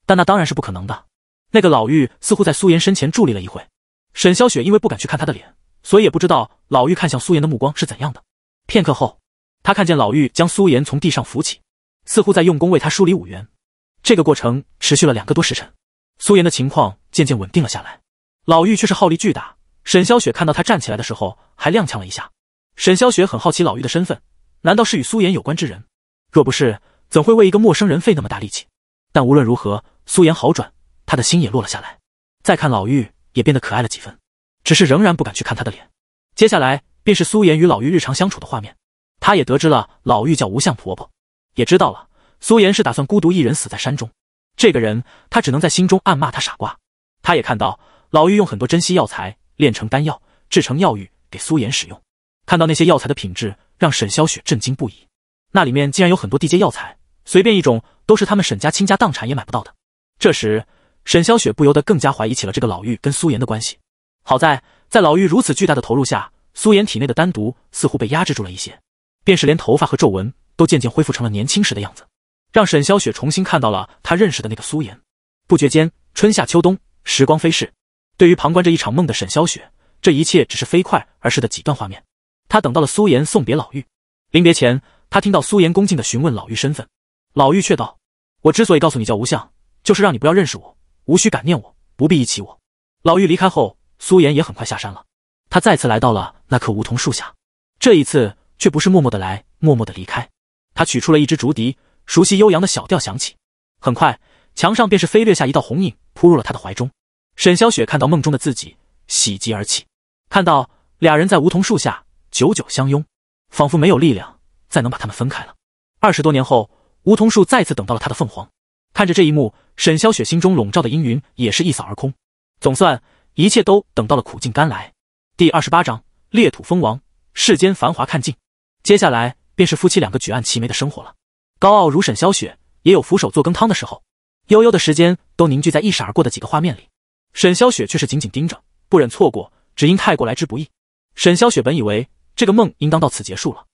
但那当然是不可能的。那个老妪似乎在苏妍身前伫立了一会。沈霄雪因为不敢去看他的脸。所以也不知道老玉看向苏妍的目光是怎样的。片刻后，他看见老玉将苏岩从地上扶起，似乎在用功为他梳理五元。这个过程持续了两个多时辰，苏妍的情况渐渐稳定了下来。老玉却是耗力巨大。沈霄雪看到他站起来的时候还踉跄了一下。沈霄雪很好奇老玉的身份，难道是与苏妍有关之人？若不是，怎会为一个陌生人费那么大力气？但无论如何，苏妍好转，他的心也落了下来。再看老玉，也变得可爱了几分。只是仍然不敢去看她的脸。接下来便是苏妍与老妪日常相处的画面。他也得知了老妪叫吴相婆婆，也知道了苏妍是打算孤独一人死在山中。这个人，他只能在心中暗骂他傻瓜。他也看到老妪用很多珍稀药材炼成丹药，制成药浴给苏妍使用。看到那些药材的品质，让沈霄雪震惊不已。那里面竟然有很多地阶药材，随便一种都是他们沈家倾家荡产也买不到的。这时，沈霄雪不由得更加怀疑起了这个老妪跟苏妍的关系。好在，在老妪如此巨大的投入下，苏颜体内的丹毒似乎被压制住了一些，便是连头发和皱纹都渐渐恢复成了年轻时的样子，让沈霄雪重新看到了她认识的那个苏颜。不觉间，春夏秋冬，时光飞逝。对于旁观这一场梦的沈霄雪，这一切只是飞快而逝的几段画面。他等到了苏颜送别老妪，临别前，他听到苏颜恭敬的询问老妪身份，老妪却道：“我之所以告诉你叫无相，就是让你不要认识我，无需感念我，不必忆起我。”老妪离开后。苏妍也很快下山了，他再次来到了那棵梧桐树下，这一次却不是默默的来，默默的离开。他取出了一支竹笛，熟悉悠扬的小调响起，很快墙上便是飞掠下一道红影，扑入了他的怀中。沈霄雪看到梦中的自己，喜极而泣。看到俩人在梧桐树下久久相拥，仿佛没有力量再能把他们分开了。二十多年后，梧桐树再次等到了他的凤凰。看着这一幕，沈霄雪心中笼罩的阴云也是一扫而空，总算。一切都等到了苦尽甘来。第二十八章：裂土封王，世间繁华看尽。接下来便是夫妻两个举案齐眉的生活了。高傲如沈霄雪，也有俯首做羹汤的时候。悠悠的时间都凝聚在一闪而过的几个画面里。沈霄雪却是紧紧盯着，不忍错过，只因太过来之不易。沈霄雪本以为这个梦应当到此结束了，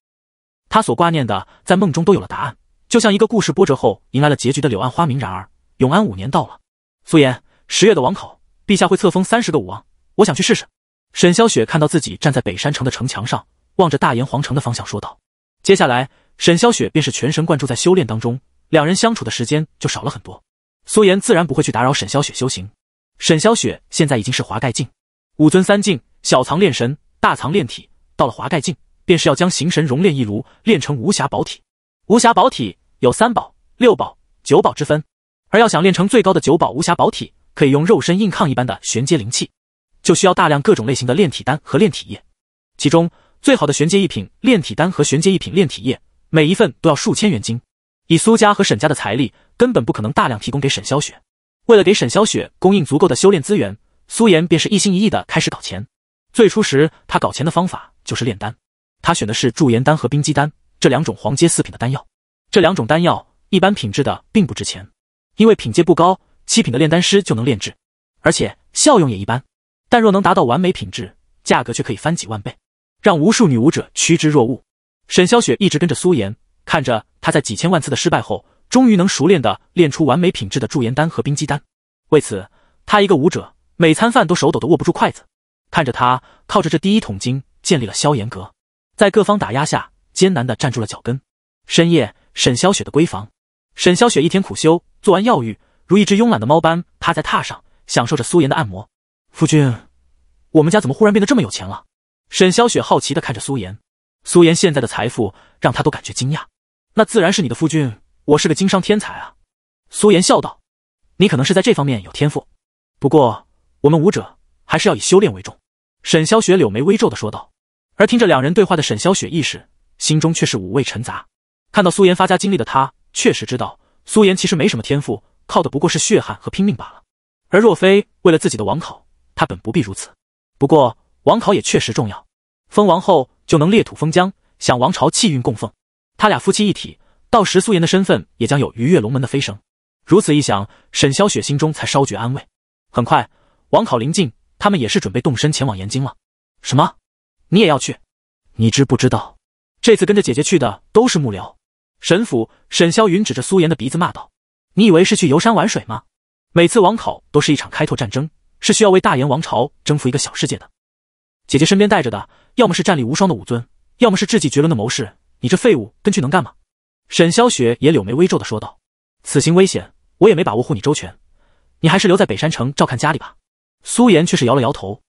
他所挂念的在梦中都有了答案，就像一个故事波折后迎来了结局的柳暗花明。然而，永安五年到了，苏言十月的王口，陛下会册封三十个武王，我想去试试。沈霄雪看到自己站在北山城的城墙上，望着大炎皇城的方向，说道：“接下来，沈霄雪便是全神贯注在修炼当中。两人相处的时间就少了很多。苏颜自然不会去打扰沈霄雪修行。沈霄雪现在已经是华盖境，五尊三境，小藏炼神，大藏炼体。到了华盖境，便是要将形神熔炼一炉，炼成无暇宝体。无暇宝体有三宝、六宝、九宝之分，而要想练成最高的九宝无暇宝体。”可以用肉身硬抗一般的玄阶灵气，就需要大量各种类型的炼体丹和炼体液，其中最好的玄阶一品炼体丹和玄阶一品炼体液，每一份都要数千元金。以苏家和沈家的财力，根本不可能大量提供给沈霄雪。为了给沈霄雪供应足够的修炼资源，苏岩便是一心一意的开始搞钱。最初时，他搞钱的方法就是炼丹，他选的是驻颜丹和冰肌丹这两种黄阶四品的丹药。这两种丹药一般品质的并不值钱，因为品阶不高。七品的炼丹师就能炼制，而且效用也一般。但若能达到完美品质，价格却可以翻几万倍，让无数女武者趋之若鹜。沈萧雪一直跟着苏岩，看着他在几千万次的失败后，终于能熟练的炼出完美品质的驻颜丹和冰肌丹。为此，他一个武者每餐饭都手抖的握不住筷子。看着他靠着这第一桶金建立了萧炎阁，在各方打压下艰难的站住了脚跟。深夜，沈萧雪的闺房。沈萧雪一天苦修，做完药浴。如一只慵懒的猫般趴在榻上，享受着苏颜的按摩。夫君，我们家怎么忽然变得这么有钱了？沈霄雪好奇的看着苏颜。苏颜现在的财富让他都感觉惊讶。那自然是你的夫君，我是个经商天才啊。苏颜笑道：“你可能是在这方面有天赋，不过我们武者还是要以修炼为重。”沈霄雪柳眉微皱的说道。而听着两人对话的沈霄雪意识，心中却是五味陈杂。看到苏颜发家经历的他，确实知道苏颜其实没什么天赋。靠的不过是血汗和拼命罢了，而若非为了自己的王考，他本不必如此。不过王考也确实重要，封王后就能裂土封疆，享王朝气运供奉。他俩夫妻一体，到时苏颜的身份也将有鱼跃龙门的飞升。如此一想，沈霄雪心中才稍觉安慰。很快，王考临近，他们也是准备动身前往延京了。什么？你也要去？你知不知道，这次跟着姐姐去的都是幕僚。沈府，沈萧云指着苏颜的鼻子骂道。你以为是去游山玩水吗？每次王考都是一场开拓战争，是需要为大炎王朝征服一个小世界的。姐姐身边带着的，要么是战力无双的武尊，要么是智计绝伦的谋士。你这废物，跟去能干吗？沈萧雪也柳眉微皱的说道：“此行危险，我也没把握护你周全，你还是留在北山城照看家里吧。”苏妍却是摇了摇头：“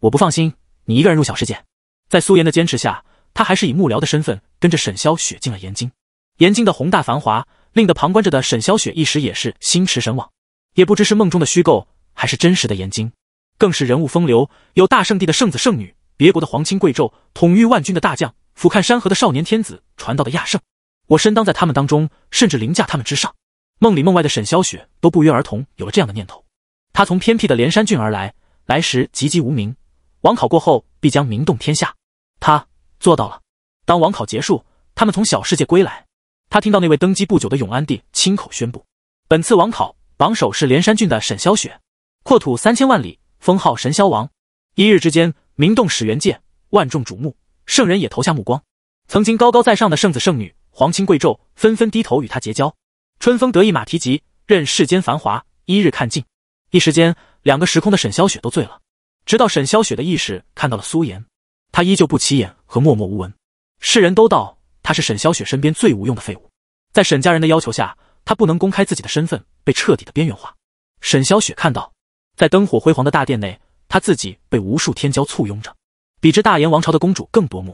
我不放心你一个人入小世界。”在苏妍的坚持下，他还是以幕僚的身份跟着沈萧雪进了盐京。盐京的宏大繁华。令得旁观着的沈萧雪一时也是心驰神往，也不知是梦中的虚构还是真实的言经，更是人物风流，有大圣地的圣子圣女，别国的皇亲贵胄，统御万军的大将，俯瞰山河的少年天子，传道的亚圣，我身当在他们当中，甚至凌驾他们之上。梦里梦外的沈萧雪都不约而同有了这样的念头。他从偏僻的连山郡而来，来时籍籍无名，王考过后必将名动天下。他做到了。当王考结束，他们从小世界归来。他听到那位登基不久的永安帝亲口宣布，本次王考榜首是连山郡的沈萧雪，阔土三千万里，封号神霄王。一日之间，名动史元界，万众瞩目，圣人也投下目光。曾经高高在上的圣子圣女、皇亲贵胄纷纷低头与他结交。春风得意马蹄疾，任世间繁华一日看尽。一时间，两个时空的沈萧雪都醉了。直到沈萧雪的意识看到了苏颜，他依旧不起眼和默默无闻，世人都道。他是沈小雪身边最无用的废物，在沈家人的要求下，他不能公开自己的身份，被彻底的边缘化。沈小雪看到，在灯火辉煌的大殿内，他自己被无数天骄簇拥着，比之大燕王朝的公主更夺目；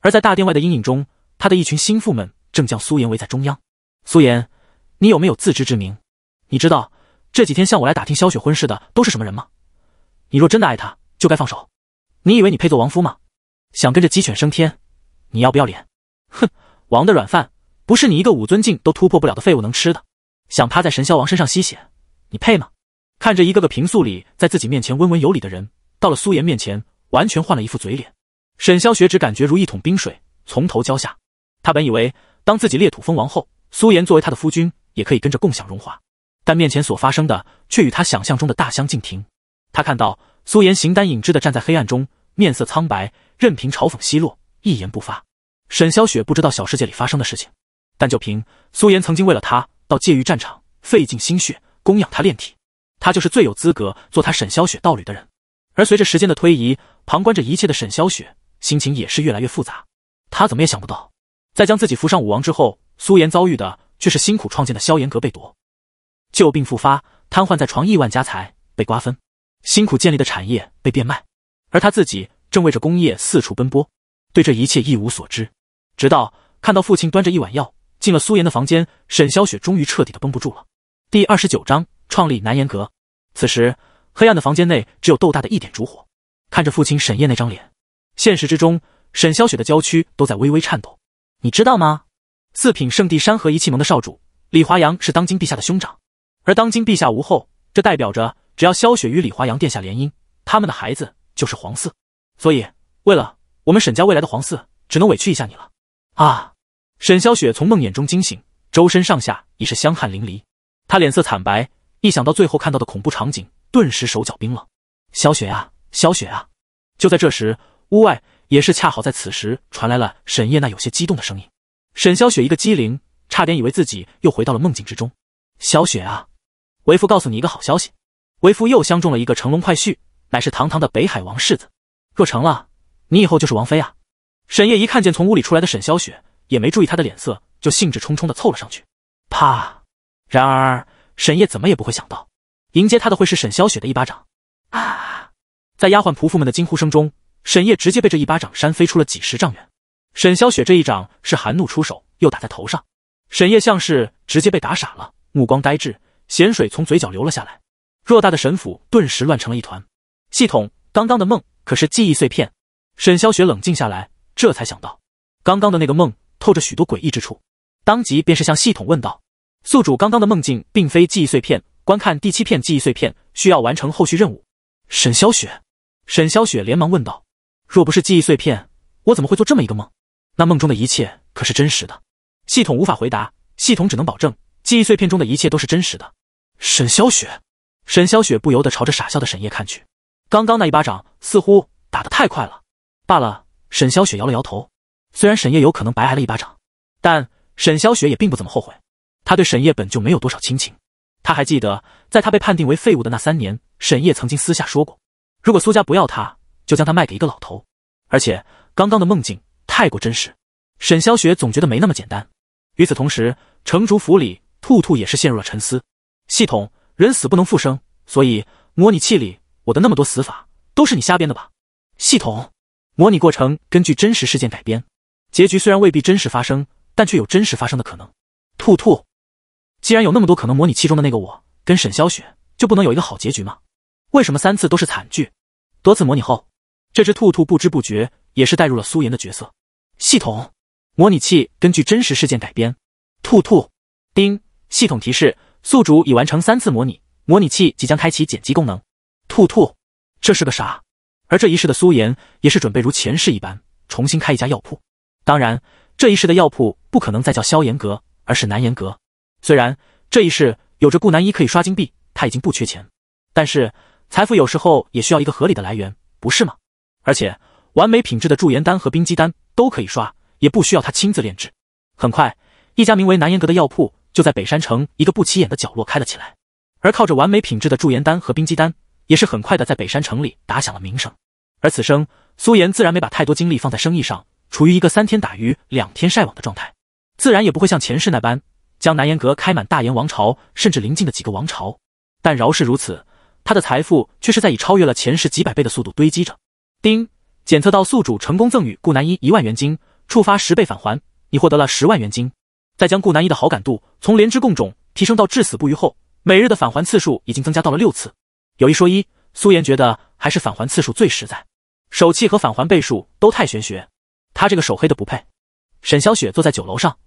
而在大殿外的阴影中，他的一群心腹们正将苏颜围在中央。苏颜，你有没有自知之明？你知道这几天向我来打听萧雪婚事的都是什么人吗？你若真的爱她，就该放手。你以为你配做王夫吗？想跟着鸡犬升天，你要不要脸？哼，王的软饭不是你一个武尊境都突破不了的废物能吃的。想趴在神霄王身上吸血，你配吗？看着一个个平素里在自己面前温文有礼的人，到了苏妍面前，完全换了一副嘴脸。沈霄雪只感觉如一桶冰水从头浇下。他本以为当自己裂土封王后，苏妍作为他的夫君，也可以跟着共享荣华。但面前所发生的却与他想象中的大相径庭。他看到苏妍形单影只的站在黑暗中，面色苍白，任凭嘲讽奚落，一言不发。沈萧雪不知道小世界里发生的事情，但就凭苏岩曾经为了他到界域战场费尽心血供养他炼体，他就是最有资格做他沈萧雪道侣的人。而随着时间的推移，旁观着一切的沈萧雪心情也是越来越复杂。他怎么也想不到，在将自己扶上武王之后，苏岩遭遇的却是辛苦创建的萧炎阁被夺，旧病复发，瘫痪在床；亿万家财被瓜分，辛苦建立的产业被变卖，而他自己正为着工业四处奔波，对这一切一无所知。直到看到父亲端着一碗药进了苏妍的房间，沈萧雪终于彻底的绷不住了。第二十九章创立南颜阁。此时，黑暗的房间内只有豆大的一点烛火，看着父亲沈夜那张脸，现实之中，沈萧雪的娇躯都在微微颤抖。你知道吗？四品圣地山河一气盟的少主李华阳是当今陛下的兄长，而当今陛下无后，这代表着只要萧雪与李华阳殿下联姻，他们的孩子就是皇嗣。所以，为了我们沈家未来的皇嗣，只能委屈一下你了。啊！沈霄雪从梦魇中惊醒，周身上下已是香汗淋漓，她脸色惨白，一想到最后看到的恐怖场景，顿时手脚冰冷。小雪啊，小雪啊！就在这时，屋外也是恰好在此时传来了沈夜那有些激动的声音。沈霄雪一个机灵，差点以为自己又回到了梦境之中。小雪啊，为夫告诉你一个好消息，为夫又相中了一个乘龙快婿，乃是堂堂的北海王世子，若成了，你以后就是王妃啊。沈夜一看见从屋里出来的沈霄雪，也没注意她的脸色，就兴致冲冲的凑了上去。啪！然而沈夜怎么也不会想到，迎接他的会是沈霄雪的一巴掌。啊！在丫鬟仆妇们的惊呼声中，沈夜直接被这一巴掌扇飞出了几十丈远。沈霄雪这一掌是含怒出手，又打在头上。沈夜像是直接被打傻了，目光呆滞，咸水从嘴角流了下来。偌大的沈府顿时乱成了一团。系统刚刚的梦可是记忆碎片。沈霄雪冷静下来。这才想到，刚刚的那个梦透着许多诡异之处，当即便是向系统问道：“宿主刚刚的梦境并非记忆碎片，观看第七片记忆碎片需要完成后续任务。”沈霄雪，沈霄雪连忙问道：“若不是记忆碎片，我怎么会做这么一个梦？那梦中的一切可是真实的？”系统无法回答，系统只能保证记忆碎片中的一切都是真实的。沈霄雪，沈霄雪不由得朝着傻笑的沈夜看去，刚刚那一巴掌似乎打得太快了，罢了。沈霄雪摇了摇头，虽然沈夜有可能白挨了一巴掌，但沈霄雪也并不怎么后悔。他对沈夜本就没有多少亲情，他还记得，在他被判定为废物的那三年，沈夜曾经私下说过，如果苏家不要他，就将他卖给一个老头。而且刚刚的梦境太过真实，沈霄雪总觉得没那么简单。与此同时，城主府里，兔兔也是陷入了沉思。系统，人死不能复生，所以模拟器里我的那么多死法都是你瞎编的吧？系统。模拟过程根据真实事件改编，结局虽然未必真实发生，但却有真实发生的可能。兔兔，既然有那么多可能，模拟器中的那个我跟沈霄雪就不能有一个好结局吗？为什么三次都是惨剧？多次模拟后，这只兔兔不知不觉也是带入了苏妍的角色。系统，模拟器根据真实事件改编。兔兔，叮，系统提示：宿主已完成三次模拟，模拟器即将开启剪辑功能。兔兔，这是个啥？而这一世的苏颜也是准备如前世一般，重新开一家药铺。当然，这一世的药铺不可能再叫萧炎阁，而是南炎阁。虽然这一世有着顾南一可以刷金币，他已经不缺钱，但是财富有时候也需要一个合理的来源，不是吗？而且，完美品质的驻颜丹和冰肌丹都可以刷，也不需要他亲自炼制。很快，一家名为南炎阁的药铺就在北山城一个不起眼的角落开了起来。而靠着完美品质的驻颜丹和冰肌丹。也是很快的，在北山城里打响了名声。而此生，苏岩自然没把太多精力放在生意上，处于一个三天打鱼两天晒网的状态，自然也不会像前世那般将南岩阁开满大燕王朝，甚至临近的几个王朝。但饶是如此，他的财富却是在以超越了前世几百倍的速度堆积着。丁，检测到宿主成功赠与顾南一一万元金，触发十倍返还，你获得了十万元金。再将顾南一的好感度从连枝共种提升到至死不渝后，每日的返还次数已经增加到了六次。有一说一，苏颜觉得还是返还次数最实在，手气和返还倍数都太玄学，他这个手黑的不配。沈小雪坐在酒楼上，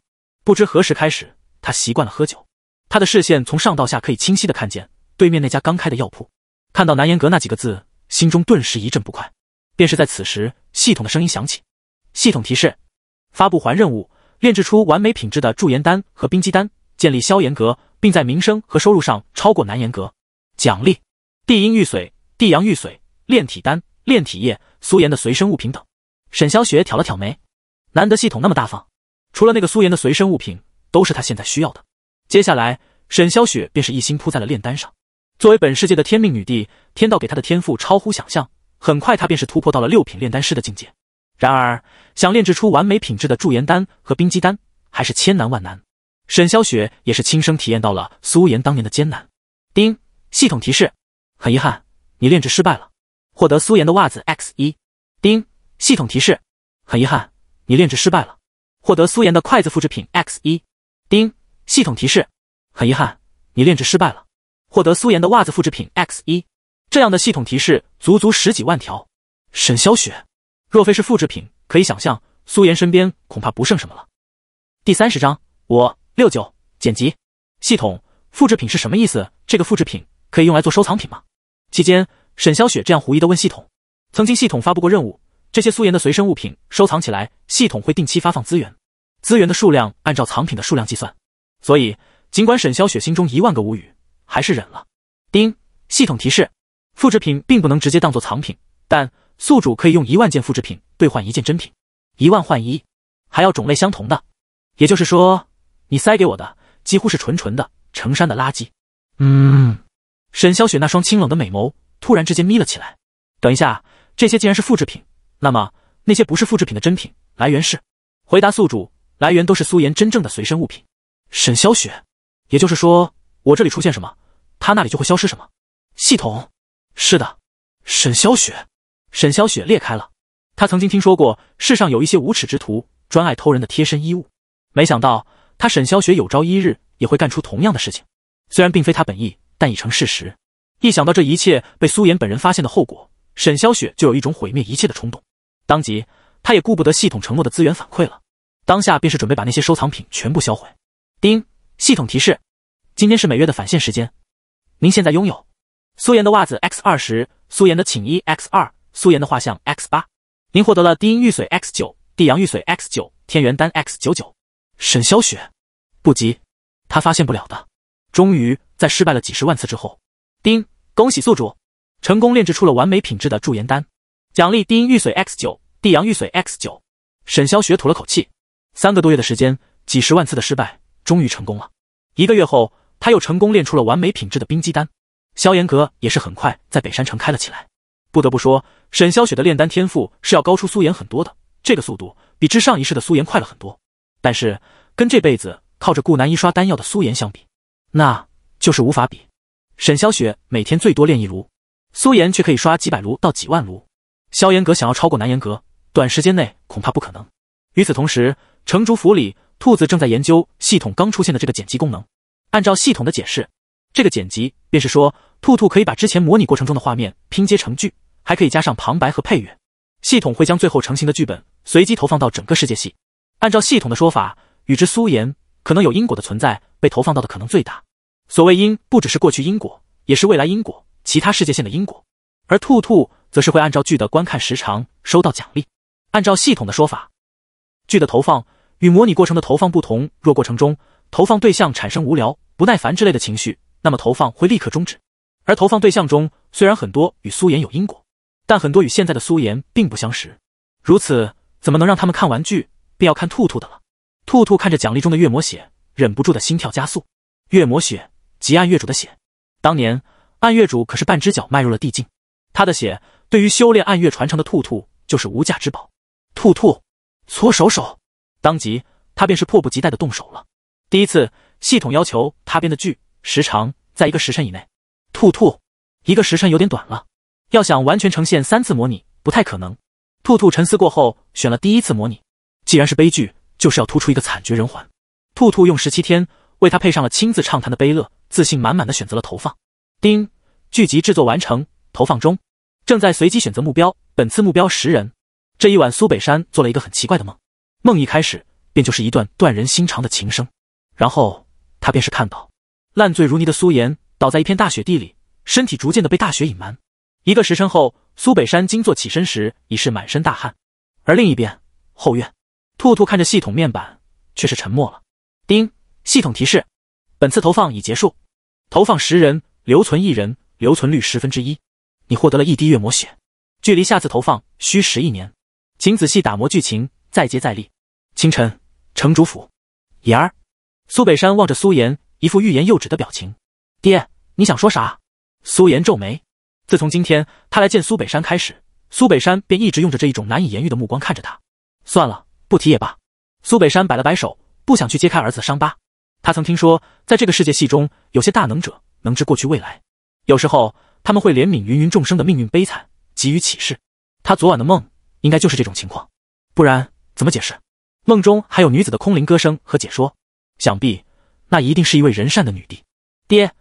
不知何时开始，她习惯了喝酒。她的视线从上到下可以清晰的看见对面那家刚开的药铺，看到“南颜阁”那几个字，心中顿时一阵不快。便是在此时，系统的声音响起：“系统提示，发布还任务，炼制出完美品质的驻颜丹和冰肌丹，建立消颜阁，并在名声和收入上超过南颜阁，奖励。”地阴玉髓、地阳玉髓、炼体丹、炼体液、苏颜的随身物品等。沈霄雪挑了挑眉，难得系统那么大方，除了那个苏颜的随身物品，都是他现在需要的。接下来，沈霄雪便是一心扑在了炼丹上。作为本世界的天命女帝，天道给她的天赋超乎想象，很快她便是突破到了六品炼丹师的境界。然而，想炼制出完美品质的驻颜丹和冰肌丹，还是千难万难。沈霄雪也是亲身体验到了苏颜当年的艰难。丁，系统提示。很遗憾，你炼制失败了，获得苏颜的袜子 X 一丁。系统提示：很遗憾，你炼制失败了，获得苏颜的筷子复制品 X 一丁。系统提示：很遗憾，你炼制失败了，获得苏颜的袜子复制品 X 一。这样的系统提示足足十几万条。沈霄雪，若非是复制品，可以想象苏颜身边恐怕不剩什么了。第三十章，我六九。剪辑系统复制品是什么意思？这个复制品可以用来做收藏品吗？期间，沈萧雪这样狐疑的问系统：“曾经系统发布过任务，这些苏颜的随身物品收藏起来，系统会定期发放资源，资源的数量按照藏品的数量计算。所以，尽管沈萧雪心中一万个无语，还是忍了。”丁系统提示：“复制品并不能直接当做藏品，但宿主可以用一万件复制品兑换一件真品，一万换一，还要种类相同的。也就是说，你塞给我的几乎是纯纯的成山的垃圾。”嗯。沈萧雪那双清冷的美眸突然之间眯了起来。等一下，这些竟然是复制品，那么那些不是复制品的真品来源是？回答宿主，来源都是苏颜真正的随身物品。沈萧雪，也就是说，我这里出现什么，他那里就会消失什么。系统，是的。沈萧雪，沈萧雪裂开了。他曾经听说过世上有一些无耻之徒专爱偷人的贴身衣物，没想到他沈萧雪有朝一日也会干出同样的事情，虽然并非他本意。但已成事实。一想到这一切被苏妍本人发现的后果，沈潇雪就有一种毁灭一切的冲动。当即，他也顾不得系统承诺的资源反馈了，当下便是准备把那些收藏品全部销毁。叮，系统提示：今天是每月的返现时间。您现在拥有苏妍的袜子 X 二十，苏妍的寝衣 X 二，苏妍的画像 X 八。您获得了低音玉髓 X 九，地阳玉髓 X 九，天元丹 X 九九。沈潇雪，不急，他发现不了的。终于在失败了几十万次之后，丁恭喜宿主，成功炼制出了完美品质的驻颜丹，奖励低玉髓 X 九，地阳玉髓 X 九。沈萧雪吐了口气，三个多月的时间，几十万次的失败，终于成功了。一个月后，他又成功炼出了完美品质的冰肌丹。萧炎阁也是很快在北山城开了起来。不得不说，沈萧雪的炼丹天赋是要高出苏颜很多的，这个速度比之上一世的苏颜快了很多。但是跟这辈子靠着顾南一刷丹药的苏颜相比，那就是无法比。沈萧雪每天最多练一炉，苏妍却可以刷几百炉到几万炉。萧炎阁想要超过南炎阁，短时间内恐怕不可能。与此同时，城主府里，兔子正在研究系统刚出现的这个剪辑功能。按照系统的解释，这个剪辑便是说，兔兔可以把之前模拟过程中的画面拼接成剧，还可以加上旁白和配乐。系统会将最后成型的剧本随机投放到整个世界系。按照系统的说法，与之苏妍可能有因果的存在被投放到的可能最大。所谓因，不只是过去因果，也是未来因果，其他世界线的因果。而兔兔则是会按照剧的观看时长收到奖励。按照系统的说法，剧的投放与模拟过程的投放不同。若过程中投放对象产生无聊、不耐烦之类的情绪，那么投放会立刻终止。而投放对象中，虽然很多与苏妍有因果，但很多与现在的苏妍并不相识。如此怎么能让他们看完剧，便要看兔兔的了？兔兔看着奖励中的月魔血，忍不住的心跳加速。月魔血即暗月主的血，当年暗月主可是半只脚迈入了地境，他的血对于修炼暗月传承的兔兔就是无价之宝。兔兔搓手手，当即他便是迫不及待的动手了。第一次，系统要求他编的剧时长在一个时辰以内。兔兔一个时辰有点短了，要想完全呈现三次模拟不太可能。兔兔沉思过后，选了第一次模拟。既然是悲剧。就是要突出一个惨绝人寰。兔兔用十七天为他配上了亲自畅谈的悲乐，自信满满的选择了投放。丁，剧集制作完成，投放中，正在随机选择目标，本次目标十人。这一晚，苏北山做了一个很奇怪的梦，梦一开始便就是一段断人心肠的情声，然后他便是看到烂醉如泥的苏妍倒在一片大雪地里，身体逐渐的被大雪隐瞒。一个时辰后，苏北山惊坐起身时已是满身大汗，而另一边后院。兔兔看着系统面板，却是沉默了。叮，系统提示：本次投放已结束，投放十人，留存一人，留存率十分之一。你获得了一滴月魔血，距离下次投放需十一年，请仔细打磨剧情，再接再厉。清晨，城主府，妍儿，苏北山望着苏妍，一副欲言又止的表情。爹，你想说啥？苏妍皱眉。自从今天他来见苏北山开始，苏北山便一直用着这一种难以言喻的目光看着他。算了。不提也罢。苏北山摆了摆手，不想去揭开儿子的伤疤。他曾听说，在这个世界系中，有些大能者能知过去未来。有时候，他们会怜悯芸芸众生的命运悲惨，给予启示。他昨晚的梦，应该就是这种情况，不然怎么解释？梦中还有女子的空灵歌声和解说，想必那一定是一位仁善的女帝。爹，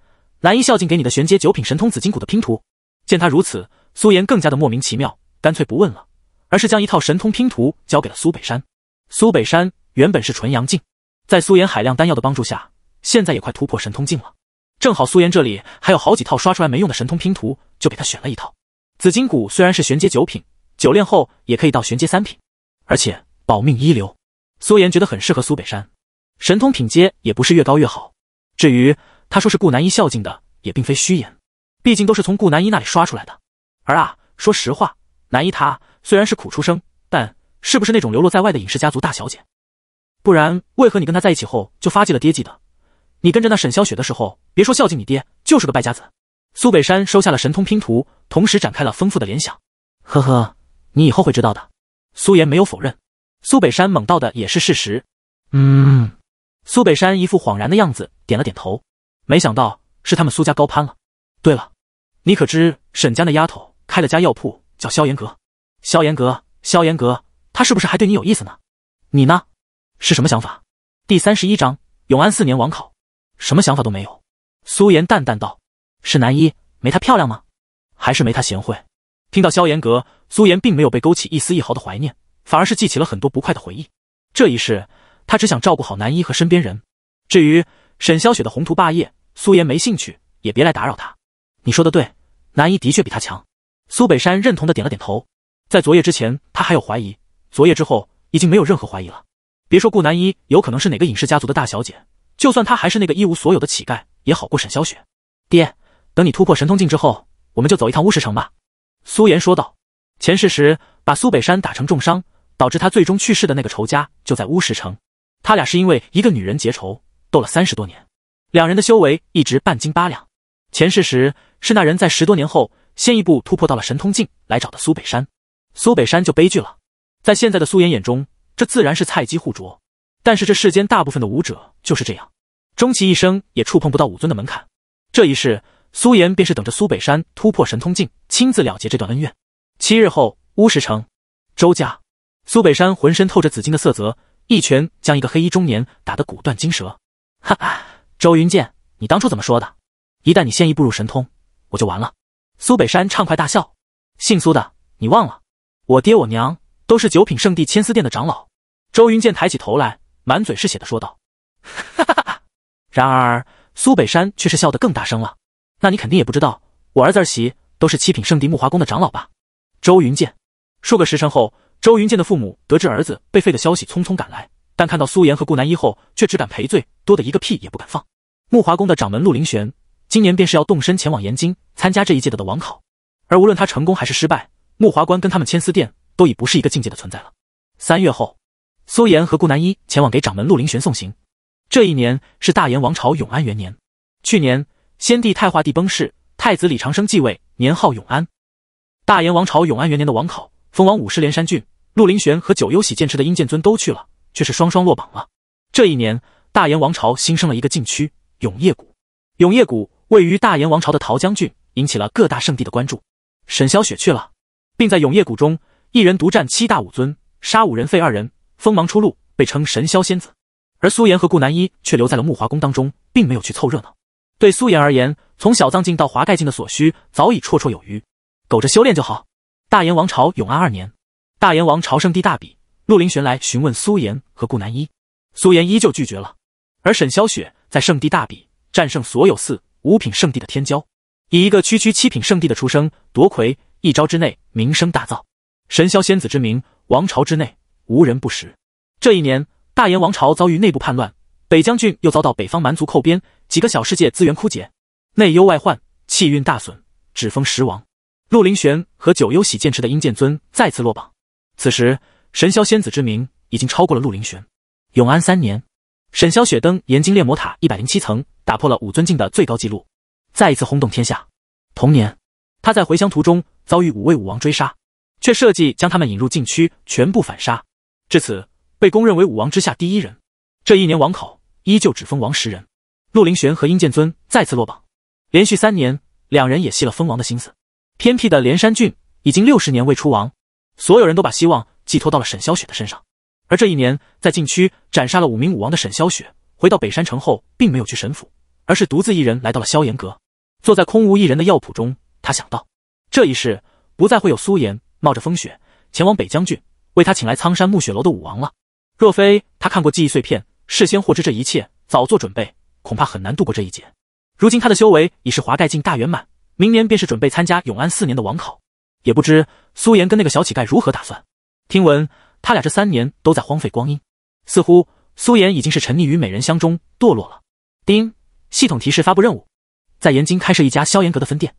蓝衣孝敬给你的玄阶九品神通紫金骨的拼图。见他如此，苏颜更加的莫名其妙，干脆不问了，而是将一套神通拼图交给了苏北山。苏北山原本是纯阳境，在苏岩海量丹药的帮助下，现在也快突破神通境了。正好苏岩这里还有好几套刷出来没用的神通拼图，就给他选了一套。紫金骨虽然是玄阶九品，九炼后也可以到玄阶三品，而且保命一流。苏岩觉得很适合苏北山。神通品阶也不是越高越好。至于他说是顾南一孝敬的，也并非虚言，毕竟都是从顾南一那里刷出来的。而啊，说实话，南一他虽然是苦出生，但……是不是那种流落在外的隐世家族大小姐？不然为何你跟他在一起后就发迹了爹记的？你跟着那沈萧雪的时候，别说孝敬你爹，就是个败家子。苏北山收下了神通拼图，同时展开了丰富的联想。呵呵，你以后会知道的。苏岩没有否认。苏北山猛道的也是事实。嗯。苏北山一副恍然的样子，点了点头。没想到是他们苏家高攀了。对了，你可知沈家那丫头开了家药铺，叫萧炎阁？萧炎阁，萧炎阁。他是不是还对你有意思呢？你呢？是什么想法？第三十一章永安四年，王考什么想法都没有。苏颜淡淡道：“是南一没她漂亮吗？还是没她贤惠？”听到萧炎阁，苏岩并没有被勾起一丝一毫的怀念，反而是记起了很多不快的回忆。这一世，他只想照顾好南一和身边人。至于沈霄雪的宏图霸业，苏岩没兴趣，也别来打扰他。你说的对，南一的确比他强。苏北山认同的点了点头。在昨夜之前，他还有怀疑。昨夜之后，已经没有任何怀疑了。别说顾南一有可能是哪个隐世家族的大小姐，就算他还是那个一无所有的乞丐，也好过沈小雪。爹，等你突破神通境之后，我们就走一趟乌石城吧。”苏岩说道。前世时把苏北山打成重伤，导致他最终去世的那个仇家就在乌石城。他俩是因为一个女人结仇，斗了三十多年，两人的修为一直半斤八两。前世时是那人在十多年后先一步突破到了神通境，来找的苏北山，苏北山就悲剧了。在现在的苏妍眼中，这自然是菜鸡互啄。但是这世间大部分的武者就是这样，终其一生也触碰不到武尊的门槛。这一世，苏妍便是等着苏北山突破神通境，亲自了结这段恩怨。七日后，乌石城，周家，苏北山浑身透着紫金的色泽，一拳将一个黑衣中年打得骨断筋折。哈哈，周云剑，你当初怎么说的？一旦你先一步入神通，我就完了。苏北山畅快大笑：“姓苏的，你忘了我爹我娘。”都是九品圣地千丝殿的长老，周云剑抬起头来，满嘴是血的说道：“哈哈哈！”哈！”然而苏北山却是笑得更大声了。那你肯定也不知道，我儿子儿媳都是七品圣地木华宫的长老吧？周云剑。数个时辰后，周云剑的父母得知儿子被废的消息，匆匆赶来，但看到苏岩和顾南一后，却只敢赔罪，多的一个屁也不敢放。木华宫的掌门陆林玄今年便是要动身前往延京参加这一届的的王考，而无论他成功还是失败，木华关跟他们千丝殿。都已不是一个境界的存在了。三月后，苏岩和顾南一前往给掌门陆林玄送行。这一年是大炎王朝永安元年。去年，先帝太化帝崩逝，太子李长生继位，年号永安。大炎王朝永安元年的王考封王五十连山郡，陆林玄和九幽喜剑池的阴剑尊都去了，却是双双落榜了。这一年，大炎王朝新生了一个禁区——永夜谷。永夜谷位于大炎王朝的桃江郡，引起了各大圣地的关注。沈霄雪去了，并在永夜谷中。一人独占七大武尊，杀五人废二人，锋芒初露，被称神霄仙子。而苏岩和顾南一却留在了木华宫当中，并没有去凑热闹。对苏岩而言，从小藏境到华盖境的所需早已绰绰有余，苟着修炼就好。大燕王朝永安二年，大燕王朝圣地大比，陆林玄来询问苏岩和顾南一，苏岩依旧拒绝了。而沈霄雪在圣地大比战胜所有四五品圣地的天骄，以一个区区七品圣地的出生夺魁，一招之内名声大噪。神霄仙子之名，王朝之内无人不识。这一年，大炎王朝遭遇内部叛乱，北将军又遭到北方蛮族扣边，几个小世界资源枯竭，内忧外患，气运大损，指封十亡。陆林玄和九幽洗剑池的阴剑尊再次落榜。此时，神霄仙子之名已经超过了陆林玄。永安三年，沈霄雪登延金炼魔塔一百零七层，打破了武尊境的最高纪录，再一次轰动天下。同年，他在回乡途中遭遇五位武王追杀。却设计将他们引入禁区，全部反杀。至此，被公认为武王之下第一人。这一年王考依旧只封王十人，陆凌玄和殷剑尊再次落榜。连续三年，两人也熄了封王的心思。偏僻的连山郡已经六十年未出王，所有人都把希望寄托到了沈萧雪的身上。而这一年，在禁区斩杀了五名武王的沈萧雪，回到北山城后，并没有去沈府，而是独自一人来到了萧炎阁。坐在空无一人的药圃中，他想到，这一世不再会有苏炎。冒着风雪前往北将军，为他请来苍山暮雪楼的武王了。若非他看过记忆碎片，事先获知这一切，早做准备，恐怕很难度过这一劫。如今他的修为已是华盖境大圆满，明年便是准备参加永安四年的王考。也不知苏岩跟那个小乞丐如何打算。听闻他俩这三年都在荒废光阴，似乎苏岩已经是沉溺于美人香中堕落了。丁，系统提示发布任务，在延津开设一家萧炎阁的分店，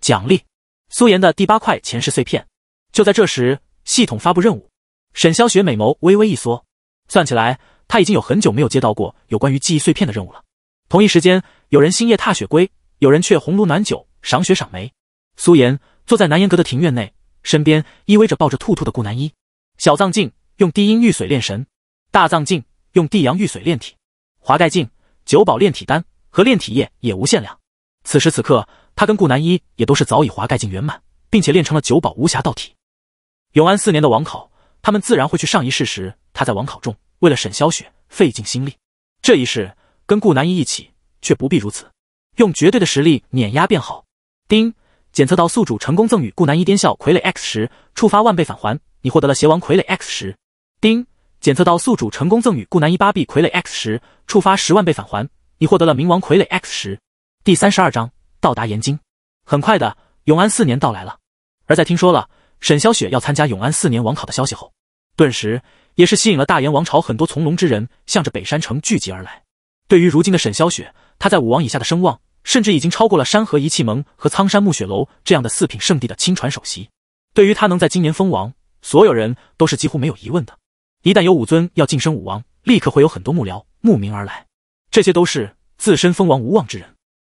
奖励苏岩的第八块前世碎片。就在这时，系统发布任务。沈霄雪美眸微微一缩，算起来，她已经有很久没有接到过有关于记忆碎片的任务了。同一时间，有人星夜踏雪归，有人却红炉暖酒赏雪赏梅。苏妍坐在南岩阁的庭院内，身边依偎着抱着兔兔的顾南一。小藏镜用低音玉髓炼神，大藏镜用地阳玉髓炼体。华盖镜九宝炼体丹和炼体液也无限量。此时此刻，他跟顾南一也都是早已华盖镜圆满，并且练成了九宝无暇道体。永安四年的王考，他们自然会去上一世时，他在王考中为了沈霄雪费尽心力。这一世跟顾南一一起，却不必如此，用绝对的实力碾压便好。丁检测到宿主成功赠与顾南一颠笑傀儡 X 时，触发万倍返还，你获得了邪王傀儡 X 十。丁检测到宿主成功赠与顾南一八臂傀儡 X 十，触发十万倍返还，你获得了冥王傀儡 X 十。第三十二章到达延京，很快的永安四年到来了，而在听说了。沈萧雪要参加永安四年王考的消息后，顿时也是吸引了大燕王朝很多从龙之人向着北山城聚集而来。对于如今的沈萧雪，他在武王以下的声望，甚至已经超过了山河一气盟和苍山暮雪楼这样的四品圣地的亲传首席。对于他能在今年封王，所有人都是几乎没有疑问的。一旦有武尊要晋升武王，立刻会有很多幕僚慕名而来。这些都是自身封王无望之人，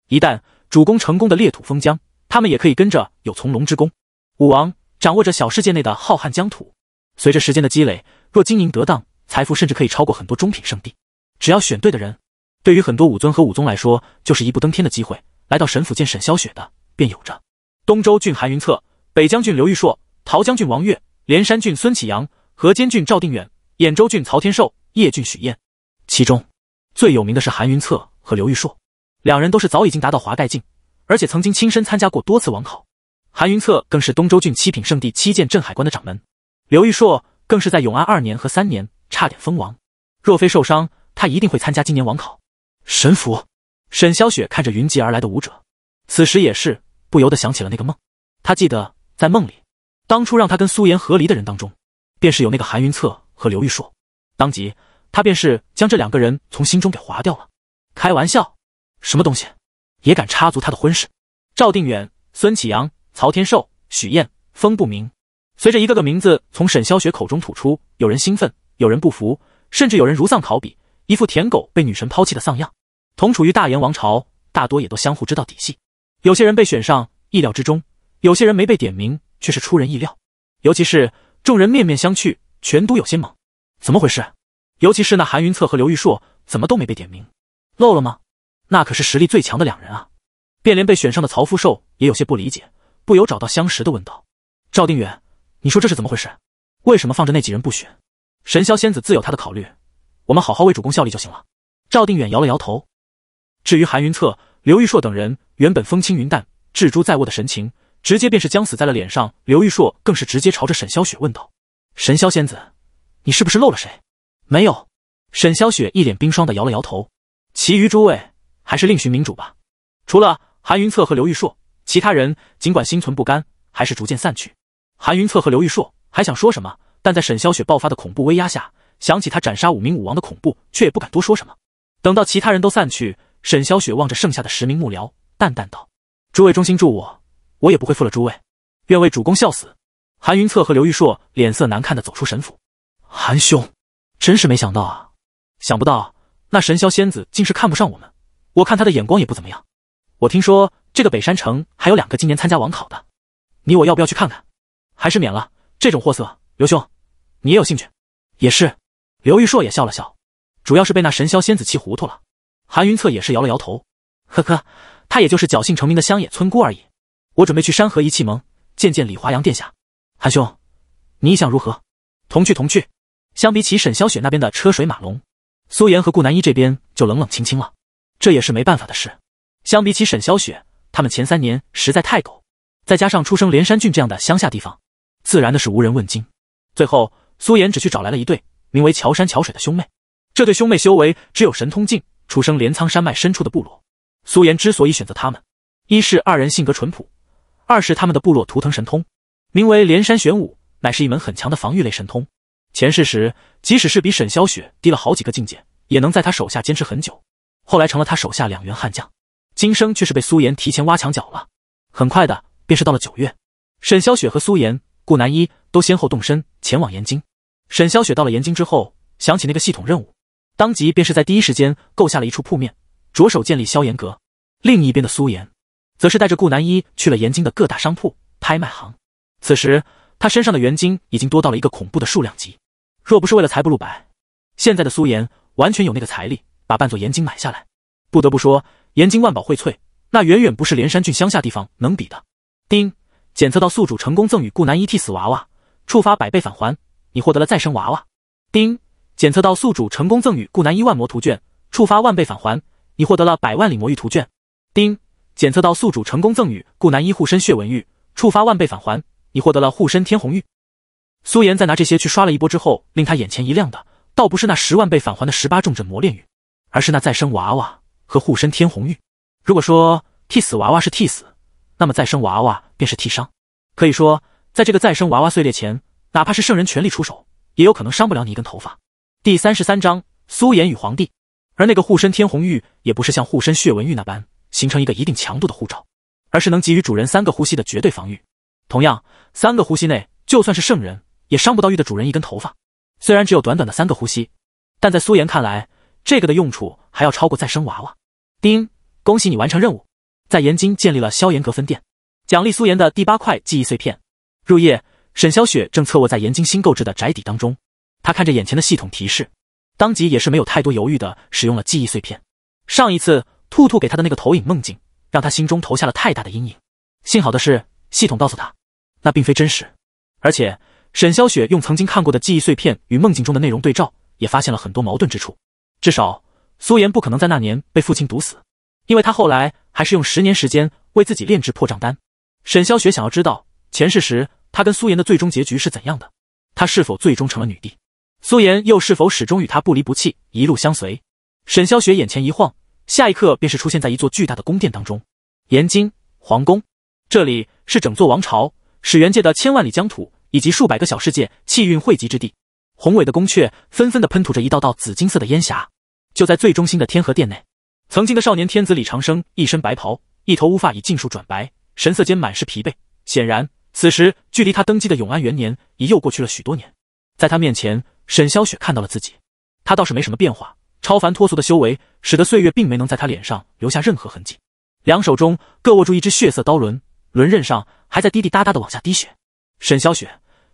一旦主公成功的裂土封疆，他们也可以跟着有从龙之功。武王。掌握着小世界内的浩瀚疆土，随着时间的积累，若经营得当，财富甚至可以超过很多中品圣地。只要选对的人，对于很多武尊和武宗来说，就是一步登天的机会。来到沈府见沈萧雪的，便有着东州郡韩云策、北将军刘玉硕、陶将军王岳、连山郡孙启阳、河间郡赵定远、兖州郡曹天寿、叶郡许燕。其中最有名的是韩云策和刘玉硕，两人都是早已经达到华盖境，而且曾经亲身参加过多次王考。韩云策更是东州郡七品圣地七剑镇海关的掌门，刘玉硕更是在永安二年和三年差点封王，若非受伤，他一定会参加今年王考。神符，沈霄雪看着云集而来的武者，此时也是不由得想起了那个梦。他记得在梦里，当初让他跟苏颜和离的人当中，便是有那个韩云策和刘玉硕。当即，他便是将这两个人从心中给划掉了。开玩笑，什么东西，也敢插足他的婚事？赵定远、孙启阳。曹天寿、许燕、风不明，随着一个个名字从沈霄雪口中吐出，有人兴奋，有人不服，甚至有人如丧考妣，一副舔狗被女神抛弃的丧样。同处于大炎王朝，大多也都相互知道底细。有些人被选上意料之中，有些人没被点名却是出人意料。尤其是众人面面相觑，全都有些懵，怎么回事？尤其是那韩云策和刘玉硕，怎么都没被点名，漏了吗？那可是实力最强的两人啊！便连被选上的曹福寿也有些不理解。不由找到相识的问道：“赵定远，你说这是怎么回事？为什么放着那几人不选？神霄仙子自有他的考虑，我们好好为主公效力就行了。”赵定远摇了摇头。至于韩云策、刘玉硕等人，原本风轻云淡、智珠在握的神情，直接便是僵死在了脸上。刘玉硕更是直接朝着沈霄雪问道：“神霄仙子，你是不是漏了谁？”“没有。”沈霄雪一脸冰霜的摇了摇头。“其余诸位还是另寻明主吧，除了韩云策和刘玉硕。”其他人尽管心存不甘，还是逐渐散去。韩云策和刘玉硕还想说什么，但在沈霄雪爆发的恐怖威压下，想起他斩杀五名武王的恐怖，却也不敢多说什么。等到其他人都散去，沈霄雪望着剩下的十名幕僚，淡淡道：“诸位忠心助我，我也不会负了诸位，愿为主公效死。”韩云策和刘玉硕脸色难看的走出神府。韩兄，真是没想到啊！想不到那神霄仙子竟是看不上我们，我看他的眼光也不怎么样。我听说。这个北山城还有两个今年参加网考的，你我要不要去看看？还是免了，这种货色。刘兄，你也有兴趣？也是。刘玉硕也笑了笑，主要是被那神霄仙子气糊涂了。韩云策也是摇了摇头，呵呵，他也就是侥幸成名的乡野村姑而已。我准备去山河一气盟见见李华阳殿下，韩兄，你意想如何？同去同去。相比起沈萧雪那边的车水马龙，苏妍和顾南一这边就冷冷清清了。这也是没办法的事。相比起沈萧雪。他们前三年实在太狗，再加上出生连山郡这样的乡下地方，自然的是无人问津。最后，苏岩只去找来了一对名为乔山乔水的兄妹。这对兄妹修为只有神通境，出生镰仓山脉深处的部落。苏岩之所以选择他们，一是二人性格淳朴，二是他们的部落图腾神通名为连山玄武，乃是一门很强的防御类神通。前世时，即使是比沈霄雪低了好几个境界，也能在他手下坚持很久，后来成了他手下两员悍将。今生却是被苏妍提前挖墙脚了。很快的，便是到了九月，沈萧雪和苏妍、顾南一都先后动身前往盐京。沈萧雪到了盐京之后，想起那个系统任务，当即便是在第一时间购下了一处铺面，着手建立萧炎阁。另一边的苏岩，则是带着顾南一去了盐京的各大商铺、拍卖行。此时他身上的元晶已经多到了一个恐怖的数量级，若不是为了财不露白，现在的苏岩完全有那个财力把半座盐京买下来。不得不说。岩金万宝荟萃，那远远不是连山郡乡下地方能比的。丁，检测到宿主成功赠与顾南一替死娃娃，触发百倍返还，你获得了再生娃娃。丁，检测到宿主成功赠与顾南一万魔图卷，触发万倍返还，你获得了百万里魔玉图卷。丁，检测到宿主成功赠与顾南一护身血纹玉，触发万倍返还，你获得了护身天红玉。苏妍在拿这些去刷了一波之后，令他眼前一亮的，倒不是那十万倍返还的十八重镇魔炼玉，而是那再生娃娃。和护身天红玉，如果说替死娃娃是替死，那么再生娃娃便是替伤。可以说，在这个再生娃娃碎裂前，哪怕是圣人全力出手，也有可能伤不了你一根头发。第三十三章苏颜与皇帝，而那个护身天红玉也不是像护身血纹玉那般形成一个一定强度的护罩，而是能给予主人三个呼吸的绝对防御。同样，三个呼吸内，就算是圣人，也伤不到玉的主人一根头发。虽然只有短短的三个呼吸，但在苏岩看来，这个的用处还要超过再生娃娃。丁，恭喜你完成任务，在岩津建立了萧炎阁分店，奖励苏岩的第八块记忆碎片。入夜，沈萧雪正侧卧在岩津新购置的宅邸当中，她看着眼前的系统提示，当即也是没有太多犹豫的使用了记忆碎片。上一次兔兔给他的那个投影梦境，让他心中投下了太大的阴影。幸好的是，系统告诉他那并非真实。而且，沈萧雪用曾经看过的记忆碎片与梦境中的内容对照，也发现了很多矛盾之处，至少。苏颜不可能在那年被父亲毒死，因为他后来还是用十年时间为自己炼制破账丹。沈霄雪想要知道前世时，他跟苏颜的最终结局是怎样的？他是否最终成了女帝？苏颜又是否始终与他不离不弃，一路相随？沈霄雪眼前一晃，下一刻便是出现在一座巨大的宫殿当中——延津皇宫。这里是整座王朝、始元界的千万里疆土以及数百个小世界气运汇集之地。宏伟的宫阙纷纷的喷吐着一道道紫金色的烟霞。就在最中心的天河殿内，曾经的少年天子李长生一身白袍，一头乌发已尽数转白，神色间满是疲惫。显然，此时距离他登基的永安元年已又过去了许多年。在他面前，沈萧雪看到了自己，他倒是没什么变化，超凡脱俗的修为使得岁月并没能在他脸上留下任何痕迹。两手中各握住一只血色刀轮，轮刃上还在滴滴答答的往下滴血。沈萧雪，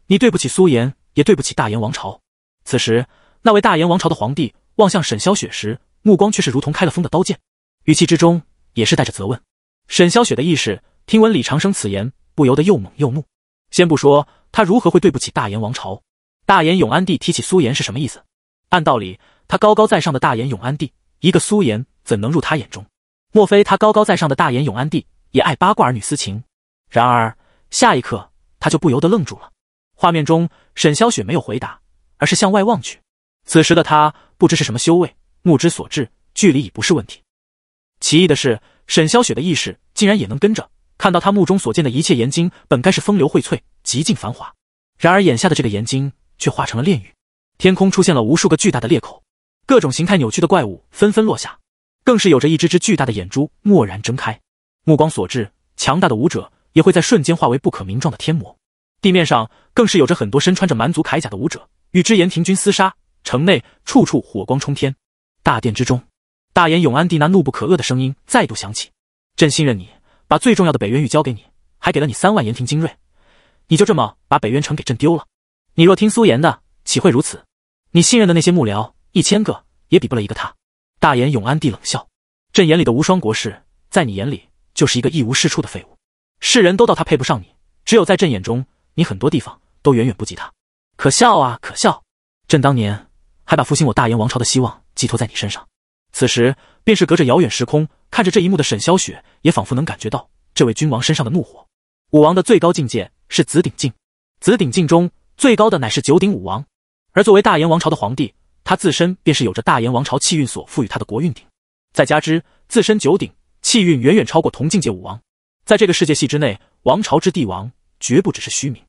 你对不起苏颜，也对不起大燕王朝。此时，那位大燕王朝的皇帝。望向沈霄雪时，目光却是如同开了封的刀剑，语气之中也是带着责问。沈霄雪的意识听闻李长生此言，不由得又猛又怒。先不说他如何会对不起大炎王朝，大炎永安帝提起苏颜是什么意思？按道理，他高高在上的大炎永安帝，一个苏颜怎能入他眼中？莫非他高高在上的大炎永安帝也爱八卦儿女私情？然而下一刻，他就不由得愣住了。画面中，沈霄雪没有回答，而是向外望去。此时的他。不知是什么修为，目之所至，距离已不是问题。奇异的是，沈萧雪的意识竟然也能跟着看到她目中所见的一切。岩晶本该是风流荟萃、极尽繁华，然而眼下的这个岩晶却化成了炼狱。天空出现了无数个巨大的裂口，各种形态扭曲的怪物纷纷落下，更是有着一只只巨大的眼珠蓦然睁开，目光所至，强大的武者也会在瞬间化为不可名状的天魔。地面上更是有着很多身穿着蛮族铠甲的武者与之炎庭军厮杀。城内处处火光冲天，大殿之中，大眼永安帝那怒不可遏的声音再度响起：“朕信任你，把最重要的北渊域交给你，还给了你三万盐亭精锐，你就这么把北渊城给朕丢了？你若听苏言的，岂会如此？你信任的那些幕僚，一千个也比不了一个他。”大眼永安帝冷笑：“朕眼里的无双国士，在你眼里就是一个一无是处的废物。世人都道他配不上你，只有在朕眼中，你很多地方都远远不及他。可笑啊，可笑！朕当年。”还把复兴我大炎王朝的希望寄托在你身上。此时，便是隔着遥远时空看着这一幕的沈霄雪，也仿佛能感觉到这位君王身上的怒火。武王的最高境界是紫鼎境，紫鼎境中最高的乃是九鼎武王。而作为大炎王朝的皇帝，他自身便是有着大炎王朝气运所赋予他的国运鼎，再加之自身九鼎气运远远超过同境界武王。在这个世界系之内，王朝之帝王绝不只是虚名。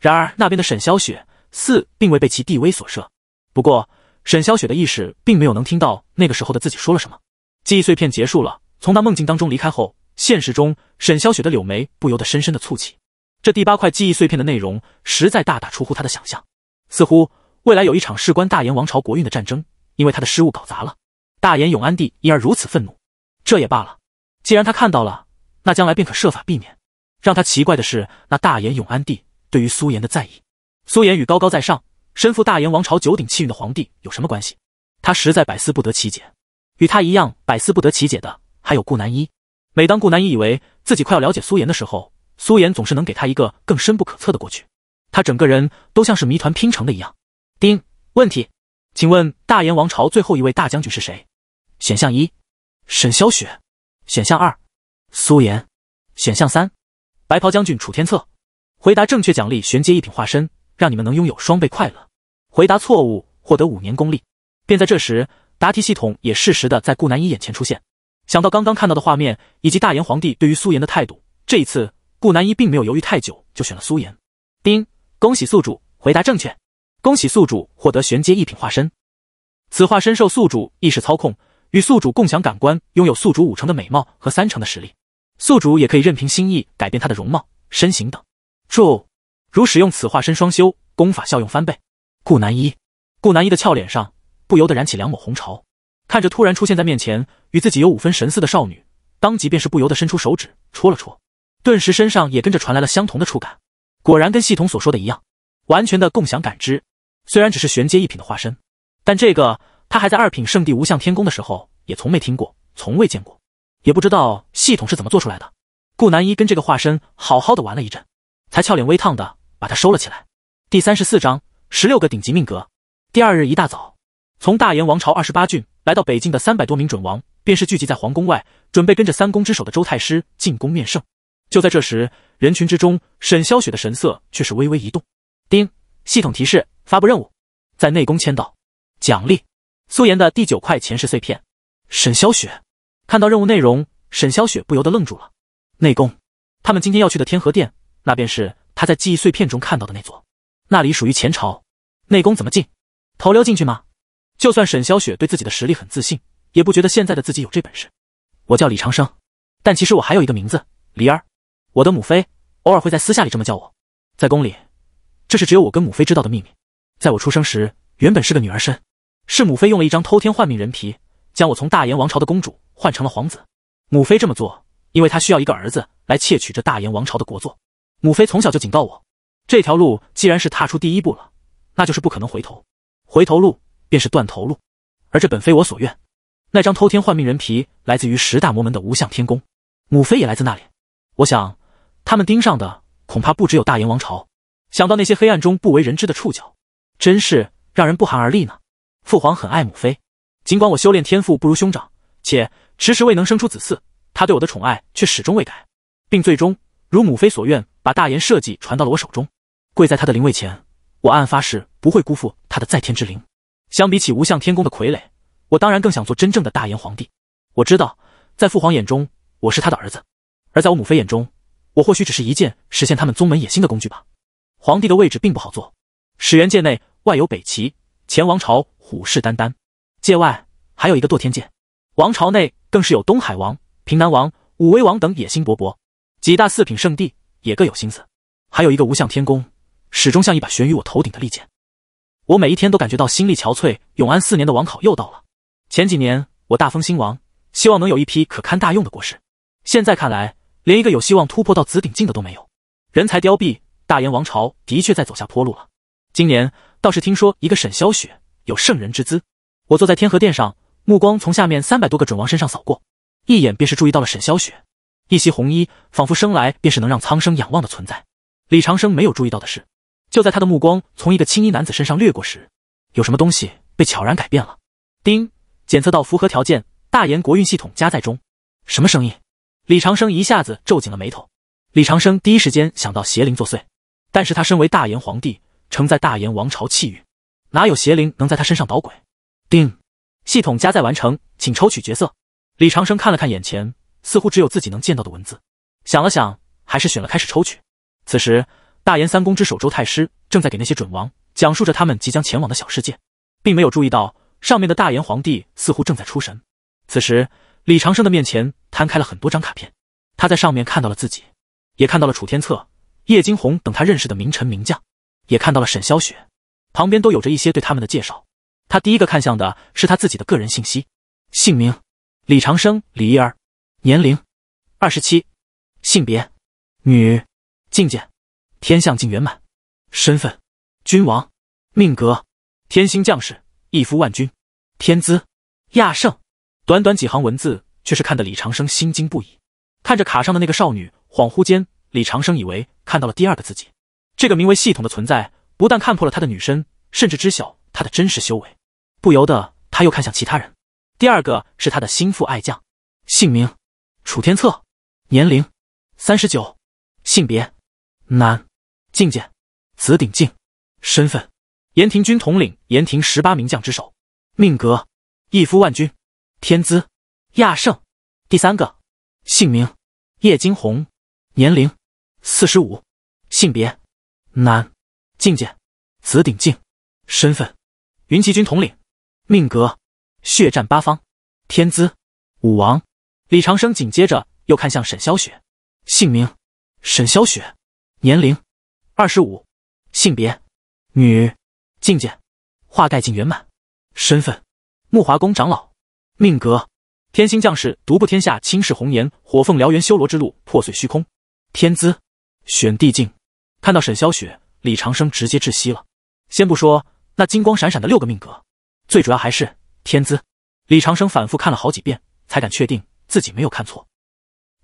然而那边的沈霄雪似并未被其地威所慑，不过。沈霄雪的意识并没有能听到那个时候的自己说了什么。记忆碎片结束了，从那梦境当中离开后，现实中沈霄雪的柳眉不由得深深的蹙起。这第八块记忆碎片的内容实在大大出乎他的想象，似乎未来有一场事关大燕王朝国运的战争，因为他的失误搞砸了，大燕永安帝因而如此愤怒。这也罢了，既然他看到了，那将来便可设法避免。让他奇怪的是，那大炎永安帝对于苏炎的在意，苏炎与高高在上。身负大燕王朝九鼎气运的皇帝有什么关系？他实在百思不得其解。与他一样百思不得其解的还有顾南一。每当顾南一以为自己快要了解苏颜的时候，苏颜总是能给他一个更深不可测的过去。他整个人都像是谜团拼成的一样。丁问题，请问大燕王朝最后一位大将军是谁？选项一，沈萧雪；选项二，苏颜；选项三，白袍将军楚天策。回答正确，奖励玄阶一品化身，让你们能拥有双倍快乐。回答错误，获得五年功力。便在这时，答题系统也适时的在顾南一眼前出现。想到刚刚看到的画面，以及大炎皇帝对于苏颜的态度，这一次顾南一并没有犹豫太久，就选了苏颜。丁，恭喜宿主，回答正确。恭喜宿主获得玄阶一品化身。此化身受宿主意识操控，与宿主共享感官，拥有宿主五成的美貌和三成的实力。宿主也可以任凭心意改变他的容貌、身形等。注：如使用此化身双修，功法效用翻倍。顾南一，顾南一的俏脸上不由得燃起两抹红潮，看着突然出现在面前与自己有五分神似的少女，当即便是不由得伸出手指戳了戳，顿时身上也跟着传来了相同的触感。果然跟系统所说的一样，完全的共享感知。虽然只是玄阶一品的化身，但这个他还在二品圣地无相天宫的时候也从没听过，从未见过，也不知道系统是怎么做出来的。顾南一跟这个化身好好的玩了一阵，才俏脸微烫的把他收了起来。第三十四章。十六个顶级命格。第二日一大早，从大炎王朝二十八郡来到北境的三百多名准王，便是聚集在皇宫外，准备跟着三公之首的周太师进宫面圣。就在这时，人群之中，沈霄雪的神色却是微微一动。叮，系统提示：发布任务，在内宫签到，奖励苏颜的第九块前世碎片。沈霄雪看到任务内容，沈霄雪不由得愣住了。内宫，他们今天要去的天河殿，那便是他在记忆碎片中看到的那座。那里属于前朝，内宫怎么进？头溜进去吗？就算沈霄雪对自己的实力很自信，也不觉得现在的自己有这本事。我叫李长生，但其实我还有一个名字，黎儿。我的母妃偶尔会在私下里这么叫我。在宫里，这是只有我跟母妃知道的秘密。在我出生时，原本是个女儿身，是母妃用了一张偷天换命人皮，将我从大燕王朝的公主换成了皇子。母妃这么做，因为她需要一个儿子来窃取这大燕王朝的国祚。母妃从小就警告我。这条路既然是踏出第一步了，那就是不可能回头，回头路便是断头路，而这本非我所愿。那张偷天换命人皮来自于十大魔门的无相天宫，母妃也来自那里。我想，他们盯上的恐怕不只有大炎王朝。想到那些黑暗中不为人知的触角，真是让人不寒而栗呢。父皇很爱母妃，尽管我修炼天赋不如兄长，且迟迟未能生出子嗣，他对我的宠爱却始终未改，并最终如母妃所愿，把大炎设计传到了我手中。跪在他的灵位前，我暗暗发誓不会辜负他的在天之灵。相比起无相天宫的傀儡，我当然更想做真正的大炎皇帝。我知道，在父皇眼中我是他的儿子，而在我母妃眼中，我或许只是一件实现他们宗门野心的工具吧。皇帝的位置并不好做，始元界内、外有北齐前王朝虎视眈眈，界外还有一个堕天界，王朝内更是有东海王、平南王、武威王等野心勃勃，几大四品圣地也各有心思，还有一个无相天宫。始终像一把悬于我头顶的利剑，我每一天都感觉到心力憔悴。永安四年的王考又到了，前几年我大封新王，希望能有一批可堪大用的国士，现在看来，连一个有希望突破到紫顶境的都没有，人才凋敝，大燕王朝的确在走下坡路了。今年倒是听说一个沈霄雪有圣人之姿。我坐在天河殿上，目光从下面三百多个准王身上扫过，一眼便是注意到了沈霄雪，一袭红衣，仿佛生来便是能让苍生仰望的存在。李长生没有注意到的是。就在他的目光从一个青衣男子身上掠过时，有什么东西被悄然改变了。丁，检测到符合条件，大炎国运系统加载中。什么声音？李长生一下子皱紧了眉头。李长生第一时间想到邪灵作祟，但是他身为大炎皇帝，承载大炎王朝气运，哪有邪灵能在他身上捣鬼？叮，系统加载完成，请抽取角色。李长生看了看眼前，似乎只有自己能见到的文字，想了想，还是选了开始抽取。此时。大炎三公之首周太师正在给那些准王讲述着他们即将前往的小世界，并没有注意到上面的大炎皇帝似乎正在出神。此时，李长生的面前摊开了很多张卡片，他在上面看到了自己，也看到了楚天策、叶惊鸿等他认识的名臣名将，也看到了沈霄雪，旁边都有着一些对他们的介绍。他第一个看向的是他自己的个人信息：姓名李长生，李一儿，年龄二十七，性别女，境界。天象境圆满，身份君王，命格天星将士，一夫万君，天资亚圣。短短几行文字，却是看得李长生心惊不已。看着卡上的那个少女，恍惚间，李长生以为看到了第二个自己。这个名为系统的存在，不但看破了他的女身，甚至知晓他的真实修为。不由得，他又看向其他人。第二个是他的心腹爱将，姓名楚天策，年龄三十九，性别男。境界，紫鼎境。身份，延庭军统领，延庭十八名将之首。命格，一夫万军。天资，亚圣。第三个，姓名叶惊鸿，年龄四十五，性别男。境界，紫鼎境。身份，云骑军统领。命格，血战八方。天资，武王。李长生紧接着又看向沈萧雪，姓名沈萧雪，年龄。二十五，性别女，境界化盖境圆满，身份木华宫长老，命格天星将士，独步天下，倾世红颜，火凤燎原，修罗之路，破碎虚空，天资选帝境。看到沈萧雪，李长生直接窒息了。先不说那金光闪闪的六个命格，最主要还是天资。李长生反复看了好几遍，才敢确定自己没有看错。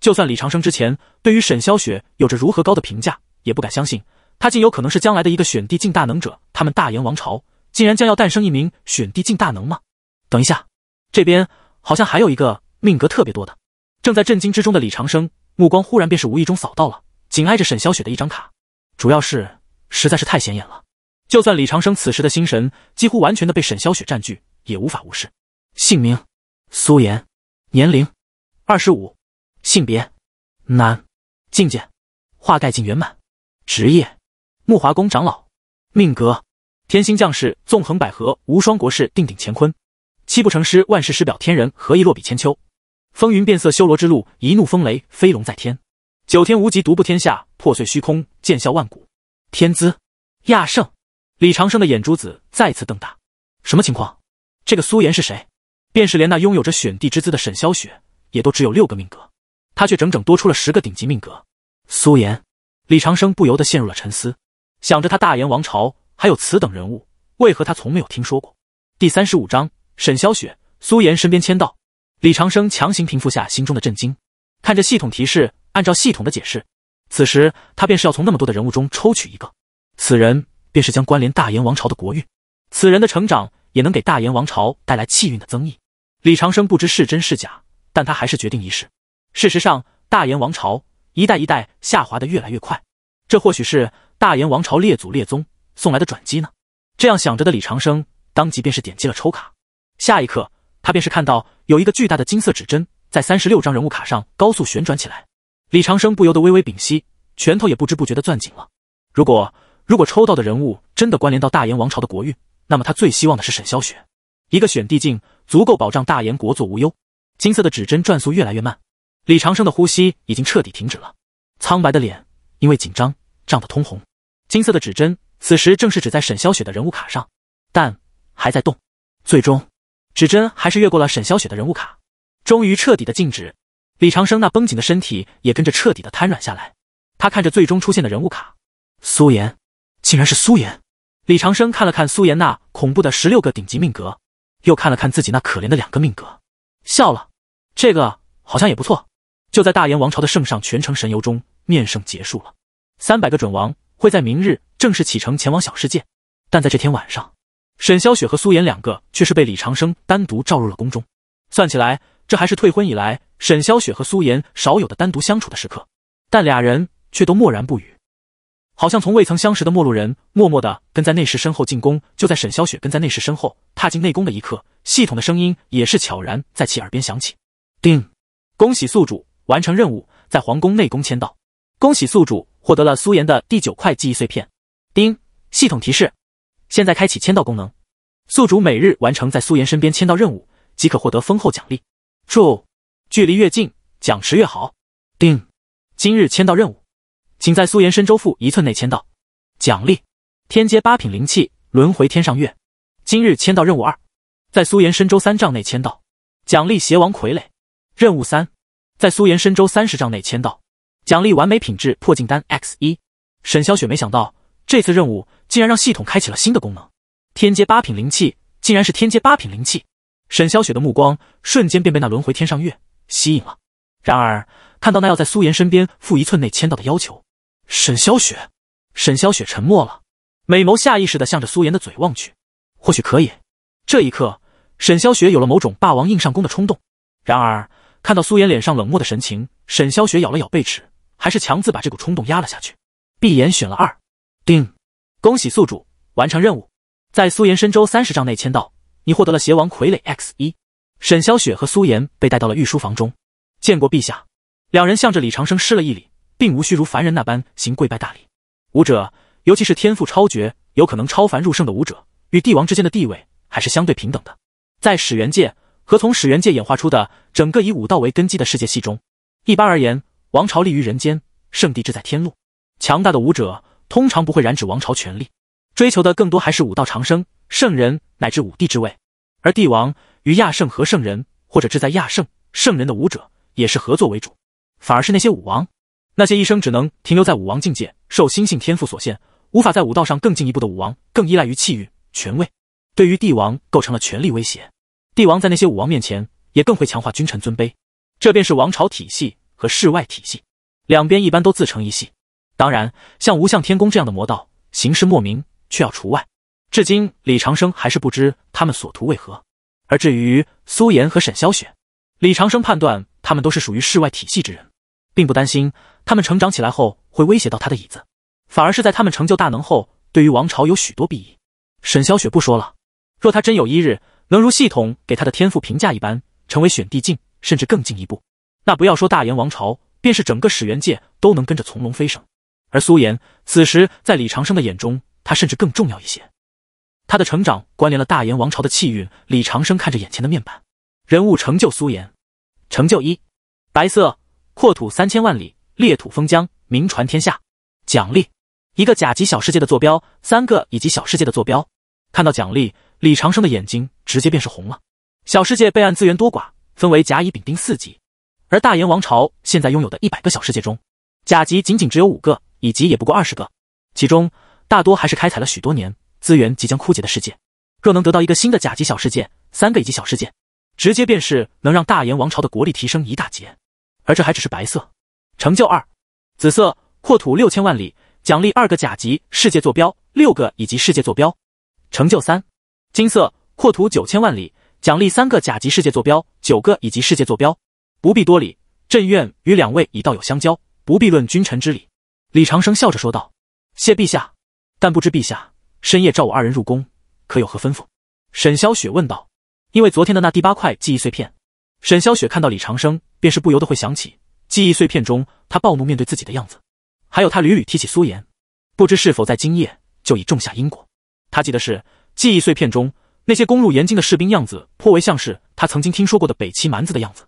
就算李长生之前对于沈萧雪有着如何高的评价，也不敢相信。他竟有可能是将来的一个选帝境大能者，他们大炎王朝竟然将要诞生一名选帝境大能吗？等一下，这边好像还有一个命格特别多的。正在震惊之中的李长生，目光忽然便是无意中扫到了紧挨着沈小雪的一张卡，主要是实在是太显眼了。就算李长生此时的心神几乎完全的被沈小雪占据，也无法无视。姓名：苏妍，年龄：二十五，性别：男，境界：化盖境圆满，职业。木华宫长老，命格天星将士纵横捭阖，无双国士定鼎乾坤，七步成诗，万世师表，天人合一，落笔千秋？风云变色，修罗之路，一怒风雷，飞龙在天，九天无极，独步天下，破碎虚空，剑笑万古。天资亚圣，李长生的眼珠子再次瞪大。什么情况？这个苏颜是谁？便是连那拥有着选帝之姿的沈萧雪，也都只有六个命格，他却整整多出了十个顶级命格。苏颜，李长生不由得陷入了沉思。想着他大燕王朝还有此等人物，为何他从没有听说过？第三十五章，沈萧雪、苏颜身边签到。李长生强行平复下心中的震惊，看着系统提示，按照系统的解释，此时他便是要从那么多的人物中抽取一个，此人便是将关联大燕王朝的国运，此人的成长也能给大燕王朝带来气运的增益。李长生不知是真是假，但他还是决定一试。事实上，大燕王朝一代一代下滑的越来越快。这或许是大燕王朝列祖列宗送来的转机呢。这样想着的李长生，当即便是点击了抽卡。下一刻，他便是看到有一个巨大的金色指针在三十六张人物卡上高速旋转起来。李长生不由得微微屏息，拳头也不知不觉的攥紧了。如果如果抽到的人物真的关联到大燕王朝的国运，那么他最希望的是沈霄雪，一个选帝境，足够保障大燕国祚无忧。金色的指针转速越来越慢，李长生的呼吸已经彻底停止了，苍白的脸因为紧张。涨得通红，金色的指针此时正是指在沈小雪的人物卡上，但还在动。最终，指针还是越过了沈小雪的人物卡，终于彻底的静止。李长生那绷紧的身体也跟着彻底的瘫软下来。他看着最终出现的人物卡，苏妍，竟然是苏妍。李长生看了看苏妍那恐怖的十六个顶级命格，又看了看自己那可怜的两个命格，笑了。这个好像也不错。就在大炎王朝的圣上全程神游中，面圣结束了。三百个准王会在明日正式启程前往小世界，但在这天晚上，沈霄雪和苏妍两个却是被李长生单独召入了宫中。算起来，这还是退婚以来沈霄雪和苏妍少有的单独相处的时刻。但俩人却都默然不语，好像从未曾相识的陌路人，默默的跟在内侍身后进宫。就在沈霄雪跟在内侍身后踏进内宫的一刻，系统的声音也是悄然在其耳边响起：定，恭喜宿主完成任务，在皇宫内宫签到，恭喜宿主。获得了苏岩的第九块记忆碎片。叮，系统提示：现在开启签到功能，宿主每日完成在苏岩身边签到任务，即可获得丰厚奖励。注：距离越近，奖池越好。叮，今日签到任务，请在苏岩身周一寸内签到，奖励天阶八品灵气，轮回天上月。今日签到任务二，在苏岩身周三丈内签到，奖励邪王傀儡。任务三，在苏岩身周三十丈内签到。奖励完美品质破镜丹 x 一。沈小雪没想到这次任务竟然让系统开启了新的功能，天阶八品灵器竟然是天阶八品灵器。沈小雪的目光瞬间便被那轮回天上月吸引了。然而看到那要在苏妍身边负一寸内签到的要求，沈小雪，沈小雪沉默了，美眸下意识的向着苏妍的嘴望去，或许可以。这一刻，沈小雪有了某种霸王硬上弓的冲动。然而看到苏妍脸上冷漠的神情，沈小雪咬了咬贝齿。还是强自把这股冲动压了下去，闭眼选了二定。恭喜宿主完成任务，在苏岩身周三十丈内签到，你获得了邪王傀儡 X 一。沈霄雪和苏岩被带到了御书房中，见过陛下。两人向着李长生施了一礼，并无需如凡人那般行跪拜大礼。武者，尤其是天赋超绝、有可能超凡入圣的武者，与帝王之间的地位还是相对平等的。在始元界和从始元界演化出的整个以武道为根基的世界系中，一般而言。王朝立于人间，圣地志在天路。强大的武者通常不会染指王朝权力，追求的更多还是武道长生、圣人乃至武帝之位。而帝王与亚圣和圣人，或者志在亚圣、圣人的武者，也是合作为主。反而是那些武王，那些一生只能停留在武王境界、受心性天赋所限，无法在武道上更进一步的武王，更依赖于气运、权位，对于帝王构成了权力威胁。帝王在那些武王面前，也更会强化君臣尊卑。这便是王朝体系。和世外体系，两边一般都自成一系。当然，像无相天宫这样的魔道，形式莫名，却要除外。至今，李长生还是不知他们所图为何。而至于苏岩和沈萧雪，李长生判断他们都是属于世外体系之人，并不担心他们成长起来后会威胁到他的椅子，反而是在他们成就大能后，对于王朝有许多裨益。沈霄雪不说了，若他真有一日能如系统给他的天赋评价一般，成为选帝境，甚至更进一步。那不要说大炎王朝，便是整个始元界都能跟着从龙飞升。而苏颜此时在李长生的眼中，他甚至更重要一些。他的成长关联了大炎王朝的气运。李长生看着眼前的面板，人物成就：苏颜成就一，白色，阔土三千万里，裂土封疆，名传天下。奖励一个甲级小世界的坐标，三个乙级小世界的坐标。看到奖励，李长生的眼睛直接便是红了。小世界备案资源多寡分为甲、乙、丙、丁四级。而大炎王朝现在拥有的一百个小世界中，甲级仅仅只有五个，乙级也不过二十个，其中大多还是开采了许多年，资源即将枯竭的世界。若能得到一个新的甲级小世界，三个乙级小世界，直接便是能让大炎王朝的国力提升一大截。而这还只是白色成就二，紫色扩土六千万里，奖励二个甲级世界坐标，六个乙级世界坐标。成就三，金色扩土九千万里，奖励三个甲级世界坐标，九个乙级世界坐标。不必多礼，朕愿与两位以道友相交，不必论君臣之礼。”李长生笑着说道。“谢陛下，但不知陛下深夜召我二人入宫，可有何吩咐？”沈霄雪问道。因为昨天的那第八块记忆碎片，沈霄雪看到李长生，便是不由得会想起记忆碎片中他暴怒面对自己的样子，还有他屡屡提起苏颜，不知是否在今夜就已种下因果。他记得是记忆碎片中那些攻入延津的士兵样子颇为像是他曾经听说过的北齐蛮子的样子。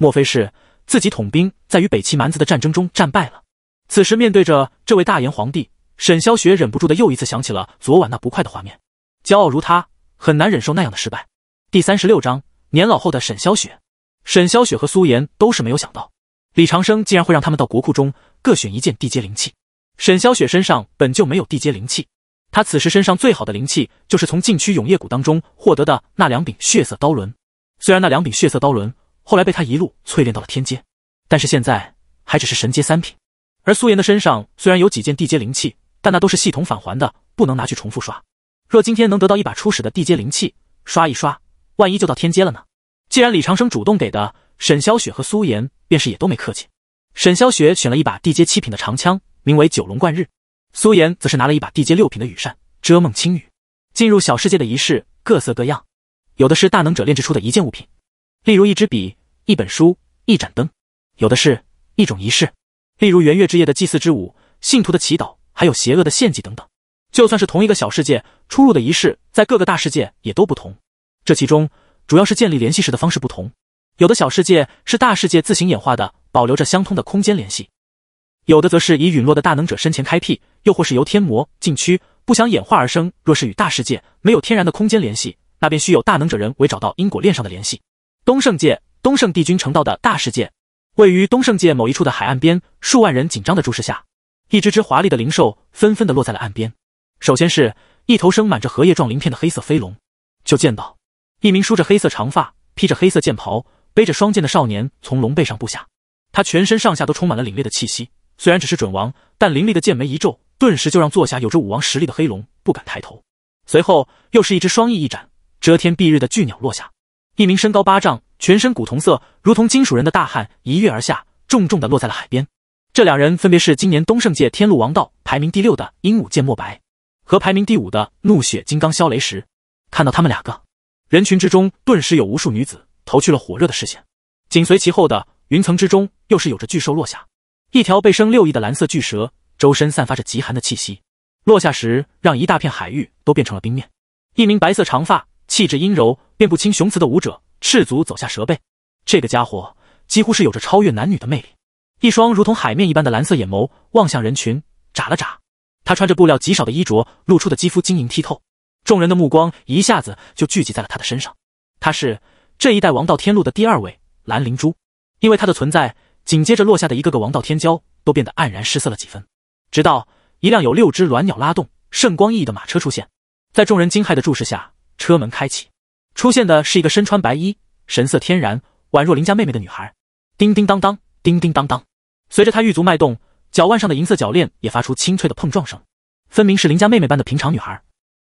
莫非是自己统兵在与北齐蛮子的战争中战败了？此时面对着这位大炎皇帝，沈萧雪忍不住的又一次想起了昨晚那不快的画面。骄傲如他，很难忍受那样的失败。第三十六章年老后的沈萧雪。沈萧雪和苏岩都是没有想到，李长生竟然会让他们到国库中各选一件地阶灵器。沈萧雪身上本就没有地阶灵器，他此时身上最好的灵器就是从禁区永夜谷当中获得的那两柄血色刀轮。虽然那两柄血色刀轮。后来被他一路淬炼到了天阶，但是现在还只是神阶三品。而苏岩的身上虽然有几件地阶灵器，但那都是系统返还的，不能拿去重复刷。若今天能得到一把初始的地阶灵器，刷一刷，万一就到天阶了呢？既然李长生主动给的，沈霄雪和苏岩便是也都没客气。沈霄雪选了一把地阶七品的长枪，名为九龙贯日；苏岩则是拿了一把地阶六品的羽扇，遮梦轻羽。进入小世界的仪式各色各样，有的是大能者炼制出的一件物品，例如一支笔。一本书，一盏灯，有的是一种仪式，例如圆月之夜的祭祀之舞、信徒的祈祷，还有邪恶的献祭等等。就算是同一个小世界，出入的仪式在各个大世界也都不同。这其中主要是建立联系时的方式不同。有的小世界是大世界自行演化的，保留着相通的空间联系；有的则是以陨落的大能者身前开辟，又或是由天魔禁区不想演化而生。若是与大世界没有天然的空间联系，那便需有大能者人为找到因果链上的联系。东胜界。东胜帝君成道的大世界。位于东胜界某一处的海岸边，数万人紧张的注视下，一只只华丽的灵兽纷纷的落在了岸边。首先是一头生满着荷叶状鳞片的黑色飞龙，就见到一名梳着黑色长发、披着黑色剑袍、背着双剑的少年从龙背上步下，他全身上下都充满了凛冽的气息。虽然只是准王，但凌厉的剑眉一皱，顿时就让坐下有着武王实力的黑龙不敢抬头。随后又是一只双翼一展、遮天蔽日的巨鸟落下，一名身高八丈。全身古铜色，如同金属人的大汉一跃而下，重重的落在了海边。这两人分别是今年东胜界天路王道排名第六的鹦鹉剑墨白和排名第五的怒血金刚萧雷石。看到他们两个，人群之中顿时有无数女子投去了火热的视线。紧随其后的云层之中又是有着巨兽落下，一条背生六翼的蓝色巨蛇，周身散发着极寒的气息，落下时让一大片海域都变成了冰面。一名白色长发、气质阴柔、辨不清雄雌的舞者。赤足走下蛇背，这个家伙几乎是有着超越男女的魅力，一双如同海面一般的蓝色眼眸望向人群，眨了眨。他穿着布料极少的衣着，露出的肌肤晶莹剔透。众人的目光一下子就聚集在了他的身上。他是这一代王道天路的第二位蓝灵珠，因为他的存在，紧接着落下的一个个王道天骄都变得黯然失色了几分。直到一辆有六只鸾鸟拉动、圣光熠熠的马车出现，在众人惊骇的注视下，车门开启。出现的是一个身穿白衣、神色天然、宛若邻家妹妹的女孩。叮叮当当，叮叮当当，随着她玉足迈动，脚腕上的银色脚链也发出清脆的碰撞声。分明是邻家妹妹般的平常女孩，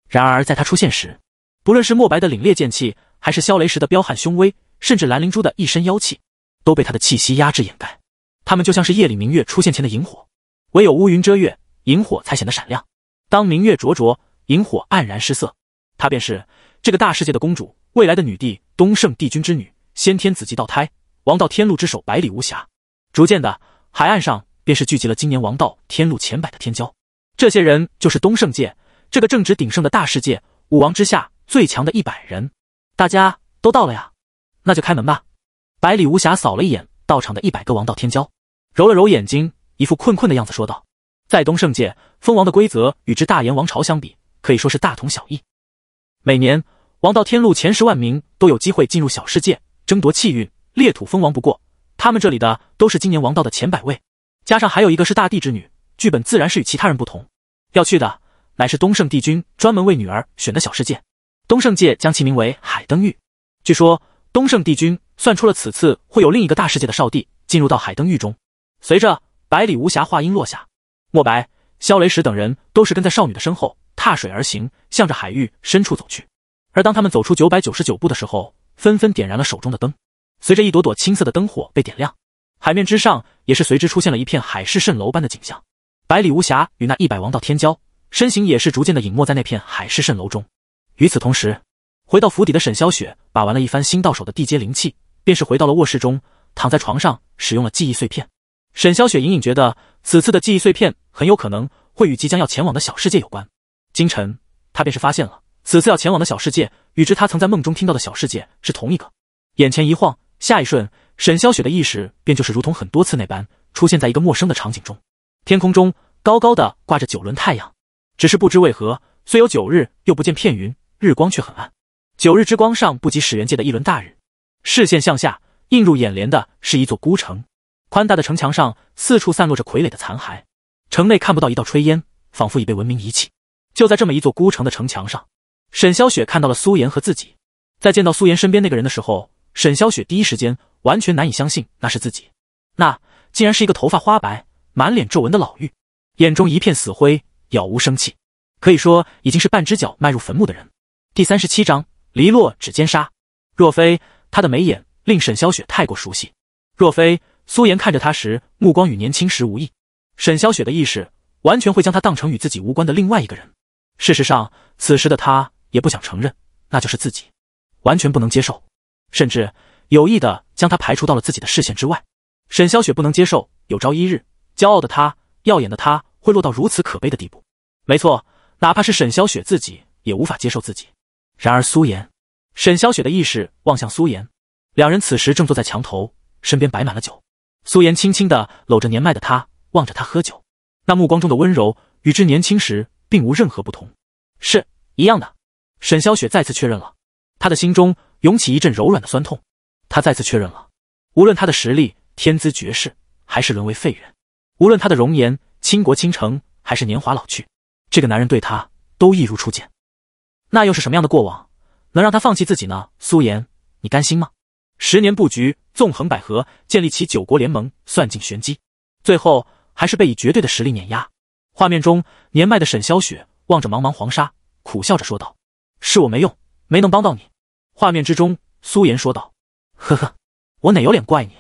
然而在她出现时，不论是墨白的凛冽剑气，还是萧雷石的彪悍凶威，甚至蓝灵珠的一身妖气，都被她的气息压制掩盖。他们就像是夜里明月出现前的萤火，唯有乌云遮月，萤火才显得闪亮。当明月灼灼，萤火黯然失色，她便是。这个大世界的公主，未来的女帝，东胜帝君之女，先天子级道胎，王道天路之首百里无瑕。逐渐的，海岸上便是聚集了今年王道天路前百的天骄。这些人就是东胜界这个正值鼎盛的大世界武王之下最强的一百人。大家都到了呀，那就开门吧。百里无瑕扫了一眼到场的一百个王道天骄，揉了揉眼睛，一副困困的样子说道：“在东胜界封王的规则与之大炎王朝相比，可以说是大同小异。”每年王道天路前十万名都有机会进入小世界争夺气运、裂土封王。不过，他们这里的都是今年王道的前百位，加上还有一个是大帝之女，剧本自然是与其他人不同。要去的乃是东胜帝君专门为女儿选的小世界，东胜界将其名为海灯域。据说东胜帝君算出了此次会有另一个大世界的少帝进入到海灯域中。随着百里无暇话音落下，莫白、萧雷石等人都是跟在少女的身后。踏水而行，向着海域深处走去。而当他们走出九百九十九步的时候，纷纷点燃了手中的灯。随着一朵朵青色的灯火被点亮，海面之上也是随之出现了一片海市蜃楼般的景象。百里无瑕与那一百王道天骄身形也是逐渐的隐没在那片海市蜃楼中。与此同时，回到府邸的沈霄雪把玩了一番新到手的地阶灵气，便是回到了卧室中，躺在床上使用了记忆碎片。沈霄雪隐隐觉得，此次的记忆碎片很有可能会与即将要前往的小世界有关。今晨，他便是发现了此次要前往的小世界，与之他曾在梦中听到的小世界是同一个。眼前一晃，下一瞬，沈萧雪的意识便就是如同很多次那般，出现在一个陌生的场景中。天空中高高的挂着九轮太阳，只是不知为何，虽有九日，又不见片云，日光却很暗。九日之光上不及始元界的一轮大日。视线向下，映入眼帘的是一座孤城，宽大的城墙上四处散落着傀儡的残骸，城内看不到一道炊烟，仿佛已被文明遗弃。就在这么一座孤城的城墙上，沈萧雪看到了苏颜和自己。在见到苏颜身边那个人的时候，沈萧雪第一时间完全难以相信那是自己，那竟然是一个头发花白、满脸皱纹的老妪，眼中一片死灰，杳无生气，可以说已经是半只脚迈入坟墓的人。第三十七章：离落指尖沙。若非他的眉眼令沈萧雪太过熟悉，若非苏颜看着他时目光与年轻时无异，沈萧雪的意识完全会将他当成与自己无关的另外一个人。事实上，此时的他也不想承认，那就是自己，完全不能接受，甚至有意的将他排除到了自己的视线之外。沈小雪不能接受，有朝一日，骄傲的他，耀眼的他，会落到如此可悲的地步。没错，哪怕是沈小雪自己，也无法接受自己。然而，苏妍，沈小雪的意识望向苏妍，两人此时正坐在墙头，身边摆满了酒。苏妍轻轻的搂着年迈的他，望着他喝酒，那目光中的温柔，与之年轻时。并无任何不同，是一样的。沈霄雪再次确认了，他的心中涌起一阵柔软的酸痛。他再次确认了，无论他的实力天资绝世，还是沦为废人；无论他的容颜倾国倾城，还是年华老去，这个男人对他都一如初见。那又是什么样的过往，能让他放弃自己呢？苏颜，你甘心吗？十年布局，纵横捭阖，建立起九国联盟，算尽玄机，最后还是被以绝对的实力碾压。画面中，年迈的沈霄雪望着茫茫黄沙，苦笑着说道：“是我没用，没能帮到你。”画面之中，苏颜说道：“呵呵，我哪有脸怪你？”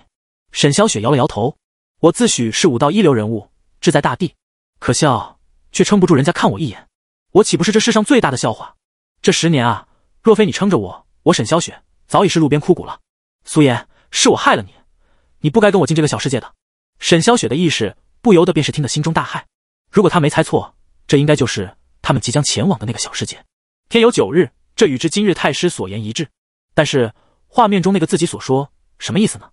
沈霄雪摇了摇头：“我自诩是武道一流人物，志在大地，可笑却撑不住人家看我一眼，我岂不是这世上最大的笑话？这十年啊，若非你撑着我，我沈霄雪早已是路边枯骨了。”苏颜，是我害了你，你不该跟我进这个小世界的。沈霄雪的意识不由得便是听得心中大骇。如果他没猜错，这应该就是他们即将前往的那个小世界。天有九日，这与之今日太师所言一致。但是画面中那个自己所说，什么意思呢？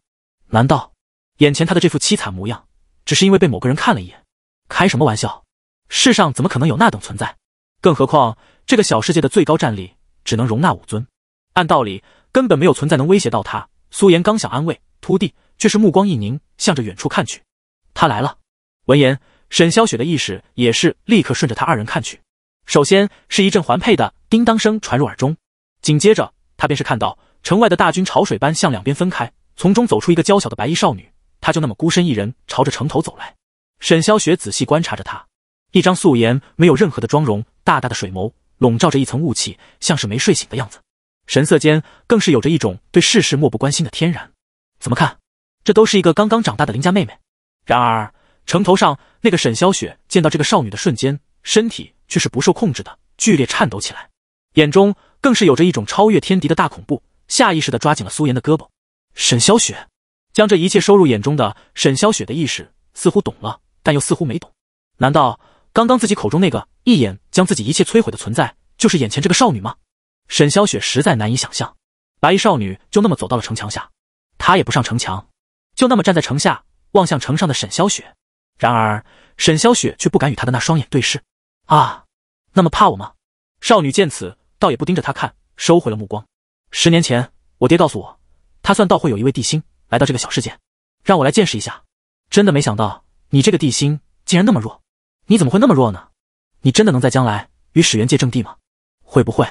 难道眼前他的这副凄惨模样，只是因为被某个人看了一眼？开什么玩笑！世上怎么可能有那等存在？更何况这个小世界的最高战力，只能容纳五尊，按道理根本没有存在能威胁到他。苏颜刚想安慰，徒弟，却是目光一凝，向着远处看去，他来了。闻言。沈霄雪的意识也是立刻顺着他二人看去，首先是一阵环佩的叮当声传入耳中，紧接着他便是看到城外的大军潮水般向两边分开，从中走出一个娇小的白衣少女，她就那么孤身一人朝着城头走来。沈霄雪仔细观察着她，一张素颜没有任何的妆容，大大的水眸笼罩着一层雾气，像是没睡醒的样子，神色间更是有着一种对世事漠不关心的天然。怎么看，这都是一个刚刚长大的邻家妹妹。然而。城头上那个沈霄雪见到这个少女的瞬间，身体却是不受控制的剧烈颤抖起来，眼中更是有着一种超越天敌的大恐怖，下意识的抓紧了苏妍的胳膊。沈霄雪将这一切收入眼中的沈霄雪的意识似乎懂了，但又似乎没懂。难道刚刚自己口中那个一眼将自己一切摧毁的存在，就是眼前这个少女吗？沈霄雪实在难以想象，白衣少女就那么走到了城墙下，她也不上城墙，就那么站在城下望向城上的沈霄雪。然而，沈霄雪却不敢与他的那双眼对视。啊，那么怕我吗？少女见此，倒也不盯着他看，收回了目光。十年前，我爹告诉我，他算到会有一位地星来到这个小世界，让我来见识一下。真的没想到，你这个地星竟然那么弱。你怎么会那么弱呢？你真的能在将来与始元界正帝吗？会不会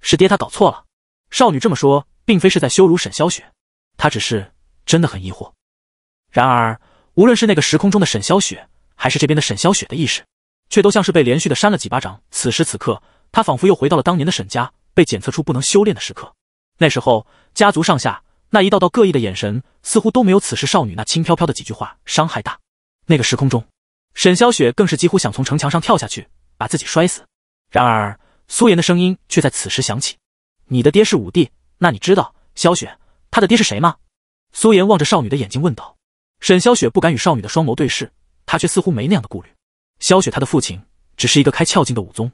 是爹他搞错了？少女这么说，并非是在羞辱沈霄雪，她只是真的很疑惑。然而。无论是那个时空中的沈萧雪，还是这边的沈萧雪的意识，却都像是被连续的扇了几巴掌。此时此刻，他仿佛又回到了当年的沈家，被检测出不能修炼的时刻。那时候，家族上下那一道道各异的眼神，似乎都没有此时少女那轻飘飘的几句话伤害大。那个时空中，沈萧雪更是几乎想从城墙上跳下去，把自己摔死。然而，苏颜的声音却在此时响起：“你的爹是武帝，那你知道萧雪他的爹是谁吗？”苏颜望着少女的眼睛问道。沈萧雪不敢与少女的双眸对视，她却似乎没那样的顾虑。萧雪，她的父亲只是一个开窍境的武宗。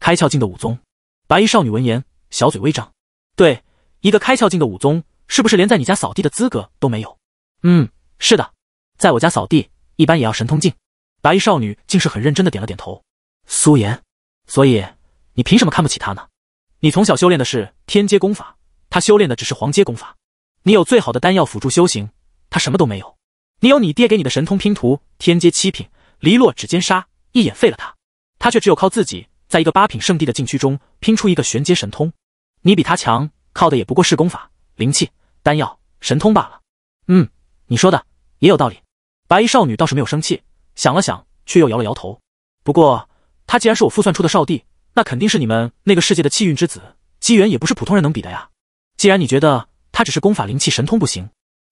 开窍境的武宗，白衣少女闻言，小嘴微张。对，一个开窍境的武宗，是不是连在你家扫地的资格都没有？嗯，是的，在我家扫地一般也要神通境。白衣少女竟是很认真的点了点头。苏颜，所以你凭什么看不起他呢？你从小修炼的是天阶功法，他修炼的只是黄阶功法。你有最好的丹药辅助修行，他什么都没有。你有你爹给你的神通拼图，天阶七品，离落指尖杀，一眼废了他。他却只有靠自己，在一个八品圣地的禁区中拼出一个玄阶神通。你比他强，靠的也不过是功法、灵气、丹药、神通罢了。嗯，你说的也有道理。白衣少女倒是没有生气，想了想，却又摇了摇头。不过，他既然是我复算出的少帝，那肯定是你们那个世界的气运之子，机缘也不是普通人能比的呀。既然你觉得他只是功法、灵气、神通不行，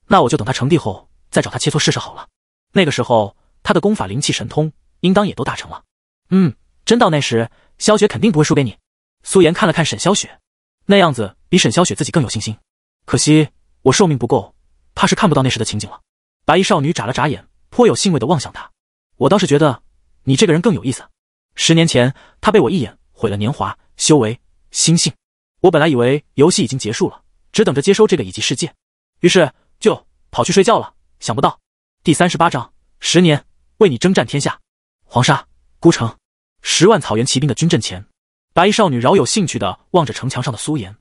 那我就等他成帝后。再找他切磋试试好了。那个时候，他的功法、灵气、神通，应当也都大成了。嗯，真到那时，萧雪肯定不会输给你。苏岩看了看沈萧雪，那样子比沈萧雪自己更有信心。可惜我寿命不够，怕是看不到那时的情景了。白衣少女眨了眨眼，颇有兴味的望向他。我倒是觉得你这个人更有意思。十年前，他被我一眼毁了年华、修为、心性。我本来以为游戏已经结束了，只等着接收这个以及世界，于是就跑去睡觉了。想不到，第三十八章十年为你征战天下。黄沙孤城，十万草原骑兵的军阵前，白衣少女饶有兴趣的望着城墙上的苏岩。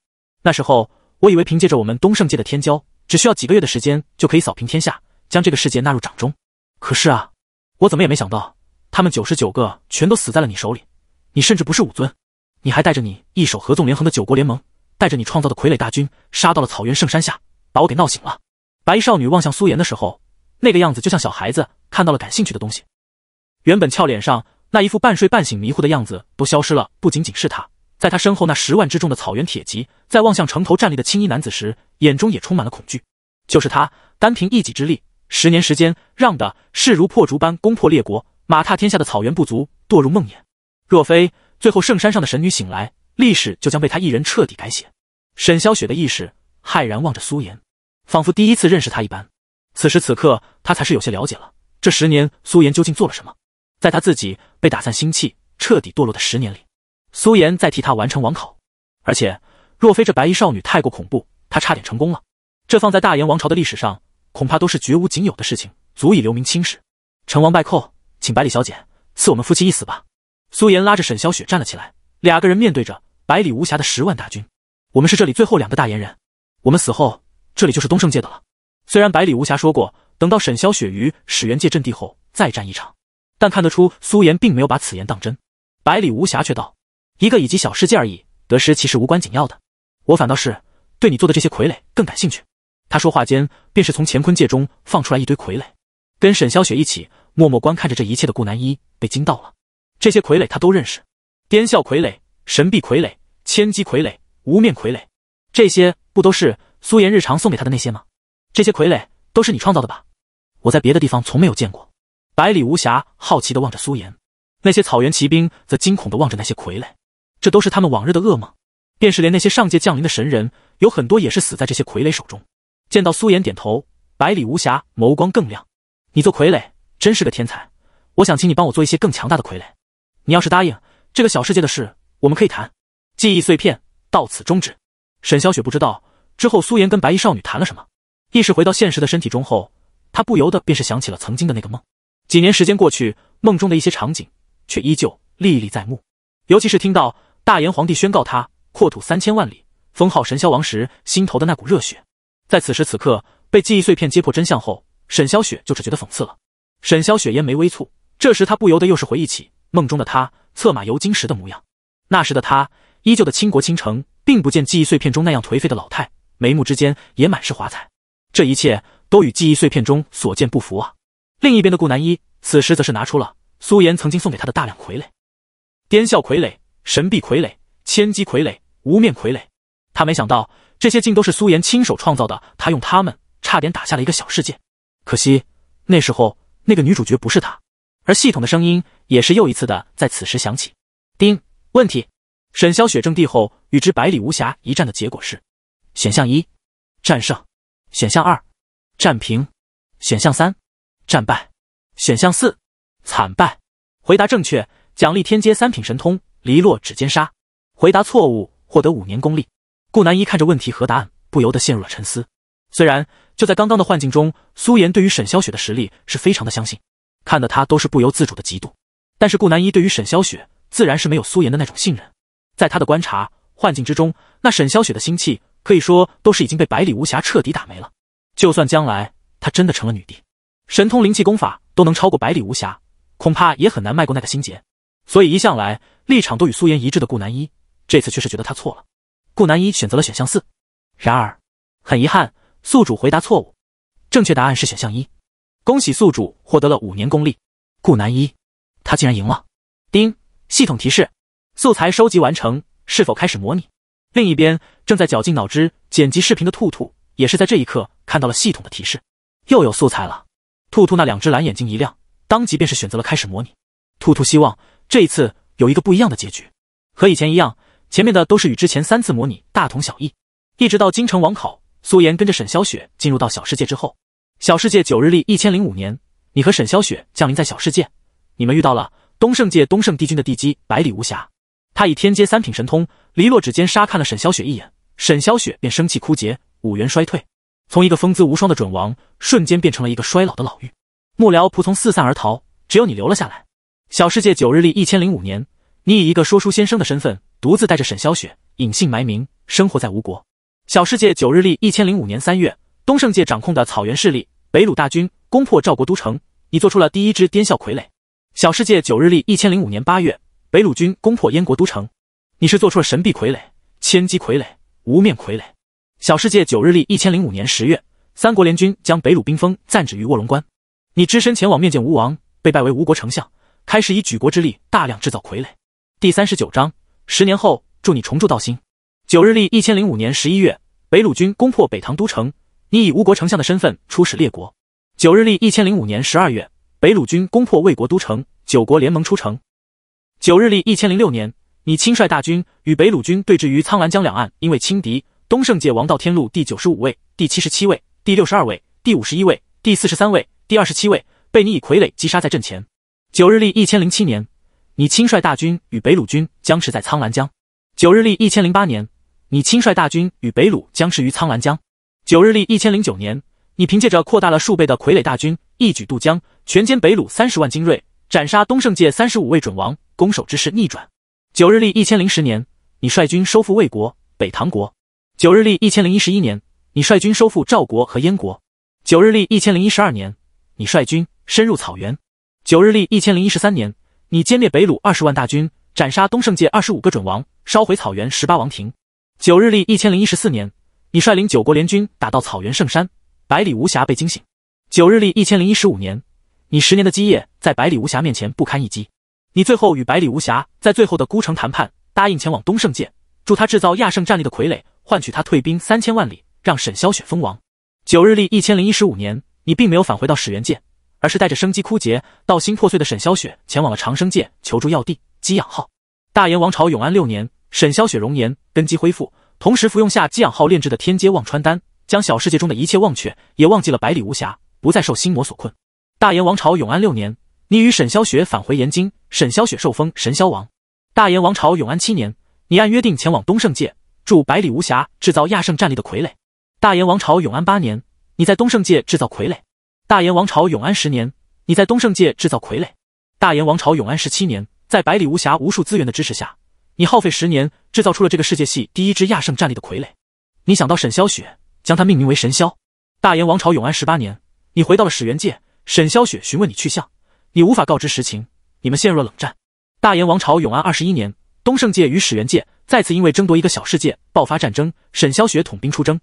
那时候我以为凭借着我们东胜界的天骄，只需要几个月的时间就可以扫平天下，将这个世界纳入掌中。可是啊，我怎么也没想到，他们九十九个全都死在了你手里。你甚至不是武尊，你还带着你一手合纵连横的九国联盟，带着你创造的傀儡大军，杀到了草原圣山下，把我给闹醒了。白衣少女望向苏颜的时候，那个样子就像小孩子看到了感兴趣的东西。原本俏脸上那一副半睡半醒、迷糊的样子都消失了。不仅仅是他，在他身后那十万之众的草原铁骑，在望向城头站立的青衣男子时，眼中也充满了恐惧。就是他，单凭一己之力，十年时间，让的势如破竹般攻破列国，马踏天下的草原部族堕入梦魇。若非最后圣山上的神女醒来，历史就将被他一人彻底改写。沈萧雪的意识骇然望着苏颜。仿佛第一次认识他一般，此时此刻，他才是有些了解了这十年苏颜究竟做了什么。在他自己被打散心气、彻底堕落的十年里，苏颜在替他完成王考。而且，若非这白衣少女太过恐怖，他差点成功了。这放在大炎王朝的历史上，恐怕都是绝无仅有的事情，足以留名青史。成王败寇，请百里小姐赐我们夫妻一死吧。苏颜拉着沈小雪站了起来，两个人面对着百里无瑕的十万大军，我们是这里最后两个大炎人，我们死后。这里就是东胜界的了。虽然百里无瑕说过，等到沈萧雪于始元界阵地后再战一场，但看得出苏岩并没有把此言当真。百里无瑕却道：“一个以及小世界而已，得失其实无关紧要的。我反倒是对你做的这些傀儡更感兴趣。”他说话间，便是从乾坤界中放出来一堆傀儡，跟沈萧雪一起默默观看着这一切的顾南一被惊到了。这些傀儡他都认识：颠啸傀儡、神臂傀儡、千机傀儡、无面傀儡，这些不都是？苏颜日常送给他的那些吗？这些傀儡都是你创造的吧？我在别的地方从没有见过。百里无瑕好奇的望着苏颜，那些草原骑兵则惊恐的望着那些傀儡，这都是他们往日的噩梦。便是连那些上界降临的神人，有很多也是死在这些傀儡手中。见到苏颜点头，百里无瑕眸光更亮。你做傀儡真是个天才，我想请你帮我做一些更强大的傀儡。你要是答应这个小世界的事，我们可以谈。记忆碎片到此终止。沈小雪不知道。之后，苏颜跟白衣少女谈了什么？意识回到现实的身体中后，她不由得便是想起了曾经的那个梦。几年时间过去，梦中的一些场景却依旧历历在目，尤其是听到大炎皇帝宣告他扩土三千万里，封号神霄王时，心头的那股热血，在此时此刻被记忆碎片揭破真相后，沈霄雪就只觉得讽刺了。沈霄雪烟眉微蹙，这时她不由得又是回忆起梦中的她策马游金时的模样。那时的她依旧的倾国倾城，并不见记忆碎片中那样颓废的老太。眉目之间也满是华彩，这一切都与记忆碎片中所见不符啊！另一边的顾南一此时则是拿出了苏颜曾经送给他的大量傀儡，癫笑傀儡、神臂傀儡、千机傀儡、无面傀儡。他没想到这些竟都是苏颜亲手创造的，他用他们差点打下了一个小世界。可惜那时候那个女主角不是他。而系统的声音也是又一次的在此时响起：丁问题，沈霄雪正帝后与之百里无瑕一战的结果是。选项一，战胜；选项二，战平；选项三，战败；选项四，惨败。回答正确，奖励天阶三品神通离落指尖杀。回答错误，获得五年功力。顾南一看着问题和答案，不由得陷入了沉思。虽然就在刚刚的幻境中，苏颜对于沈霄雪的实力是非常的相信，看得他都是不由自主的嫉妒。但是顾南一对于沈霄雪自然是没有苏颜的那种信任。在他的观察幻境之中，那沈霄雪的心气。可以说都是已经被百里无暇彻底打没了。就算将来他真的成了女帝，神通、灵气、功法都能超过百里无暇，恐怕也很难迈过那个心结。所以一向来立场都与苏颜一致的顾南一，这次却是觉得他错了。顾南一选择了选项四，然而很遗憾，宿主回答错误，正确答案是选项一。恭喜宿主获得了五年功力。顾南一，他竟然赢了！丁，系统提示：素材收集完成，是否开始模拟？另一边正在绞尽脑汁剪辑视频的兔兔，也是在这一刻看到了系统的提示，又有素材了。兔兔那两只蓝眼睛一亮，当即便是选择了开始模拟。兔兔希望这一次有一个不一样的结局，和以前一样，前面的都是与之前三次模拟大同小异。一直到京城王考，苏岩跟着沈霄雪进入到小世界之后，小世界九日历一千零五年，你和沈霄雪降临在小世界，你们遇到了东胜界东胜帝君的地基百里无瑕。他以天阶三品神通，离落指尖杀看了沈小雪一眼，沈小雪便生气枯竭，五元衰退，从一个风姿无双的准王，瞬间变成了一个衰老的老妪。幕僚仆从四散而逃，只有你留了下来。小世界九日历一千零五年，你以一个说书先生的身份，独自带着沈小雪隐姓埋名，生活在吴国。小世界九日历一千零五年三月，东胜界掌控的草原势力北鲁大军攻破赵国都城，你做出了第一只颠笑傀儡。小世界九日历一千零五年八月。北鲁军攻破燕国都城，你是做出了神臂傀儡、千机傀儡、无面傀儡。小世界九日历一千零五年十月，三国联军将北鲁兵锋暂止于卧龙关。你只身前往面见吴王，被拜为吴国丞相，开始以举国之力大量制造傀儡。第三十九章，十年后祝你重铸道心。九日历一千零五年十一月，北鲁军攻破北唐都城，你以吴国丞相的身份出使列国。九日历一千零五年十二月，北鲁军攻破魏国都城，九国联盟出城。九日历一千零六年，你亲率大军与北鲁军对峙于沧澜江两岸，因为轻敌，东胜界王道天路第九十五位、第七十七位、第六十二位、第五十一位、第四十三位、第二十七位被你以傀儡击杀在阵前。九日历一千零七年，你亲率大军与北鲁军僵持在沧澜江。九日历一千零八年，你亲率大军与北鲁僵持于沧澜江。九日历一千零九年，你凭借着扩大了数倍的傀儡大军，一举渡江，全歼北鲁三十万精锐，斩杀东胜界三十五位准王。攻守之势逆转。九日历一千零十年，你率军收复魏国、北唐国。九日历一千零一十一年，你率军收复赵国和燕国。九日历一千零一十二年，你率军深入草原。九日历一千零一十三年，你歼灭北鲁二十万大军，斩杀东胜界二十五个准王，烧毁草原十八王庭。九日历一千零一十四年，你率领九国联军打到草原圣山，百里无暇被惊醒。九日历一千零一十五年，你十年的基业在百里无暇面前不堪一击。你最后与百里无暇在最后的孤城谈判，答应前往东胜界，助他制造亚圣战力的傀儡，换取他退兵三千万里，让沈霄雪封王。九日历一千零一十五年，你并没有返回到始元界，而是带着生机枯竭、道心破碎的沈霄雪前往了长生界求助药帝姬养号。大炎王朝永安六年，沈霄雪容颜根基恢复，同时服用下姬养号炼制的天阶忘川丹，将小世界中的一切忘却，也忘记了百里无暇，不再受心魔所困。大炎王朝永安六年。你与沈霄雪返回炎京，沈霄雪受封神霄王。大炎王朝永安七年，你按约定前往东胜界，助百里无暇制造亚圣战力的傀儡。大炎王朝永安八年，你在东胜界制造傀儡。大炎王朝永安十年，你在东胜界制造傀儡。大炎王朝永安十七年，在百里无暇无数资源的支持下，你耗费十年制造出了这个世界系第一只亚圣战力的傀儡。你想到沈霄雪，将它命名为神霄。大炎王朝永安十八年，你回到了始元界，沈霄雪询问你去向。你无法告知实情，你们陷入了冷战。大炎王朝永安二十一年，东胜界与始元界再次因为争夺一个小世界爆发战争。沈霄雪统兵出征，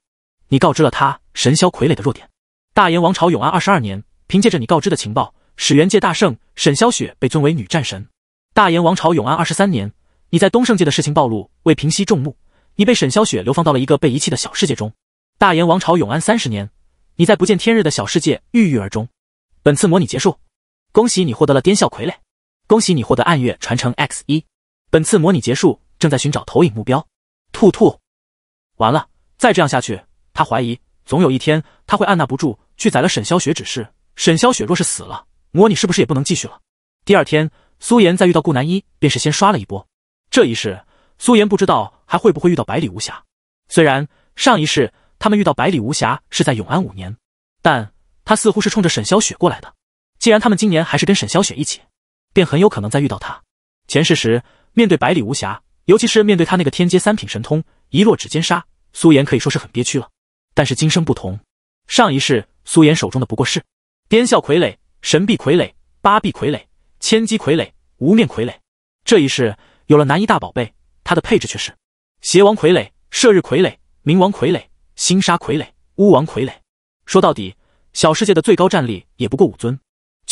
你告知了他神霄傀儡的弱点。大炎王朝永安二十二年，凭借着你告知的情报，始元界大胜，沈霄雪被尊为女战神。大炎王朝永安二十三年，你在东胜界的事情暴露，为平息众怒，你被沈霄雪流放到了一个被遗弃的小世界中。大炎王朝永安三十年，你在不见天日的小世界郁郁而终。本次模拟结束。恭喜你获得了颠笑傀儡，恭喜你获得暗月传承 X 一。本次模拟结束，正在寻找投影目标。兔兔，完了，再这样下去，他怀疑总有一天他会按捺不住去宰了沈霄雪。只是沈霄雪若是死了，模拟是不是也不能继续了？第二天，苏岩在遇到顾南一，便是先刷了一波。这一世，苏岩不知道还会不会遇到百里无暇。虽然上一世他们遇到百里无暇是在永安五年，但他似乎是冲着沈霄雪过来的。既然他们今年还是跟沈萧雪一起，便很有可能再遇到他。前世时面对百里无瑕，尤其是面对他那个天阶三品神通一落指尖杀，苏妍可以说是很憋屈了。但是今生不同，上一世苏妍手中的不过是癫笑傀儡、神臂傀儡、八臂傀儡、千机傀儡、无面傀儡，这一世有了南一大宝贝，他的配置却是邪王傀儡、射日傀儡、冥王傀儡、星沙傀儡、巫王傀儡。说到底，小世界的最高战力也不过五尊。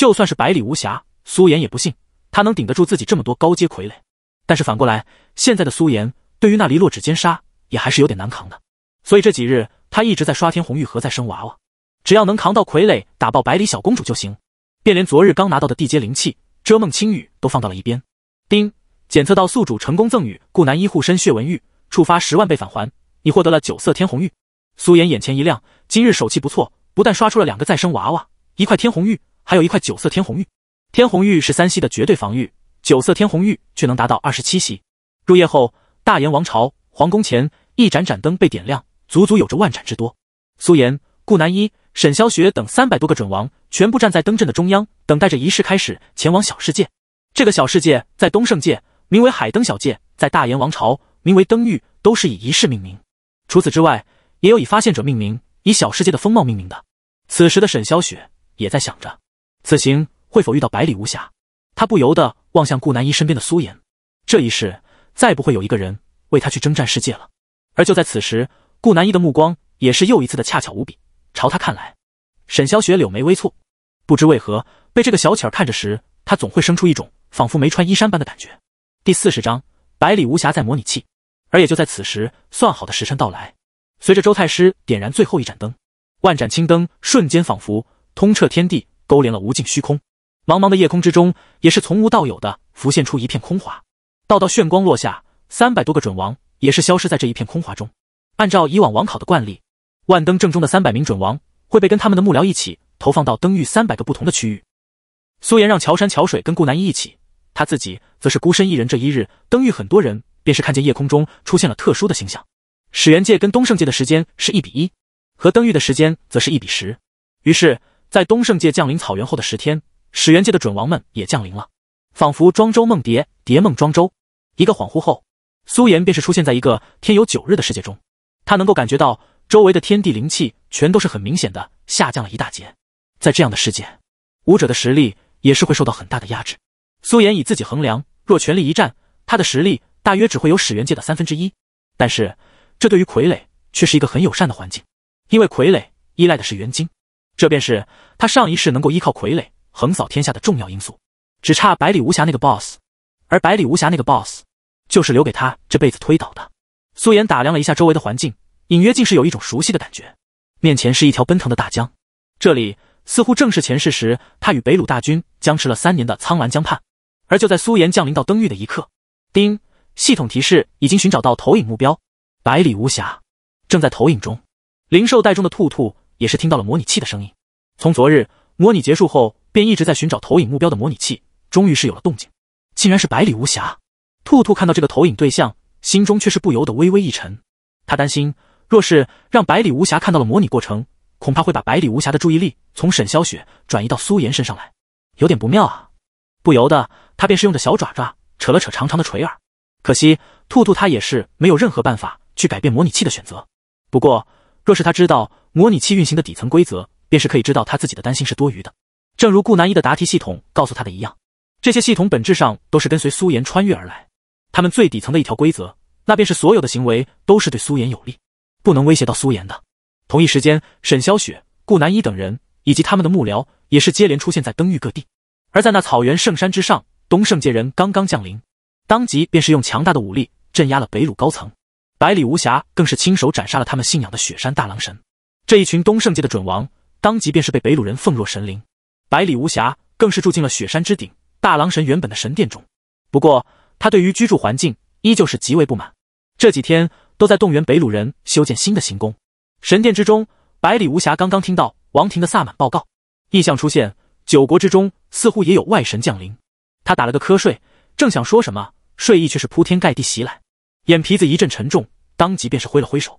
就算是百里无瑕，苏妍也不信他能顶得住自己这么多高阶傀儡。但是反过来，现在的苏妍对于那离落指尖沙也还是有点难扛的。所以这几日，他一直在刷天红玉和再生娃娃，只要能扛到傀儡打爆百里小公主就行。便连昨日刚拿到的地阶灵气遮梦青羽都放到了一边。丁，检测到宿主成功赠予顾南一护身血纹玉，触发十万倍返还，你获得了九色天红玉。苏妍眼前一亮，今日手气不错，不但刷出了两个再生娃娃，一块天红玉。还有一块九色天红玉，天红玉是三息的绝对防御，九色天红玉却能达到二十七息。入夜后，大炎王朝皇宫前一盏盏灯被点亮，足足有着万盏之多。苏颜、顾南一、沈霄雪等三百多个准王全部站在灯阵的中央，等待着仪式开始。前往小世界，这个小世界在东胜界名为海灯小界，在大炎王朝名为灯域，都是以仪式命名。除此之外，也有以发现者命名、以小世界的风貌命名的。此时的沈霄雪也在想着。此行会否遇到百里无瑕？他不由得望向顾南一身边的苏颜，这一世再不会有一个人为他去征战世界了。而就在此时，顾南一的目光也是又一次的恰巧无比，朝他看来。沈霄雪柳眉微蹙，不知为何被这个小乞儿看着时，他总会生出一种仿佛没穿衣衫般的感觉。第四十章百里无瑕在模拟器。而也就在此时，算好的时辰到来，随着周太师点燃最后一盏灯，万盏青灯瞬间仿佛通彻天地。勾连了无尽虚空，茫茫的夜空之中，也是从无到有的浮现出一片空华，道道炫光落下，三百多个准王也是消失在这一片空华中。按照以往王考的惯例，万灯正中的三百名准王会被跟他们的幕僚一起投放到灯域三百个不同的区域。苏颜让乔山、乔水跟顾南一一起，他自己则是孤身一人。这一日，灯域很多人便是看见夜空中出现了特殊的形象。始元界跟东胜界的时间是一比一，和灯域的时间则是一比十，于是。在东胜界降临草原后的十天，始元界的准王们也降临了，仿佛庄周梦蝶，蝶梦庄周。一个恍惚后，苏岩便是出现在一个天有九日的世界中。他能够感觉到周围的天地灵气全都是很明显的下降了一大截，在这样的世界，武者的实力也是会受到很大的压制。苏岩以自己衡量，若全力一战，他的实力大约只会有始元界的三分之一。但是，这对于傀儡却是一个很友善的环境，因为傀儡依赖的是元晶。这便是他上一世能够依靠傀儡横扫天下的重要因素，只差百里无瑕那个 BOSS，而百里无瑕那个 BOSS，就是留给他这辈子推倒的。苏岩打量了一下周围的环境，隐约竟是有一种熟悉的感觉。面前是一条奔腾的大江，这里似乎正是前世时他与北鲁大军僵持了三年的苍澜江畔。而就在苏岩降临到登域的一刻，叮，系统提示已经寻找到投影目标，百里无瑕正在投影中，灵兽袋中的兔兔。也是听到了模拟器的声音，从昨日模拟结束后便一直在寻找投影目标的模拟器，终于是有了动静，竟然是百里无瑕。兔兔看到这个投影对象，心中却是不由得微微一沉，他担心若是让百里无瑕看到了模拟过程，恐怕会把百里无瑕的注意力从沈霄雪转移到苏妍身上来，有点不妙啊！不由得他便是用着小爪爪扯了扯长长的垂耳，可惜兔兔他也是没有任何办法去改变模拟器的选择，不过。若是他知道模拟器运行的底层规则，便是可以知道他自己的担心是多余的。正如顾南一的答题系统告诉他的一样，这些系统本质上都是跟随苏岩穿越而来。他们最底层的一条规则，那便是所有的行为都是对苏岩有利，不能威胁到苏岩的。同一时间，沈霄雪、顾南一等人以及他们的幕僚，也是接连出现在登域各地。而在那草原圣山之上，东圣界人刚刚降临，当即便是用强大的武力镇压了北鲁高层。百里无瑕更是亲手斩杀了他们信仰的雪山大狼神，这一群东胜界的准王，当即便是被北鲁人奉若神灵。百里无瑕更是住进了雪山之顶大狼神原本的神殿中，不过他对于居住环境依旧是极为不满，这几天都在动员北鲁人修建新的行宫。神殿之中，百里无瑕刚刚听到王庭的萨满报告，异象出现，九国之中似乎也有外神降临。他打了个瞌睡，正想说什么，睡意却是铺天盖地袭来。眼皮子一阵沉重，当即便是挥了挥手，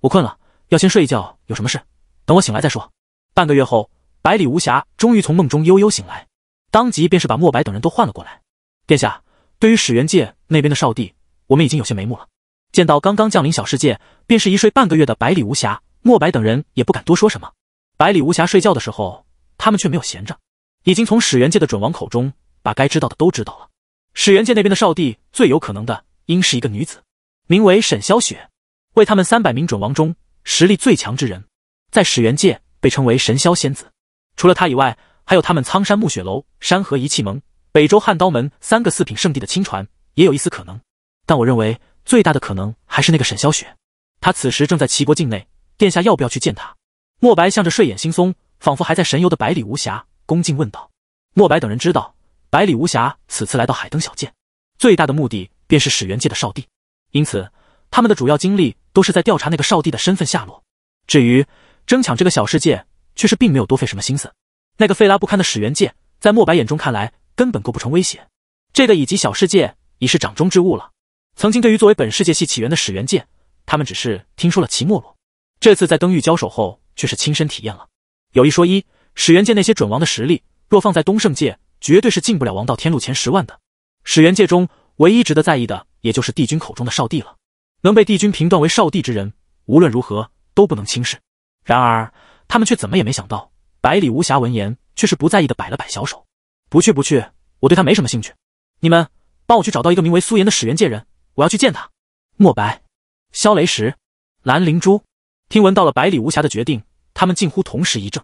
我困了，要先睡一觉。有什么事，等我醒来再说。半个月后，百里无暇终于从梦中悠悠醒来，当即便是把莫白等人都唤了过来。殿下，对于始元界那边的少帝，我们已经有些眉目了。见到刚刚降临小世界，便是一睡半个月的百里无暇，莫白等人也不敢多说什么。百里无暇睡觉的时候，他们却没有闲着，已经从始元界的准王口中把该知道的都知道了。始元界那边的少帝，最有可能的。应是一个女子，名为沈霄雪，为他们三百名准王中实力最强之人，在史元界被称为神霄仙子。除了她以外，还有他们苍山暮雪楼、山河一气盟、北周汉刀门三个四品圣地的亲传，也有一丝可能。但我认为最大的可能还是那个沈霄雪，她此时正在齐国境内。殿下要不要去见她？莫白向着睡眼惺忪、仿佛还在神游的百里无瑕恭敬问道。莫白等人知道，百里无瑕此次来到海灯小见，最大的目的。便是始元界的少帝，因此他们的主要精力都是在调查那个少帝的身份下落。至于争抢这个小世界，却是并没有多费什么心思。那个费拉不堪的始元界，在墨白眼中看来根本构不成威胁，这个以及小世界已是掌中之物了。曾经对于作为本世界系起源的始元界，他们只是听说了其没落，这次在登玉交手后，却是亲身体验了。有一说一，始元界那些准王的实力，若放在东胜界，绝对是进不了王道天路前十万的。始元界中。唯一值得在意的，也就是帝君口中的少帝了。能被帝君评断为少帝之人，无论如何都不能轻视。然而，他们却怎么也没想到，百里无瑕闻言却是不在意的摆了摆小手：“不去，不去，我对他没什么兴趣。你们帮我去找到一个名为苏颜的始元界人，我要去见他。”莫白、萧雷石、蓝灵珠听闻到了百里无瑕的决定，他们近乎同时一怔。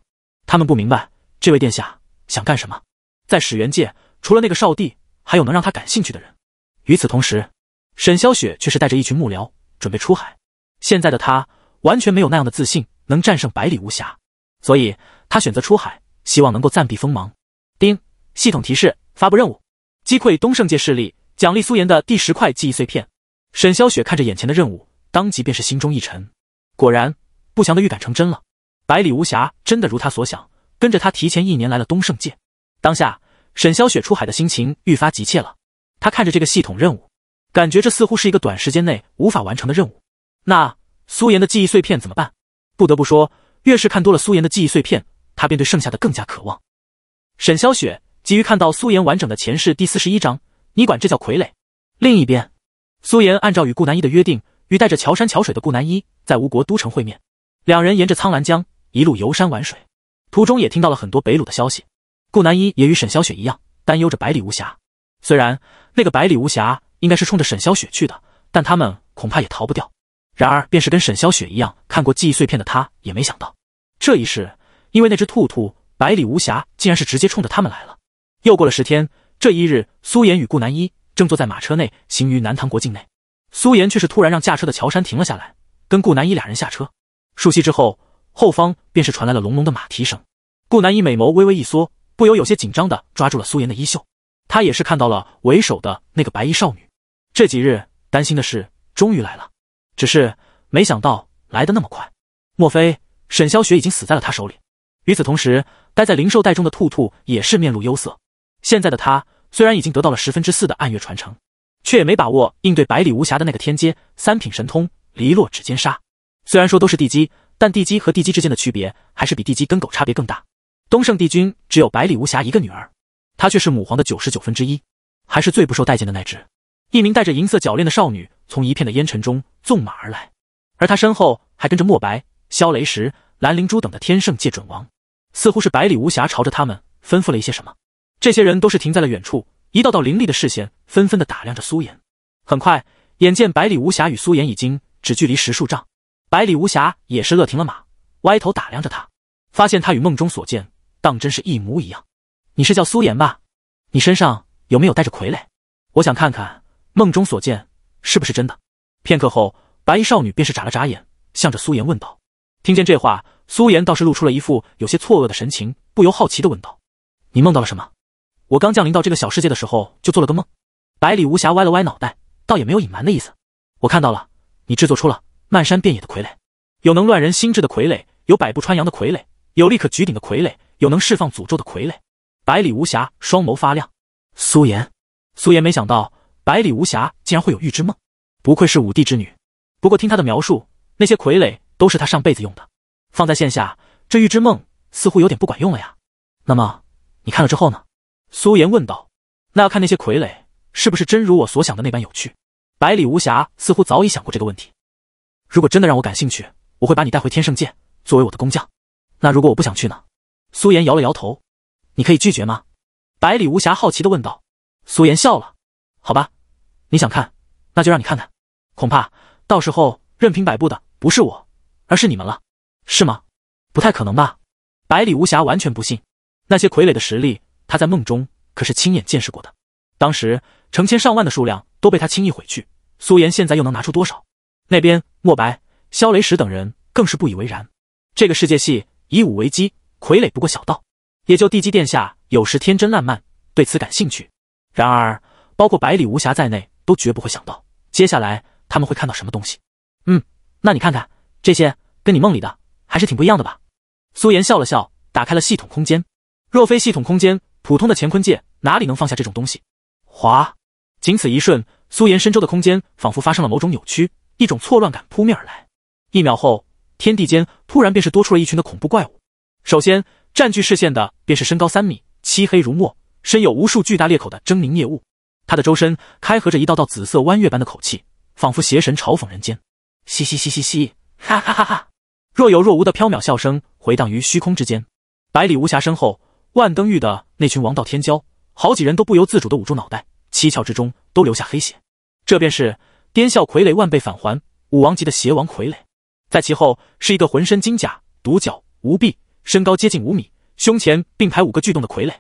他们不明白，这位殿下想干什么？在始元界，除了那个少帝，还有能让他感兴趣的人。与此同时，沈萧雪却是带着一群幕僚准备出海。现在的他完全没有那样的自信能战胜百里无瑕，所以他选择出海，希望能够暂避锋芒。丁，系统提示：发布任务，击溃东胜界势力，奖励苏岩的第十块记忆碎片。沈萧雪看着眼前的任务，当即便是心中一沉。果然，不祥的预感成真了。百里无瑕真的如他所想，跟着他提前一年来了东胜界。当下，沈萧雪出海的心情愈发急切了。他看着这个系统任务，感觉这似乎是一个短时间内无法完成的任务。那苏妍的记忆碎片怎么办？不得不说，越是看多了苏妍的记忆碎片，他便对剩下的更加渴望。沈霄雪急于看到苏妍完整的前世第四十一章，你管这叫傀儡。另一边，苏妍按照与顾南一的约定，与带着乔山乔水的顾南一在吴国都城会面。两人沿着苍澜江一路游山玩水，途中也听到了很多北鲁的消息。顾南一也与沈霄雪一样，担忧着百里无暇。虽然那个百里无瑕应该是冲着沈霄雪去的，但他们恐怕也逃不掉。然而，便是跟沈霄雪一样看过记忆碎片的他，也没想到这一世，因为那只兔兔，百里无瑕竟然是直接冲着他们来了。又过了十天，这一日，苏妍与顾南一正坐在马车内行于南唐国境内，苏妍却是突然让驾车的乔山停了下来，跟顾南一俩人下车。数息之后，后方便是传来了隆隆的马蹄声。顾南一美眸微微一缩，不由有些紧张的抓住了苏妍的衣袖。他也是看到了为首的那个白衣少女，这几日担心的事终于来了，只是没想到来的那么快。莫非沈霄雪已经死在了他手里？与此同时，待在灵兽袋中的兔兔也是面露忧色。现在的他虽然已经得到了十分之四的暗月传承，却也没把握应对百里无瑕的那个天阶三品神通“离落指尖杀”。虽然说都是地基，但地基和地基之间的区别，还是比地基跟狗差别更大。东胜帝君只有百里无瑕一个女儿。她却是母皇的九十九分之一，还是最不受待见的那只。一名戴着银色脚链的少女从一片的烟尘中纵马而来，而她身后还跟着墨白、萧雷石、蓝灵珠等的天圣界准王。似乎是百里无暇朝着他们吩咐了一些什么。这些人都是停在了远处，一道道凌厉的视线纷纷的打量着苏颜。很快，眼见百里无暇与苏颜已经只距离十数丈，百里无暇也是乐停了马，歪头打量着他，发现他与梦中所见当真是一模一样。你是叫苏岩吧？你身上有没有带着傀儡？我想看看梦中所见是不是真的。片刻后，白衣少女便是眨了眨眼，向着苏岩问道。听见这话，苏岩倒是露出了一副有些错愕的神情，不由好奇的问道：“你梦到了什么？”我刚降临到这个小世界的时候，就做了个梦。百里无瑕歪了歪脑袋，倒也没有隐瞒的意思。我看到了，你制作出了漫山遍野的傀儡，有能乱人心智的傀儡，有百步穿杨的傀儡，有力可举鼎的傀儡，有能释放诅咒的傀儡。百里无瑕双眸发亮，苏颜，苏颜没想到百里无瑕竟然会有预知梦，不愧是五帝之女。不过听他的描述，那些傀儡都是他上辈子用的，放在线下，这预知梦似乎有点不管用了呀。那么你看了之后呢？苏言问道。那要看那些傀儡是不是真如我所想的那般有趣。百里无瑕似乎早已想过这个问题。如果真的让我感兴趣，我会把你带回天圣剑，作为我的工匠。那如果我不想去呢？苏言摇了摇头。你可以拒绝吗？百里无瑕好奇的问道。苏颜笑了：“好吧，你想看，那就让你看看。恐怕到时候任凭摆布的不是我，而是你们了，是吗？不太可能吧？”百里无瑕完全不信，那些傀儡的实力，他在梦中可是亲眼见识过的。当时成千上万的数量都被他轻易毁去。苏颜现在又能拿出多少？那边莫白、肖雷石等人更是不以为然。这个世界系以武为基，傀儡不过小道。也就帝姬殿下有时天真烂漫，对此感兴趣。然而，包括百里无瑕在内，都绝不会想到接下来他们会看到什么东西。嗯，那你看看这些，跟你梦里的还是挺不一样的吧？苏颜笑了笑，打开了系统空间。若非系统空间，普通的乾坤界哪里能放下这种东西？哗！仅此一瞬，苏岩身周的空间仿佛发生了某种扭曲，一种错乱感扑面而来。一秒后，天地间突然便是多出了一群的恐怖怪物。首先。占据视线的便是身高三米、漆黑如墨、身有无数巨大裂口的狰狞孽物，他的周身开合着一道道紫色弯月般的口气，仿佛邪神嘲讽人间：嘻嘻嘻嘻嘻，哈哈哈哈！若有若无的飘渺笑声回荡于虚空之间。百里无瑕身后，万灯玉的那群王道天骄，好几人都不由自主的捂住脑袋，七窍之中都留下黑血。这便是颠笑傀儡万倍返还武王级的邪王傀儡，在其后是一个浑身金甲、独角无臂。身高接近五米，胸前并排五个巨洞的傀儡，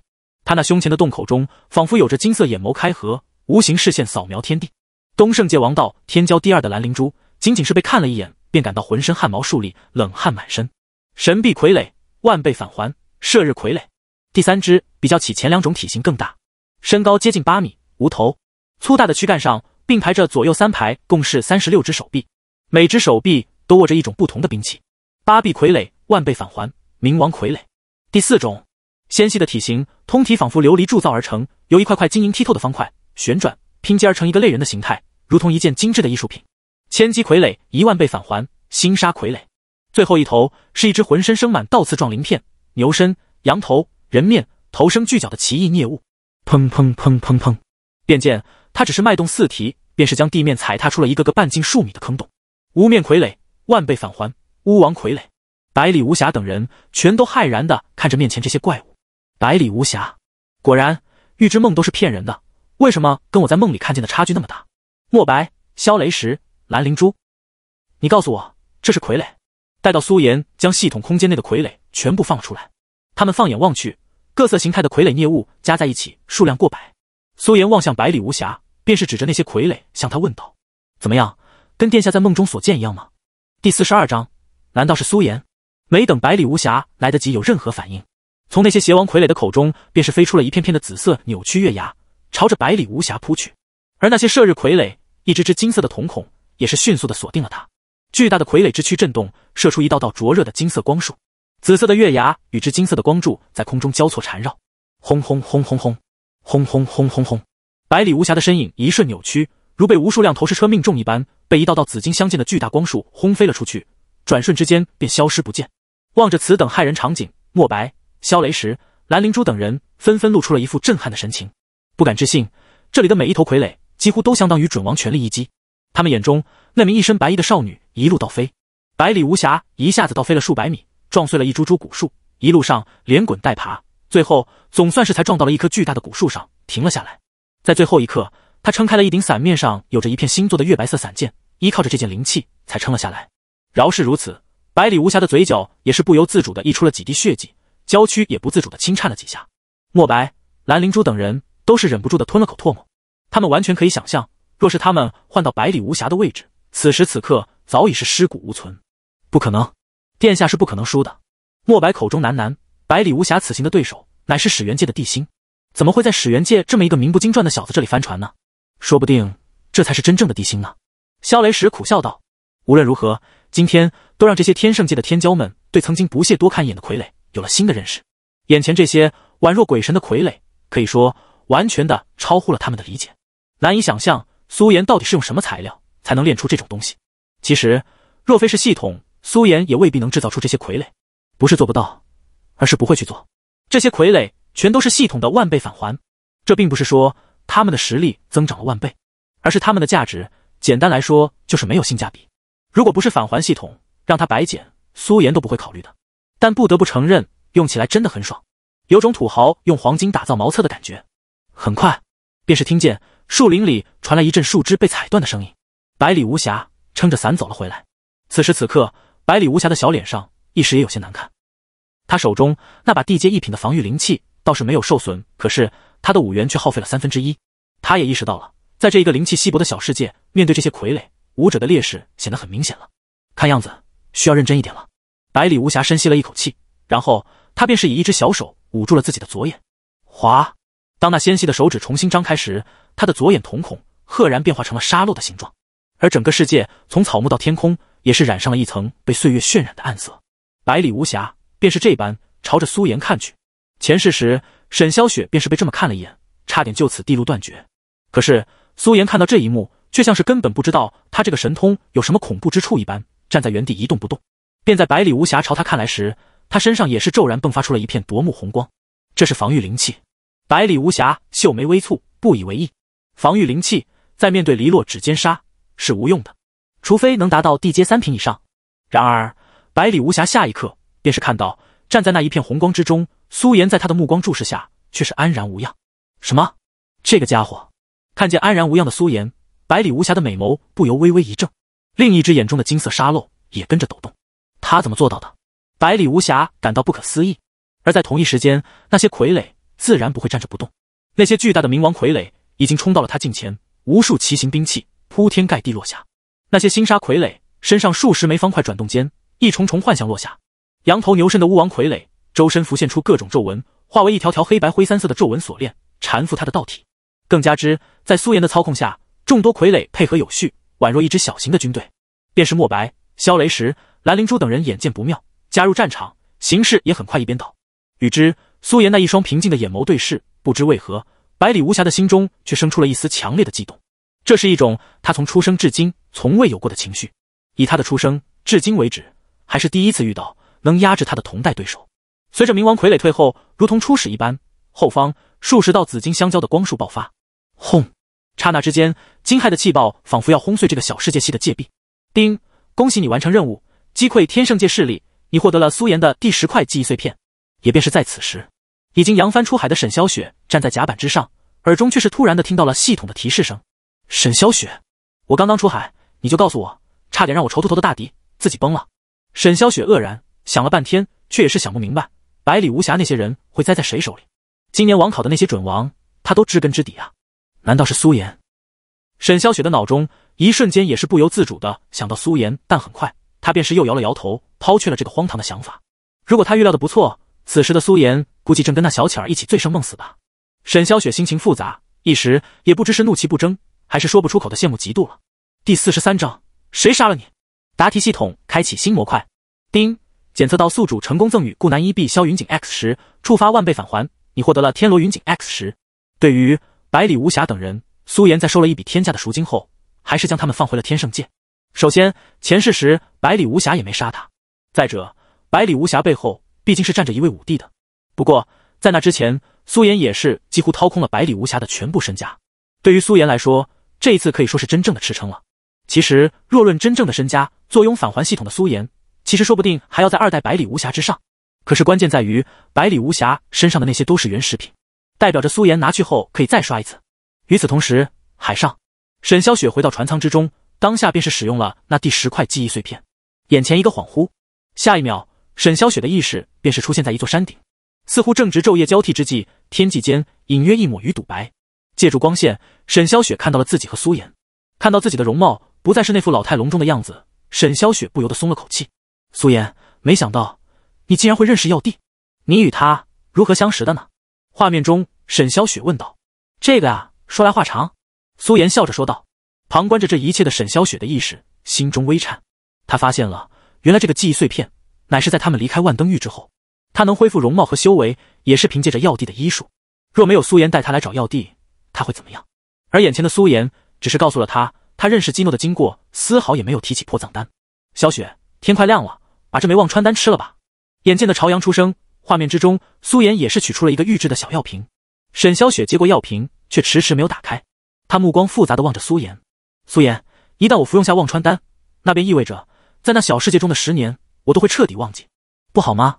他那胸前的洞口中仿佛有着金色眼眸开合，无形视线扫描天地。东胜界王道天骄第二的蓝灵珠，仅仅是被看了一眼，便感到浑身汗毛竖立，冷汗满身。神臂傀儡万倍返还，射日傀儡。第三只比较起前两种体型更大，身高接近八米，无头，粗大的躯干上并排着左右三排，共是三十六只手臂，每只手臂都握着一种不同的兵器。八臂傀儡万倍返还。冥王傀儡，第四种，纤细的体型，通体仿佛琉璃铸造而成，由一块块晶莹剔透的方块旋转拼接而成一个类人的形态，如同一件精致的艺术品。千机傀儡一万倍返还，星沙傀儡，最后一头是一只浑身生满倒刺状鳞片，牛身羊头人面，头生巨角的奇异孽物。砰砰砰砰砰，便见他只是迈动四蹄，便是将地面踩踏出了一个个半径数米的坑洞。无面傀儡万倍返还，巫王傀儡。百里无瑕等人全都骇然地看着面前这些怪物。百里无瑕，果然预知梦都是骗人的，为什么跟我在梦里看见的差距那么大？墨白、萧雷石、蓝灵珠，你告诉我，这是傀儡。待到苏岩将系统空间内的傀儡全部放了出来，他们放眼望去，各色形态的傀儡孽物加在一起数量过百。苏岩望向百里无瑕，便是指着那些傀儡向他问道：“怎么样，跟殿下在梦中所见一样吗？”第四十二章，难道是苏岩？没等百里无瑕来得及有任何反应，从那些邪王傀儡的口中便是飞出了一片片的紫色扭曲月牙，朝着百里无瑕扑去。而那些射日傀儡，一只只金色的瞳孔也是迅速的锁定了他。巨大的傀儡之躯震动，射出一道道灼热的金色光束。紫色的月牙与之金色的光柱在空中交错缠绕，轰轰轰轰轰轰轰轰轰！百里无瑕的身影一瞬扭曲，如被无数辆投石车命中一般，被一道道紫金相间的巨大光束轰飞了出去，转瞬之间便消失不见。望着此等骇人场景，莫白、肖雷石、蓝灵珠等人纷纷露出了一副震撼的神情，不敢置信。这里的每一头傀儡几乎都相当于准王全力一击。他们眼中，那名一身白衣的少女一路倒飞，百里无瑕一下子倒飞了数百米，撞碎了一株株古树，一路上连滚带爬，最后总算是才撞到了一棵巨大的古树上，停了下来。在最后一刻，他撑开了一顶伞，面上有着一片星座的月白色伞剑，依靠着这件灵器才撑了下来。饶是如此。百里无瑕的嘴角也是不由自主的溢出了几滴血迹，娇躯也不自主的轻颤了几下。莫白、蓝灵珠等人都是忍不住的吞了口唾沫，他们完全可以想象，若是他们换到百里无瑕的位置，此时此刻早已是尸骨无存。不可能，殿下是不可能输的。莫白口中喃喃：“百里无瑕此行的对手乃是始元界的地心，怎么会在始元界这么一个名不经传的小子这里翻船呢？说不定这才是真正的地心呢。”肖雷石苦笑道：“无论如何，今天。”都让这些天圣界的天骄们对曾经不屑多看一眼的傀儡有了新的认识。眼前这些宛若鬼神的傀儡，可以说完全的超乎了他们的理解，难以想象苏岩到底是用什么材料才能练出这种东西。其实，若非是系统，苏岩也未必能制造出这些傀儡。不是做不到，而是不会去做。这些傀儡全都是系统的万倍返还，这并不是说他们的实力增长了万倍，而是他们的价值，简单来说就是没有性价比。如果不是返还系统，让他白捡，苏岩都不会考虑的。但不得不承认，用起来真的很爽，有种土豪用黄金打造茅厕的感觉。很快，便是听见树林里传来一阵树枝被踩断的声音。百里无瑕撑着伞走了回来。此时此刻，百里无瑕的小脸上一时也有些难看。他手中那把地阶一品的防御灵器倒是没有受损，可是他的五元却耗费了三分之一。他也意识到了，在这一个灵气稀薄的小世界，面对这些傀儡武者的劣势显得很明显了。看样子。需要认真一点了。百里无瑕深吸了一口气，然后他便是以一只小手捂住了自己的左眼。哗！当那纤细的手指重新张开时，他的左眼瞳孔赫然变化成了沙漏的形状，而整个世界从草木到天空也是染上了一层被岁月渲染的暗色。百里无瑕便是这般朝着苏颜看去。前世时，沈萧雪便是被这么看了一眼，差点就此地路断绝。可是苏颜看到这一幕，却像是根本不知道他这个神通有什么恐怖之处一般。站在原地一动不动，便在百里无瑕朝他看来时，他身上也是骤然迸发出了一片夺目红光，这是防御灵气。百里无瑕秀眉微蹙，不以为意。防御灵气在面对离落指尖杀是无用的，除非能达到地阶三品以上。然而，百里无瑕下一刻便是看到站在那一片红光之中，苏颜在他的目光注视下却是安然无恙。什么？这个家伙看见安然无恙的苏颜，百里无瑕的美眸不由微微一怔。另一只眼中的金色沙漏也跟着抖动，他怎么做到的？百里无瑕感到不可思议。而在同一时间，那些傀儡自然不会站着不动，那些巨大的冥王傀儡已经冲到了他近前，无数奇形兵器铺天盖地落下。那些星沙傀儡身上数十枚方块转动间，一重重幻象落下。羊头牛身的巫王傀儡周身浮现出各种皱纹，化为一条条黑白灰三色的皱纹锁链缠缚他的道体。更加之，在苏岩的操控下，众多傀儡配合有序。宛若一支小型的军队，便是莫白、肖雷石、蓝灵珠等人眼见不妙，加入战场，形势也很快一边倒。与之，苏颜那一双平静的眼眸对视，不知为何，百里无瑕的心中却生出了一丝强烈的悸动，这是一种他从出生至今从未有过的情绪。以他的出生至今为止，还是第一次遇到能压制他的同代对手。随着冥王傀儡退后，如同初始一般，后方数十道紫金相交的光束爆发，轰！刹那之间，惊骇的气爆仿佛要轰碎这个小世界系的界壁。丁，恭喜你完成任务，击溃天圣界势力，你获得了苏岩的第十块记忆碎片。也便是在此时，已经扬帆出海的沈霄雪站在甲板之上，耳中却是突然的听到了系统的提示声。沈霄雪，我刚刚出海，你就告诉我，差点让我愁秃头的大敌自己崩了。沈霄雪愕然，想了半天，却也是想不明白，百里无暇那些人会栽在谁手里？今年王考的那些准王，他都知根知底啊。难道是苏颜？沈小雪的脑中一瞬间也是不由自主的想到苏颜，但很快她便是又摇了摇头，抛去了这个荒唐的想法。如果他预料的不错，此时的苏颜估计正跟那小乞儿一起醉生梦死吧。沈小雪心情复杂，一时也不知是怒其不争，还是说不出口的羡慕嫉妒了。第四十三章，谁杀了你？答题系统开启新模块。丁，检测到宿主成功赠与顾南一碧萧云锦 x 十，触发万倍返还，你获得了天罗云锦 x 十。对于。百里无暇等人，苏岩在收了一笔天价的赎金后，还是将他们放回了天圣界。首先，前世时百里无暇也没杀他；再者，百里无暇背后毕竟是站着一位武帝的。不过，在那之前，苏岩也是几乎掏空了百里无暇的全部身家。对于苏岩来说，这一次可以说是真正的吃撑了。其实，若论真正的身家，坐拥返还系统的苏岩，其实说不定还要在二代百里无暇之上。可是，关键在于百里无暇身上的那些都是原食品。代表着苏颜拿去后可以再刷一次。与此同时，海上，沈潇雪回到船舱之中，当下便是使用了那第十块记忆碎片。眼前一个恍惚，下一秒，沈潇雪的意识便是出现在一座山顶，似乎正值昼夜交替之际，天际间隐约一抹鱼肚白。借助光线，沈潇雪看到了自己和苏颜，看到自己的容貌不再是那副老态龙钟的样子，沈潇雪不由得松了口气。苏颜，没想到你竟然会认识药帝，你与他如何相识的呢？画面中，沈小雪问道：“这个啊，说来话长。”苏岩笑着说道。旁观着这一切的沈小雪的意识心中微颤，他发现了，原来这个记忆碎片乃是在他们离开万灯域之后，他能恢复容貌和修为，也是凭借着药帝的医术。若没有苏岩带他来找药帝，他会怎么样？而眼前的苏岩只是告诉了他他认识基诺的经过，丝毫也没有提起破葬丹。小雪，天快亮了，把这枚忘川丹吃了吧。眼见的朝阳初升。画面之中，苏妍也是取出了一个预制的小药瓶。沈小雪接过药瓶，却迟迟没有打开。她目光复杂的望着苏妍。苏妍，一旦我服用下忘川丹，那便意味着，在那小世界中的十年，我都会彻底忘记，不好吗？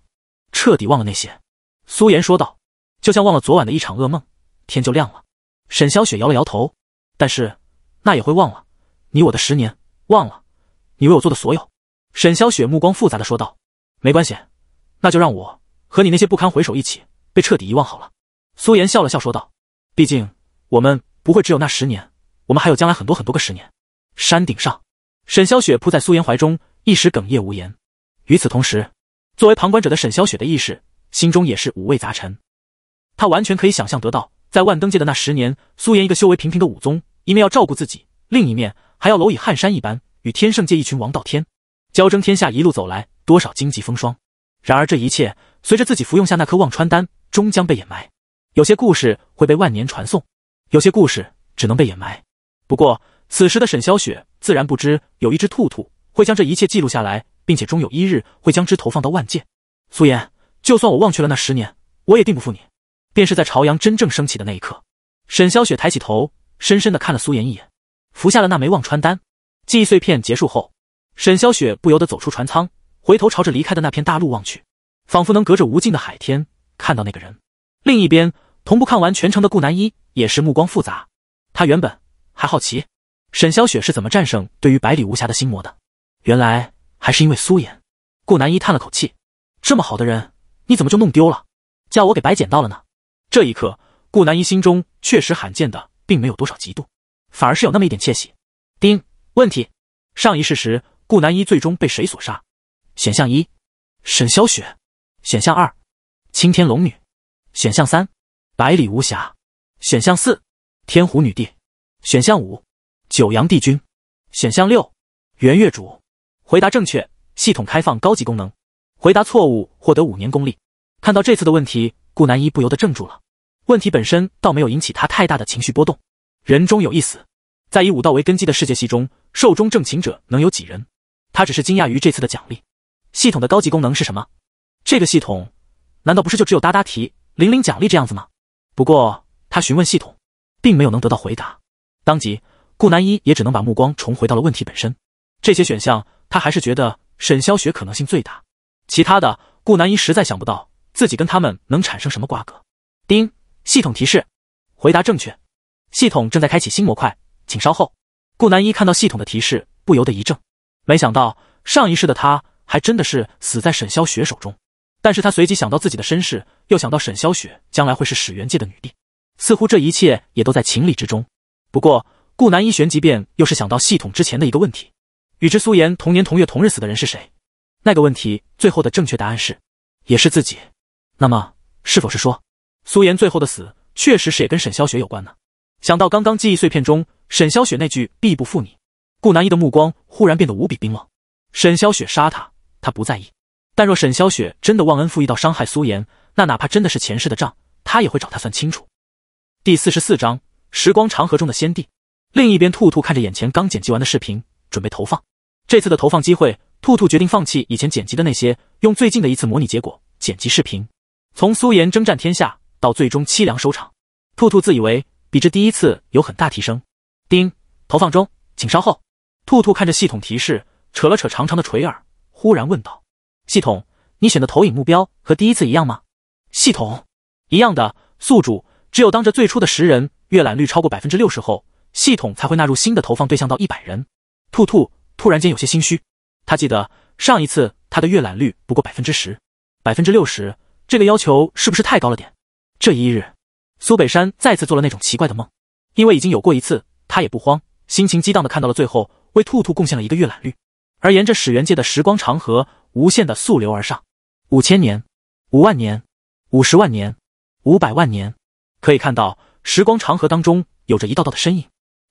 彻底忘了那些？苏妍说道，就像忘了昨晚的一场噩梦，天就亮了。沈小雪摇了摇头，但是那也会忘了你我的十年，忘了你为我做的所有。沈小雪目光复杂的说道，没关系，那就让我。和你那些不堪回首一起被彻底遗忘好了。苏妍笑了笑说道：“毕竟我们不会只有那十年，我们还有将来很多很多个十年。”山顶上，沈霄雪扑在苏妍怀中，一时哽咽无言。与此同时，作为旁观者的沈霄雪的意识心中也是五味杂陈。他完全可以想象得到，在万灯界的那十年，苏妍一个修为平平的武宗，一面要照顾自己，另一面还要蝼蚁撼山一般，与天圣界一群王道天交争天下，一路走来，多少荆棘风霜。然而这一切，随着自己服用下那颗忘川丹，终将被掩埋。有些故事会被万年传颂，有些故事只能被掩埋。不过此时的沈霄雪自然不知，有一只兔兔会将这一切记录下来，并且终有一日会将之投放到万界。苏颜，就算我忘却了那十年，我也定不负你。便是在朝阳真正升起的那一刻，沈霄雪抬起头，深深的看了苏颜一眼，服下了那枚忘川丹。记忆碎片结束后，沈霄雪不由得走出船舱。回头朝着离开的那片大陆望去，仿佛能隔着无尽的海天看到那个人。另一边，同步看完全程的顾南一也是目光复杂。他原本还好奇沈霄雪是怎么战胜对于百里无瑕的心魔的，原来还是因为苏颜。顾南一叹了口气：“这么好的人，你怎么就弄丢了？叫我给白捡到了呢？”这一刻，顾南一心中确实罕见的并没有多少嫉妒，反而是有那么一点窃喜。丁问题：上一世时，顾南一最终被谁所杀？选项一，沈霄雪；选项二，青天龙女；选项三，百里无瑕；选项四，天狐女帝；选项五，九阳帝君；选项六，元月主。回答正确，系统开放高级功能。回答错误，获得五年功力。看到这次的问题，顾南一不由得怔住了。问题本身倒没有引起他太大的情绪波动。人终有一死，在以武道为根基的世界系中，寿终正寝者能有几人？他只是惊讶于这次的奖励。系统的高级功能是什么？这个系统难道不是就只有答答题、零零奖励这样子吗？不过他询问系统，并没有能得到回答。当即，顾南一也只能把目光重回到了问题本身。这些选项，他还是觉得沈霄雪可能性最大。其他的，顾南一实在想不到自己跟他们能产生什么瓜葛。丁，系统提示：回答正确。系统正在开启新模块，请稍后。顾南一看到系统的提示，不由得一怔。没想到上一世的他。还真的是死在沈萧雪手中，但是他随即想到自己的身世，又想到沈萧雪将来会是始元界的女帝，似乎这一切也都在情理之中。不过，顾南一旋即便又是想到系统之前的一个问题：与之苏颜同年同月同日死的人是谁？那个问题最后的正确答案是，也是自己。那么，是否是说苏颜最后的死确实是也跟沈萧雪有关呢？想到刚刚记忆碎片中沈萧雪那句“必不负你”，顾南一的目光忽然变得无比冰冷。沈萧雪杀他。他不在意，但若沈潇雪真的忘恩负义到伤害苏妍，那哪怕真的是前世的账，他也会找他算清楚。第四十四章时光长河中的先帝。另一边，兔兔看着眼前刚剪辑完的视频，准备投放。这次的投放机会，兔兔决定放弃以前剪辑的那些，用最近的一次模拟结果剪辑视频，从苏岩征战天下到最终凄凉收场。兔兔自以为比这第一次有很大提升。叮，投放中，请稍后。兔兔看着系统提示，扯了扯长长的垂耳。忽然问道：“系统，你选的投影目标和第一次一样吗？”系统，一样的。宿主只有当着最初的十人阅览率超过百分之六十后，系统才会纳入新的投放对象到一百人。兔兔突然间有些心虚，他记得上一次他的阅览率不过百分之十，百分之六十这个要求是不是太高了点？这一日，苏北山再次做了那种奇怪的梦，因为已经有过一次，他也不慌，心情激荡的看到了最后，为兔兔贡献了一个阅览率。而沿着始源界的时光长河，无限的溯流而上，五千年、五万年、五十万年、五百万年，可以看到时光长河当中有着一道道的身影，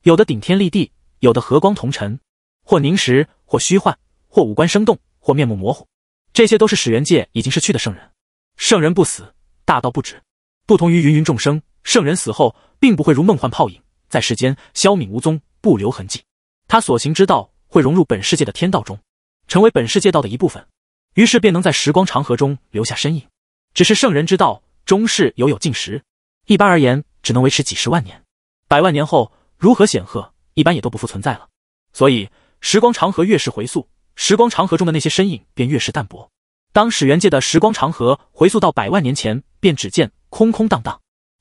有的顶天立地，有的和光同尘，或凝实，或虚幻，或五官生动，或面目模糊。这些都是始源界已经逝去的圣人。圣人不死，大道不止。不同于芸芸众生，圣人死后，并不会如梦幻泡影，在世间消泯无踪，不留痕迹。他所行之道。会融入本世界的天道中，成为本世界道的一部分，于是便能在时光长河中留下身影。只是圣人之道终是犹有尽时，一般而言只能维持几十万年，百万年后如何显赫，一般也都不复存在了。所以，时光长河越是回溯，时光长河中的那些身影便越是淡薄。当始元界的时光长河回溯到百万年前，便只见空空荡荡；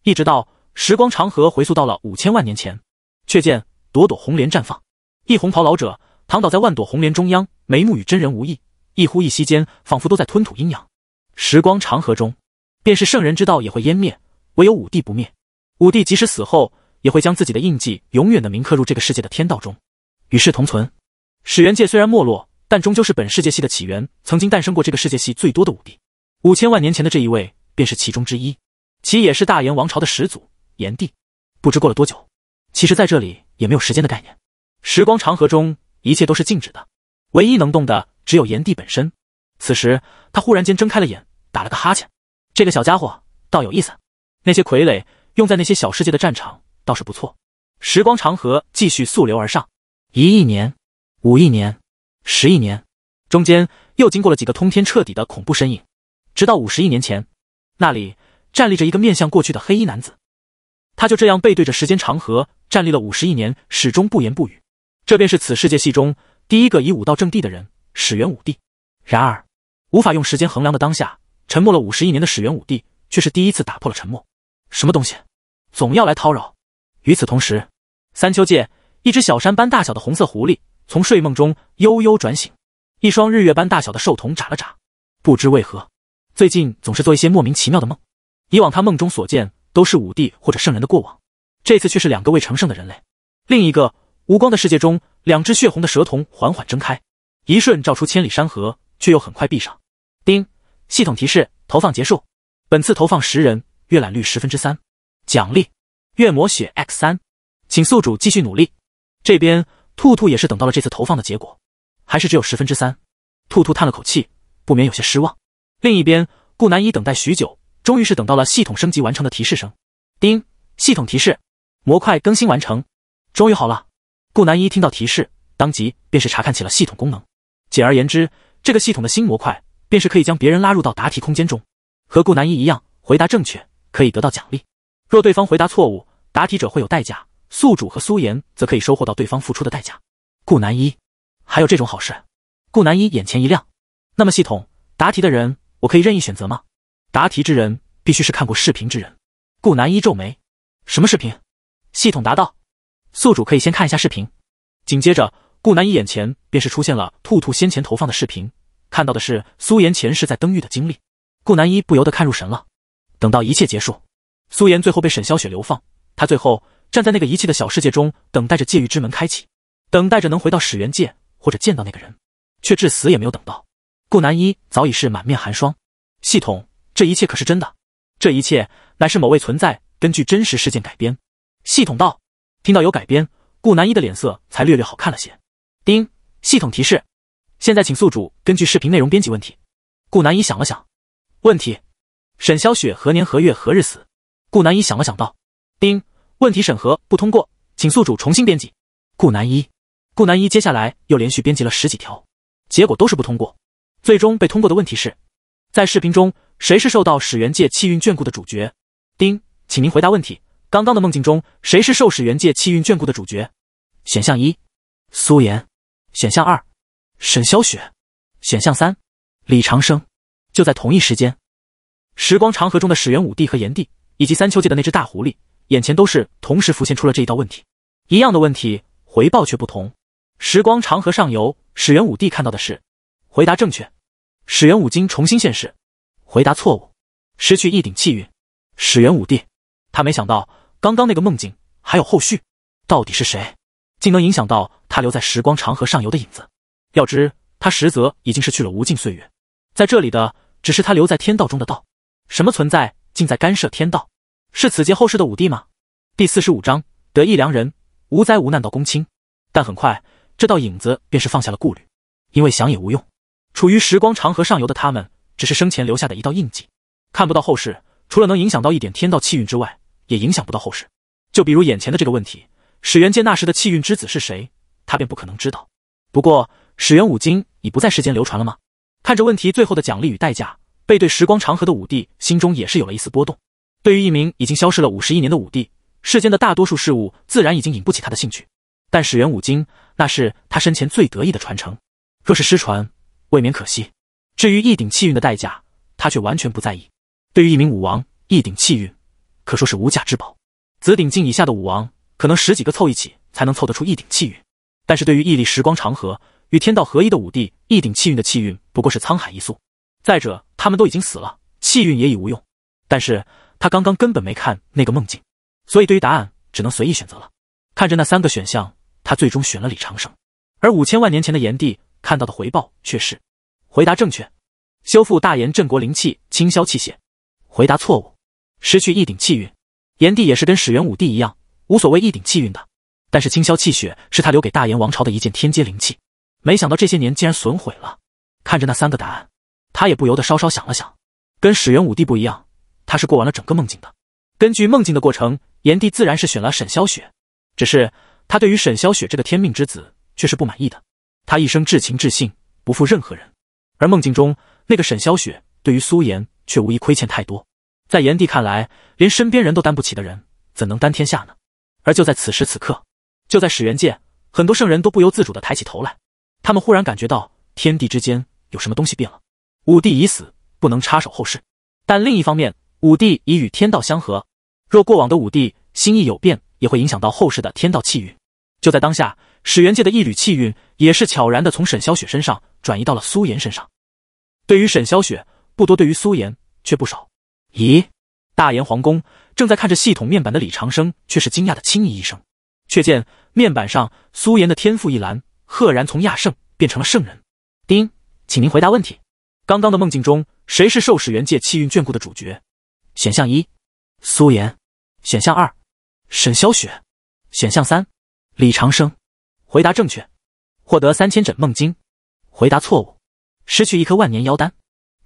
一直到时光长河回溯到了五千万年前，却见朵朵红莲绽放，一红袍老者。躺倒在万朵红莲中央，眉目与真人无异，一呼一吸间仿佛都在吞吐阴阳。时光长河中，便是圣人之道也会湮灭，唯有五帝不灭。五帝即使死后，也会将自己的印记永远的铭刻入这个世界的天道中，与世同存。始元界虽然没落，但终究是本世界系的起源，曾经诞生过这个世界系最多的五帝。五千万年前的这一位便是其中之一，其也是大炎王朝的始祖炎帝。不知过了多久，其实在这里也没有时间的概念。时光长河中。一切都是静止的，唯一能动的只有炎帝本身。此时，他忽然间睁开了眼，打了个哈欠。这个小家伙倒有意思。那些傀儡用在那些小世界的战场倒是不错。时光长河继续溯流而上，一亿年、五亿年、十亿年，中间又经过了几个通天彻底的恐怖身影，直到五十亿年前，那里站立着一个面向过去的黑衣男子。他就这样背对着时间长河站立了五十亿年，始终不言不语。这便是此世界系中第一个以武道正地的人——始元武帝。然而，无法用时间衡量的当下，沉默了五十亿年的始元武帝，却是第一次打破了沉默。什么东西，总要来叨扰？与此同时，三秋界一只小山般大小的红色狐狸从睡梦中悠悠转醒，一双日月般大小的兽瞳眨了眨。不知为何，最近总是做一些莫名其妙的梦。以往他梦中所见都是武帝或者圣人的过往，这次却是两个未成圣的人类。另一个。无光的世界中，两只血红的蛇瞳缓缓睁开，一瞬照出千里山河，却又很快闭上。叮，系统提示，投放结束，本次投放十人，阅览率十分之三，奖励月魔血 x 三，请宿主继续努力。这边兔兔也是等到了这次投放的结果，还是只有十分之三，兔兔叹了口气，不免有些失望。另一边，顾南一等待许久，终于是等到了系统升级完成的提示声。叮，系统提示，模块更新完成，终于好了。顾南一听到提示，当即便是查看起了系统功能。简而言之，这个系统的新模块便是可以将别人拉入到答题空间中，和顾南一一样，回答正确可以得到奖励；若对方回答错误，答题者会有代价，宿主和苏岩则可以收获到对方付出的代价。顾南一，还有这种好事？顾南一眼前一亮。那么系统，答题的人我可以任意选择吗？答题之人必须是看过视频之人。顾南一皱眉，什么视频？系统答道。宿主可以先看一下视频，紧接着，顾南一眼前便是出现了兔兔先前投放的视频，看到的是苏妍前世在登狱的经历。顾南一不由得看入神了。等到一切结束，苏妍最后被沈霄雪流放，他最后站在那个遗弃的小世界中，等待着界狱之门开启，等待着能回到始源界或者见到那个人，却至死也没有等到。顾南一早已是满面寒霜。系统，这一切可是真的？这一切乃是某位存在根据真实事件改编。系统道。听到有改编，顾南一的脸色才略略好看了些。丁，系统提示，现在请宿主根据视频内容编辑问题。顾南一想了想，问题：沈霄雪何年何月何日死？顾南一想了想，道：丁，问题审核不通过，请宿主重新编辑。顾南一，顾南一接下来又连续编辑了十几条，结果都是不通过。最终被通过的问题是，在视频中谁是受到始元界气运眷顾的主角？丁，请您回答问题。刚刚的梦境中，谁是受始元界气运眷顾的主角？选项一，苏岩；选项二，沈霄雪；选项三，李长生。就在同一时间，时光长河中的始元武帝和炎帝，以及三秋界的那只大狐狸，眼前都是同时浮现出了这一道问题，一样的问题，回报却不同。时光长河上游，始元武帝看到的是回答正确，始元武经重新现世；回答错误，失去一顶气运。始元武帝。他没想到，刚刚那个梦境还有后续，到底是谁，竟能影响到他留在时光长河上游的影子？要知他实则已经是去了无尽岁月，在这里的只是他留在天道中的道。什么存在竟在干涉天道？是此劫后世的五帝吗？第四十五章得一良人，无灾无难到公卿。但很快，这道影子便是放下了顾虑，因为想也无用。处于时光长河上游的他们，只是生前留下的一道印记，看不到后世，除了能影响到一点天道气运之外。也影响不到后世，就比如眼前的这个问题，始元见那时的气运之子是谁，他便不可能知道。不过，始元五经已不在世间流传了吗？看着问题最后的奖励与代价，背对时光长河的武帝心中也是有了一丝波动。对于一名已经消失了五十亿年的武帝，世间的大多数事物自然已经引不起他的兴趣。但始元五经那是他生前最得意的传承，若是失传，未免可惜。至于一顶气运的代价，他却完全不在意。对于一名武王，一顶气运。可说是无价之宝，紫顶境以下的武王，可能十几个凑一起才能凑得出一顶气运。但是对于屹立时光长河，与天道合一的武帝，一顶气运的气运不过是沧海一粟。再者，他们都已经死了，气运也已无用。但是他刚刚根本没看那个梦境，所以对于答案只能随意选择了。看着那三个选项，他最终选了李长生。而五千万年前的炎帝看到的回报却是：回答正确，修复大炎镇国灵气清消气血；回答错误。失去一顶气运，炎帝也是跟始元武帝一样，无所谓一顶气运的。但是清霄气血是他留给大炎王朝的一件天阶灵器，没想到这些年竟然损毁了。看着那三个答案，他也不由得稍稍想了想。跟始元武帝不一样，他是过完了整个梦境的。根据梦境的过程，炎帝自然是选了沈萧雪，只是他对于沈萧雪这个天命之子却是不满意的。他一生至情至性，不负任何人。而梦境中那个沈萧雪，对于苏颜却无疑亏欠太多。在炎帝看来，连身边人都担不起的人，怎能担天下呢？而就在此时此刻，就在始元界，很多圣人都不由自主地抬起头来，他们忽然感觉到天地之间有什么东西变了。武帝已死，不能插手后世，但另一方面，武帝已与天道相合，若过往的武帝心意有变，也会影响到后世的天道气运。就在当下，始元界的一缕气运也是悄然地从沈霄雪身上转移到了苏岩身上。对于沈霄雪不多，对于苏岩却不少。咦，大炎皇宫正在看着系统面板的李长生却是惊讶的轻咦一声，却见面板上苏岩的天赋一栏赫然从亚圣变成了圣人。丁，请您回答问题。刚刚的梦境中，谁是受始元界气运眷顾的主角？选项一，苏岩；选项二，沈萧雪；选项三，李长生。回答正确，获得三千枕梦境。回答错误，失去一颗万年妖丹。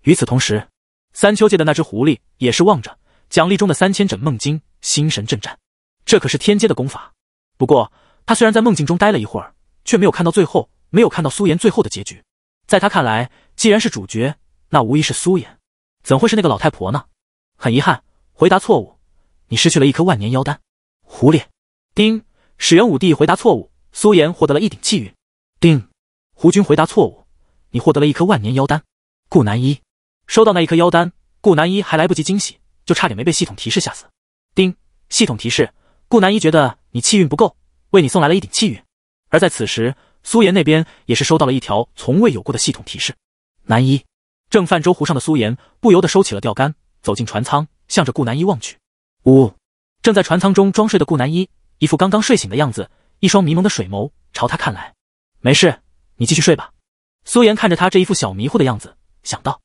与此同时。三秋界的那只狐狸也是望着奖励中的三千枕梦晶，心神震颤。这可是天阶的功法。不过他虽然在梦境中待了一会儿，却没有看到最后，没有看到苏颜最后的结局。在他看来，既然是主角，那无疑是苏颜，怎会是那个老太婆呢？很遗憾，回答错误。你失去了一颗万年妖丹。狐狸。丁，始元武帝回答错误。苏颜获得了一顶气运。丁，胡军回答错误。你获得了一颗万年妖丹。顾南一。收到那一颗妖丹，顾南一还来不及惊喜，就差点没被系统提示吓死。叮，系统提示，顾南一觉得你气运不够，为你送来了一顶气运。而在此时，苏岩那边也是收到了一条从未有过的系统提示。南一，正泛舟湖上的苏岩不由得收起了钓竿，走进船舱，向着顾南一望去。呜。正在船舱中装睡的顾南一，一副刚刚睡醒的样子，一双迷蒙的水眸朝他看来。没事，你继续睡吧。苏岩看着他这一副小迷糊的样子，想到。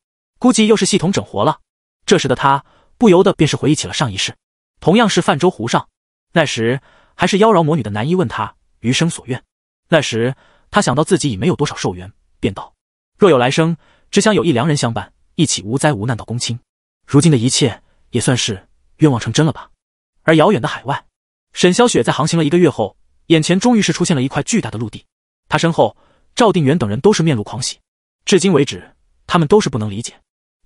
估计又是系统整活了。这时的他不由得便是回忆起了上一世，同样是泛舟湖上，那时还是妖娆魔女的男一问他余生所愿。那时他想到自己已没有多少寿元，便道：若有来生，只想有一良人相伴，一起无灾无难到公卿。如今的一切也算是愿望成真了吧。而遥远的海外，沈霄雪在航行了一个月后，眼前终于是出现了一块巨大的陆地。他身后，赵定远等人都是面露狂喜。至今为止，他们都是不能理解。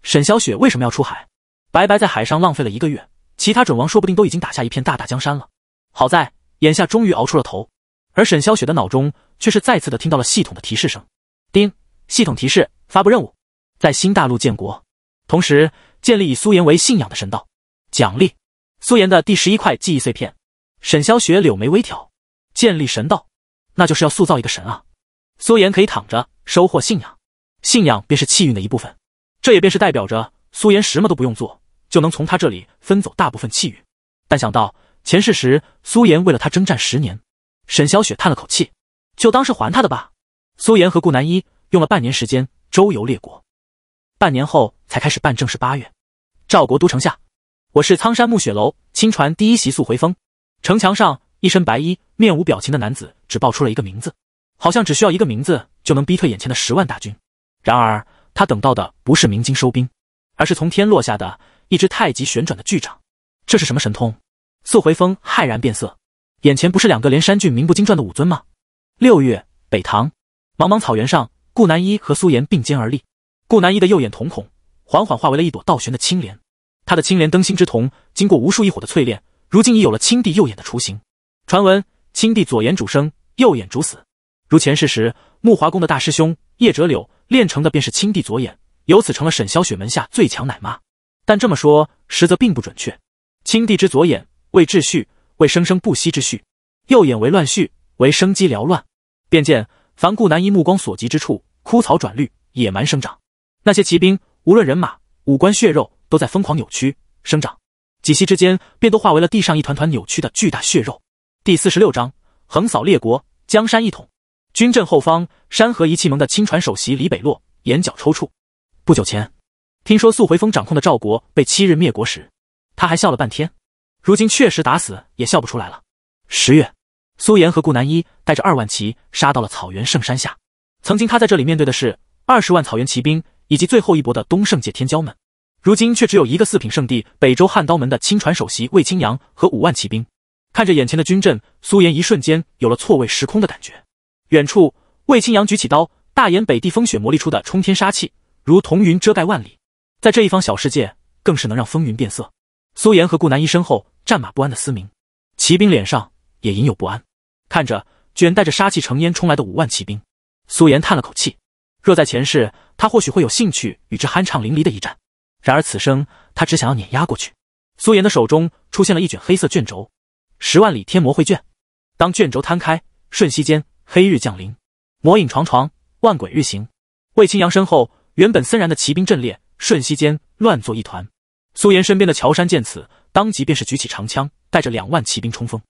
沈小雪为什么要出海？白白在海上浪费了一个月，其他准王说不定都已经打下一片大大江山了。好在眼下终于熬出了头，而沈小雪的脑中却是再次的听到了系统的提示声：“叮，系统提示发布任务，在新大陆建国，同时建立以苏颜为信仰的神道，奖励苏颜的第十一块记忆碎片。”沈小雪柳眉微挑，建立神道，那就是要塑造一个神啊！苏颜可以躺着收获信仰，信仰便是气运的一部分。这也便是代表着苏颜什么都不用做，就能从他这里分走大部分气运。但想到前世时，苏颜为了他征战十年，沈小雪叹了口气，就当是还他的吧。苏颜和顾南一用了半年时间周游列国，半年后才开始办正式。八月，赵国都城下，我是苍山暮雪楼亲传第一习俗回风。城墙上，一身白衣、面无表情的男子只报出了一个名字，好像只需要一个名字就能逼退眼前的十万大军。然而。他等到的不是明金收兵，而是从天落下的一只太极旋转的巨掌。这是什么神通？素回风骇然变色。眼前不是两个连山郡名不经传的武尊吗？六月，北唐，茫茫草原上，顾南一和苏岩并肩而立。顾南一的右眼瞳孔缓缓化为了一朵倒悬的青莲。他的青莲灯芯之瞳，经过无数一火的淬炼，如今已有了青帝右眼的雏形。传闻，青帝左眼主生，右眼主死。如前世时，木华宫的大师兄叶折柳。练成的便是青帝左眼，由此成了沈萧雪门下最强奶妈。但这么说，实则并不准确。青帝之左眼为秩序，为生生不息之序；右眼为乱序，为生机缭乱。便见凡顾南一目光所及之处，枯草转绿，野蛮生长。那些骑兵，无论人马、五官、血肉，都在疯狂扭曲生长。几息之间，便都化为了地上一团团扭曲的巨大血肉。第四十六章：横扫列国，江山一统。军阵后方，山河一气盟的亲传首席李北洛眼角抽搐。不久前，听说素回风掌控的赵国被七日灭国时，他还笑了半天。如今确实打死也笑不出来了。十月，苏岩和顾南一带着二万骑杀到了草原圣山下。曾经他在这里面对的是二十万草原骑兵以及最后一搏的东胜界天骄们，如今却只有一个四品圣地北周汉刀门的亲传首席魏青阳和五万骑兵。看着眼前的军阵，苏岩一瞬间有了错位时空的感觉。远处，魏清阳举起刀，大眼北地风雪磨砺出的冲天杀气，如同云遮盖万里，在这一方小世界，更是能让风云变色。苏岩和顾南一身后，战马不安的嘶鸣，骑兵脸上也隐有不安，看着卷带着杀气成烟冲来的五万骑兵，苏岩叹了口气。若在前世，他或许会有兴趣与之酣畅淋漓的一战，然而此生，他只想要碾压过去。苏岩的手中出现了一卷黑色卷轴，十万里天魔会卷。当卷轴摊开，瞬息间。黑日降临，魔影幢幢，万鬼日行。魏清扬身后，原本森然的骑兵阵列，瞬息间乱作一团。苏岩身边的乔山见此，当即便是举起长枪，带着两万骑兵冲锋。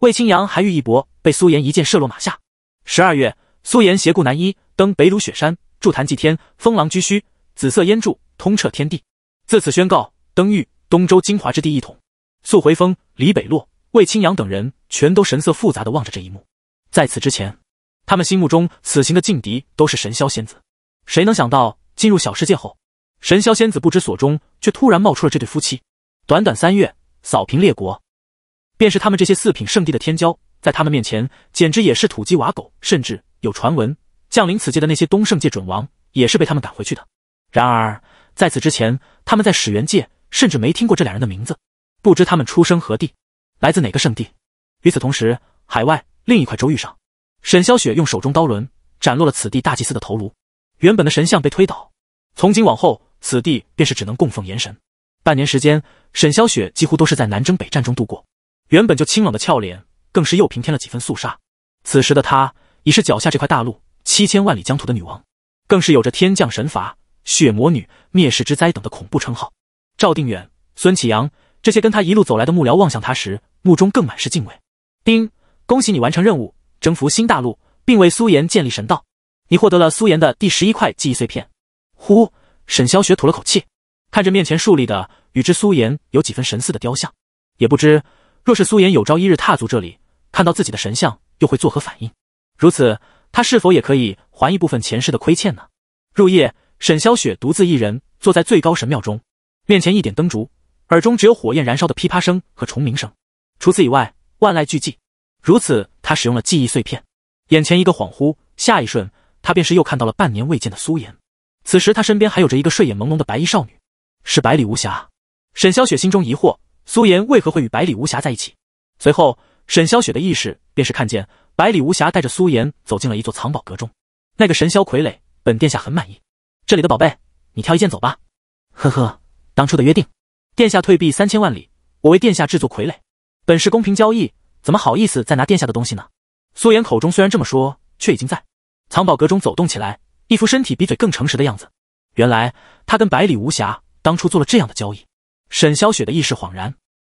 魏清扬还欲一搏，被苏岩一箭射落马下。十二月，苏岩携顾南一登北鲁雪山，筑坛祭天，风狼居胥，紫色烟柱通彻天地。自此宣告登玉东周精华之地一统。速回峰，李北洛、魏清扬等人全都神色复杂的望着这一幕。在此之前。他们心目中此行的劲敌都是神霄仙子，谁能想到进入小世界后，神霄仙子不知所终，却突然冒出了这对夫妻。短短三月，扫平列国，便是他们这些四品圣地的天骄，在他们面前简直也是土鸡瓦狗。甚至有传闻，降临此界的那些东胜界准王，也是被他们赶回去的。然而在此之前，他们在始元界甚至没听过这俩人的名字，不知他们出生何地，来自哪个圣地。与此同时，海外另一块州域上。沈霄雪用手中刀轮斩落了此地大祭司的头颅，原本的神像被推倒。从今往后，此地便是只能供奉炎神。半年时间，沈霄雪几乎都是在南征北战中度过，原本就清冷的俏脸更是又平添了几分肃杀。此时的她已是脚下这块大陆七千万里疆土的女王，更是有着天降神罚、血魔女、灭世之灾等的恐怖称号。赵定远、孙启阳这些跟他一路走来的幕僚望向他时，目中更满是敬畏。丁，恭喜你完成任务。征服新大陆，并为苏岩建立神道。你获得了苏岩的第十一块记忆碎片。呼，沈霄雪吐了口气，看着面前树立的与之苏岩有几分神似的雕像，也不知若是苏岩有朝一日踏足这里，看到自己的神像又会作何反应？如此，他是否也可以还一部分前世的亏欠呢？入夜，沈霄雪独自一人坐在最高神庙中，面前一点灯烛，耳中只有火焰燃烧的噼啪声和虫鸣声，除此以外，万籁俱寂。如此，他使用了记忆碎片，眼前一个恍惚，下一瞬，他便是又看到了半年未见的苏颜。此时他身边还有着一个睡眼朦胧的白衣少女，是百里无瑕。沈萧雪心中疑惑，苏颜为何会与百里无瑕在一起？随后，沈萧雪的意识便是看见百里无瑕带着苏颜走进了一座藏宝阁中。那个神霄傀儡，本殿下很满意，这里的宝贝，你挑一件走吧。呵呵，当初的约定，殿下退避三千万里，我为殿下制作傀儡，本是公平交易。怎么好意思再拿殿下的东西呢？苏岩口中虽然这么说，却已经在藏宝阁中走动起来，一副身体比嘴更诚实的样子。原来他跟百里无暇当初做了这样的交易。沈霄雪的意识恍然，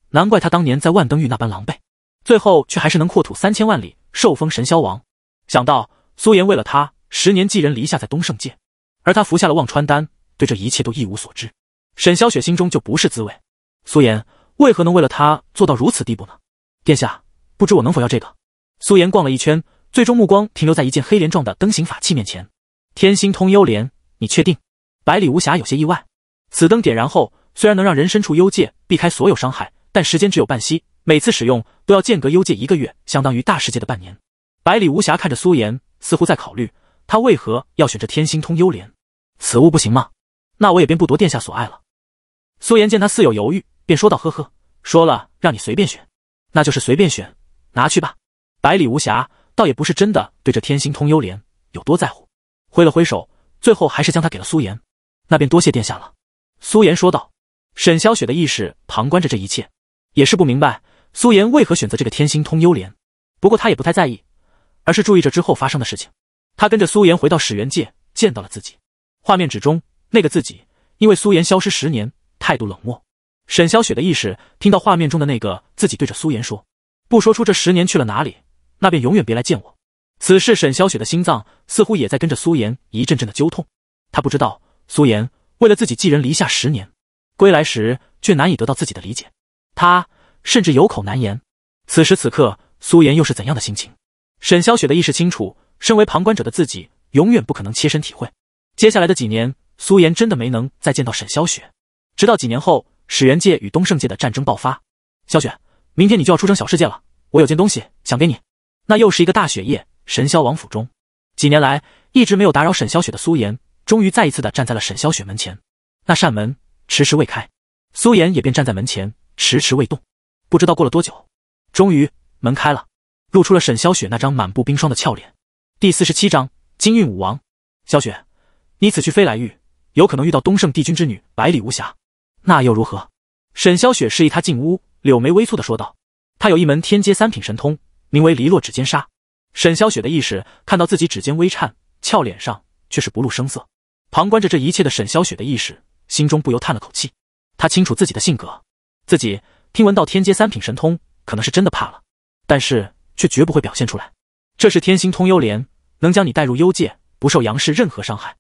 难怪他当年在万登玉那般狼狈，最后却还是能扩土三千万里，受封神霄王。想到苏岩为了他十年寄人篱下在东胜界，而他服下了忘川丹，对这一切都一无所知，沈霄雪心中就不是滋味。苏岩为何能为了他做到如此地步呢？殿下。不知我能否要这个？苏妍逛了一圈，最终目光停留在一件黑莲状的灯形法器面前。天心通幽莲，你确定？百里无瑕有些意外。此灯点燃后，虽然能让人身处幽界，避开所有伤害，但时间只有半息，每次使用都要间隔幽界一个月，相当于大世界的半年。百里无瑕看着苏妍，似乎在考虑他为何要选这天心通幽莲。此物不行吗？那我也便不夺殿下所爱了。苏妍见他似有犹豫，便说道：“呵呵，说了让你随便选，那就是随便选。”拿去吧，百里无瑕倒也不是真的对这天星通幽莲有多在乎，挥了挥手，最后还是将它给了苏颜。那便多谢殿下了。苏颜说道。沈小雪的意识旁观着这一切，也是不明白苏颜为何选择这个天星通幽莲，不过她也不太在意，而是注意着之后发生的事情。她跟着苏颜回到始元界，见到了自己。画面之中那个自己，因为苏颜消失十年，态度冷漠。沈小雪的意识听到画面中的那个自己对着苏颜说。不说出这十年去了哪里，那便永远别来见我。此事，沈小雪的心脏似乎也在跟着苏颜一阵阵的揪痛。他不知道，苏颜为了自己寄人篱下十年，归来时却难以得到自己的理解，他甚至有口难言。此时此刻，苏颜又是怎样的心情？沈小雪的意识清楚，身为旁观者的自己，永远不可能切身体会。接下来的几年，苏颜真的没能再见到沈小雪，直到几年后，史元界与东胜界的战争爆发，小雪。明天你就要出征小世界了，我有件东西想给你。那又是一个大雪夜，神霄王府中，几年来一直没有打扰沈萧雪的苏妍终于再一次的站在了沈萧雪门前。那扇门迟迟未开，苏妍也便站在门前，迟迟未动。不知道过了多久，终于门开了，露出了沈萧雪那张满布冰霜的俏脸。第四十七章金运武王，小雪，你此去飞来域，有可能遇到东胜帝君之女百里无瑕，那又如何？沈萧雪示意他进屋。柳眉微蹙的说道：“他有一门天阶三品神通，名为‘离落指尖杀’。”沈小雪的意识看到自己指尖微颤，俏脸上却是不露声色。旁观着这一切的沈小雪的意识，心中不由叹了口气。他清楚自己的性格，自己听闻到天阶三品神通，可能是真的怕了，但是却绝不会表现出来。这是天心通幽莲，能将你带入幽界，不受杨氏任何伤害。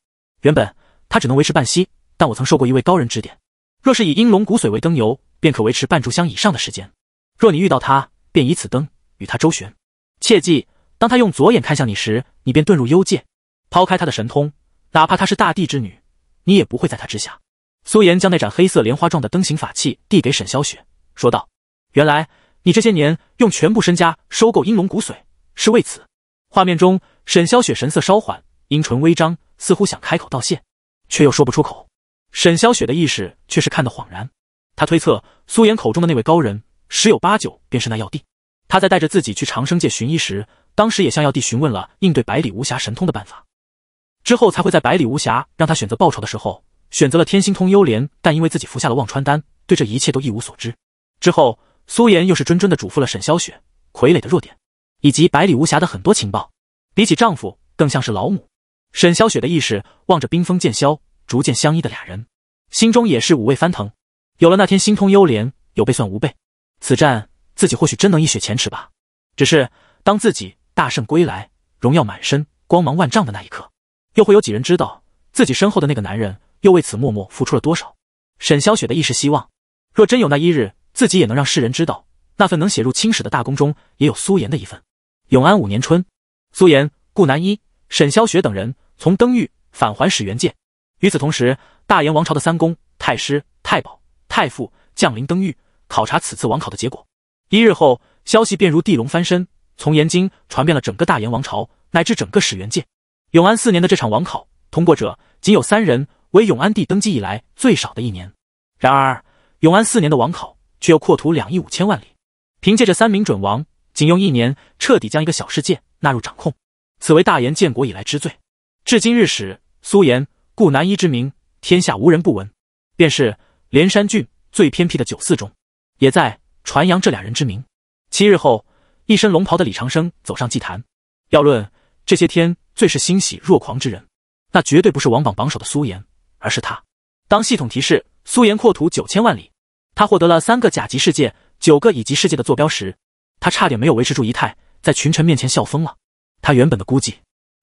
原本他只能维持半息，但我曾受过一位高人指点，若是以阴龙骨髓为灯油。”便可维持半炷香以上的时间。若你遇到他，便以此灯与他周旋。切记，当他用左眼看向你时，你便遁入幽界。抛开他的神通，哪怕他是大地之女，你也不会在他之下。苏妍将那盏黑色莲花状的灯形法器递给沈霄雪，说道：“原来你这些年用全部身家收购阴龙骨髓，是为此。”画面中，沈霄雪神色稍缓，阴唇微张，似乎想开口道谢，却又说不出口。沈霄雪的意识却是看得恍然。他推测，苏岩口中的那位高人，十有八九便是那药帝。他在带着自己去长生界寻医时，当时也向药帝询问了应对百里无暇神通的办法，之后才会在百里无暇让他选择报仇的时候，选择了天星通幽莲。但因为自己服下了忘川丹，对这一切都一无所知。之后，苏岩又是谆谆的嘱咐了沈霄雪傀儡的弱点，以及百里无暇的很多情报。比起丈夫，更像是老母。沈霄雪的意识望着冰封剑消、逐渐相依的俩人，心中也是五味翻腾。有了那天心通幽莲，有备算无备，此战自己或许真能一雪前耻吧。只是当自己大胜归来，荣耀满身，光芒万丈的那一刻，又会有几人知道自己身后的那个男人又为此默默付出了多少？沈萧雪的一时希望，若真有那一日，自己也能让世人知道，那份能写入青史的大功中也有苏颜的一份。永安五年春，苏颜、顾南一、沈萧雪等人从登玉返还始元界。与此同时，大燕王朝的三公、太师、太保。太傅降临登玉，考察此次王考的结果。一日后，消息便如地龙翻身，从延京传遍了整个大延王朝，乃至整个始元界。永安四年的这场王考，通过者仅有三人，为永安帝登基以来最少的一年。然而，永安四年的王考却又扩图两亿五千万里，凭借着三名准王，仅用一年彻底将一个小世界纳入掌控，此为大延建国以来之最。至今日始，苏延、顾南一之名，天下无人不闻，便是。连山郡最偏僻的九寺中，也在传扬这俩人之名。七日后，一身龙袍的李长生走上祭坛。要论这些天最是欣喜若狂之人，那绝对不是王榜榜首的苏岩，而是他。当系统提示苏岩扩土九千万里，他获得了三个甲级世界、九个乙级世界的坐标时，他差点没有维持住仪态，在群臣面前笑疯了。他原本的估计，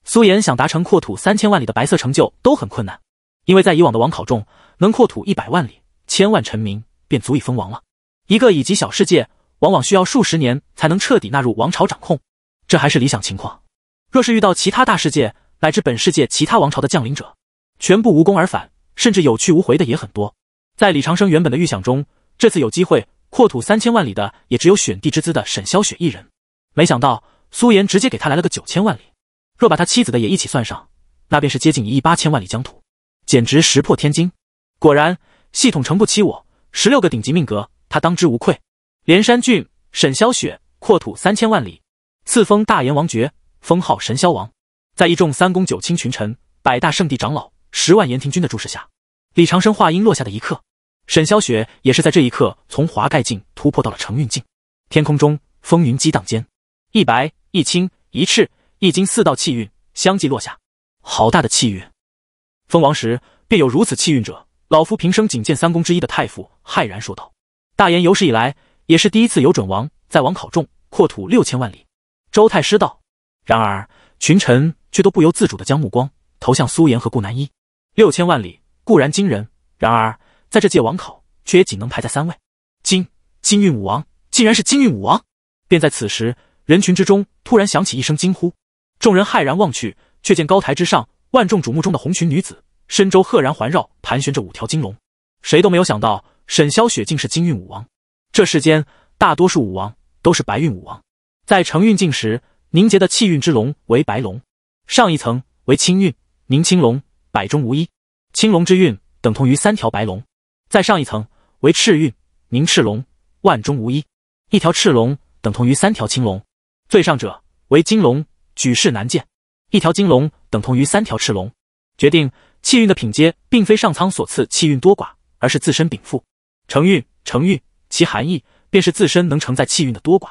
苏岩想达成扩土三千万里的白色成就都很困难，因为在以往的王考中，能扩土一百万里。千万臣民便足以封王了。一个乙级小世界，往往需要数十年才能彻底纳入王朝掌控，这还是理想情况。若是遇到其他大世界乃至本世界其他王朝的降临者，全部无功而返，甚至有去无回的也很多。在李长生原本的预想中，这次有机会扩土三千万里的也只有选帝之资的沈萧雪一人。没想到苏岩直接给他来了个九千万里，若把他妻子的也一起算上，那便是接近一亿八千万里疆土，简直石破天惊。果然。系统承不欺我，十六个顶级命格，他当之无愧。连山郡沈萧雪阔土三千万里，赐封大炎王爵，封号神霄王。在一众三公九卿群臣、百大圣地长老、十万炎庭军的注视下，李长生话音落下的一刻，沈萧雪也是在这一刻从华盖境突破到了承运境。天空中风云激荡间，一白、一青、一赤、一金四道气运相继落下，好大的气运！封王时便有如此气运者。老夫平生仅见三公之一的太傅，骇然说道：“大言有史以来，也是第一次有准王在王考中扩土六千万里。”周太师道。然而群臣却都不由自主的将目光投向苏颜和顾南一。六千万里固然惊人，然而在这届王考却也仅能排在三位。金金运武王，竟然是金运武王！便在此时，人群之中突然响起一声惊呼，众人骇然望去，却见高台之上万众瞩目中的红裙女子。身周赫然环绕盘旋着五条金龙，谁都没有想到沈萧雪竟是金运武王。这世间大多数武王都是白运武王，在成运境时凝结的气运之龙为白龙，上一层为青运凝青龙，百中无一，青龙之运等同于三条白龙；再上一层为赤运凝赤龙，万中无一，一条赤龙等同于三条青龙；最上者为金龙，举世难见，一条金龙等同于三条赤龙。决定。气运的品阶并非上苍所赐，气运多寡，而是自身禀赋。承运，承运，其含义便是自身能承载气运的多寡。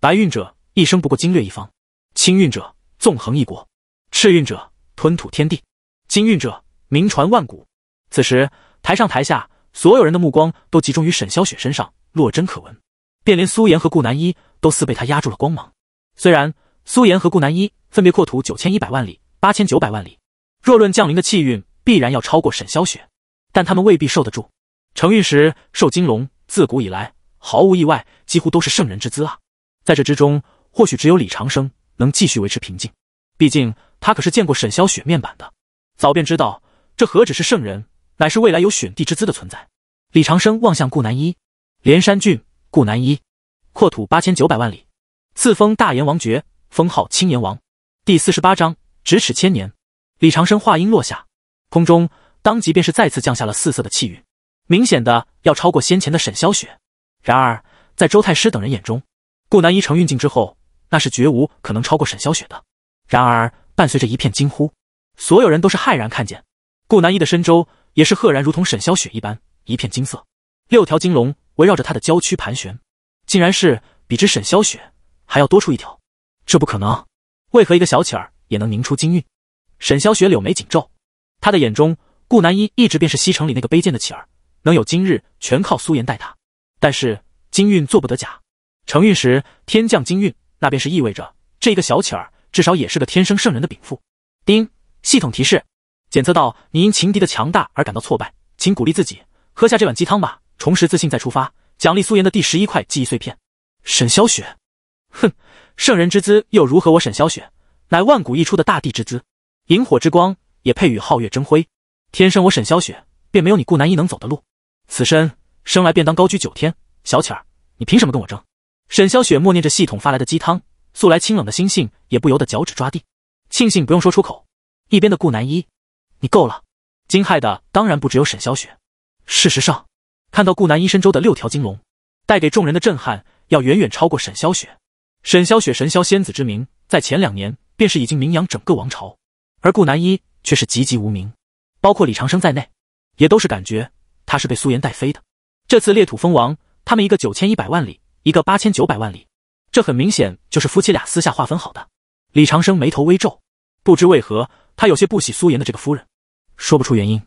白运者一生不过经略一方，青运者纵横一国，赤运者吞吐天地，金运者名传万古。此时，台上台下所有人的目光都集中于沈霄雪身上，落针可闻，便连苏岩和顾南一都似被他压住了光芒。虽然苏岩和顾南一分别扩土九千一百万里、八千九百万里，若论降临的气运，必然要超过沈霄雪，但他们未必受得住。成运时受金龙，自古以来毫无意外，几乎都是圣人之资啊。在这之中，或许只有李长生能继续维持平静，毕竟他可是见过沈霄雪面板的，早便知道这何止是圣人，乃是未来有选帝之资的存在。李长生望向顾南一，连山郡，顾南一，阔土八千九百万里，赐封大炎王爵，封号青炎王。第四十八章：咫尺千年。李长生话音落下。空中当即便是再次降下了四色的气运，明显的要超过先前的沈霄雪。然而在周太师等人眼中，顾南一成运境之后，那是绝无可能超过沈霄雪的。然而伴随着一片惊呼，所有人都是骇然看见，顾南一的身周也是赫然如同沈霄雪一般，一片金色，六条金龙围绕着他的娇躯盘旋，竟然是比之沈霄雪还要多出一条。这不可能，为何一个小乞儿也能凝出金运？沈霄雪柳眉紧皱。他的眼中，顾南一一直便是西城里那个卑贱的乞儿，能有今日全靠苏颜待他。但是金运做不得假，成运时天降金运，那便是意味着这一个小乞儿至少也是个天生圣人的禀赋。丁，系统提示：检测到你因情敌的强大而感到挫败，请鼓励自己，喝下这碗鸡汤吧，重拾自信再出发。奖励苏颜的第十一块记忆碎片。沈小雪，哼，圣人之姿又如何？我沈小雪乃万古一出的大帝之姿，萤火之光。也配与皓月争辉？天生我沈萧雪，便没有你顾南一能走的路。此身生来便当高居九天。小乞儿，你凭什么跟我争？沈萧雪默念着系统发来的鸡汤，素来清冷的心性也不由得脚趾抓地。庆幸不用说出口。一边的顾南一，你够了！惊骇的当然不只有沈萧雪。事实上，看到顾南一身周的六条金龙，带给众人的震撼要远远超过沈萧雪。沈萧雪神霄仙子之名，在前两年便是已经名扬整个王朝，而顾南一。却是籍籍无名，包括李长生在内，也都是感觉他是被苏颜带飞的。这次裂土封王，他们一个九千一百万里，一个八千九百万里，这很明显就是夫妻俩私下划分好的。李长生眉头微皱，不知为何他有些不喜苏颜的这个夫人，说不出原因。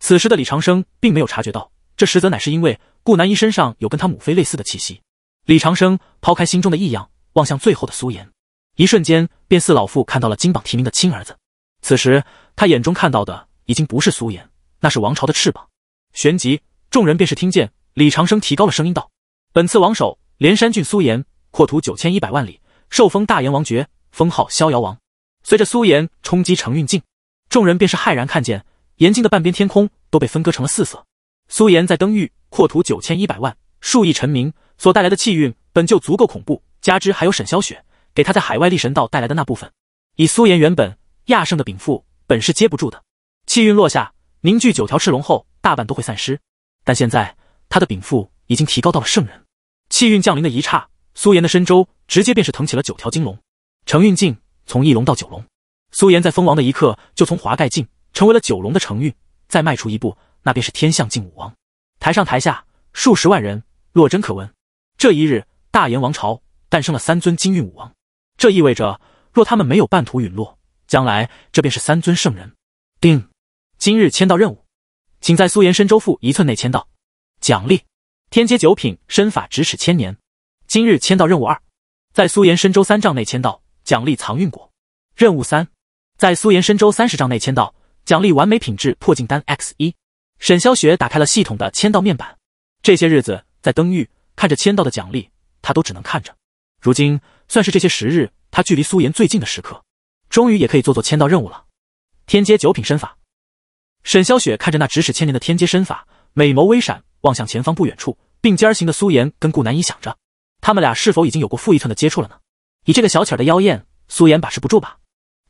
此时的李长生并没有察觉到，这实则乃是因为顾南一身上有跟他母妃类似的气息。李长生抛开心中的异样，望向最后的苏颜，一瞬间便似老父看到了金榜题名的亲儿子。此时。他眼中看到的已经不是苏岩，那是王朝的翅膀。旋即，众人便是听见李长生提高了声音道：“本次王首连山郡苏岩扩土九千一百万里，受封大炎王爵，封号逍遥王。”随着苏岩冲击成运境，众人便是骇然看见严境的半边天空都被分割成了四色。苏岩在登域扩土九千一百万，数亿臣民所带来的气运本就足够恐怖，加之还有沈霄雪给他在海外立神道带来的那部分，以苏岩原本亚圣的禀赋。本是接不住的气运落下，凝聚九条赤龙后，大半都会散失。但现在他的禀赋已经提高到了圣人，气运降临的一刹，苏岩的身周直接便是腾起了九条金龙。承运境，从一龙到九龙，苏岩在封王的一刻就从华盖境成为了九龙的承运，再迈出一步，那便是天象境武王。台上台下数十万人，若真可闻，这一日大炎王朝诞生了三尊金运武王，这意味着若他们没有半途陨落。将来这便是三尊圣人。定，今日签到任务，请在苏岩深周负一寸内签到，奖励天阶九品身法咫尺千年。今日签到任务二，在苏岩深周三丈内签到，奖励藏运果。任务三，在苏岩深周三十丈内签到，奖励完美品质破境丹 X 一。沈霄雪打开了系统的签到面板，这些日子在登玉看着签到的奖励，他都只能看着。如今算是这些时日他距离苏岩最近的时刻。终于也可以做做签到任务了。天阶九品身法，沈霄雪看着那咫尺千年的天阶身法，美眸微闪，望向前方不远处并肩而行的苏颜跟顾南一，想着他们俩是否已经有过负一寸的接触了呢？以这个小巧的妖艳，苏颜把持不住吧？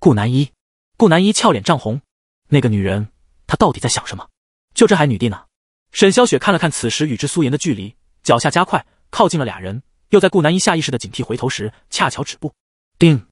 顾南一，顾南一俏脸涨红，那个女人她到底在想什么？就这还女帝呢？沈霄雪看了看此时与之苏颜的距离，脚下加快，靠近了俩人，又在顾南一下意识的警惕回头时，恰巧止步。定，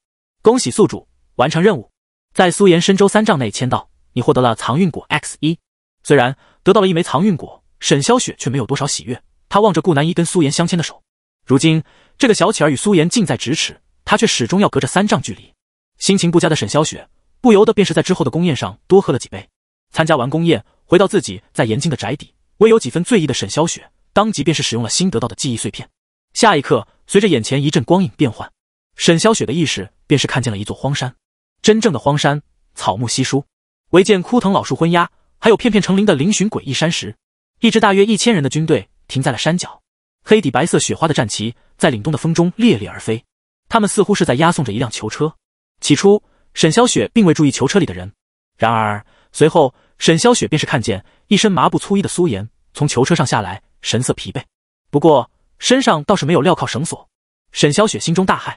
恭喜宿主。完成任务，在苏岩深州三丈内签到。你获得了藏运果 X 一。虽然得到了一枚藏运果，沈霄雪却没有多少喜悦。他望着顾南一跟苏岩相牵的手，如今这个小乞儿与苏岩近在咫尺，他却始终要隔着三丈距离。心情不佳的沈霄雪，不由得便是在之后的宫宴上多喝了几杯。参加完宫宴，回到自己在严禁的宅邸，微有几分醉意的沈霄雪，当即便是使用了新得到的记忆碎片。下一刻，随着眼前一阵光影变幻，沈霄雪的意识便是看见了一座荒山。真正的荒山，草木稀疏，唯见枯藤老树昏鸦，还有片片成林的嶙峋诡异山石。一支大约一千人的军队停在了山脚，黑底白色雪花的战旗在凛冬的风中猎猎而飞。他们似乎是在押送着一辆囚车。起初，沈霄雪并未注意囚车里的人，然而随后，沈霄雪便是看见一身麻布粗衣的苏颜从囚车上下来，神色疲惫，不过身上倒是没有镣铐绳索。沈霄雪心中大骇，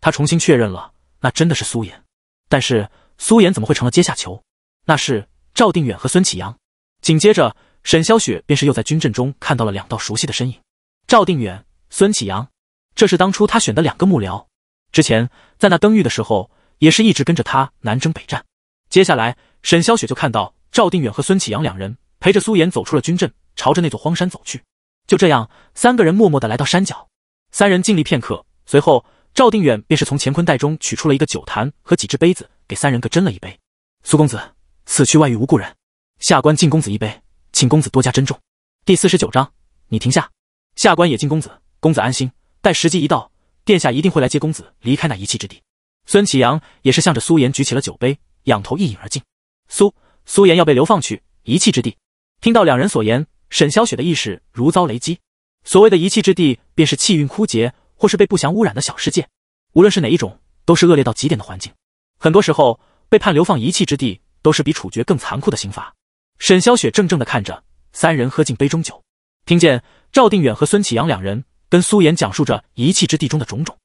他重新确认了，那真的是苏颜。但是苏岩怎么会成了阶下囚？那是赵定远和孙启阳。紧接着，沈霄雪便是又在军阵中看到了两道熟悉的身影——赵定远、孙启阳。这是当初他选的两个幕僚，之前在那登狱的时候也是一直跟着他南征北战。接下来，沈霄雪就看到赵定远和孙启阳两人陪着苏岩走出了军阵，朝着那座荒山走去。就这样，三个人默默地来到山脚，三人静立片刻，随后。赵定远便是从乾坤袋中取出了一个酒坛和几只杯子，给三人各斟了一杯。苏公子，此去外遇无故人，下官敬公子一杯，请公子多加珍重。第四十九章，你停下，下官也敬公子，公子安心，待时机一到，殿下一定会来接公子离开那一弃之地。孙启阳也是向着苏岩举起了酒杯，仰头一饮而尽。苏苏岩要被流放去一弃之地。听到两人所言，沈小雪的意识如遭雷击。所谓的一弃之地，便是气运枯竭。或是被不祥污染的小世界，无论是哪一种，都是恶劣到极点的环境。很多时候，被判流放一弃之地，都是比处决更残酷的刑罚。沈霄雪怔怔地看着三人喝尽杯中酒，听见赵定远和孙启阳两人跟苏岩讲述着一弃之地中的种种。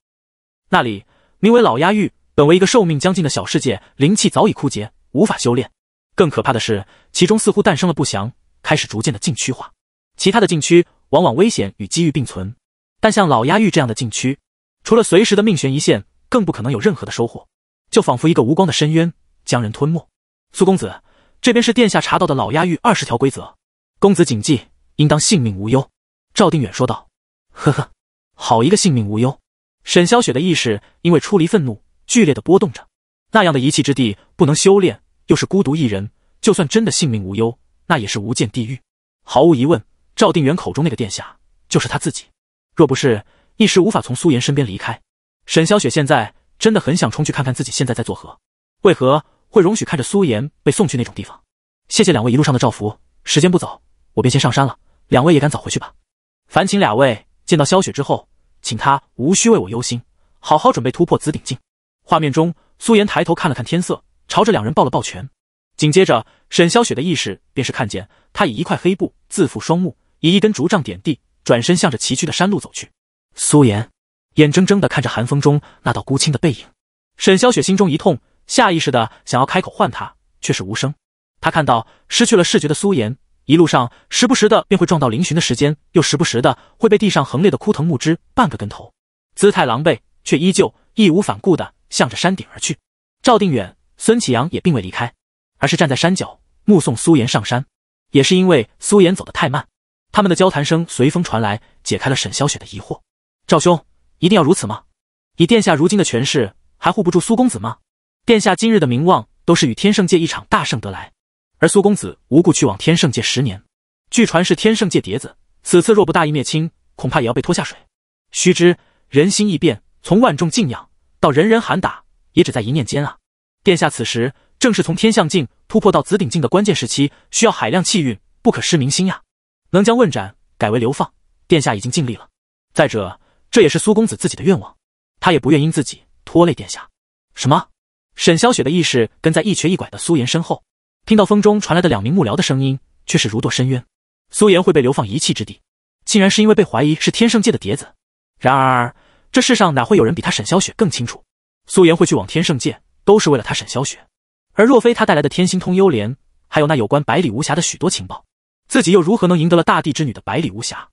那里名为老押狱，本为一个寿命将近的小世界，灵气早已枯竭，无法修炼。更可怕的是，其中似乎诞生了不祥，开始逐渐的禁区化。其他的禁区，往往危险与机遇并存。但像老押玉这样的禁区，除了随时的命悬一线，更不可能有任何的收获，就仿佛一个无光的深渊将人吞没。苏公子，这边是殿下查到的老押玉二十条规则，公子谨记，应当性命无忧。”赵定远说道。“呵呵，好一个性命无忧！”沈霄雪的意识因为出离愤怒，剧烈的波动着。那样的一气之地不能修炼，又是孤独一人，就算真的性命无忧，那也是无间地狱。毫无疑问，赵定远口中那个殿下就是他自己。若不是一时无法从苏颜身边离开，沈小雪现在真的很想冲去看看自己现在在做何，为何会容许看着苏颜被送去那种地方？谢谢两位一路上的照拂，时间不早，我便先上山了。两位也赶早回去吧。烦请两位见到萧雪之后，请她无需为我忧心，好好准备突破紫顶境。画面中，苏颜抬头看了看天色，朝着两人抱了抱拳。紧接着，沈小雪的意识便是看见她以一块黑布自缚双目，以一根竹杖点地。转身向着崎岖的山路走去，苏妍眼睁睁的看着寒风中那道孤清的背影，沈霄雪心中一痛，下意识的想要开口唤他，却是无声。他看到失去了视觉的苏妍，一路上时不时的便会撞到嶙峋的时间，又时不时的会被地上横裂的枯藤木枝半个跟头，姿态狼狈，却依旧义无反顾的向着山顶而去。赵定远、孙启阳也并未离开，而是站在山脚目送苏妍上山，也是因为苏妍走的太慢。他们的交谈声随风传来，解开了沈萧雪的疑惑。赵兄，一定要如此吗？以殿下如今的权势，还护不住苏公子吗？殿下今日的名望，都是与天圣界一场大胜得来。而苏公子无故去往天圣界十年，据传是天圣界碟子。此次若不大义灭亲，恐怕也要被拖下水。须知人心易变，从万众敬仰到人人喊打，也只在一念间啊！殿下此时正是从天象境突破到紫顶境的关键时期，需要海量气运，不可失民心呀。能将问斩改为流放，殿下已经尽力了。再者，这也是苏公子自己的愿望，他也不愿因自己拖累殿下。什么？沈霄雪的意识跟在一瘸一拐的苏岩身后，听到风中传来的两名幕僚的声音，却是如堕深渊。苏岩会被流放一弃之地，竟然是因为被怀疑是天圣界的碟子。然而，这世上哪会有人比他沈霄雪更清楚？苏岩会去往天圣界，都是为了他沈霄雪。而若非他带来的天星通幽莲，还有那有关百里无瑕的许多情报。自己又如何能赢得了大地之女的百里无瑕？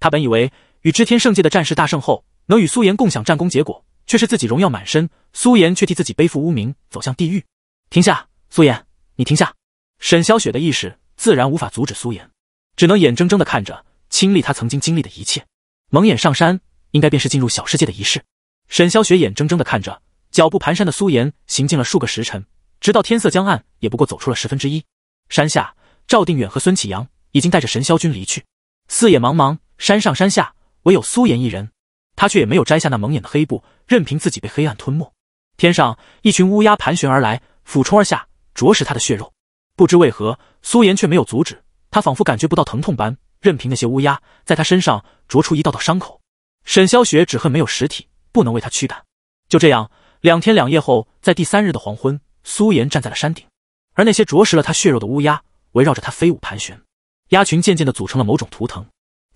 他本以为与知天圣界的战事大胜后，能与苏颜共享战功，结果却是自己荣耀满身，苏颜却替自己背负污名，走向地狱。停下，苏颜，你停下！沈萧雪的意识自然无法阻止苏颜，只能眼睁睁地看着亲历他曾经经历的一切。蒙眼上山，应该便是进入小世界的仪式。沈萧雪眼睁睁地看着脚步蹒跚的苏颜行进了数个时辰，直到天色将暗，也不过走出了十分之一。山下。赵定远和孙启阳已经带着神霄军离去，四野茫茫，山上山下唯有苏岩一人，他却也没有摘下那蒙眼的黑布，任凭自己被黑暗吞没。天上一群乌鸦盘旋而来，俯冲而下，啄食他的血肉。不知为何，苏岩却没有阻止，他仿佛感觉不到疼痛般，任凭那些乌鸦在他身上啄出一道道伤口。沈霄雪只恨没有实体，不能为他驱赶。就这样，两天两夜后，在第三日的黄昏，苏岩站在了山顶，而那些啄食了他血肉的乌鸦。围绕着它飞舞盘旋，鸭群渐渐的组成了某种图腾。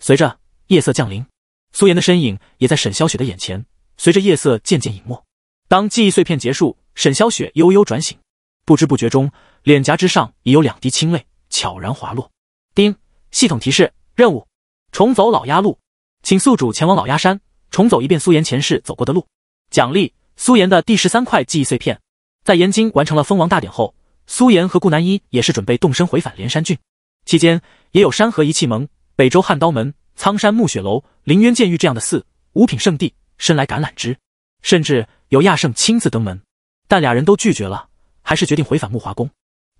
随着夜色降临，苏颜的身影也在沈萧雪的眼前。随着夜色渐渐隐没，当记忆碎片结束，沈萧雪悠悠转醒，不知不觉中，脸颊之上已有两滴清泪悄然滑落。叮，系统提示：任务，重走老鸭路，请宿主前往老鸭山，重走一遍苏颜前世走过的路。奖励：苏颜的第十三块记忆碎片。在岩晶完成了封王大典后。苏颜和顾南一也是准备动身回返连山郡，期间也有山河一气盟、北周汉刀门、苍山暮雪楼、凌渊剑域这样的四五品圣地伸来橄榄枝，甚至有亚圣亲自登门，但俩人都拒绝了，还是决定回返木华宫，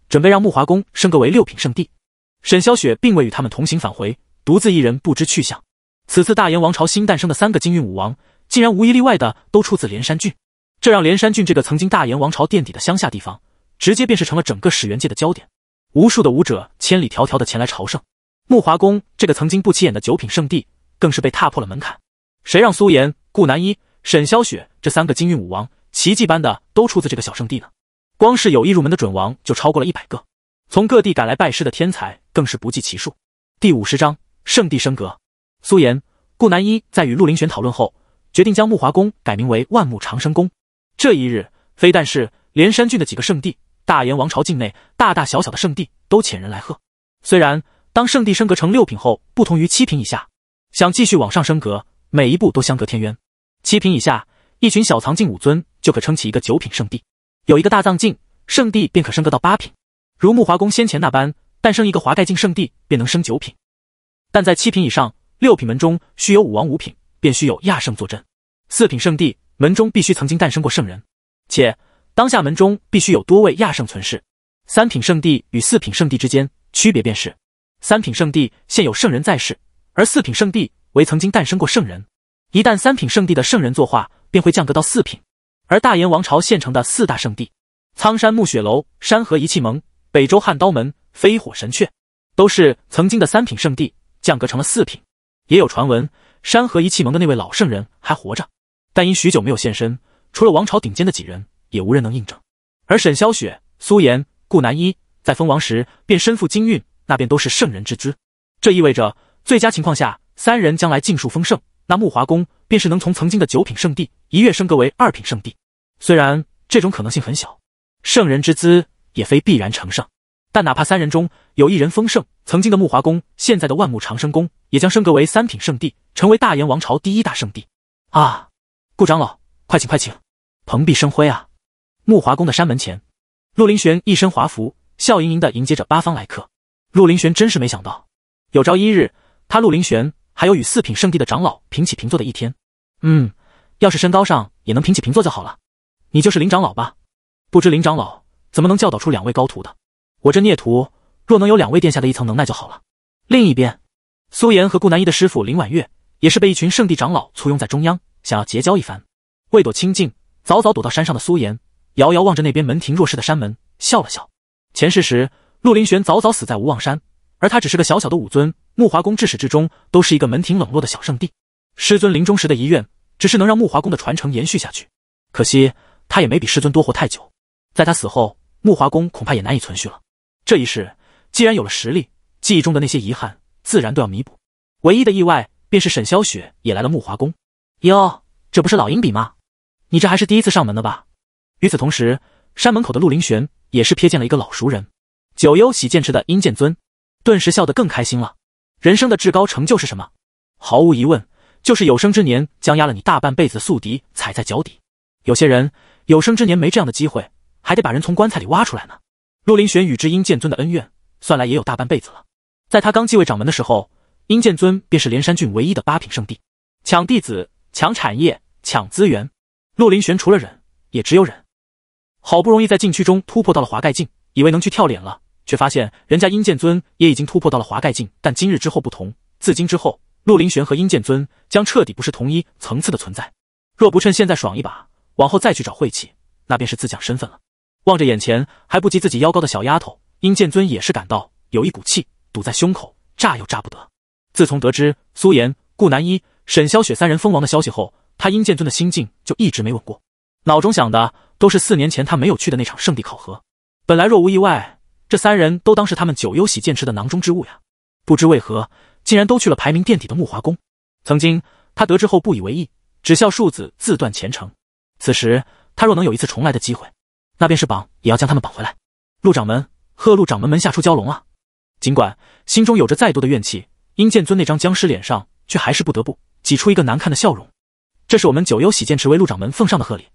准备让木华宫升格为六品圣地。沈霄雪并未与他们同行返回，独自一人不知去向。此次大燕王朝新诞生的三个金运武王，竟然无一例外的都出自连山郡，这让连山郡这个曾经大燕王朝垫底的乡下地方。直接便是成了整个始元界的焦点，无数的武者千里迢迢的前来朝圣。木华宫这个曾经不起眼的九品圣地，更是被踏破了门槛。谁让苏岩、顾南一、沈霄雪这三个金运武王，奇迹般的都出自这个小圣地呢？光是有意入门的准王就超过了一百个，从各地赶来拜师的天才更是不计其数。第五十章圣地升格。苏岩、顾南一在与陆凌玄讨论后，决定将木华宫改名为万木长生宫。这一日，非但是连山郡的几个圣地。大炎王朝境内大大小小的圣地都遣人来贺。虽然当圣地升格成六品后，不同于七品以下，想继续往上升格，每一步都相隔天渊。七品以下，一群小藏境武尊就可撑起一个九品圣地；有一个大藏境圣地，便可升格到八品。如木华宫先前那般，诞生一个华盖境圣地，便能升九品。但在七品以上，六品门中需有武王五品，便需有亚圣坐镇；四品圣地门中必须曾经诞生过圣人，且。当下门中必须有多位亚圣存世。三品圣地与四品圣地之间区别便是，三品圣地现有圣人在世，而四品圣地为曾经诞生过圣人。一旦三品圣地的圣人作画，便会降格到四品。而大炎王朝现成的四大圣地，苍山暮雪楼、山河一气盟、北周汉刀门、飞火神阙，都是曾经的三品圣地降格成了四品。也有传闻，山河一气盟的那位老圣人还活着，但因许久没有现身，除了王朝顶尖的几人。也无人能印证。而沈萧雪、苏颜、顾南一在封王时便身负金运，那便都是圣人之资。这意味着，最佳情况下，三人将来尽数封圣，那木华宫便是能从曾经的九品圣地一跃升格为二品圣地。虽然这种可能性很小，圣人之资也非必然成圣，但哪怕三人中有一人封圣，曾经的木华宫，现在的万木长生宫，也将升格为三品圣地，成为大炎王朝第一大圣地。啊，顾长老，快请快请，蓬荜生辉啊！木华宫的山门前，陆林玄一身华服，笑盈盈的迎接着八方来客。陆林玄真是没想到，有朝一日他陆林玄还有与四品圣地的长老平起平坐的一天。嗯，要是身高上也能平起平坐就好了。你就是林长老吧？不知林长老怎么能教导出两位高徒的？我这孽徒若能有两位殿下的一层能耐就好了。另一边，苏岩和顾南一的师傅林婉月也是被一群圣地长老簇拥在中央，想要结交一番。为躲清静，早早躲到山上的苏岩。遥遥望着那边门庭若市的山门，笑了笑。前世时，陆林玄早早死在无望山，而他只是个小小的武尊。木华宫至始至终都是一个门庭冷落的小圣地。师尊临终时的遗愿，只是能让木华宫的传承延续下去。可惜他也没比师尊多活太久。在他死后，木华宫恐怕也难以存续了。这一世既然有了实力，记忆中的那些遗憾自然都要弥补。唯一的意外便是沈萧雪也来了木华宫。哟，这不是老鹰笔吗？你这还是第一次上门的吧？与此同时，山门口的陆林玄也是瞥见了一个老熟人——九幽洗剑池的阴剑尊，顿时笑得更开心了。人生的至高成就是什么？毫无疑问，就是有生之年将压了你大半辈子的宿敌踩在脚底。有些人有生之年没这样的机会，还得把人从棺材里挖出来呢。陆林玄与之阴剑尊的恩怨，算来也有大半辈子了。在他刚继位掌门的时候，阴剑尊便是连山郡唯一的八品圣地，抢弟子、抢产业、抢资源。陆林玄除了忍，也只有忍。好不容易在禁区中突破到了华盖境，以为能去跳脸了，却发现人家阴剑尊也已经突破到了华盖境。但今日之后不同，自今之后，陆林玄和阴剑尊将彻底不是同一层次的存在。若不趁现在爽一把，往后再去找晦气，那便是自降身份了。望着眼前还不及自己腰高的小丫头，阴剑尊也是感到有一股气堵在胸口，炸又炸不得。自从得知苏妍、顾南一、沈萧雪三人封王的消息后，他阴剑尊的心境就一直没稳过。脑中想的都是四年前他没有去的那场圣地考核。本来若无意外，这三人都当是他们九幽洗剑池的囊中之物呀。不知为何，竟然都去了排名垫底的木华宫。曾经他得知后不以为意，只笑数子自断前程。此时他若能有一次重来的机会，那便是绑也要将他们绑回来。陆掌门，贺陆掌门门下出蛟龙啊！尽管心中有着再多的怨气，阴剑尊那张僵尸脸上却还是不得不挤出一个难看的笑容。这是我们九幽洗剑池为陆掌门奉上的贺礼。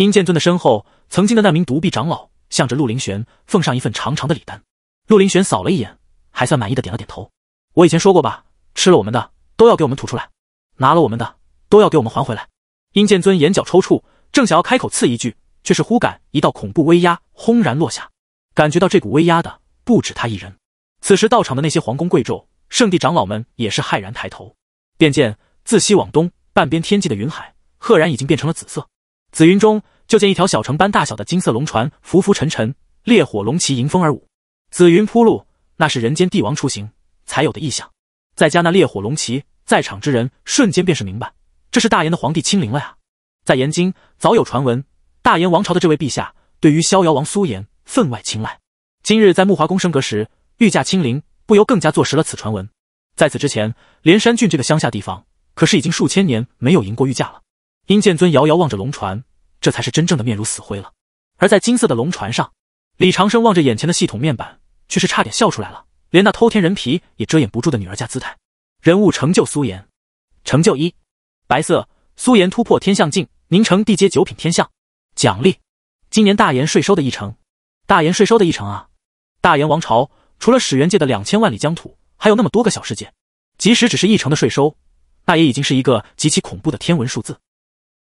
阴剑尊的身后，曾经的那名独臂长老，向着陆林玄奉上一份长长的礼单。陆林玄扫了一眼，还算满意的点了点头。我以前说过吧，吃了我们的都要给我们吐出来，拿了我们的都要给我们还回来。阴剑尊眼角抽搐，正想要开口刺一句，却是忽感一道恐怖威压轰然落下。感觉到这股威压的不止他一人，此时到场的那些皇宫贵胄、圣地长老们也是骇然抬头，便见自西往东半边天际的云海，赫然已经变成了紫色。紫云中，就见一条小城般大小的金色龙船浮浮沉沉，烈火龙旗迎风而舞。紫云铺路，那是人间帝王出行才有的意象。再加那烈火龙旗，在场之人瞬间便是明白，这是大炎的皇帝亲临了呀。在延京早有传闻，大炎王朝的这位陛下对于逍遥王苏炎分外青睐。今日在木华宫升格时，御驾亲临，不由更加坐实了此传闻。在此之前，连山郡这个乡下地方可是已经数千年没有迎过御驾了。殷剑尊遥遥望着龙船，这才是真正的面如死灰了。而在金色的龙船上，李长生望着眼前的系统面板，却是差点笑出来了。连那偷天人皮也遮掩不住的女儿家姿态。人物成就：苏颜，成就一，白色。苏颜突破天象境，凝成地阶九品天象。奖励：今年大炎税收的一成。大炎税收的一成啊！大炎王朝除了始元界的两千万里疆土，还有那么多个小世界，即使只是一成的税收，那也已经是一个极其恐怖的天文数字。